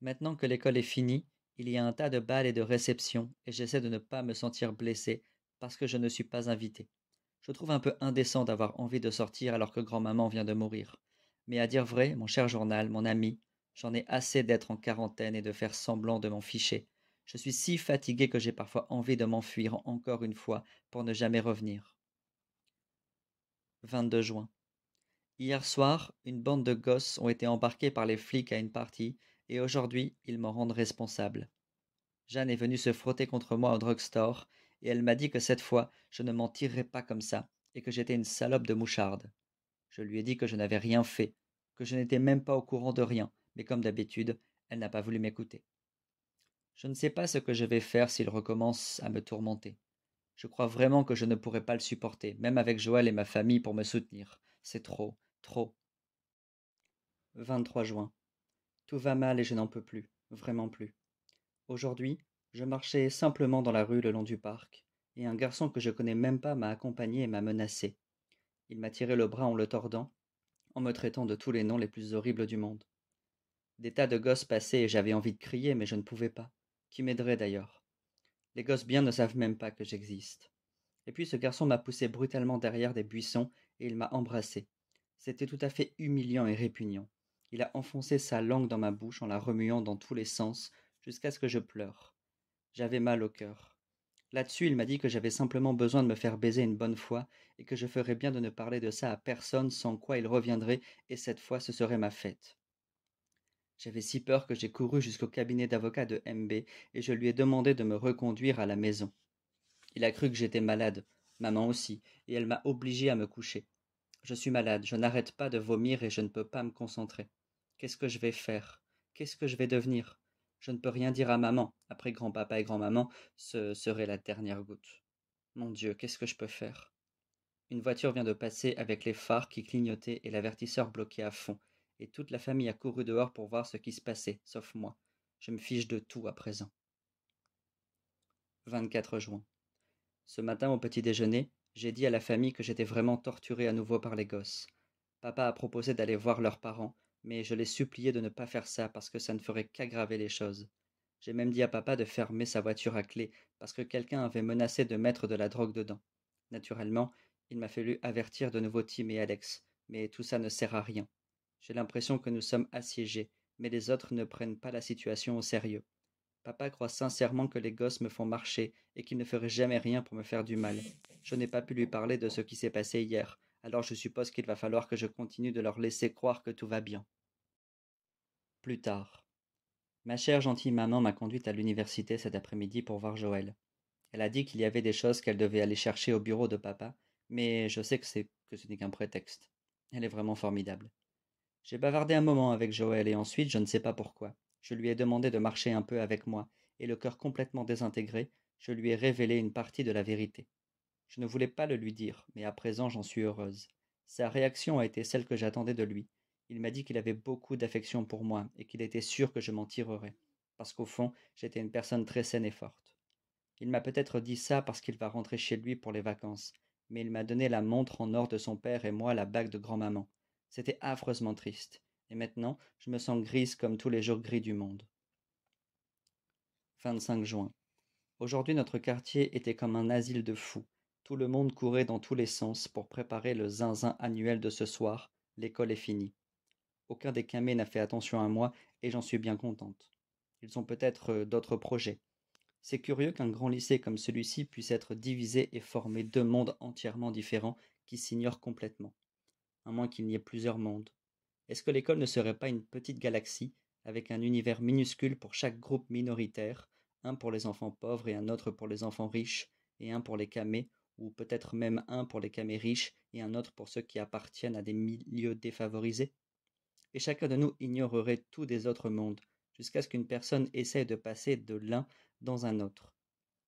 Maintenant que l'école est finie, il y a un tas de balles et de réceptions, et j'essaie de ne pas me sentir blessé parce que je ne suis pas invitée. Je trouve un peu indécent d'avoir envie de sortir alors que grand-maman vient de mourir. Mais à dire vrai, mon cher journal, mon ami, j'en ai assez d'être en quarantaine et de faire semblant de m'en ficher. Je suis si fatiguée que j'ai parfois envie de m'enfuir encore une fois pour ne jamais revenir. 22 juin. Hier soir, une bande de gosses ont été embarqués par les flics à une partie, et aujourd'hui, ils m'en rendent responsable. Jeanne est venue se frotter contre moi au drugstore, et elle m'a dit que cette fois, je ne m'en tirerais pas comme ça, et que j'étais une salope de moucharde. Je lui ai dit que je n'avais rien fait, que je n'étais même pas au courant de rien, mais comme d'habitude, elle n'a pas voulu m'écouter. Je ne sais pas ce que je vais faire s'il recommence à me tourmenter. Je crois vraiment que je ne pourrai pas le supporter, même avec Joël et ma famille pour me soutenir. C'est trop, Trop. 23 juin. Tout va mal et je n'en peux plus, vraiment plus. Aujourd'hui, je marchais simplement dans la rue le long du parc, et un garçon que je connais même pas m'a accompagné et m'a menacé. Il m'a tiré le bras en le tordant, en me traitant de tous les noms les plus horribles du monde. Des tas de gosses passaient et j'avais envie de crier, mais je ne pouvais pas. Qui m'aiderait d'ailleurs Les gosses bien ne savent même pas que j'existe. Et puis ce garçon m'a poussé brutalement derrière des buissons et il m'a embrassé. C'était tout à fait humiliant et répugnant. Il a enfoncé sa langue dans ma bouche en la remuant dans tous les sens, jusqu'à ce que je pleure. J'avais mal au cœur. Là-dessus, il m'a dit que j'avais simplement besoin de me faire baiser une bonne fois, et que je ferais bien de ne parler de ça à personne, sans quoi il reviendrait, et cette fois ce serait ma fête. J'avais si peur que j'ai couru jusqu'au cabinet d'avocat de MB, et je lui ai demandé de me reconduire à la maison. Il a cru que j'étais malade, maman aussi, et elle m'a obligé à me coucher. Je suis malade, je n'arrête pas de vomir et je ne peux pas me concentrer. Qu'est-ce que je vais faire Qu'est-ce que je vais devenir Je ne peux rien dire à maman. Après grand-papa et grand-maman, ce serait la dernière goutte. Mon Dieu, qu'est-ce que je peux faire Une voiture vient de passer avec les phares qui clignotaient et l'avertisseur bloqué à fond, et toute la famille a couru dehors pour voir ce qui se passait, sauf moi. Je me fiche de tout à présent. 24 juin. Ce matin au petit déjeuner, j'ai dit à la famille que j'étais vraiment torturé à nouveau par les gosses. Papa a proposé d'aller voir leurs parents, mais je l'ai supplié de ne pas faire ça parce que ça ne ferait qu'aggraver les choses. J'ai même dit à papa de fermer sa voiture à clé parce que quelqu'un avait menacé de mettre de la drogue dedans. Naturellement, il m'a fallu avertir de nouveau Tim et Alex, mais tout ça ne sert à rien. J'ai l'impression que nous sommes assiégés, mais les autres ne prennent pas la situation au sérieux. Papa croit sincèrement que les gosses me font marcher et qu'ils ne feraient jamais rien pour me faire du mal. Je n'ai pas pu lui parler de ce qui s'est passé hier, alors je suppose qu'il va falloir que je continue de leur laisser croire que tout va bien. Plus tard. Ma chère gentille maman m'a conduite à l'université cet après-midi pour voir Joël. Elle a dit qu'il y avait des choses qu'elle devait aller chercher au bureau de papa, mais je sais que que ce n'est qu'un prétexte. Elle est vraiment formidable. J'ai bavardé un moment avec Joël et ensuite, je ne sais pas pourquoi, je lui ai demandé de marcher un peu avec moi, et le cœur complètement désintégré, je lui ai révélé une partie de la vérité. Je ne voulais pas le lui dire, mais à présent j'en suis heureuse. Sa réaction a été celle que j'attendais de lui. Il m'a dit qu'il avait beaucoup d'affection pour moi et qu'il était sûr que je m'en tirerais, parce qu'au fond, j'étais une personne très saine et forte. Il m'a peut-être dit ça parce qu'il va rentrer chez lui pour les vacances, mais il m'a donné la montre en or de son père et moi la bague de grand-maman. C'était affreusement triste et maintenant je me sens grise comme tous les jours gris du monde. 25 juin. Aujourd'hui notre quartier était comme un asile de fous. Tout le monde courait dans tous les sens pour préparer le zinzin annuel de ce soir. L'école est finie. Aucun des camés n'a fait attention à moi et j'en suis bien contente. Ils ont peut-être euh, d'autres projets. C'est curieux qu'un grand lycée comme celui-ci puisse être divisé et former deux mondes entièrement différents qui s'ignorent complètement. À moins qu'il n'y ait plusieurs mondes. Est-ce que l'école ne serait pas une petite galaxie, avec un univers minuscule pour chaque groupe minoritaire, un pour les enfants pauvres et un autre pour les enfants riches, et un pour les camés, ou peut-être même un pour les camés riches et un autre pour ceux qui appartiennent à des milieux défavorisés Et chacun de nous ignorerait tout des autres mondes, jusqu'à ce qu'une personne essaie de passer de l'un dans un autre.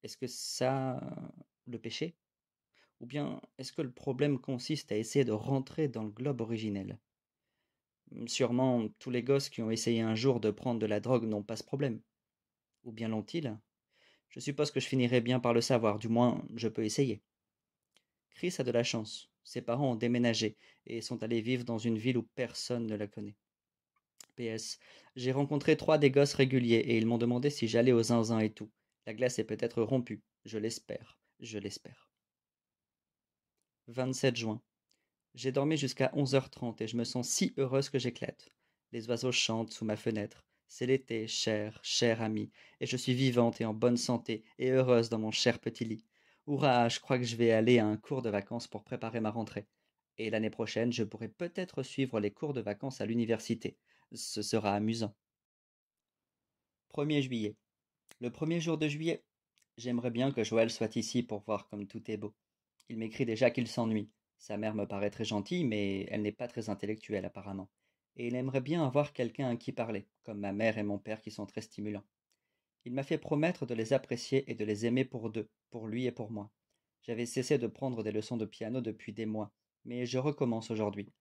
Est-ce que ça... Euh, le péché Ou bien est-ce que le problème consiste à essayer de rentrer dans le globe originel Sûrement, tous les gosses qui ont essayé un jour de prendre de la drogue n'ont pas ce problème. Ou bien l'ont-ils Je suppose que je finirai bien par le savoir, du moins, je peux essayer. Chris a de la chance. Ses parents ont déménagé et sont allés vivre dans une ville où personne ne la connaît. PS. J'ai rencontré trois des gosses réguliers et ils m'ont demandé si j'allais aux zinzins et tout. La glace est peut-être rompue. Je l'espère. Je l'espère. 27 juin. J'ai dormi jusqu'à 11h30 et je me sens si heureuse que j'éclate. Les oiseaux chantent sous ma fenêtre. C'est l'été, cher, cher ami, et je suis vivante et en bonne santé et heureuse dans mon cher petit lit. Hourra, je crois que je vais aller à un cours de vacances pour préparer ma rentrée. Et l'année prochaine, je pourrai peut-être suivre les cours de vacances à l'université. Ce sera amusant. 1er juillet. Le premier jour de juillet, j'aimerais bien que Joël soit ici pour voir comme tout est beau. Il m'écrit déjà qu'il s'ennuie. Sa mère me paraît très gentille, mais elle n'est pas très intellectuelle apparemment, et il aimerait bien avoir quelqu'un à qui parler, comme ma mère et mon père qui sont très stimulants. Il m'a fait promettre de les apprécier et de les aimer pour deux, pour lui et pour moi. J'avais cessé de prendre des leçons de piano depuis des mois, mais je recommence aujourd'hui.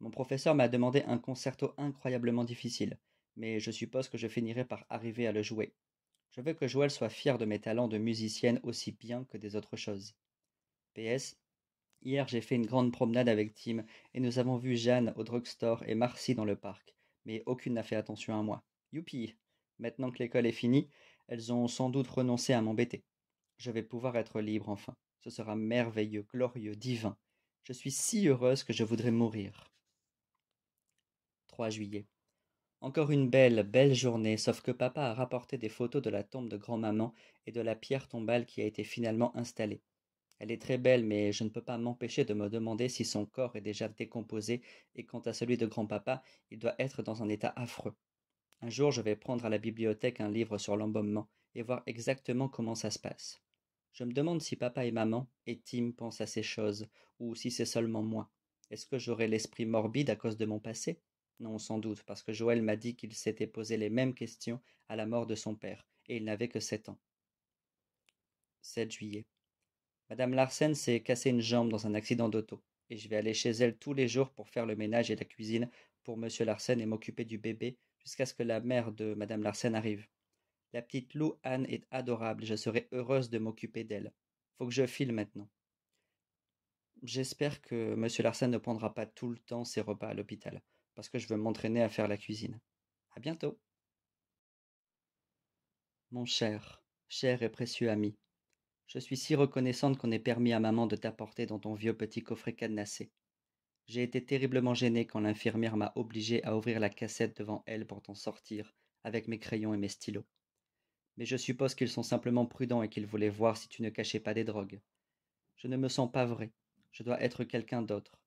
Mon professeur m'a demandé un concerto incroyablement difficile, mais je suppose que je finirai par arriver à le jouer. Je veux que Joël soit fier de mes talents de musicienne aussi bien que des autres choses. PS, Hier, j'ai fait une grande promenade avec Tim et nous avons vu Jeanne au drugstore et Marcy dans le parc, mais aucune n'a fait attention à moi. Youpi Maintenant que l'école est finie, elles ont sans doute renoncé à m'embêter. Je vais pouvoir être libre enfin. Ce sera merveilleux, glorieux, divin. Je suis si heureuse que je voudrais mourir. 3 juillet. Encore une belle, belle journée, sauf que papa a rapporté des photos de la tombe de grand-maman et de la pierre tombale qui a été finalement installée. Elle est très belle, mais je ne peux pas m'empêcher de me demander si son corps est déjà décomposé, et quant à celui de grand-papa, il doit être dans un état affreux. Un jour, je vais prendre à la bibliothèque un livre sur l'embaumement, et voir exactement comment ça se passe. Je me demande si papa et maman, et Tim pensent à ces choses, ou si c'est seulement moi. Est-ce que j'aurai l'esprit morbide à cause de mon passé Non, sans doute, parce que Joël m'a dit qu'il s'était posé les mêmes questions à la mort de son père, et il n'avait que sept ans. 7 juillet. Madame Larsen s'est cassé une jambe dans un accident d'auto, et je vais aller chez elle tous les jours pour faire le ménage et la cuisine pour Monsieur Larsen et m'occuper du bébé jusqu'à ce que la mère de Madame Larsen arrive. La petite Lou Anne est adorable, je serai heureuse de m'occuper d'elle. Faut que je file maintenant. J'espère que Monsieur Larsen ne prendra pas tout le temps ses repas à l'hôpital, parce que je veux m'entraîner à faire la cuisine. À bientôt. Mon cher, cher et précieux ami, je suis si reconnaissante qu'on ait permis à maman de t'apporter dans ton vieux petit coffret cadenassé. J'ai été terriblement gênée quand l'infirmière m'a obligée à ouvrir la cassette devant elle pour t'en sortir, avec mes crayons et mes stylos. Mais je suppose qu'ils sont simplement prudents et qu'ils voulaient voir si tu ne cachais pas des drogues. Je ne me sens pas vrai. Je dois être quelqu'un d'autre.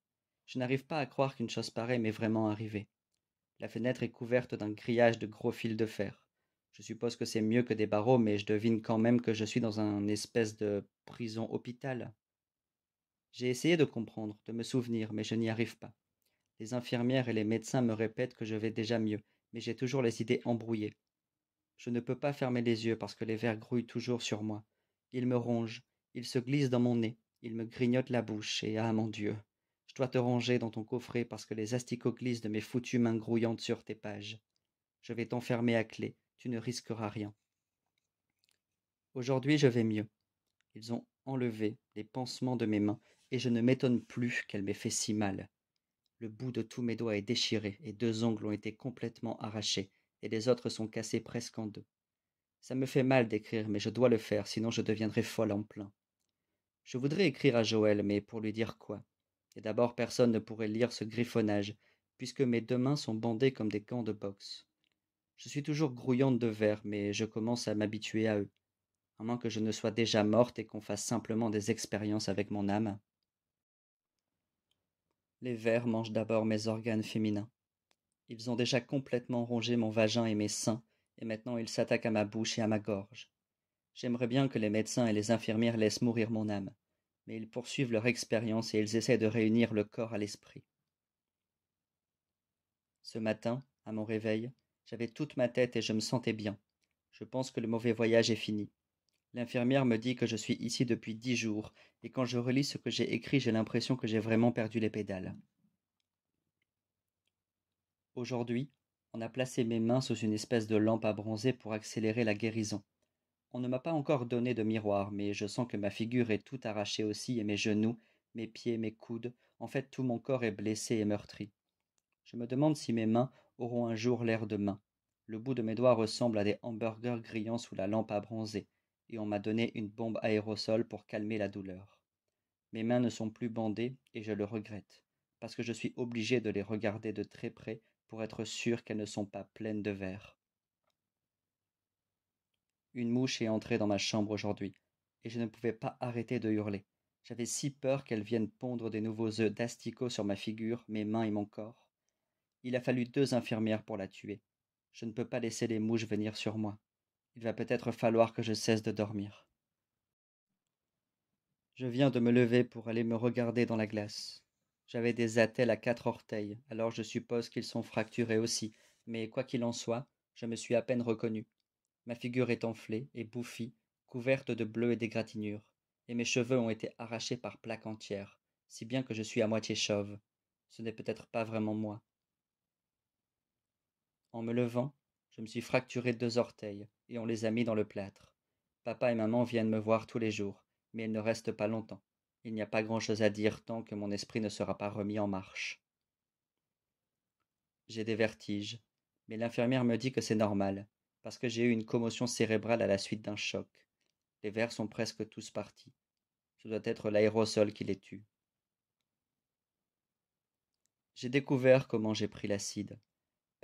Je n'arrive pas à croire qu'une chose pareille m'est vraiment arrivée. La fenêtre est couverte d'un grillage de gros fils de fer. Je suppose que c'est mieux que des barreaux, mais je devine quand même que je suis dans un espèce de prison-hôpital. J'ai essayé de comprendre, de me souvenir, mais je n'y arrive pas. Les infirmières et les médecins me répètent que je vais déjà mieux, mais j'ai toujours les idées embrouillées. Je ne peux pas fermer les yeux parce que les vers grouillent toujours sur moi. Ils me rongent, ils se glissent dans mon nez, ils me grignotent la bouche, et ah mon Dieu, je dois te ranger dans ton coffret parce que les asticots glissent de mes foutues mains grouillantes sur tes pages. Je vais t'enfermer à clé, tu ne risqueras rien. Aujourd'hui je vais mieux. Ils ont enlevé les pansements de mes mains, et je ne m'étonne plus qu'elle m'ait fait si mal. Le bout de tous mes doigts est déchiré, et deux ongles ont été complètement arrachés, et les autres sont cassés presque en deux. Ça me fait mal d'écrire, mais je dois le faire, sinon je deviendrai folle en plein. Je voudrais écrire à Joël, mais pour lui dire quoi Et d'abord personne ne pourrait lire ce griffonnage, puisque mes deux mains sont bandées comme des gants de boxe. Je suis toujours grouillante de vers, mais je commence à m'habituer à eux, à moins que je ne sois déjà morte et qu'on fasse simplement des expériences avec mon âme. Les vers mangent d'abord mes organes féminins. Ils ont déjà complètement rongé mon vagin et mes seins, et maintenant ils s'attaquent à ma bouche et à ma gorge. J'aimerais bien que les médecins et les infirmières laissent mourir mon âme, mais ils poursuivent leur expérience et ils essaient de réunir le corps à l'esprit. Ce matin, à mon réveil, j'avais toute ma tête et je me sentais bien. Je pense que le mauvais voyage est fini. L'infirmière me dit que je suis ici depuis dix jours, et quand je relis ce que j'ai écrit, j'ai l'impression que j'ai vraiment perdu les pédales. Aujourd'hui, on a placé mes mains sous une espèce de lampe à bronzer pour accélérer la guérison. On ne m'a pas encore donné de miroir, mais je sens que ma figure est toute arrachée aussi, et mes genoux, mes pieds, mes coudes, en fait tout mon corps est blessé et meurtri. Je me demande si mes mains auront un jour l'air de mains. Le bout de mes doigts ressemble à des hamburgers grillants sous la lampe à bronzer, et on m'a donné une bombe aérosol pour calmer la douleur. Mes mains ne sont plus bandées, et je le regrette, parce que je suis obligé de les regarder de très près pour être sûr qu'elles ne sont pas pleines de verre. Une mouche est entrée dans ma chambre aujourd'hui, et je ne pouvais pas arrêter de hurler. J'avais si peur qu'elle vienne pondre des nouveaux œufs d'asticots sur ma figure, mes mains et mon corps. Il a fallu deux infirmières pour la tuer. Je ne peux pas laisser les mouches venir sur moi. Il va peut-être falloir que je cesse de dormir. Je viens de me lever pour aller me regarder dans la glace. J'avais des attelles à quatre orteils, alors je suppose qu'ils sont fracturés aussi, mais quoi qu'il en soit, je me suis à peine reconnu. Ma figure est enflée et bouffie, couverte de bleu et d'égratignures, et mes cheveux ont été arrachés par plaques entières, si bien que je suis à moitié chauve. Ce n'est peut-être pas vraiment moi, en me levant, je me suis fracturé deux orteils et on les a mis dans le plâtre. Papa et maman viennent me voir tous les jours, mais ils ne restent pas longtemps. Il n'y a pas grand-chose à dire tant que mon esprit ne sera pas remis en marche. J'ai des vertiges, mais l'infirmière me dit que c'est normal, parce que j'ai eu une commotion cérébrale à la suite d'un choc. Les vers sont presque tous partis. Ce doit être l'aérosol qui les tue. J'ai découvert comment j'ai pris l'acide.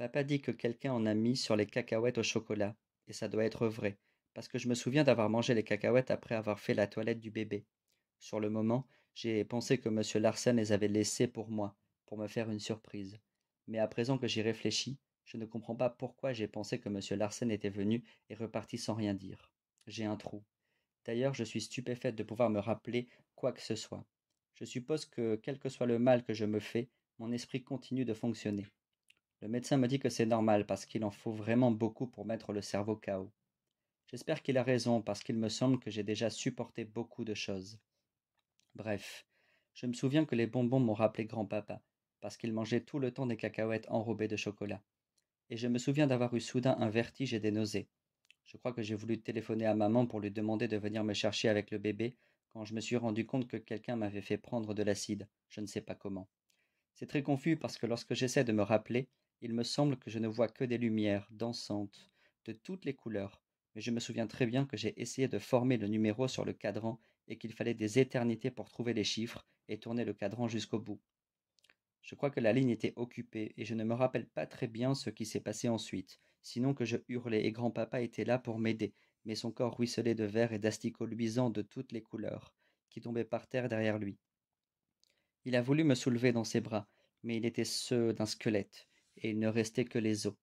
Papa dit que quelqu'un en a mis sur les cacahuètes au chocolat, et ça doit être vrai, parce que je me souviens d'avoir mangé les cacahuètes après avoir fait la toilette du bébé. Sur le moment, j'ai pensé que M. Larsen les avait laissées pour moi, pour me faire une surprise. Mais à présent que j'y réfléchis, je ne comprends pas pourquoi j'ai pensé que M. Larsen était venu et reparti sans rien dire. J'ai un trou. D'ailleurs, je suis stupéfaite de pouvoir me rappeler quoi que ce soit. Je suppose que, quel que soit le mal que je me fais, mon esprit continue de fonctionner. Le médecin me dit que c'est normal parce qu'il en faut vraiment beaucoup pour mettre le cerveau KO. J'espère qu'il a raison parce qu'il me semble que j'ai déjà supporté beaucoup de choses. Bref, je me souviens que les bonbons m'ont rappelé grand-papa parce qu'il mangeait tout le temps des cacahuètes enrobées de chocolat. Et je me souviens d'avoir eu soudain un vertige et des nausées. Je crois que j'ai voulu téléphoner à maman pour lui demander de venir me chercher avec le bébé quand je me suis rendu compte que quelqu'un m'avait fait prendre de l'acide, je ne sais pas comment. C'est très confus parce que lorsque j'essaie de me rappeler, il me semble que je ne vois que des lumières dansantes, de toutes les couleurs, mais je me souviens très bien que j'ai essayé de former le numéro sur le cadran et qu'il fallait des éternités pour trouver les chiffres et tourner le cadran jusqu'au bout. Je crois que la ligne était occupée et je ne me rappelle pas très bien ce qui s'est passé ensuite, sinon que je hurlais et grand-papa était là pour m'aider, mais son corps ruisselait de verre et d'asticots luisants de toutes les couleurs, qui tombaient par terre derrière lui. Il a voulu me soulever dans ses bras, mais il était ceux d'un squelette et il ne restait que les os.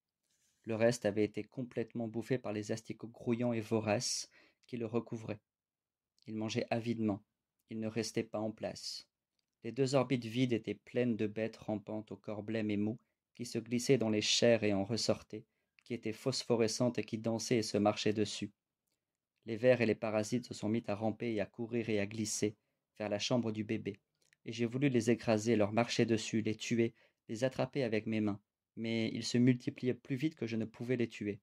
Le reste avait été complètement bouffé par les asticots grouillants et voraces qui le recouvraient. Il mangeait avidement, il ne restait pas en place. Les deux orbites vides étaient pleines de bêtes rampantes au corps blême et mou, qui se glissaient dans les chairs et en ressortaient, qui étaient phosphorescentes et qui dansaient et se marchaient dessus. Les vers et les parasites se sont mis à ramper et à courir et à glisser vers la chambre du bébé, et j'ai voulu les écraser, leur marcher dessus, les tuer, les attraper avec mes mains, mais ils se multipliaient plus vite que je ne pouvais les tuer.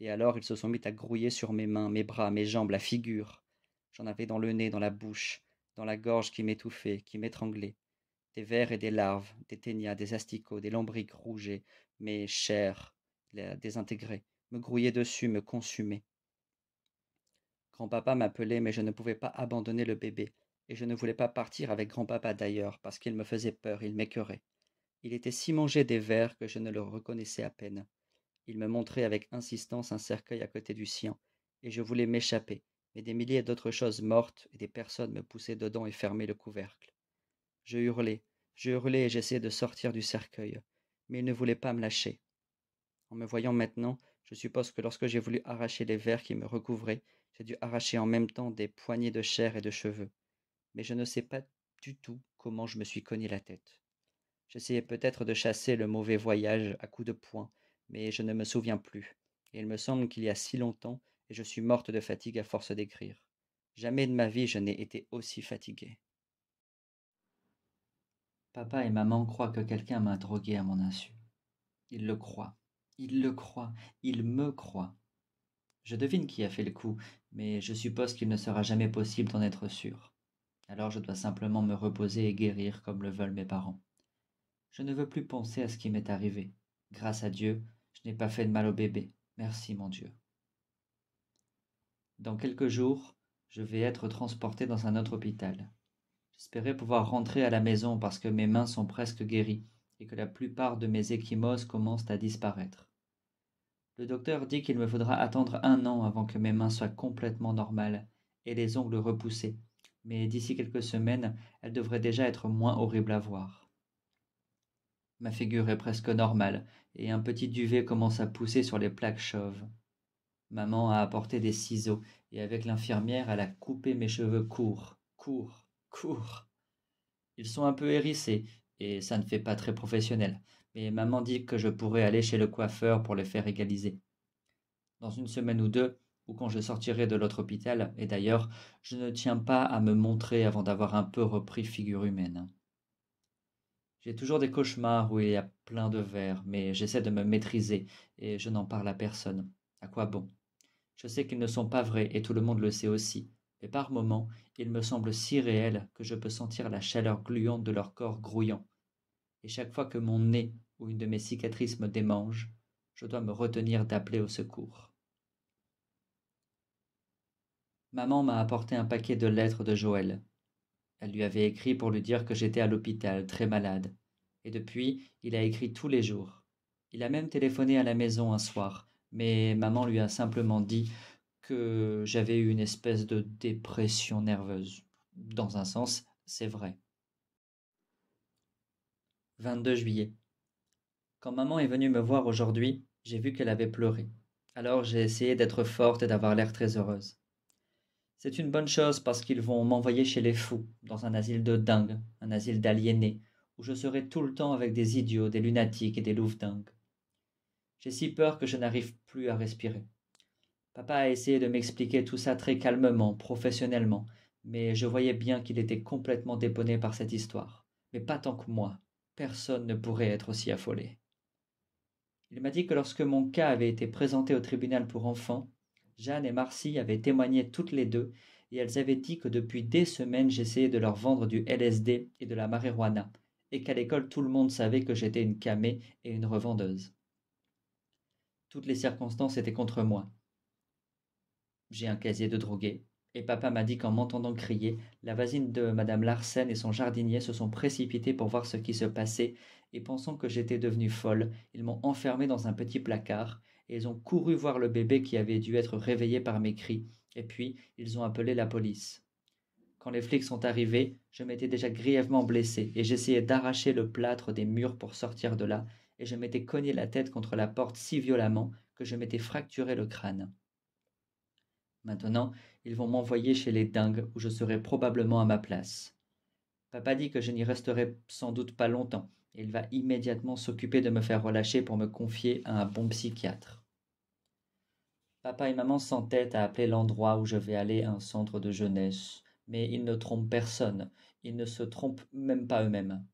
Et alors ils se sont mis à grouiller sur mes mains, mes bras, mes jambes, la figure. J'en avais dans le nez, dans la bouche, dans la gorge qui m'étouffait, qui m'étranglait. Des vers et des larves, des ténias, des asticots, des lambriques rougés, mes chairs les désintégrées, me grouillaient dessus, me consumaient. Grand-papa m'appelait, mais je ne pouvais pas abandonner le bébé, et je ne voulais pas partir avec grand-papa d'ailleurs, parce qu'il me faisait peur, il m'écœurait. Il était si mangé des vers que je ne le reconnaissais à peine. Il me montrait avec insistance un cercueil à côté du sien, et je voulais m'échapper, mais des milliers d'autres choses mortes et des personnes me poussaient dedans et fermaient le couvercle. Je hurlais, je hurlais et j'essayais de sortir du cercueil, mais il ne voulait pas me lâcher. En me voyant maintenant, je suppose que lorsque j'ai voulu arracher les vers qui me recouvraient, j'ai dû arracher en même temps des poignées de chair et de cheveux. Mais je ne sais pas du tout comment je me suis cogné la tête. J'essayais peut-être de chasser le mauvais voyage à coups de poing, mais je ne me souviens plus. Et il me semble qu'il y a si longtemps, et je suis morte de fatigue à force d'écrire. Jamais de ma vie je n'ai été aussi fatiguée. Papa et maman croient que quelqu'un m'a drogué à mon insu. Ils le croient. Ils le croient. Ils me croient. Je devine qui a fait le coup, mais je suppose qu'il ne sera jamais possible d'en être sûr. Alors je dois simplement me reposer et guérir comme le veulent mes parents je ne veux plus penser à ce qui m'est arrivé grâce à dieu je n'ai pas fait de mal au bébé merci mon dieu dans quelques jours je vais être transporté dans un autre hôpital j'espérais pouvoir rentrer à la maison parce que mes mains sont presque guéries et que la plupart de mes échymoses commencent à disparaître le docteur dit qu'il me faudra attendre un an avant que mes mains soient complètement normales et les ongles repoussés mais d'ici quelques semaines elles devraient déjà être moins horribles à voir ma figure est presque normale et un petit duvet commence à pousser sur les plaques chauves. Maman a apporté des ciseaux et avec l'infirmière, elle a coupé mes cheveux courts, courts, courts. Ils sont un peu hérissés et ça ne fait pas très professionnel, mais maman dit que je pourrais aller chez le coiffeur pour les faire égaliser. Dans une semaine ou deux, ou quand je sortirai de l'autre hôpital, et d'ailleurs, je ne tiens pas à me montrer avant d'avoir un peu repris figure humaine. J'ai toujours des cauchemars où il y a plein de vers, mais j'essaie de me maîtriser et je n'en parle à personne. À quoi bon Je sais qu'ils ne sont pas vrais et tout le monde le sait aussi, mais par moments, ils me semblent si réels que je peux sentir la chaleur gluante de leur corps grouillant. Et chaque fois que mon nez ou une de mes cicatrices me démange, je dois me retenir d'appeler au secours. Maman m'a apporté un paquet de lettres de Joël. Elle lui avait écrit pour lui dire que j'étais à l'hôpital, très malade. Et depuis, il a écrit tous les jours. Il a même téléphoné à la maison un soir, mais maman lui a simplement dit que j'avais eu une espèce de dépression nerveuse. Dans un sens, c'est vrai. 22 juillet. Quand maman est venue me voir aujourd'hui, j'ai vu qu'elle avait pleuré. Alors j'ai essayé d'être forte et d'avoir l'air très heureuse. C'est une bonne chose parce qu'ils vont m'envoyer chez les fous, dans un asile de dingue, un asile d'aliénés, où je serai tout le temps avec des idiots, des lunatiques et des louves-dingues. J'ai si peur que je n'arrive plus à respirer. Papa a essayé de m'expliquer tout ça très calmement, professionnellement, mais je voyais bien qu'il était complètement déponné par cette histoire. Mais pas tant que moi. Personne ne pourrait être aussi affolé. Il m'a dit que lorsque mon cas avait été présenté au tribunal pour enfants, Jeanne et Marcy avaient témoigné toutes les deux et elles avaient dit que depuis des semaines j'essayais de leur vendre du LSD et de la marijuana et qu'à l'école tout le monde savait que j'étais une camée et une revendeuse. Toutes les circonstances étaient contre moi. J'ai un casier de drogué, et papa m'a dit qu'en m'entendant crier, la voisine de madame Larsen et son jardinier se sont précipités pour voir ce qui se passait, et pensant que j'étais devenue folle, ils m'ont enfermée dans un petit placard, et ils ont couru voir le bébé qui avait dû être réveillé par mes cris, et puis ils ont appelé la police. Quand les flics sont arrivés, je m'étais déjà grièvement blessé, et j'essayais d'arracher le plâtre des murs pour sortir de là, et je m'étais cogné la tête contre la porte si violemment que je m'étais fracturé le crâne. Maintenant, ils vont m'envoyer chez les dingues où je serai probablement à ma place. Papa dit que je n'y resterai sans doute pas longtemps, il va immédiatement s'occuper de me faire relâcher pour me confier à un bon psychiatre. Papa et maman s'entêtent à appeler l'endroit où je vais aller un centre de jeunesse, mais ils ne trompent personne, ils ne se trompent même pas eux-mêmes.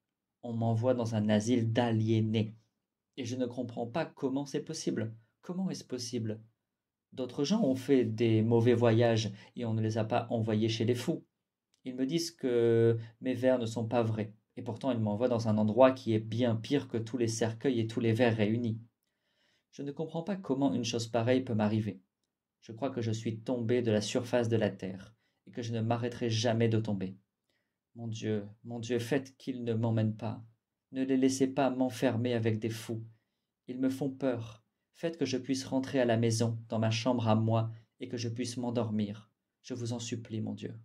On m'envoie dans un asile d'aliénés. Et je ne comprends pas comment c'est possible. Comment est-ce possible D'autres gens ont fait des mauvais voyages et on ne les a pas envoyés chez les fous. Ils me disent que mes vers ne sont pas vrais et pourtant il m'envoie dans un endroit qui est bien pire que tous les cercueils et tous les vers réunis. Je ne comprends pas comment une chose pareille peut m'arriver. Je crois que je suis tombé de la surface de la terre, et que je ne m'arrêterai jamais de tomber. Mon Dieu, mon Dieu, faites qu'ils ne m'emmènent pas. Ne les laissez pas m'enfermer avec des fous. Ils me font peur. Faites que je puisse rentrer à la maison, dans ma chambre à moi, et que je puisse m'endormir. Je vous en supplie, mon Dieu.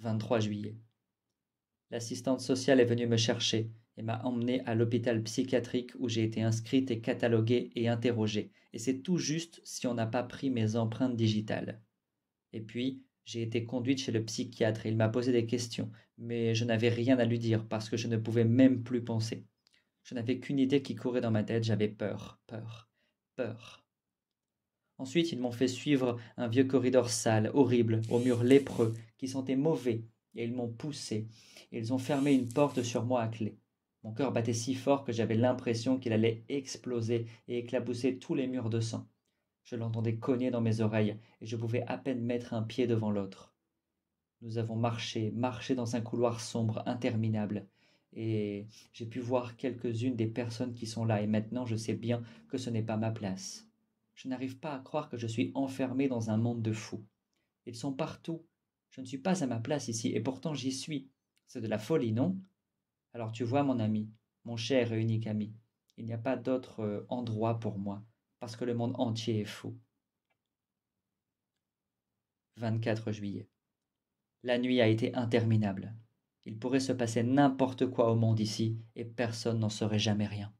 23 juillet. L'assistante sociale est venue me chercher et m'a emmenée à l'hôpital psychiatrique où j'ai été inscrite et cataloguée et interrogée. Et c'est tout juste si on n'a pas pris mes empreintes digitales. Et puis, j'ai été conduite chez le psychiatre et il m'a posé des questions, mais je n'avais rien à lui dire parce que je ne pouvais même plus penser. Je n'avais qu'une idée qui courait dans ma tête, j'avais peur, peur, peur. Ensuite, ils m'ont fait suivre un vieux corridor sale, horrible, aux murs lépreux, qui sentait mauvais et ils m'ont poussé. Ils ont fermé une porte sur moi à clé. Mon cœur battait si fort que j'avais l'impression qu'il allait exploser et éclabousser tous les murs de sang. Je l'entendais cogner dans mes oreilles et je pouvais à peine mettre un pied devant l'autre. Nous avons marché, marché dans un couloir sombre, interminable, et j'ai pu voir quelques-unes des personnes qui sont là et maintenant je sais bien que ce n'est pas ma place. Je n'arrive pas à croire que je suis enfermé dans un monde de fous. Ils sont partout, je ne suis pas à ma place ici, et pourtant j'y suis. C'est de la folie, non Alors tu vois, mon ami, mon cher et unique ami, il n'y a pas d'autre euh, endroit pour moi, parce que le monde entier est fou. 24 juillet. La nuit a été interminable. Il pourrait se passer n'importe quoi au monde ici, et personne n'en saurait jamais rien.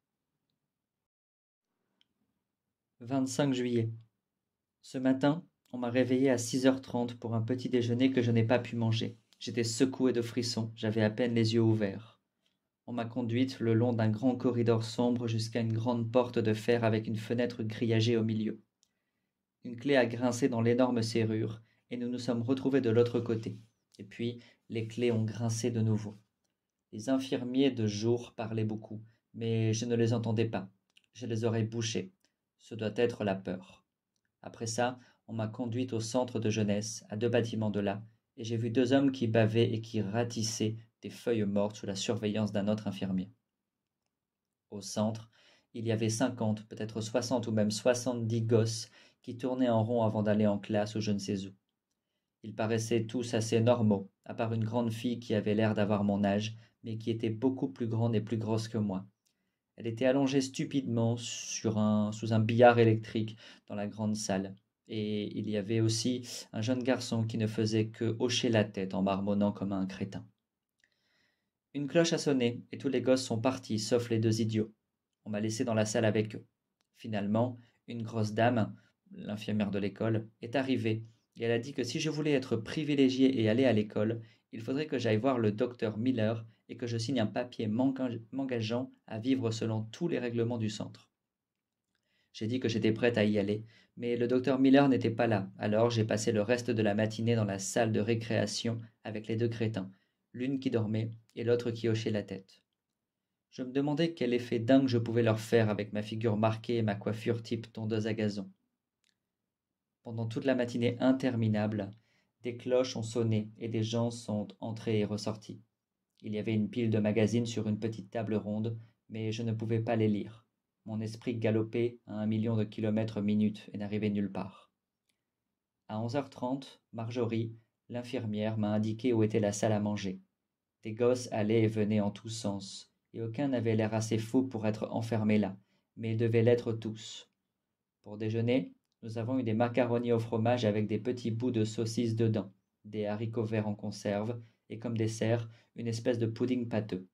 25 juillet. Ce matin, on m'a réveillé à 6h30 pour un petit déjeuner que je n'ai pas pu manger. J'étais secoué de frissons, j'avais à peine les yeux ouverts. On m'a conduite le long d'un grand corridor sombre jusqu'à une grande porte de fer avec une fenêtre grillagée au milieu. Une clé a grincé dans l'énorme serrure, et nous nous sommes retrouvés de l'autre côté. Et puis, les clés ont grincé de nouveau. Les infirmiers de jour parlaient beaucoup, mais je ne les entendais pas. Je les aurais bouchées. Ce doit être la peur. Après ça, on m'a conduite au centre de jeunesse, à deux bâtiments de là, et j'ai vu deux hommes qui bavaient et qui ratissaient des feuilles mortes sous la surveillance d'un autre infirmier. Au centre, il y avait cinquante, peut-être soixante ou même soixante-dix gosses qui tournaient en rond avant d'aller en classe ou je ne sais où. Ils paraissaient tous assez normaux, à part une grande fille qui avait l'air d'avoir mon âge, mais qui était beaucoup plus grande et plus grosse que moi. Elle était allongée stupidement sur un, sous un billard électrique dans la grande salle. Et il y avait aussi un jeune garçon qui ne faisait que hocher la tête en marmonnant comme un crétin. Une cloche a sonné et tous les gosses sont partis, sauf les deux idiots. On m'a laissé dans la salle avec eux. Finalement, une grosse dame, l'infirmière de l'école, est arrivée et elle a dit que si je voulais être privilégié et aller à l'école, il faudrait que j'aille voir le docteur Miller et que je signe un papier m'engageant à vivre selon tous les règlements du centre. J'ai dit que j'étais prête à y aller, mais le docteur Miller n'était pas là, alors j'ai passé le reste de la matinée dans la salle de récréation avec les deux crétins, l'une qui dormait et l'autre qui hochait la tête. Je me demandais quel effet dingue je pouvais leur faire avec ma figure marquée et ma coiffure type tondeuse à gazon. Pendant toute la matinée interminable, des cloches ont sonné et des gens sont entrés et ressortis. Il y avait une pile de magazines sur une petite table ronde, mais je ne pouvais pas les lire. Mon esprit galopait à un million de kilomètres minute et n'arrivait nulle part. À 11h30, Marjorie, l'infirmière, m'a indiqué où était la salle à manger. Des gosses allaient et venaient en tous sens, et aucun n'avait l'air assez fou pour être enfermé là, mais ils devaient l'être tous. Pour déjeuner, nous avons eu des macaronis au fromage avec des petits bouts de saucisse dedans, des haricots verts en conserve, et comme dessert, une espèce de pudding pâteux.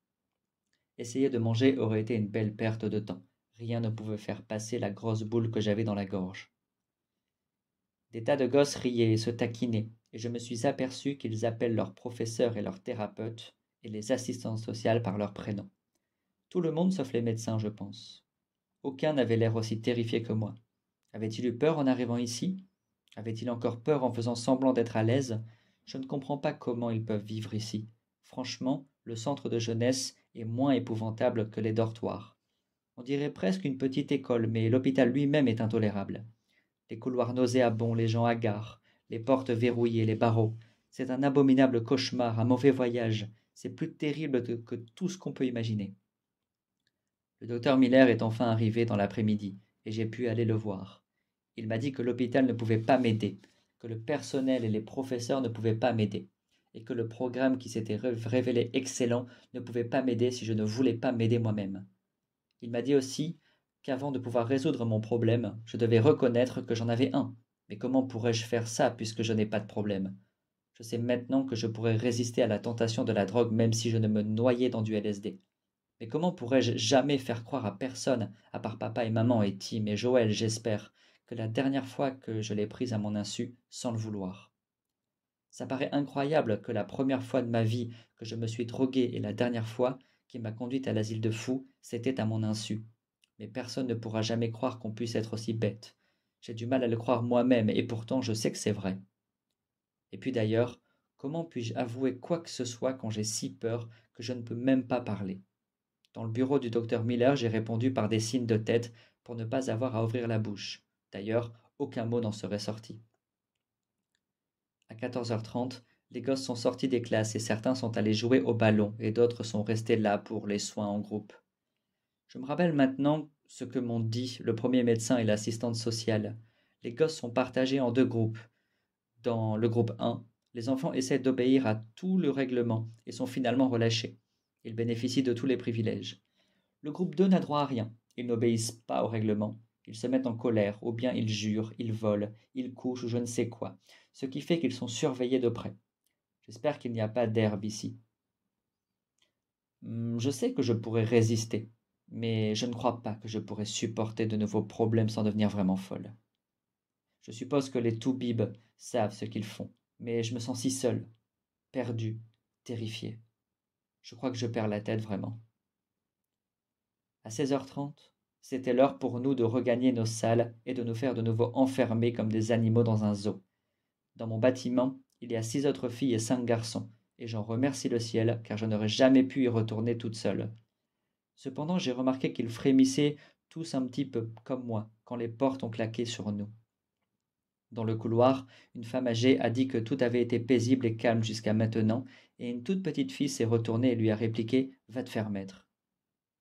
Essayer de manger aurait été une belle perte de temps, rien ne pouvait faire passer la grosse boule que j'avais dans la gorge. Des tas de gosses riaient et se taquinaient, et je me suis aperçu qu'ils appellent leurs professeurs et leurs thérapeutes et les assistants sociales par leur prénom. Tout le monde sauf les médecins, je pense. Aucun n'avait l'air aussi terrifié que moi. Avait-il eu peur en arrivant ici Avait-il encore peur en faisant semblant d'être à l'aise Je ne comprends pas comment ils peuvent vivre ici. Franchement, le centre de jeunesse est moins épouvantable que les dortoirs. On dirait presque une petite école, mais l'hôpital lui-même est intolérable. Les couloirs nauséabonds, les gens hagards, les portes verrouillées, les barreaux. C'est un abominable cauchemar, un mauvais voyage. C'est plus terrible que tout ce qu'on peut imaginer. Le docteur Miller est enfin arrivé dans l'après-midi, et j'ai pu aller le voir. Il m'a dit que l'hôpital ne pouvait pas m'aider, que le personnel et les professeurs ne pouvaient pas m'aider, et que le programme qui s'était révélé excellent ne pouvait pas m'aider si je ne voulais pas m'aider moi-même. Il m'a dit aussi qu'avant de pouvoir résoudre mon problème, je devais reconnaître que j'en avais un. Mais comment pourrais-je faire ça puisque je n'ai pas de problème Je sais maintenant que je pourrais résister à la tentation de la drogue même si je ne me noyais dans du LSD. Mais comment pourrais-je jamais faire croire à personne, à part papa et maman et Tim et Joël, j'espère, que la dernière fois que je l'ai prise à mon insu, sans le vouloir Ça paraît incroyable que la première fois de ma vie que je me suis drogué et la dernière fois, qui m'a conduite à l'asile de fous, c'était à mon insu. Mais personne ne pourra jamais croire qu'on puisse être aussi bête. J'ai du mal à le croire moi-même, et pourtant je sais que c'est vrai. Et puis d'ailleurs, comment puis-je avouer quoi que ce soit quand j'ai si peur que je ne peux même pas parler Dans le bureau du docteur Miller, j'ai répondu par des signes de tête pour ne pas avoir à ouvrir la bouche. D'ailleurs, aucun mot n'en serait sorti. À 14h30, les gosses sont sortis des classes et certains sont allés jouer au ballon et d'autres sont restés là pour les soins en groupe. Je me rappelle maintenant ce que m'ont dit le premier médecin et l'assistante sociale. Les gosses sont partagés en deux groupes. Dans le groupe 1, les enfants essaient d'obéir à tout le règlement et sont finalement relâchés. Ils bénéficient de tous les privilèges. Le groupe 2 n'a droit à rien. Ils n'obéissent pas au règlement. Ils se mettent en colère, ou bien ils jurent, ils volent, ils couchent ou je ne sais quoi, ce qui fait qu'ils sont surveillés de près. J'espère qu'il n'y a pas d'herbe ici. Hum, je sais que je pourrais résister, mais je ne crois pas que je pourrais supporter de nouveaux problèmes sans devenir vraiment folle. Je suppose que les toubibs savent ce qu'ils font, mais je me sens si seule, perdue, terrifiée. Je crois que je perds la tête vraiment. À 16h30, c'était l'heure pour nous de regagner nos salles et de nous faire de nouveau enfermer comme des animaux dans un zoo. Dans mon bâtiment, il y a six autres filles et cinq garçons, et j'en remercie le ciel, car je n'aurais jamais pu y retourner toute seule. Cependant, j'ai remarqué qu'ils frémissaient tous un petit peu, comme moi, quand les portes ont claqué sur nous. Dans le couloir, une femme âgée a dit que tout avait été paisible et calme jusqu'à maintenant, et une toute petite fille s'est retournée et lui a répliqué Va te faire mettre.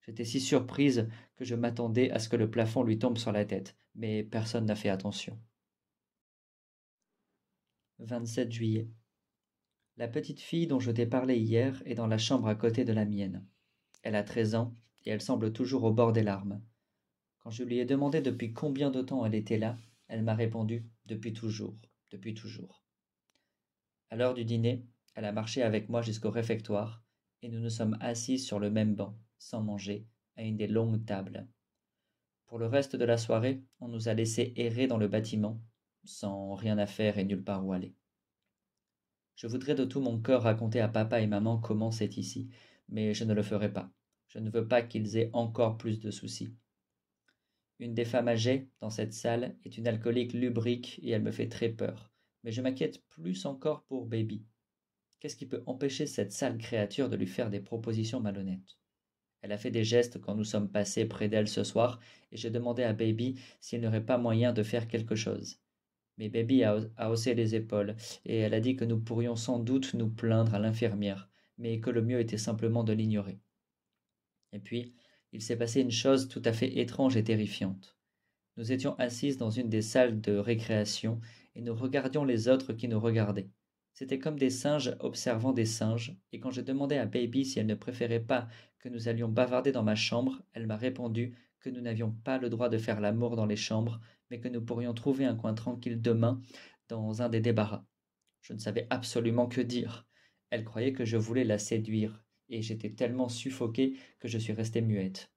J'étais si surprise que je m'attendais à ce que le plafond lui tombe sur la tête, mais personne n'a fait attention. 27 juillet. La petite fille dont je t'ai parlé hier est dans la chambre à côté de la mienne. Elle a treize ans et elle semble toujours au bord des larmes. Quand je lui ai demandé depuis combien de temps elle était là, elle m'a répondu depuis toujours, depuis toujours. À l'heure du dîner, elle a marché avec moi jusqu'au réfectoire et nous nous sommes assis sur le même banc, sans manger, à une des longues tables. Pour le reste de la soirée, on nous a laissés errer dans le bâtiment sans rien à faire et nulle part où aller. Je voudrais de tout mon cœur raconter à papa et maman comment c'est ici, mais je ne le ferai pas. Je ne veux pas qu'ils aient encore plus de soucis. Une des femmes âgées dans cette salle est une alcoolique lubrique et elle me fait très peur. Mais je m'inquiète plus encore pour Baby. Qu'est-ce qui peut empêcher cette sale créature de lui faire des propositions malhonnêtes Elle a fait des gestes quand nous sommes passés près d'elle ce soir et j'ai demandé à Baby s'il n'aurait pas moyen de faire quelque chose. Mais Baby a, haussé les épaules, et elle a dit que nous pourrions sans doute nous plaindre à l'infirmière, mais que le mieux était simplement de l'ignorer. Et puis, il s'est passé une chose tout à fait étrange et terrifiante. Nous étions assises dans une des salles de récréation, et nous regardions les autres qui nous regardaient. C'était comme des singes observant des singes, et quand je demandais à Baby si elle ne préférait pas que nous allions bavarder dans ma chambre, elle m'a répondu que nous n'avions pas le droit de faire l'amour dans les chambres, mais que nous pourrions trouver un coin tranquille demain dans un des débarras. Je ne savais absolument que dire. Elle croyait que je voulais la séduire, et j'étais tellement suffoqué que je suis resté muette.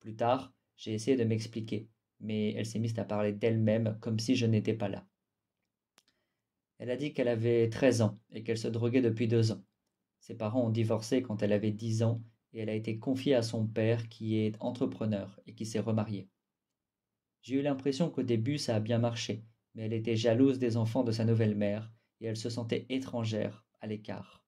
Plus tard, j'ai essayé de m'expliquer, mais elle s'est mise à parler d'elle-même comme si je n'étais pas là. Elle a dit qu'elle avait 13 ans et qu'elle se droguait depuis deux ans. Ses parents ont divorcé quand elle avait 10 ans et elle a été confiée à son père qui est entrepreneur et qui s'est remarié. J'ai eu l'impression qu'au début ça a bien marché, mais elle était jalouse des enfants de sa nouvelle mère et elle se sentait étrangère, à l'écart.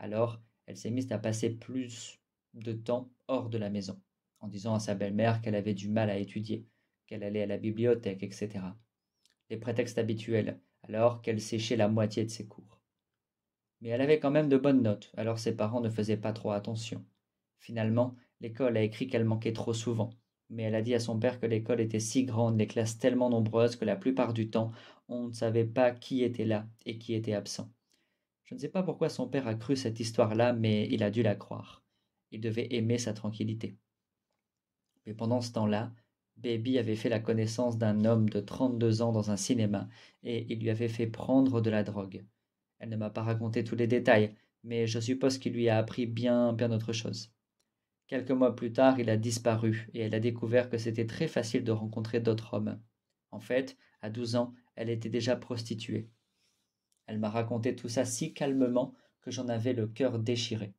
Alors, elle s'est mise à passer plus de temps hors de la maison, en disant à sa belle-mère qu'elle avait du mal à étudier, qu'elle allait à la bibliothèque, etc. Les prétextes habituels, alors qu'elle séchait la moitié de ses cours. Mais elle avait quand même de bonnes notes, alors ses parents ne faisaient pas trop attention. Finalement, l'école a écrit qu'elle manquait trop souvent, mais elle a dit à son père que l'école était si grande, les classes tellement nombreuses que la plupart du temps, on ne savait pas qui était là et qui était absent. Je ne sais pas pourquoi son père a cru cette histoire-là, mais il a dû la croire. Il devait aimer sa tranquillité. Mais pendant ce temps-là, Baby avait fait la connaissance d'un homme de 32 ans dans un cinéma et il lui avait fait prendre de la drogue. Elle ne m'a pas raconté tous les détails, mais je suppose qu'il lui a appris bien, bien autre chose. Quelques mois plus tard, il a disparu et elle a découvert que c'était très facile de rencontrer d'autres hommes. En fait, à 12 ans, elle était déjà prostituée. Elle m'a raconté tout ça si calmement que j'en avais le cœur déchiré.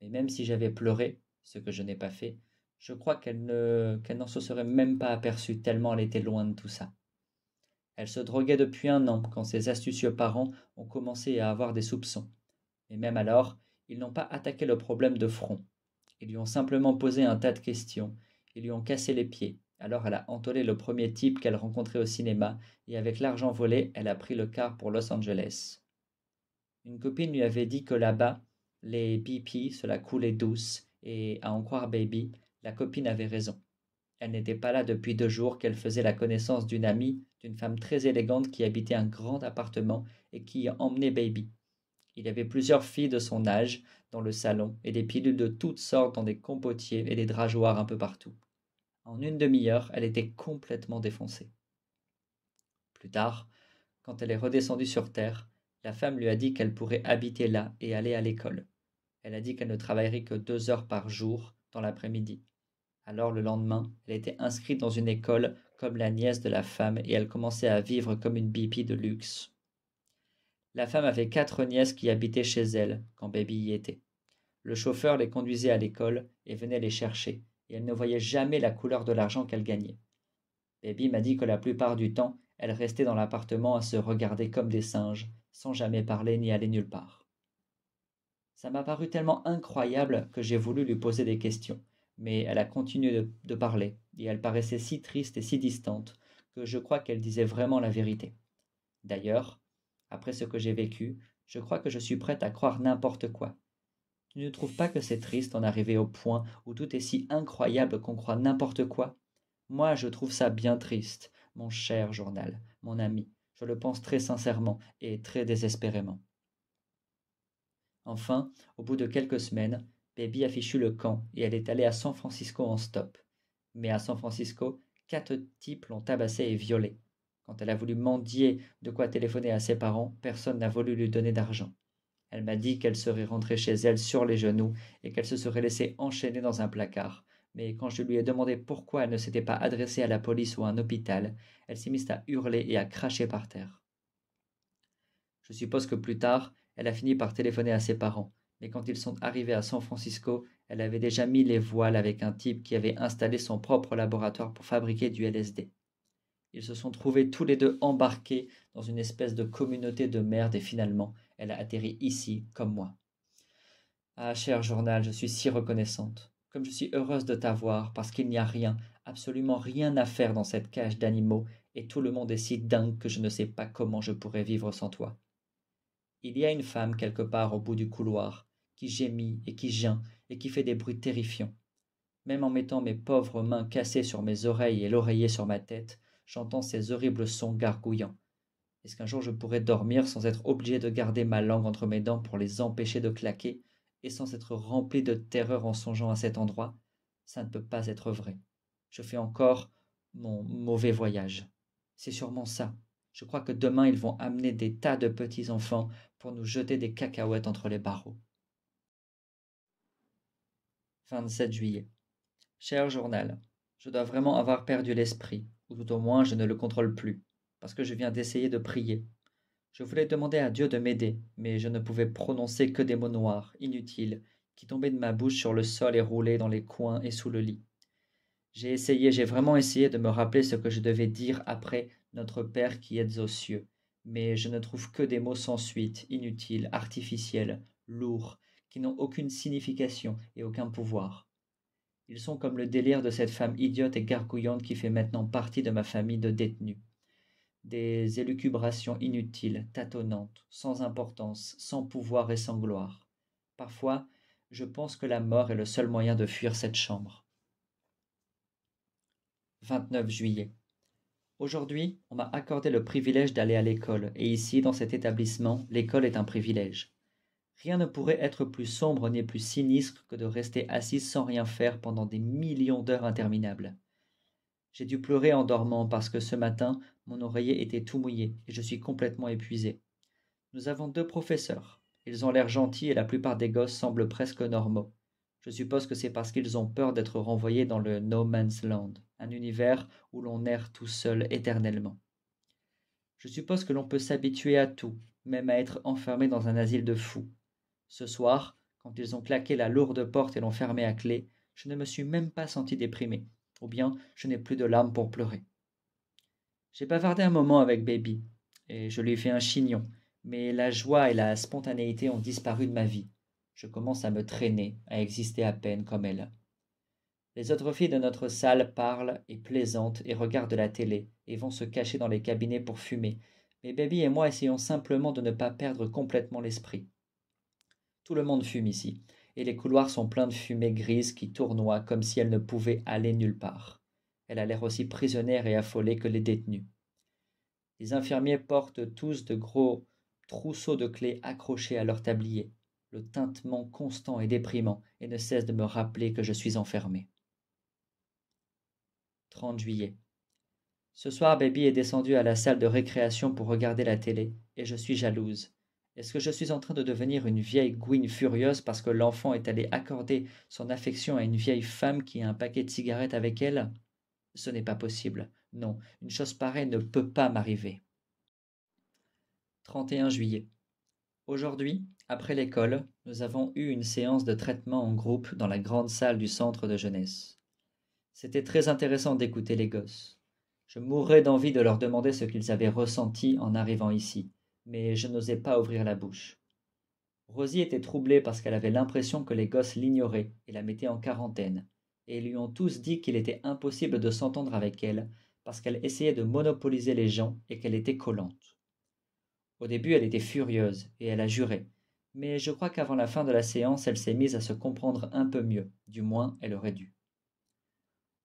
Mais même si j'avais pleuré, ce que je n'ai pas fait, je crois qu'elle ne qu'elle n'en se serait même pas aperçue tellement elle était loin de tout ça. Elle se droguait depuis un an quand ses astucieux parents ont commencé à avoir des soupçons. Et même alors, ils n'ont pas attaqué le problème de front. Ils lui ont simplement posé un tas de questions. Ils lui ont cassé les pieds. Alors elle a entolé le premier type qu'elle rencontrait au cinéma, et avec l'argent volé, elle a pris le car pour Los Angeles. Une copine lui avait dit que là-bas, les BP, cela coulait douce, et à en croire Baby, la copine avait raison. Elle n'était pas là depuis deux jours qu'elle faisait la connaissance d'une amie, d'une femme très élégante qui habitait un grand appartement et qui emmenait Baby. Il y avait plusieurs filles de son âge dans le salon et des pilules de toutes sortes dans des compotiers et des drageoires un peu partout. En une demi-heure, elle était complètement défoncée. Plus tard, quand elle est redescendue sur Terre, la femme lui a dit qu'elle pourrait habiter là et aller à l'école. Elle a dit qu'elle ne travaillerait que deux heures par jour dans l'après-midi. Alors le lendemain, elle était inscrite dans une école comme la nièce de la femme et elle commençait à vivre comme une bipie de luxe. La femme avait quatre nièces qui habitaient chez elle quand Baby y était. Le chauffeur les conduisait à l'école et venait les chercher, et elle ne voyait jamais la couleur de l'argent qu'elle gagnait. Baby m'a dit que la plupart du temps, elle restait dans l'appartement à se regarder comme des singes, sans jamais parler ni aller nulle part. Ça m'a paru tellement incroyable que j'ai voulu lui poser des questions, mais elle a continué de, de parler, et elle paraissait si triste et si distante que je crois qu'elle disait vraiment la vérité. D'ailleurs, après ce que j'ai vécu, je crois que je suis prête à croire n'importe quoi. Tu ne trouves pas que c'est triste d'en arriver au point où tout est si incroyable qu'on croit n'importe quoi Moi, je trouve ça bien triste, mon cher journal, mon ami. Je le pense très sincèrement et très désespérément. Enfin, au bout de quelques semaines, Baby a fichu le camp et elle est allée à San Francisco en stop. Mais à San Francisco, quatre types l'ont tabassée et violée. Quand elle a voulu mendier de quoi téléphoner à ses parents, personne n'a voulu lui donner d'argent. Elle m'a dit qu'elle serait rentrée chez elle sur les genoux et qu'elle se serait laissée enchaîner dans un placard. Mais quand je lui ai demandé pourquoi elle ne s'était pas adressée à la police ou à un hôpital, elle s'est mise à hurler et à cracher par terre. Je suppose que plus tard, elle a fini par téléphoner à ses parents, mais quand ils sont arrivés à San Francisco, elle avait déjà mis les voiles avec un type qui avait installé son propre laboratoire pour fabriquer du LSD. Ils se sont trouvés tous les deux embarqués dans une espèce de communauté de merde et finalement, elle a atterri ici, comme moi. Ah, cher journal, je suis si reconnaissante. Comme je suis heureuse de t'avoir, parce qu'il n'y a rien, absolument rien à faire dans cette cage d'animaux, et tout le monde est si dingue que je ne sais pas comment je pourrais vivre sans toi. Il y a une femme quelque part au bout du couloir, qui gémit et qui geint, et qui fait des bruits terrifiants. Même en mettant mes pauvres mains cassées sur mes oreilles et l'oreiller sur ma tête, j'entends ces horribles sons gargouillants. Est-ce qu'un jour je pourrais dormir sans être obligé de garder ma langue entre mes dents pour les empêcher de claquer, et sans être rempli de terreur en songeant à cet endroit Ça ne peut pas être vrai. Je fais encore mon mauvais voyage. C'est sûrement ça. Je crois que demain ils vont amener des tas de petits enfants pour nous jeter des cacahuètes entre les barreaux. 27 juillet. Cher journal, je dois vraiment avoir perdu l'esprit ou tout au moins je ne le contrôle plus, parce que je viens d'essayer de prier. Je voulais demander à Dieu de m'aider, mais je ne pouvais prononcer que des mots noirs, inutiles, qui tombaient de ma bouche sur le sol et roulaient dans les coins et sous le lit. J'ai essayé, j'ai vraiment essayé de me rappeler ce que je devais dire après Notre Père qui êtes aux cieux, mais je ne trouve que des mots sans suite, inutiles, artificiels, lourds, qui n'ont aucune signification et aucun pouvoir. Ils sont comme le délire de cette femme idiote et gargouillante qui fait maintenant partie de ma famille de détenus. Des élucubrations inutiles, tâtonnantes, sans importance, sans pouvoir et sans gloire. Parfois, je pense que la mort est le seul moyen de fuir cette chambre. 29 juillet. Aujourd'hui, on m'a accordé le privilège d'aller à l'école, et ici, dans cet établissement, l'école est un privilège. Rien ne pourrait être plus sombre ni plus sinistre que de rester assis sans rien faire pendant des millions d'heures interminables. J'ai dû pleurer en dormant parce que ce matin, mon oreiller était tout mouillé et je suis complètement épuisé. Nous avons deux professeurs. Ils ont l'air gentils et la plupart des gosses semblent presque normaux. Je suppose que c'est parce qu'ils ont peur d'être renvoyés dans le No Man's Land, un univers où l'on erre tout seul éternellement. Je suppose que l'on peut s'habituer à tout, même à être enfermé dans un asile de fous. Ce soir, quand ils ont claqué la lourde porte et l'ont fermée à clé, je ne me suis même pas senti déprimé, ou bien je n'ai plus de larmes pour pleurer. J'ai bavardé un moment avec Baby, et je lui ai fait un chignon, mais la joie et la spontanéité ont disparu de ma vie. Je commence à me traîner, à exister à peine comme elle. Les autres filles de notre salle parlent et plaisantent et regardent la télé et vont se cacher dans les cabinets pour fumer, mais Baby et moi essayons simplement de ne pas perdre complètement l'esprit. Tout le monde fume ici, et les couloirs sont pleins de fumée grise qui tournoie comme si elle ne pouvait aller nulle part. Elle a l'air aussi prisonnière et affolée que les détenus. Les infirmiers portent tous de gros trousseaux de clés accrochés à leur tablier. Le tintement constant et déprimant et ne cesse de me rappeler que je suis enfermée. 30 juillet. Ce soir, Baby est descendue à la salle de récréation pour regarder la télé et je suis jalouse. Est-ce que je suis en train de devenir une vieille gouine furieuse parce que l'enfant est allé accorder son affection à une vieille femme qui a un paquet de cigarettes avec elle Ce n'est pas possible. Non, une chose pareille ne peut pas m'arriver. 31 juillet. Aujourd'hui, après l'école, nous avons eu une séance de traitement en groupe dans la grande salle du centre de jeunesse. C'était très intéressant d'écouter les gosses. Je mourais d'envie de leur demander ce qu'ils avaient ressenti en arrivant ici mais je n'osais pas ouvrir la bouche. Rosie était troublée parce qu'elle avait l'impression que les gosses l'ignoraient et la mettaient en quarantaine, et ils lui ont tous dit qu'il était impossible de s'entendre avec elle parce qu'elle essayait de monopoliser les gens et qu'elle était collante. Au début, elle était furieuse et elle a juré, mais je crois qu'avant la fin de la séance, elle s'est mise à se comprendre un peu mieux, du moins elle aurait dû.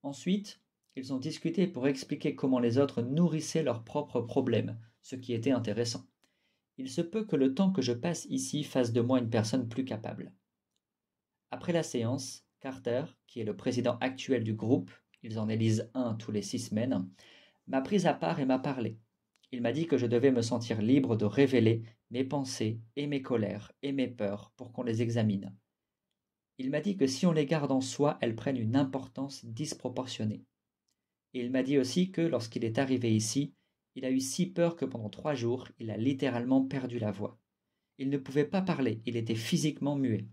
Ensuite, ils ont discuté pour expliquer comment les autres nourrissaient leurs propres problèmes, ce qui était intéressant il se peut que le temps que je passe ici fasse de moi une personne plus capable. Après la séance, Carter, qui est le président actuel du groupe, ils en élisent un tous les six semaines, m'a pris à part et m'a parlé. Il m'a dit que je devais me sentir libre de révéler mes pensées et mes colères et mes peurs pour qu'on les examine. Il m'a dit que si on les garde en soi, elles prennent une importance disproportionnée. il m'a dit aussi que lorsqu'il est arrivé ici, il a eu si peur que pendant trois jours, il a littéralement perdu la voix. Il ne pouvait pas parler, il était physiquement muet.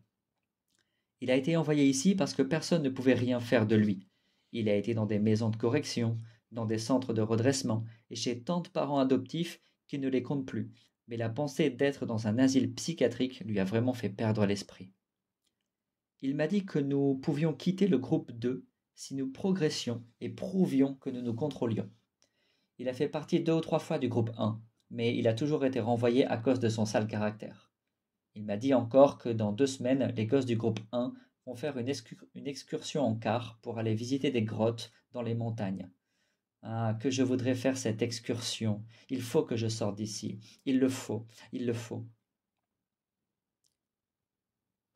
Il a été envoyé ici parce que personne ne pouvait rien faire de lui. Il a été dans des maisons de correction, dans des centres de redressement et chez tant de parents adoptifs qu'il ne les compte plus, mais la pensée d'être dans un asile psychiatrique lui a vraiment fait perdre l'esprit. Il m'a dit que nous pouvions quitter le groupe 2 si nous progressions et prouvions que nous nous contrôlions. Il a fait partie deux ou trois fois du groupe 1, mais il a toujours été renvoyé à cause de son sale caractère. Il m'a dit encore que dans deux semaines, les gosses du groupe 1 vont faire une, excursion en car pour aller visiter des grottes dans les montagnes. Ah, que je voudrais faire cette excursion. Il faut que je sorte d'ici. Il le faut. Il le faut.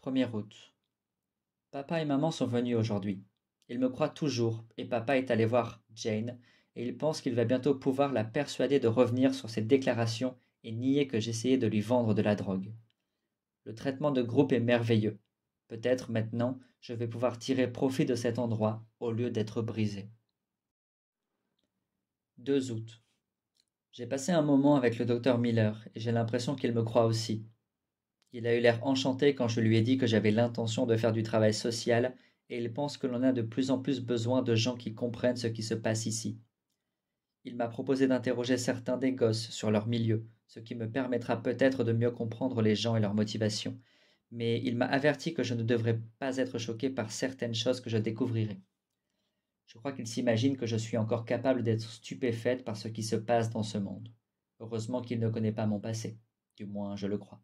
1er août. Papa et maman sont venus aujourd'hui. Ils me croient toujours et papa est allé voir Jane et il pense qu'il va bientôt pouvoir la persuader de revenir sur ses déclarations et nier que j'essayais de lui vendre de la drogue. Le traitement de groupe est merveilleux. Peut-être maintenant je vais pouvoir tirer profit de cet endroit au lieu d'être brisé. 2 août. J'ai passé un moment avec le docteur Miller et j'ai l'impression qu'il me croit aussi. Il a eu l'air enchanté quand je lui ai dit que j'avais l'intention de faire du travail social et il pense que l'on a de plus en plus besoin de gens qui comprennent ce qui se passe ici. Il m'a proposé d'interroger certains des gosses sur leur milieu, ce qui me permettra peut-être de mieux comprendre les gens et leurs motivations. Mais il m'a averti que je ne devrais pas être choqué par certaines choses que je découvrirai. Je crois qu'il s'imagine que je suis encore capable d'être stupéfaite par ce qui se passe dans ce monde. Heureusement qu'il ne connaît pas mon passé, du moins je le crois.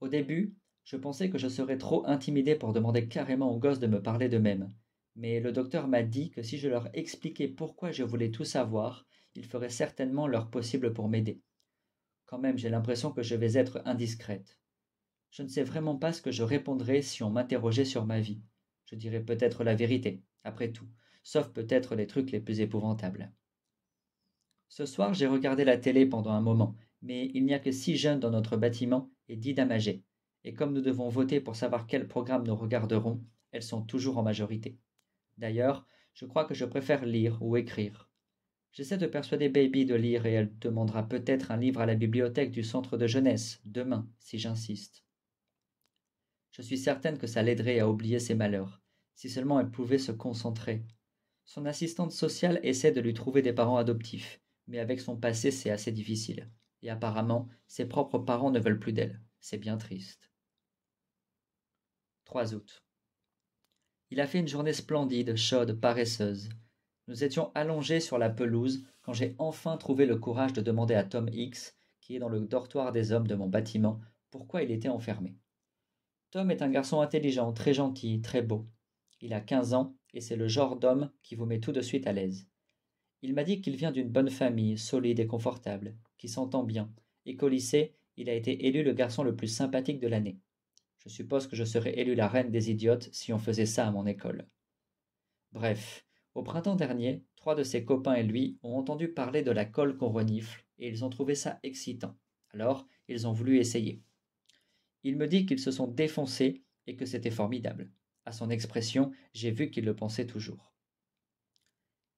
Au début, je pensais que je serais trop intimidé pour demander carrément aux gosses de me parler d'eux-mêmes mais le docteur m'a dit que si je leur expliquais pourquoi je voulais tout savoir, ils feraient certainement leur possible pour m'aider. Quand même, j'ai l'impression que je vais être indiscrète. Je ne sais vraiment pas ce que je répondrais si on m'interrogeait sur ma vie. Je dirais peut-être la vérité, après tout, sauf peut-être les trucs les plus épouvantables. Ce soir, j'ai regardé la télé pendant un moment, mais il n'y a que six jeunes dans notre bâtiment et dix d'amagés. Et comme nous devons voter pour savoir quel programme nous regarderons, elles sont toujours en majorité. D'ailleurs, je crois que je préfère lire ou écrire. J'essaie de persuader Baby de lire et elle demandera peut-être un livre à la bibliothèque du centre de jeunesse, demain, si j'insiste. Je suis certaine que ça l'aiderait à oublier ses malheurs, si seulement elle pouvait se concentrer. Son assistante sociale essaie de lui trouver des parents adoptifs, mais avec son passé c'est assez difficile, et apparemment ses propres parents ne veulent plus d'elle. C'est bien triste. 3 août. Il a fait une journée splendide, chaude, paresseuse. Nous étions allongés sur la pelouse quand j'ai enfin trouvé le courage de demander à Tom X, qui est dans le dortoir des hommes de mon bâtiment, pourquoi il était enfermé. Tom est un garçon intelligent, très gentil, très beau. Il a quinze ans et c'est le genre d'homme qui vous met tout de suite à l'aise. Il m'a dit qu'il vient d'une bonne famille, solide et confortable, qui s'entend bien, et qu'au lycée, il a été élu le garçon le plus sympathique de l'année. Je suppose que je serais élue la reine des idiotes si on faisait ça à mon école. Bref, au printemps dernier, trois de ses copains et lui ont entendu parler de la colle qu'on renifle et ils ont trouvé ça excitant. Alors, ils ont voulu essayer. Il me dit qu'ils se sont défoncés et que c'était formidable. À son expression, j'ai vu qu'ils le pensaient toujours.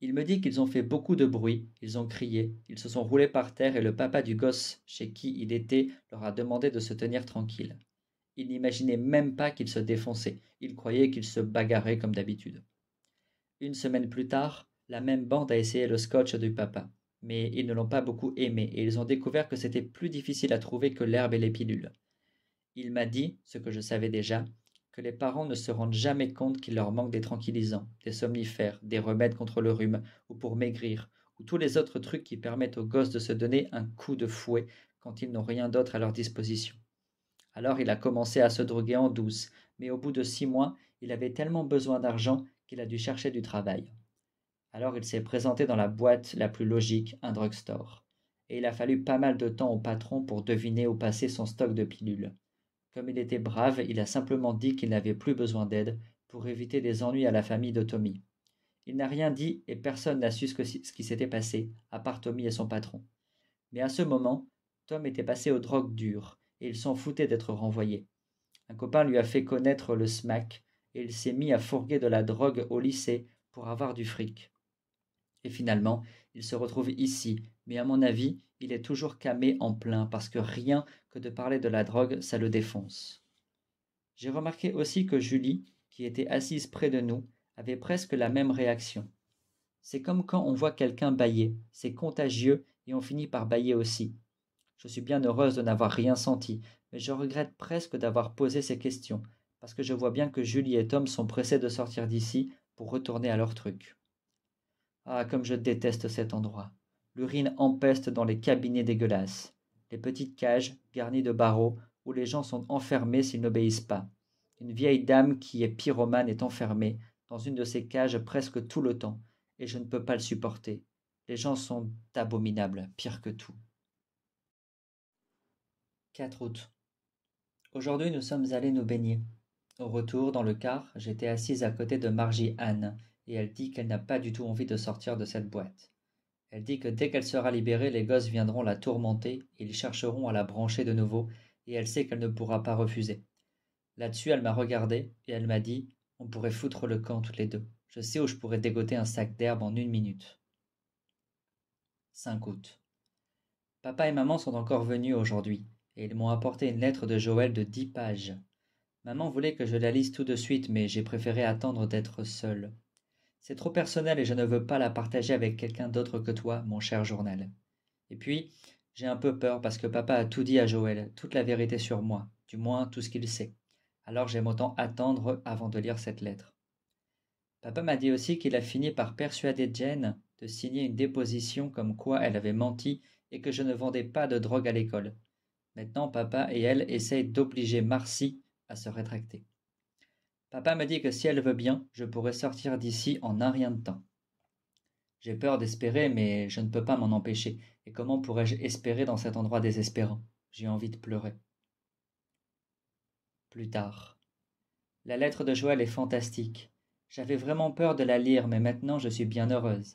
Il me dit qu'ils ont fait beaucoup de bruit, ils ont crié, ils se sont roulés par terre et le papa du gosse chez qui il était leur a demandé de se tenir tranquille. Il n'imaginait même pas qu'il se défonçait, il croyait qu'il se bagarrait comme d'habitude. Une semaine plus tard, la même bande a essayé le scotch du papa, mais ils ne l'ont pas beaucoup aimé et ils ont découvert que c'était plus difficile à trouver que l'herbe et les pilules. Il m'a dit, ce que je savais déjà, que les parents ne se rendent jamais compte qu'il leur manque des tranquillisants, des somnifères, des remèdes contre le rhume, ou pour maigrir, ou tous les autres trucs qui permettent aux gosses de se donner un coup de fouet quand ils n'ont rien d'autre à leur disposition. Alors il a commencé à se droguer en douce, mais au bout de six mois, il avait tellement besoin d'argent qu'il a dû chercher du travail. Alors il s'est présenté dans la boîte la plus logique, un drugstore. Et il a fallu pas mal de temps au patron pour deviner où passer son stock de pilules. Comme il était brave, il a simplement dit qu'il n'avait plus besoin d'aide pour éviter des ennuis à la famille de Tommy. Il n'a rien dit et personne n'a su ce, ce qui s'était passé, à part Tommy et son patron. Mais à ce moment, Tom était passé aux drogues dures, et il s'en foutait d'être renvoyé. Un copain lui a fait connaître le smack, et il s'est mis à fourguer de la drogue au lycée pour avoir du fric. Et finalement, il se retrouve ici, mais à mon avis, il est toujours camé en plein parce que rien que de parler de la drogue, ça le défonce. J'ai remarqué aussi que Julie, qui était assise près de nous, avait presque la même réaction. C'est comme quand on voit quelqu'un bailler, c'est contagieux et on finit par bailler aussi, je suis bien heureuse de n'avoir rien senti, mais je regrette presque d'avoir posé ces questions, parce que je vois bien que Julie et Tom sont pressés de sortir d'ici pour retourner à leur truc. Ah, comme je déteste cet endroit. L'urine empeste dans les cabinets dégueulasses, les petites cages garnies de barreaux où les gens sont enfermés s'ils n'obéissent pas. Une vieille dame qui est pyromane est enfermée dans une de ces cages presque tout le temps, et je ne peux pas le supporter. Les gens sont abominables, pire que tout. 4 août. Aujourd'hui, nous sommes allés nous baigner. Au retour, dans le car, j'étais assise à côté de Margie Anne, et elle dit qu'elle n'a pas du tout envie de sortir de cette boîte. Elle dit que dès qu'elle sera libérée, les gosses viendront la tourmenter, et ils chercheront à la brancher de nouveau, et elle sait qu'elle ne pourra pas refuser. Là-dessus, elle m'a regardé, et elle m'a dit On pourrait foutre le camp toutes les deux. Je sais où je pourrais dégoter un sac d'herbe en une minute. 5 août. Papa et maman sont encore venus aujourd'hui et ils m'ont apporté une lettre de Joël de dix pages. Maman voulait que je la lise tout de suite, mais j'ai préféré attendre d'être seule. C'est trop personnel et je ne veux pas la partager avec quelqu'un d'autre que toi, mon cher journal. Et puis, j'ai un peu peur parce que papa a tout dit à Joël, toute la vérité sur moi, du moins tout ce qu'il sait. Alors j'aime autant attendre avant de lire cette lettre. Papa m'a dit aussi qu'il a fini par persuader Jane de signer une déposition comme quoi elle avait menti et que je ne vendais pas de drogue à l'école. Maintenant, papa et elle essayent d'obliger Marcy à se rétracter. Papa me dit que si elle veut bien, je pourrais sortir d'ici en un rien de temps. J'ai peur d'espérer, mais je ne peux pas m'en empêcher. Et comment pourrais-je espérer dans cet endroit désespérant J'ai envie de pleurer. Plus tard. La lettre de Joël est fantastique. J'avais vraiment peur de la lire, mais maintenant je suis bien heureuse.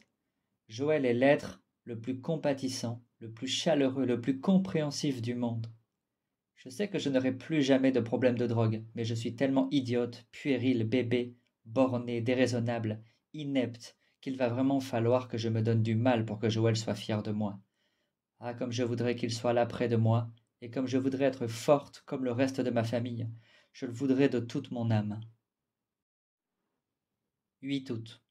Joël est l'être le plus compatissant, le plus chaleureux, le plus compréhensif du monde. Je sais que je n'aurai plus jamais de problème de drogue, mais je suis tellement idiote, puérile, bébé, borné, déraisonnable, inepte, qu'il va vraiment falloir que je me donne du mal pour que Joël soit fier de moi. Ah, comme je voudrais qu'il soit là près de moi, et comme je voudrais être forte comme le reste de ma famille, je le voudrais de toute mon âme. 8 août.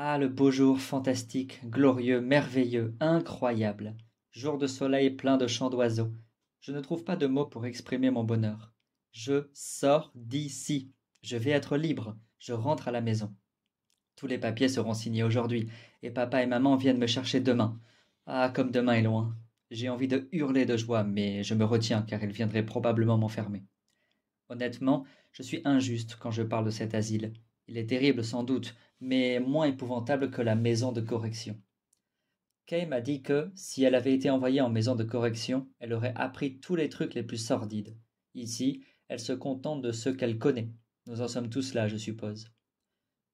Ah, le beau jour fantastique, glorieux, merveilleux, incroyable. Jour de soleil plein de chants d'oiseaux. Je ne trouve pas de mots pour exprimer mon bonheur. Je sors d'ici. Je vais être libre. Je rentre à la maison. Tous les papiers seront signés aujourd'hui, et papa et maman viennent me chercher demain. Ah, comme demain est loin. J'ai envie de hurler de joie, mais je me retiens car ils viendraient probablement m'enfermer. Honnêtement, je suis injuste quand je parle de cet asile. Il est terrible sans doute, mais moins épouvantable que la maison de correction. Kay m'a dit que, si elle avait été envoyée en maison de correction, elle aurait appris tous les trucs les plus sordides. Ici, elle se contente de ce qu'elle connaît. Nous en sommes tous là, je suppose.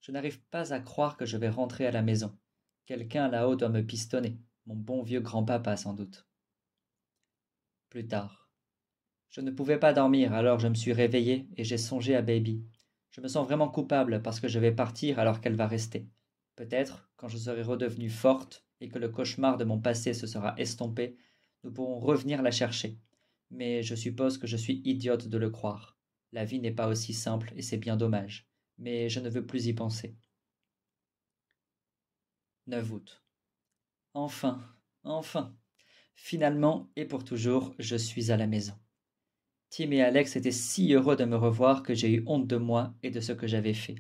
Je n'arrive pas à croire que je vais rentrer à la maison. Quelqu'un là-haut doit me pistonner. Mon bon vieux grand-papa, sans doute. Plus tard. Je ne pouvais pas dormir, alors je me suis réveillé et j'ai songé à Baby. Je me sens vraiment coupable parce que je vais partir alors qu'elle va rester. Peut-être, quand je serai redevenue forte et que le cauchemar de mon passé se sera estompé, nous pourrons revenir la chercher. Mais je suppose que je suis idiote de le croire. La vie n'est pas aussi simple et c'est bien dommage. Mais je ne veux plus y penser. 9 août. Enfin, enfin, finalement et pour toujours, je suis à la maison. Tim et Alex étaient si heureux de me revoir que j'ai eu honte de moi et de ce que j'avais fait.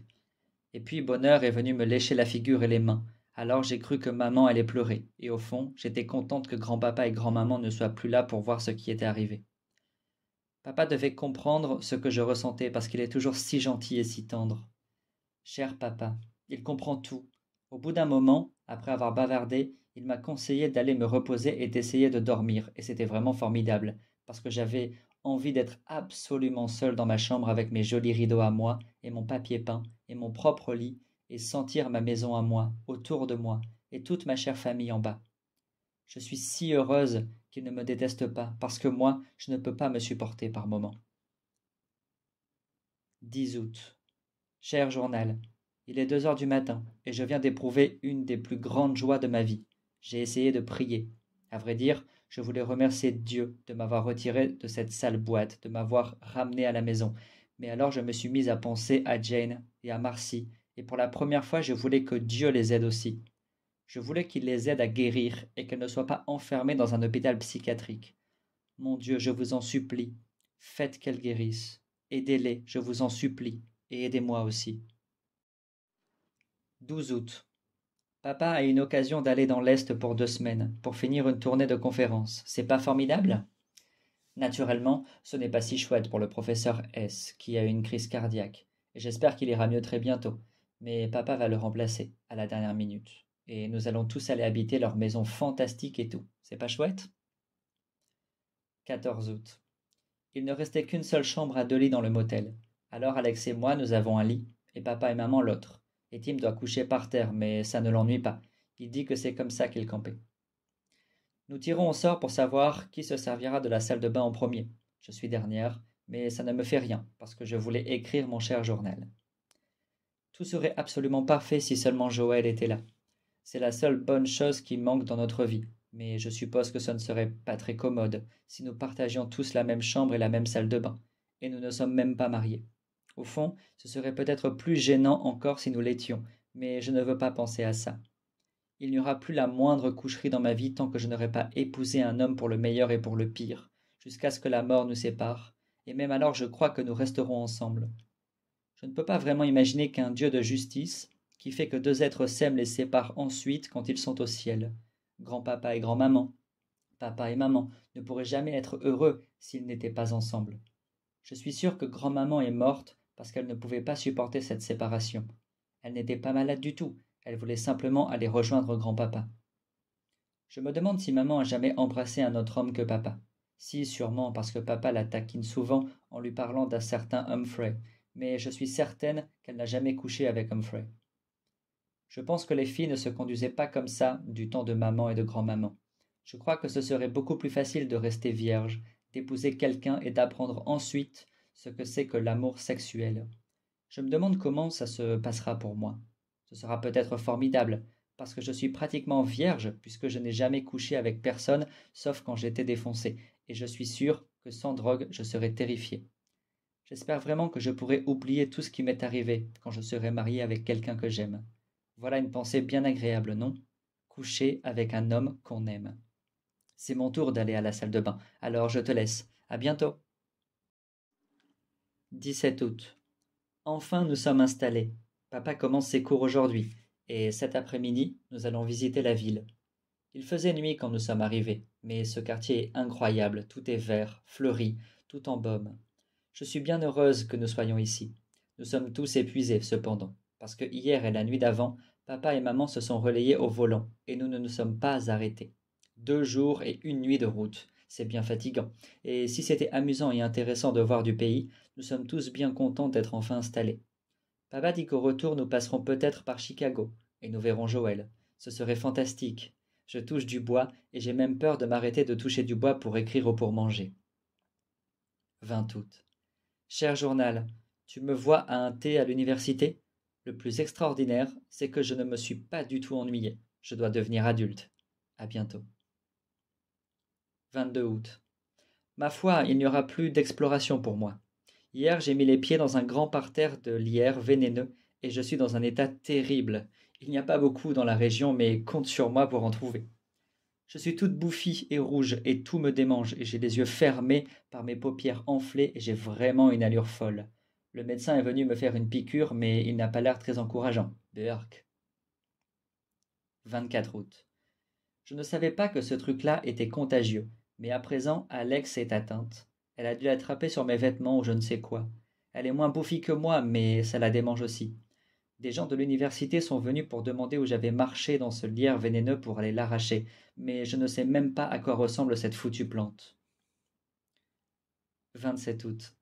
Et puis Bonheur est venu me lécher la figure et les mains. Alors j'ai cru que maman allait pleurer, et au fond, j'étais contente que grand-papa et grand-maman ne soient plus là pour voir ce qui était arrivé. Papa devait comprendre ce que je ressentais parce qu'il est toujours si gentil et si tendre. Cher papa, il comprend tout. Au bout d'un moment, après avoir bavardé, il m'a conseillé d'aller me reposer et d'essayer de dormir, et c'était vraiment formidable, parce que j'avais envie d'être absolument seul dans ma chambre avec mes jolis rideaux à moi et mon papier peint et mon propre lit et sentir ma maison à moi, autour de moi et toute ma chère famille en bas. Je suis si heureuse qu'ils ne me détestent pas parce que moi, je ne peux pas me supporter par moments. 10 août. Cher journal, il est deux heures du matin et je viens d'éprouver une des plus grandes joies de ma vie. J'ai essayé de prier. À vrai dire, je voulais remercier Dieu de m'avoir retiré de cette sale boîte, de m'avoir ramené à la maison. Mais alors je me suis mise à penser à Jane et à Marcy, et pour la première fois je voulais que Dieu les aide aussi. Je voulais qu'il les aide à guérir et qu'elles ne soient pas enfermées dans un hôpital psychiatrique. Mon Dieu, je vous en supplie, faites qu'elles guérissent. Aidez-les, je vous en supplie, et aidez-moi aussi. 12 août. Papa a une occasion d'aller dans l'Est pour deux semaines, pour finir une tournée de conférences. C'est pas formidable Naturellement, ce n'est pas si chouette pour le professeur S, qui a eu une crise cardiaque. j'espère qu'il ira mieux très bientôt. Mais papa va le remplacer, à la dernière minute. Et nous allons tous aller habiter leur maison fantastique et tout. C'est pas chouette 14 août. Il ne restait qu'une seule chambre à deux lits dans le motel. Alors Alex et moi, nous avons un lit, et papa et maman l'autre et Tim doit coucher par terre, mais ça ne l'ennuie pas. Il dit que c'est comme ça qu'il campait. Nous tirons au sort pour savoir qui se servira de la salle de bain en premier. Je suis dernière, mais ça ne me fait rien, parce que je voulais écrire mon cher journal. Tout serait absolument parfait si seulement Joël était là. C'est la seule bonne chose qui manque dans notre vie, mais je suppose que ce ne serait pas très commode si nous partagions tous la même chambre et la même salle de bain, et nous ne sommes même pas mariés. Au fond, ce serait peut-être plus gênant encore si nous l'étions, mais je ne veux pas penser à ça. Il n'y aura plus la moindre coucherie dans ma vie tant que je n'aurai pas épousé un homme pour le meilleur et pour le pire, jusqu'à ce que la mort nous sépare, et même alors je crois que nous resterons ensemble. Je ne peux pas vraiment imaginer qu'un Dieu de justice, qui fait que deux êtres s'aiment les sépare ensuite quand ils sont au ciel, grand-papa et grand-maman, papa et maman ne pourraient jamais être heureux s'ils n'étaient pas ensemble. Je suis sûr que grand-maman est morte parce qu'elle ne pouvait pas supporter cette séparation. Elle n'était pas malade du tout, elle voulait simplement aller rejoindre grand-papa. Je me demande si maman a jamais embrassé un autre homme que papa. Si, sûrement, parce que papa la taquine souvent en lui parlant d'un certain Humphrey, mais je suis certaine qu'elle n'a jamais couché avec Humphrey. Je pense que les filles ne se conduisaient pas comme ça du temps de maman et de grand-maman. Je crois que ce serait beaucoup plus facile de rester vierge, d'épouser quelqu'un et d'apprendre ensuite ce que c'est que l'amour sexuel. Je me demande comment ça se passera pour moi. Ce sera peut-être formidable, parce que je suis pratiquement vierge, puisque je n'ai jamais couché avec personne, sauf quand j'étais défoncé, et je suis sûr que sans drogue, je serais terrifié. J'espère vraiment que je pourrai oublier tout ce qui m'est arrivé quand je serai marié avec quelqu'un que j'aime. Voilà une pensée bien agréable, non Coucher avec un homme qu'on aime. C'est mon tour d'aller à la salle de bain, alors je te laisse. À bientôt 17 août. Enfin, nous sommes installés. Papa commence ses cours aujourd'hui, et cet après-midi, nous allons visiter la ville. Il faisait nuit quand nous sommes arrivés, mais ce quartier est incroyable, tout est vert, fleuri, tout en baume. Je suis bien heureuse que nous soyons ici. Nous sommes tous épuisés, cependant, parce que hier et la nuit d'avant, papa et maman se sont relayés au volant, et nous ne nous sommes pas arrêtés. Deux jours et une nuit de route c'est bien fatigant. Et si c'était amusant et intéressant de voir du pays, nous sommes tous bien contents d'être enfin installés. Papa dit qu'au retour nous passerons peut-être par Chicago, et nous verrons Joël. Ce serait fantastique. Je touche du bois, et j'ai même peur de m'arrêter de toucher du bois pour écrire ou pour manger. 20 août. Cher journal, tu me vois à un thé à l'université Le plus extraordinaire, c'est que je ne me suis pas du tout ennuyé. Je dois devenir adulte. À bientôt. 22 août. Ma foi, il n'y aura plus d'exploration pour moi. Hier, j'ai mis les pieds dans un grand parterre de lierre vénéneux et je suis dans un état terrible. Il n'y a pas beaucoup dans la région, mais compte sur moi pour en trouver. Je suis toute bouffie et rouge et tout me démange et j'ai les yeux fermés par mes paupières enflées et j'ai vraiment une allure folle. Le médecin est venu me faire une piqûre mais il n'a pas l'air très encourageant. Burk. 24 août. Je ne savais pas que ce truc-là était contagieux mais à présent Alex est atteinte. Elle a dû l'attraper sur mes vêtements ou je ne sais quoi. Elle est moins bouffie que moi, mais ça la démange aussi. Des gens de l'université sont venus pour demander où j'avais marché dans ce lierre vénéneux pour aller l'arracher, mais je ne sais même pas à quoi ressemble cette foutue plante. 27 août.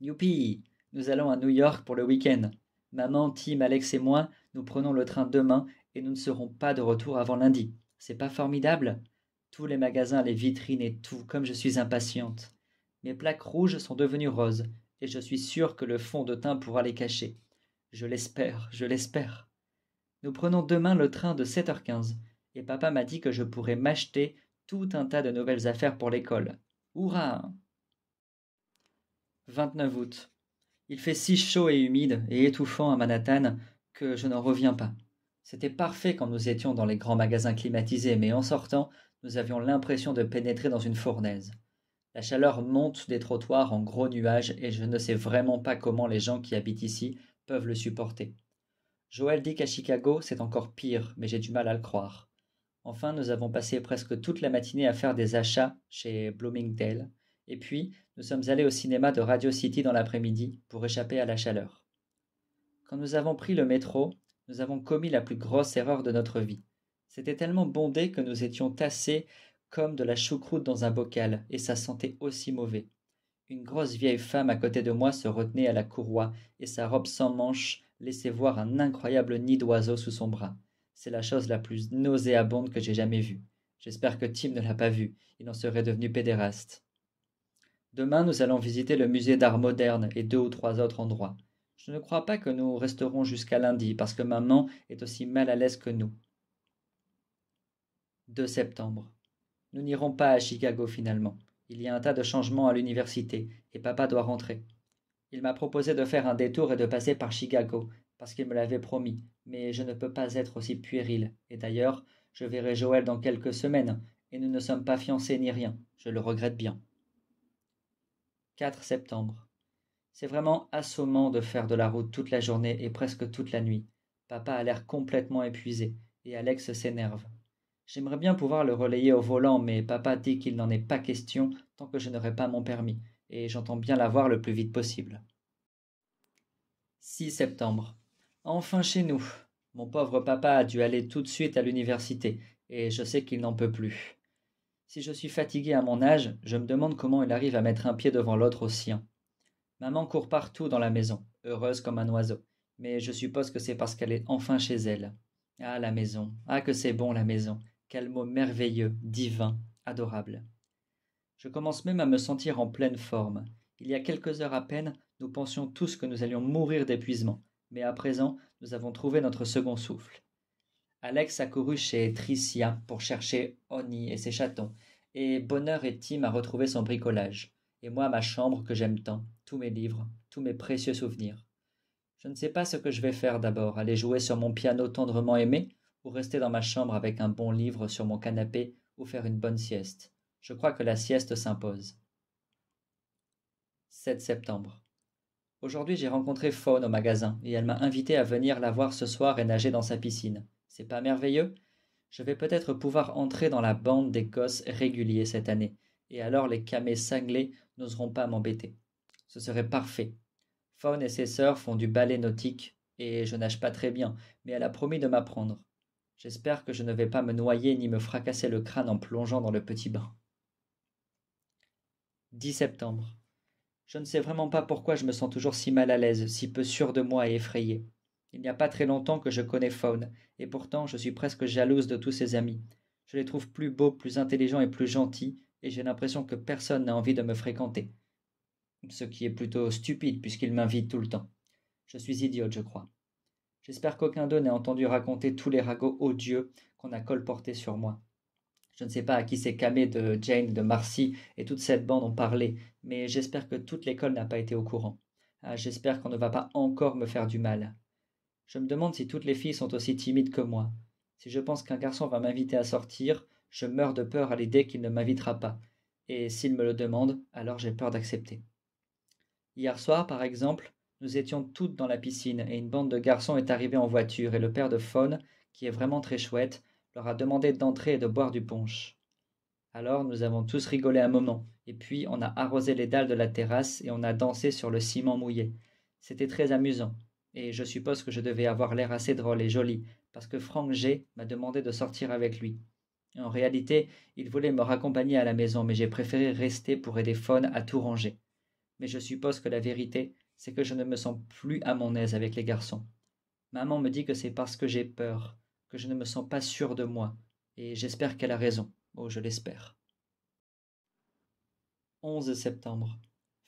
Youpi Nous allons à New York pour le week-end. Maman, Tim, Alex et moi, nous prenons le train demain et nous ne serons pas de retour avant lundi. C'est pas formidable tous les magasins, les vitrines et tout, comme je suis impatiente. Mes plaques rouges sont devenues roses, et je suis sûre que le fond de teint pourra les cacher. Je l'espère, je l'espère. Nous prenons demain le train de 7h15, et papa m'a dit que je pourrais m'acheter tout un tas de nouvelles affaires pour l'école. Hurrah 29 août. Il fait si chaud et humide et étouffant à Manhattan que je n'en reviens pas. C'était parfait quand nous étions dans les grands magasins climatisés, mais en sortant, nous avions l'impression de pénétrer dans une fournaise. La chaleur monte des trottoirs en gros nuages et je ne sais vraiment pas comment les gens qui habitent ici peuvent le supporter. Joël dit qu'à Chicago, c'est encore pire, mais j'ai du mal à le croire. Enfin, nous avons passé presque toute la matinée à faire des achats chez Bloomingdale, et puis nous sommes allés au cinéma de Radio City dans l'après-midi pour échapper à la chaleur. Quand nous avons pris le métro, nous avons commis la plus grosse erreur de notre vie. C'était tellement bondé que nous étions tassés comme de la choucroute dans un bocal, et ça sentait aussi mauvais. Une grosse vieille femme à côté de moi se retenait à la courroie, et sa robe sans manches laissait voir un incroyable nid d'oiseau sous son bras. C'est la chose la plus nauséabonde que j'ai jamais vue. J'espère que Tim ne l'a pas vue, il en serait devenu pédéraste. Demain, nous allons visiter le musée d'art moderne et deux ou trois autres endroits. Je ne crois pas que nous resterons jusqu'à lundi, parce que maman est aussi mal à l'aise que nous. 2 septembre. Nous n'irons pas à Chicago finalement. Il y a un tas de changements à l'université et papa doit rentrer. Il m'a proposé de faire un détour et de passer par Chicago, parce qu'il me l'avait promis, mais je ne peux pas être aussi puéril. Et d'ailleurs, je verrai Joël dans quelques semaines, et nous ne sommes pas fiancés ni rien. Je le regrette bien. 4 septembre. C'est vraiment assommant de faire de la route toute la journée et presque toute la nuit. Papa a l'air complètement épuisé, et Alex s'énerve. J'aimerais bien pouvoir le relayer au volant, mais papa dit qu'il n'en est pas question tant que je n'aurai pas mon permis, et j'entends bien l'avoir le plus vite possible. 6 septembre. Enfin chez nous. Mon pauvre papa a dû aller tout de suite à l'université, et je sais qu'il n'en peut plus. Si je suis fatiguée à mon âge, je me demande comment il arrive à mettre un pied devant l'autre au sien. Maman court partout dans la maison, heureuse comme un oiseau, mais je suppose que c'est parce qu'elle est enfin chez elle. Ah, la maison. Ah, que c'est bon, la maison. Quel mot merveilleux, divin, adorable. Je commence même à me sentir en pleine forme. Il y a quelques heures à peine, nous pensions tous que nous allions mourir d'épuisement, mais à présent, nous avons trouvé notre second souffle. Alex a couru chez Tricia pour chercher Oni et ses chatons, et Bonheur et Tim a retrouvé son bricolage, et moi ma chambre que j'aime tant, tous mes livres, tous mes précieux souvenirs. Je ne sais pas ce que je vais faire d'abord, aller jouer sur mon piano tendrement aimé, ou rester dans ma chambre avec un bon livre sur mon canapé ou faire une bonne sieste. Je crois que la sieste s'impose. 7 septembre. Aujourd'hui, j'ai rencontré Fawn au magasin et elle m'a invité à venir la voir ce soir et nager dans sa piscine. C'est pas merveilleux Je vais peut-être pouvoir entrer dans la bande des gosses réguliers cette année et alors les camés cinglés n'oseront pas m'embêter. Ce serait parfait. Fawn et ses sœurs font du ballet nautique et je nage pas très bien, mais elle a promis de m'apprendre. J'espère que je ne vais pas me noyer ni me fracasser le crâne en plongeant dans le petit bain. 10 septembre. Je ne sais vraiment pas pourquoi je me sens toujours si mal à l'aise, si peu sûr de moi et effrayé. Il n'y a pas très longtemps que je connais Faune, et pourtant je suis presque jalouse de tous ses amis. Je les trouve plus beaux, plus intelligents et plus gentils, et j'ai l'impression que personne n'a envie de me fréquenter. Ce qui est plutôt stupide puisqu'il m'invite tout le temps. Je suis idiote, je crois. J'espère qu'aucun d'eux n'a entendu raconter tous les ragots odieux qu'on a colportés sur moi. Je ne sais pas à qui s'est camé de Jane, de Marcy et toute cette bande ont parlé, mais j'espère que toute l'école n'a pas été au courant. Ah, j'espère qu'on ne va pas encore me faire du mal. Je me demande si toutes les filles sont aussi timides que moi. Si je pense qu'un garçon va m'inviter à sortir, je meurs de peur à l'idée qu'il ne m'invitera pas. Et s'il me le demande, alors j'ai peur d'accepter. Hier soir, par exemple, nous étions toutes dans la piscine et une bande de garçons est arrivée en voiture et le père de Faune, qui est vraiment très chouette, leur a demandé d'entrer et de boire du punch. Alors nous avons tous rigolé un moment et puis on a arrosé les dalles de la terrasse et on a dansé sur le ciment mouillé. C'était très amusant et je suppose que je devais avoir l'air assez drôle et joli parce que Franck G m'a demandé de sortir avec lui. En réalité, il voulait me raccompagner à la maison, mais j'ai préféré rester pour aider Faune à tout ranger. Mais je suppose que la vérité, c'est que je ne me sens plus à mon aise avec les garçons. Maman me dit que c'est parce que j'ai peur, que je ne me sens pas sûre de moi, et j'espère qu'elle a raison. Oh, je l'espère. 11 septembre.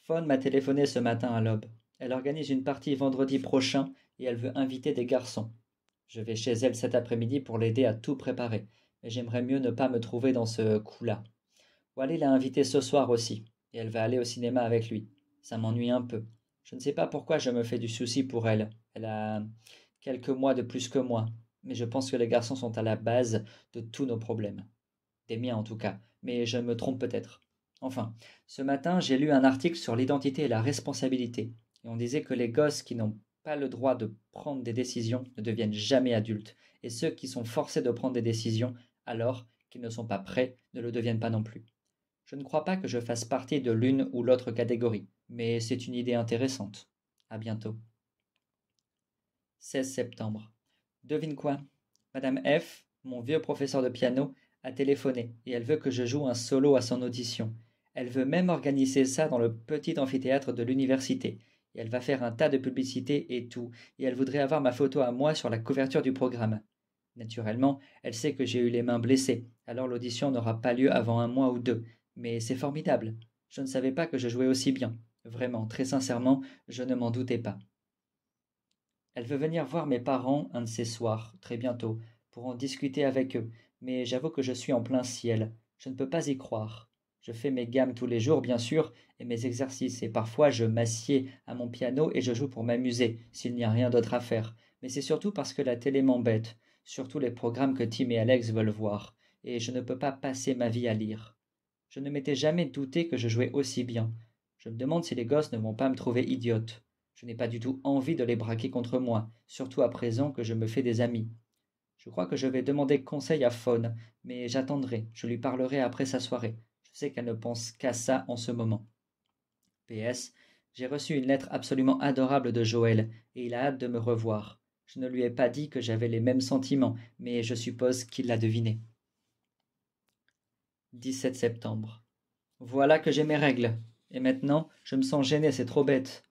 Fawn m'a téléphoné ce matin à l'aube. Elle organise une partie vendredi prochain et elle veut inviter des garçons. Je vais chez elle cet après-midi pour l'aider à tout préparer, mais j'aimerais mieux ne pas me trouver dans ce coup-là. Wally l'a invité ce soir aussi, et elle va aller au cinéma avec lui. Ça m'ennuie un peu. Je ne sais pas pourquoi je me fais du souci pour elle. Elle a quelques mois de plus que moi, mais je pense que les garçons sont à la base de tous nos problèmes. Des miens en tout cas, mais je me trompe peut-être. Enfin, ce matin, j'ai lu un article sur l'identité et la responsabilité, et on disait que les gosses qui n'ont pas le droit de prendre des décisions ne deviennent jamais adultes, et ceux qui sont forcés de prendre des décisions alors qu'ils ne sont pas prêts ne le deviennent pas non plus. Je ne crois pas que je fasse partie de l'une ou l'autre catégorie, mais c'est une idée intéressante. À bientôt. 16 septembre. Devine quoi Madame F, mon vieux professeur de piano, a téléphoné et elle veut que je joue un solo à son audition. Elle veut même organiser ça dans le petit amphithéâtre de l'université. Et elle va faire un tas de publicités et tout, et elle voudrait avoir ma photo à moi sur la couverture du programme. Naturellement, elle sait que j'ai eu les mains blessées, alors l'audition n'aura pas lieu avant un mois ou deux, mais c'est formidable. Je ne savais pas que je jouais aussi bien. Vraiment, très sincèrement, je ne m'en doutais pas. Elle veut venir voir mes parents un de ces soirs, très bientôt, pour en discuter avec eux, mais j'avoue que je suis en plein ciel. Je ne peux pas y croire. Je fais mes gammes tous les jours, bien sûr, et mes exercices, et parfois je m'assieds à mon piano et je joue pour m'amuser, s'il n'y a rien d'autre à faire. Mais c'est surtout parce que la télé m'embête, surtout les programmes que Tim et Alex veulent voir, et je ne peux pas passer ma vie à lire je ne m'étais jamais douté que je jouais aussi bien je me demande si les gosses ne vont pas me trouver idiote je n'ai pas du tout envie de les braquer contre moi surtout à présent que je me fais des amis je crois que je vais demander conseil à faune mais j'attendrai je lui parlerai après sa soirée je sais qu'elle ne pense qu'à ça en ce moment ps j'ai reçu une lettre absolument adorable de joël et il a hâte de me revoir je ne lui ai pas dit que j'avais les mêmes sentiments, mais je suppose qu'il l'a deviné. 17 septembre. Voilà que j'ai mes règles. Et maintenant, je me sens gênée, c'est trop bête.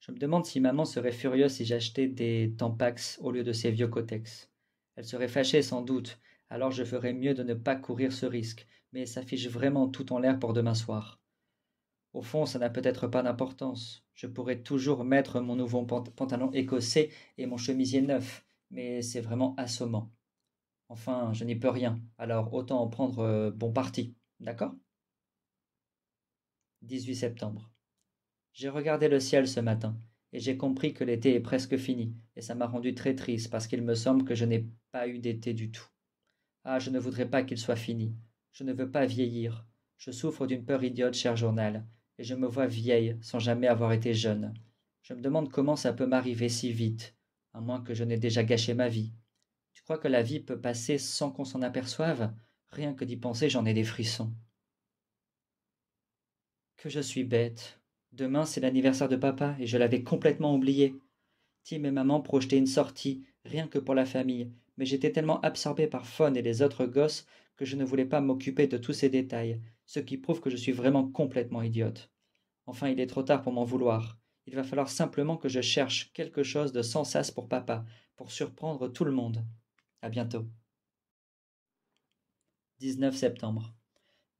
Je me demande si maman serait furieuse si j'achetais des Tampax au lieu de ces vieux Cotex. Elle serait fâchée sans doute, alors je ferais mieux de ne pas courir ce risque, mais ça fiche vraiment tout en l'air pour demain soir. Au fond, ça n'a peut-être pas d'importance. Je pourrais toujours mettre mon nouveau pantalon écossais et mon chemisier neuf, mais c'est vraiment assommant. Enfin, je n'y peux rien, alors autant en prendre euh, bon parti, d'accord 18 septembre. J'ai regardé le ciel ce matin, et j'ai compris que l'été est presque fini, et ça m'a rendu très triste parce qu'il me semble que je n'ai pas eu d'été du tout. Ah, je ne voudrais pas qu'il soit fini. Je ne veux pas vieillir. Je souffre d'une peur idiote, cher journal, et je me vois vieille sans jamais avoir été jeune. Je me demande comment ça peut m'arriver si vite, à moins que je n'ai déjà gâché ma vie. Tu crois que la vie peut passer sans qu'on s'en aperçoive Rien que d'y penser, j'en ai des frissons. Que je suis bête. Demain, c'est l'anniversaire de papa et je l'avais complètement oublié. Tim et maman projetaient une sortie, rien que pour la famille, mais j'étais tellement absorbé par Fon et les autres gosses que je ne voulais pas m'occuper de tous ces détails, ce qui prouve que je suis vraiment complètement idiote. Enfin, il est trop tard pour m'en vouloir. Il va falloir simplement que je cherche quelque chose de sans sas pour papa, pour surprendre tout le monde. À bientôt. 19 septembre.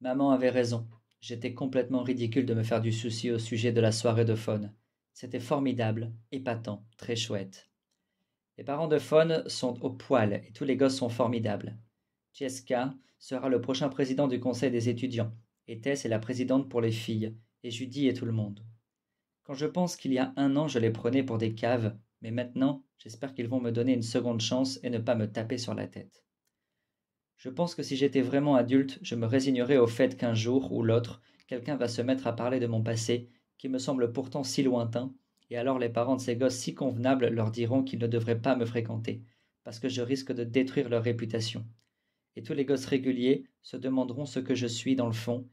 Maman avait raison. J'étais complètement ridicule de me faire du souci au sujet de la soirée de faune. C'était formidable, épatant, très chouette. Les parents de faune sont au poil et tous les gosses sont formidables. Jessica sera le prochain président du conseil des étudiants. Et Tess est la présidente pour les filles, et Judy et tout le monde. Quand je pense qu'il y a un an je les prenais pour des caves, mais maintenant, j'espère qu'ils vont me donner une seconde chance et ne pas me taper sur la tête. Je pense que si j'étais vraiment adulte, je me résignerais au fait qu'un jour ou l'autre, quelqu'un va se mettre à parler de mon passé, qui me semble pourtant si lointain, et alors les parents de ces gosses si convenables leur diront qu'ils ne devraient pas me fréquenter, parce que je risque de détruire leur réputation. Et tous les gosses réguliers se demanderont ce que je suis dans le fond,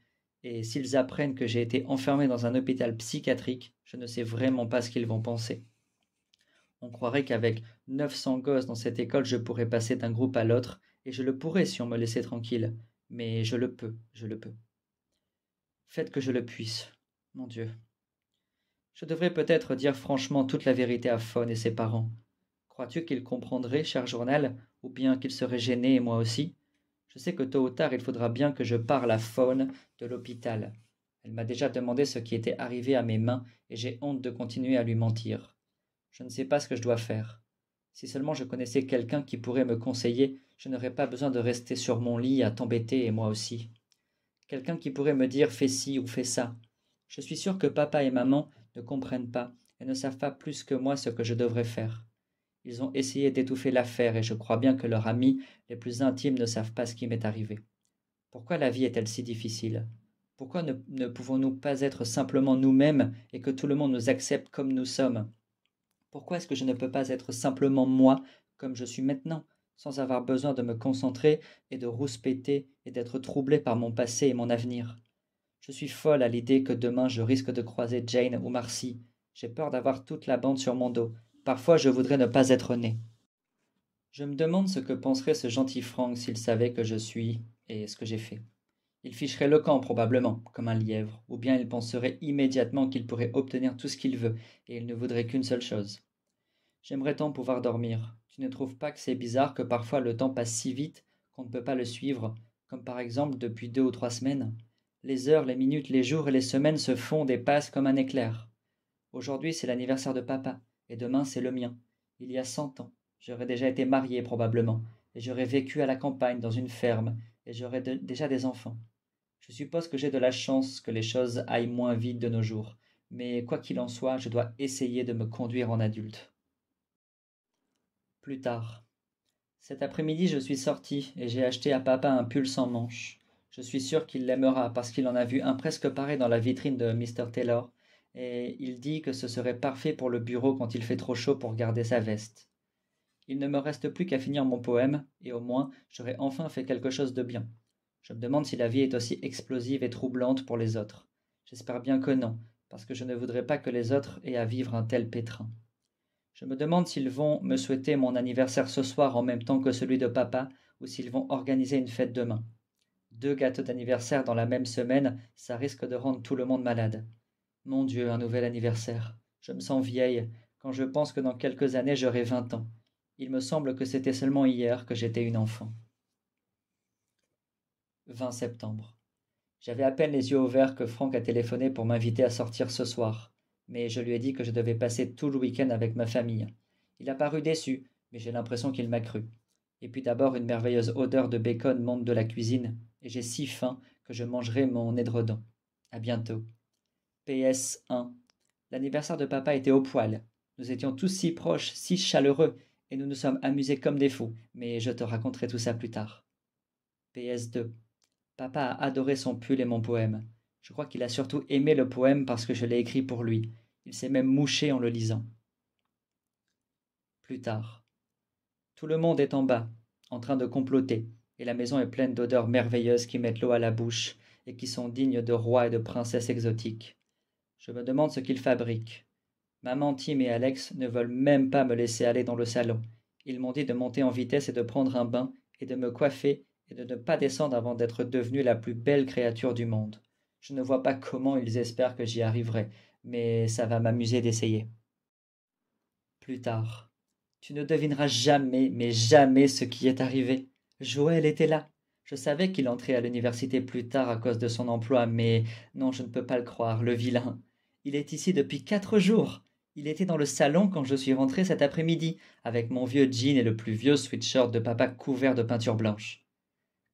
et s'ils apprennent que j'ai été enfermé dans un hôpital psychiatrique, je ne sais vraiment pas ce qu'ils vont penser. On croirait qu'avec 900 gosses dans cette école, je pourrais passer d'un groupe à l'autre, et je le pourrais si on me laissait tranquille. Mais je le peux, je le peux. Faites que je le puisse. Mon Dieu. Je devrais peut-être dire franchement toute la vérité à Faune et ses parents. Crois-tu qu'ils comprendraient, cher journal, ou bien qu'ils seraient gênés, et moi aussi Je sais que tôt ou tard, il faudra bien que je parle à Faune de l'hôpital. Elle m'a déjà demandé ce qui était arrivé à mes mains, et j'ai honte de continuer à lui mentir. Je ne sais pas ce que je dois faire. Si seulement je connaissais quelqu'un qui pourrait me conseiller, je n'aurais pas besoin de rester sur mon lit à t'embêter et moi aussi. Quelqu'un qui pourrait me dire fais ci ou fais ça. Je suis sûr que papa et maman ne comprennent pas et ne savent pas plus que moi ce que je devrais faire. Ils ont essayé d'étouffer l'affaire et je crois bien que leurs amis les plus intimes ne savent pas ce qui m'est arrivé. Pourquoi la vie est-elle si difficile Pourquoi ne, ne pouvons-nous pas être simplement nous-mêmes et que tout le monde nous accepte comme nous sommes pourquoi est-ce que je ne peux pas être simplement moi comme je suis maintenant, sans avoir besoin de me concentrer et de rouspéter et d'être troublé par mon passé et mon avenir Je suis folle à l'idée que demain je risque de croiser Jane ou Marcy. J'ai peur d'avoir toute la bande sur mon dos. Parfois je voudrais ne pas être né. Je me demande ce que penserait ce gentil Frank s'il savait que je suis et ce que j'ai fait. Il ficherait le camp probablement, comme un lièvre, ou bien il penserait immédiatement qu'il pourrait obtenir tout ce qu'il veut, et il ne voudrait qu'une seule chose. J'aimerais tant pouvoir dormir. Tu ne trouves pas que c'est bizarre que parfois le temps passe si vite qu'on ne peut pas le suivre, comme par exemple depuis deux ou trois semaines Les heures, les minutes, les jours et les semaines se fondent et passent comme un éclair. Aujourd'hui c'est l'anniversaire de papa, et demain c'est le mien. Il y a cent ans, j'aurais déjà été marié probablement, et j'aurais vécu à la campagne dans une ferme, et j'aurais déjà des enfants. Je suppose que j'ai de la chance que les choses aillent moins vite de nos jours, mais quoi qu'il en soit, je dois essayer de me conduire en adulte. Plus tard. Cet après-midi, je suis sorti et j'ai acheté à papa un pull sans manches. Je suis sûr qu'il l'aimera parce qu'il en a vu un presque pareil dans la vitrine de Mr. Taylor, et il dit que ce serait parfait pour le bureau quand il fait trop chaud pour garder sa veste. Il ne me reste plus qu'à finir mon poème, et au moins j'aurai enfin fait quelque chose de bien. Je me demande si la vie est aussi explosive et troublante pour les autres. J'espère bien que non, parce que je ne voudrais pas que les autres aient à vivre un tel pétrin. Je me demande s'ils vont me souhaiter mon anniversaire ce soir en même temps que celui de papa, ou s'ils vont organiser une fête demain. Deux gâteaux d'anniversaire dans la même semaine, ça risque de rendre tout le monde malade. Mon Dieu, un nouvel anniversaire. Je me sens vieille, quand je pense que dans quelques années j'aurai vingt ans. Il me semble que c'était seulement hier que j'étais une enfant. 20 septembre. J'avais à peine les yeux ouverts que Franck a téléphoné pour m'inviter à sortir ce soir, mais je lui ai dit que je devais passer tout le week-end avec ma famille. Il a paru déçu, mais j'ai l'impression qu'il m'a cru. Et puis d'abord, une merveilleuse odeur de bacon monte de la cuisine, et j'ai si faim que je mangerai mon édredon. À bientôt. PS 1. L'anniversaire de papa était au poil. Nous étions tous si proches, si chaleureux, et nous nous sommes amusés comme des fous, mais je te raconterai tout ça plus tard. PS2. Papa a adoré son pull et mon poème. Je crois qu'il a surtout aimé le poème parce que je l'ai écrit pour lui. Il s'est même mouché en le lisant. Plus tard. Tout le monde est en bas, en train de comploter, et la maison est pleine d'odeurs merveilleuses qui mettent l'eau à la bouche et qui sont dignes de rois et de princesses exotiques. Je me demande ce qu'ils fabriquent. Maman, Tim et Alex ne veulent même pas me laisser aller dans le salon. Ils m'ont dit de monter en vitesse et de prendre un bain, et de me coiffer et de ne pas descendre avant d'être devenue la plus belle créature du monde. Je ne vois pas comment ils espèrent que j'y arriverai, mais ça va m'amuser d'essayer. Plus tard. Tu ne devineras jamais, mais jamais ce qui est arrivé. Joël était là. Je savais qu'il entrait à l'université plus tard à cause de son emploi, mais non, je ne peux pas le croire, le vilain. Il est ici depuis quatre jours. Il était dans le salon quand je suis rentré cet après-midi, avec mon vieux jean et le plus vieux sweatshirt de papa couvert de peinture blanche.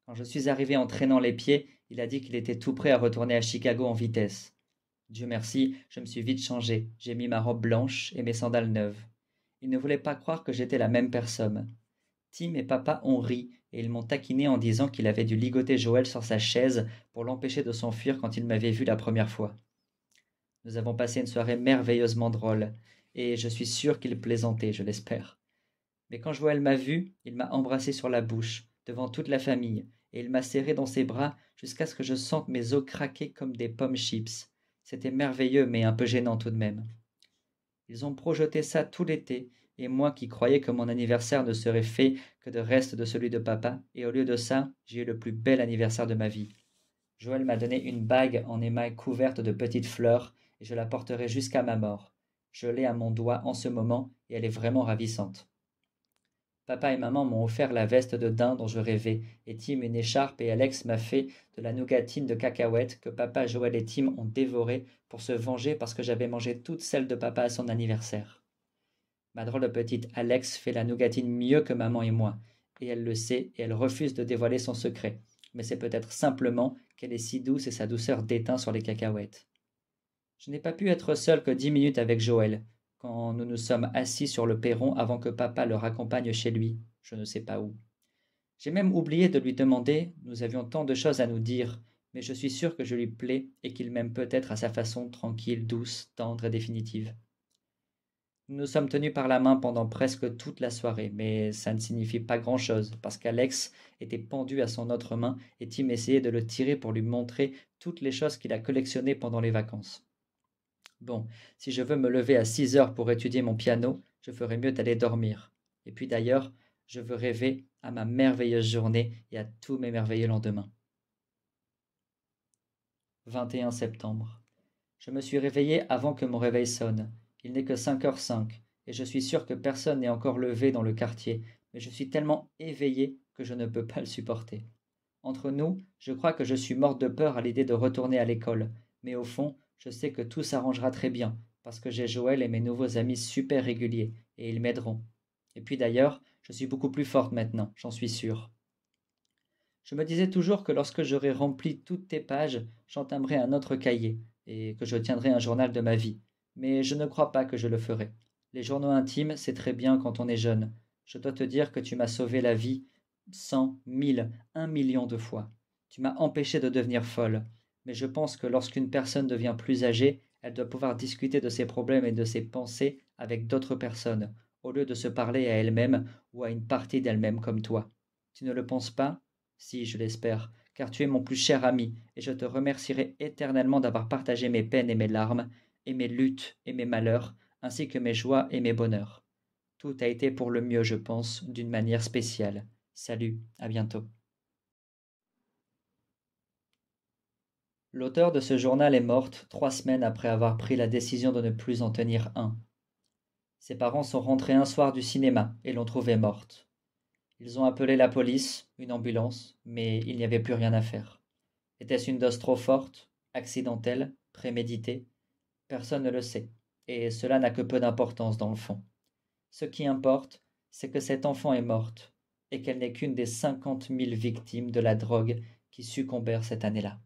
Quand je suis arrivé en traînant les pieds, il a dit qu'il était tout prêt à retourner à Chicago en vitesse. Dieu merci, je me suis vite changé. J'ai mis ma robe blanche et mes sandales neuves. Il ne voulait pas croire que j'étais la même personne. Tim et papa ont ri et ils m'ont taquiné en disant qu'il avait dû ligoter Joël sur sa chaise pour l'empêcher de s'enfuir quand il m'avait vu la première fois. Nous avons passé une soirée merveilleusement drôle et je suis sûr qu'il plaisantait, je l'espère. Mais quand Joël m'a vu, il m'a embrassé sur la bouche devant toute la famille, et il m'a serré dans ses bras jusqu'à ce que je sente mes os craquer comme des pommes chips. C'était merveilleux, mais un peu gênant tout de même. Ils ont projeté ça tout l'été, et moi qui croyais que mon anniversaire ne serait fait que de restes de celui de papa, et au lieu de ça, j'ai eu le plus bel anniversaire de ma vie. Joël m'a donné une bague en émail couverte de petites fleurs, et je la porterai jusqu'à ma mort. Je l'ai à mon doigt en ce moment, et elle est vraiment ravissante. Papa et maman m'ont offert la veste de daim dont je rêvais, et Tim une écharpe, et Alex m'a fait de la nougatine de cacahuètes que papa, Joël et Tim ont dévoré pour se venger parce que j'avais mangé toutes celles de papa à son anniversaire. Ma drôle de petite Alex fait la nougatine mieux que maman et moi, et elle le sait, et elle refuse de dévoiler son secret. Mais c'est peut-être simplement qu'elle est si douce et sa douceur déteint sur les cacahuètes. Je n'ai pas pu être seul que dix minutes avec Joël nous nous sommes assis sur le perron avant que papa le raccompagne chez lui, je ne sais pas où. J'ai même oublié de lui demander, nous avions tant de choses à nous dire, mais je suis sûr que je lui plais et qu'il m'aime peut-être à sa façon tranquille, douce, tendre et définitive. Nous nous sommes tenus par la main pendant presque toute la soirée, mais ça ne signifie pas grand-chose, parce qu'Alex était pendu à son autre main et Tim essayait de le tirer pour lui montrer toutes les choses qu'il a collectionnées pendant les vacances. Bon, si je veux me lever à 6 heures pour étudier mon piano, je ferais mieux d'aller dormir. Et puis d'ailleurs, je veux rêver à ma merveilleuse journée et à tous mes merveilleux lendemains. 21 septembre. Je me suis réveillé avant que mon réveil sonne. Il n'est que 5h05 et je suis sûr que personne n'est encore levé dans le quartier, mais je suis tellement éveillé que je ne peux pas le supporter. Entre nous, je crois que je suis morte de peur à l'idée de retourner à l'école, mais au fond, je sais que tout s'arrangera très bien, parce que j'ai Joël et mes nouveaux amis super réguliers, et ils m'aideront. Et puis d'ailleurs, je suis beaucoup plus forte maintenant, j'en suis sûre. Je me disais toujours que lorsque j'aurais rempli toutes tes pages, j'entamerais un autre cahier, et que je tiendrais un journal de ma vie. Mais je ne crois pas que je le ferai. Les journaux intimes, c'est très bien quand on est jeune. Je dois te dire que tu m'as sauvé la vie cent, mille, un million de fois. Tu m'as empêché de devenir folle mais je pense que lorsqu'une personne devient plus âgée, elle doit pouvoir discuter de ses problèmes et de ses pensées avec d'autres personnes, au lieu de se parler à elle-même ou à une partie d'elle-même comme toi. Tu ne le penses pas Si, je l'espère, car tu es mon plus cher ami, et je te remercierai éternellement d'avoir partagé mes peines et mes larmes, et mes luttes et mes malheurs, ainsi que mes joies et mes bonheurs. Tout a été pour le mieux, je pense, d'une manière spéciale. Salut, à bientôt. L'auteur de ce journal est morte trois semaines après avoir pris la décision de ne plus en tenir un. Ses parents sont rentrés un soir du cinéma et l'ont trouvée morte. Ils ont appelé la police, une ambulance, mais il n'y avait plus rien à faire. Était-ce une dose trop forte, accidentelle, préméditée Personne ne le sait, et cela n'a que peu d'importance dans le fond. Ce qui importe, c'est que cette enfant est morte, et qu'elle n'est qu'une des cinquante mille victimes de la drogue qui succombèrent cette année-là.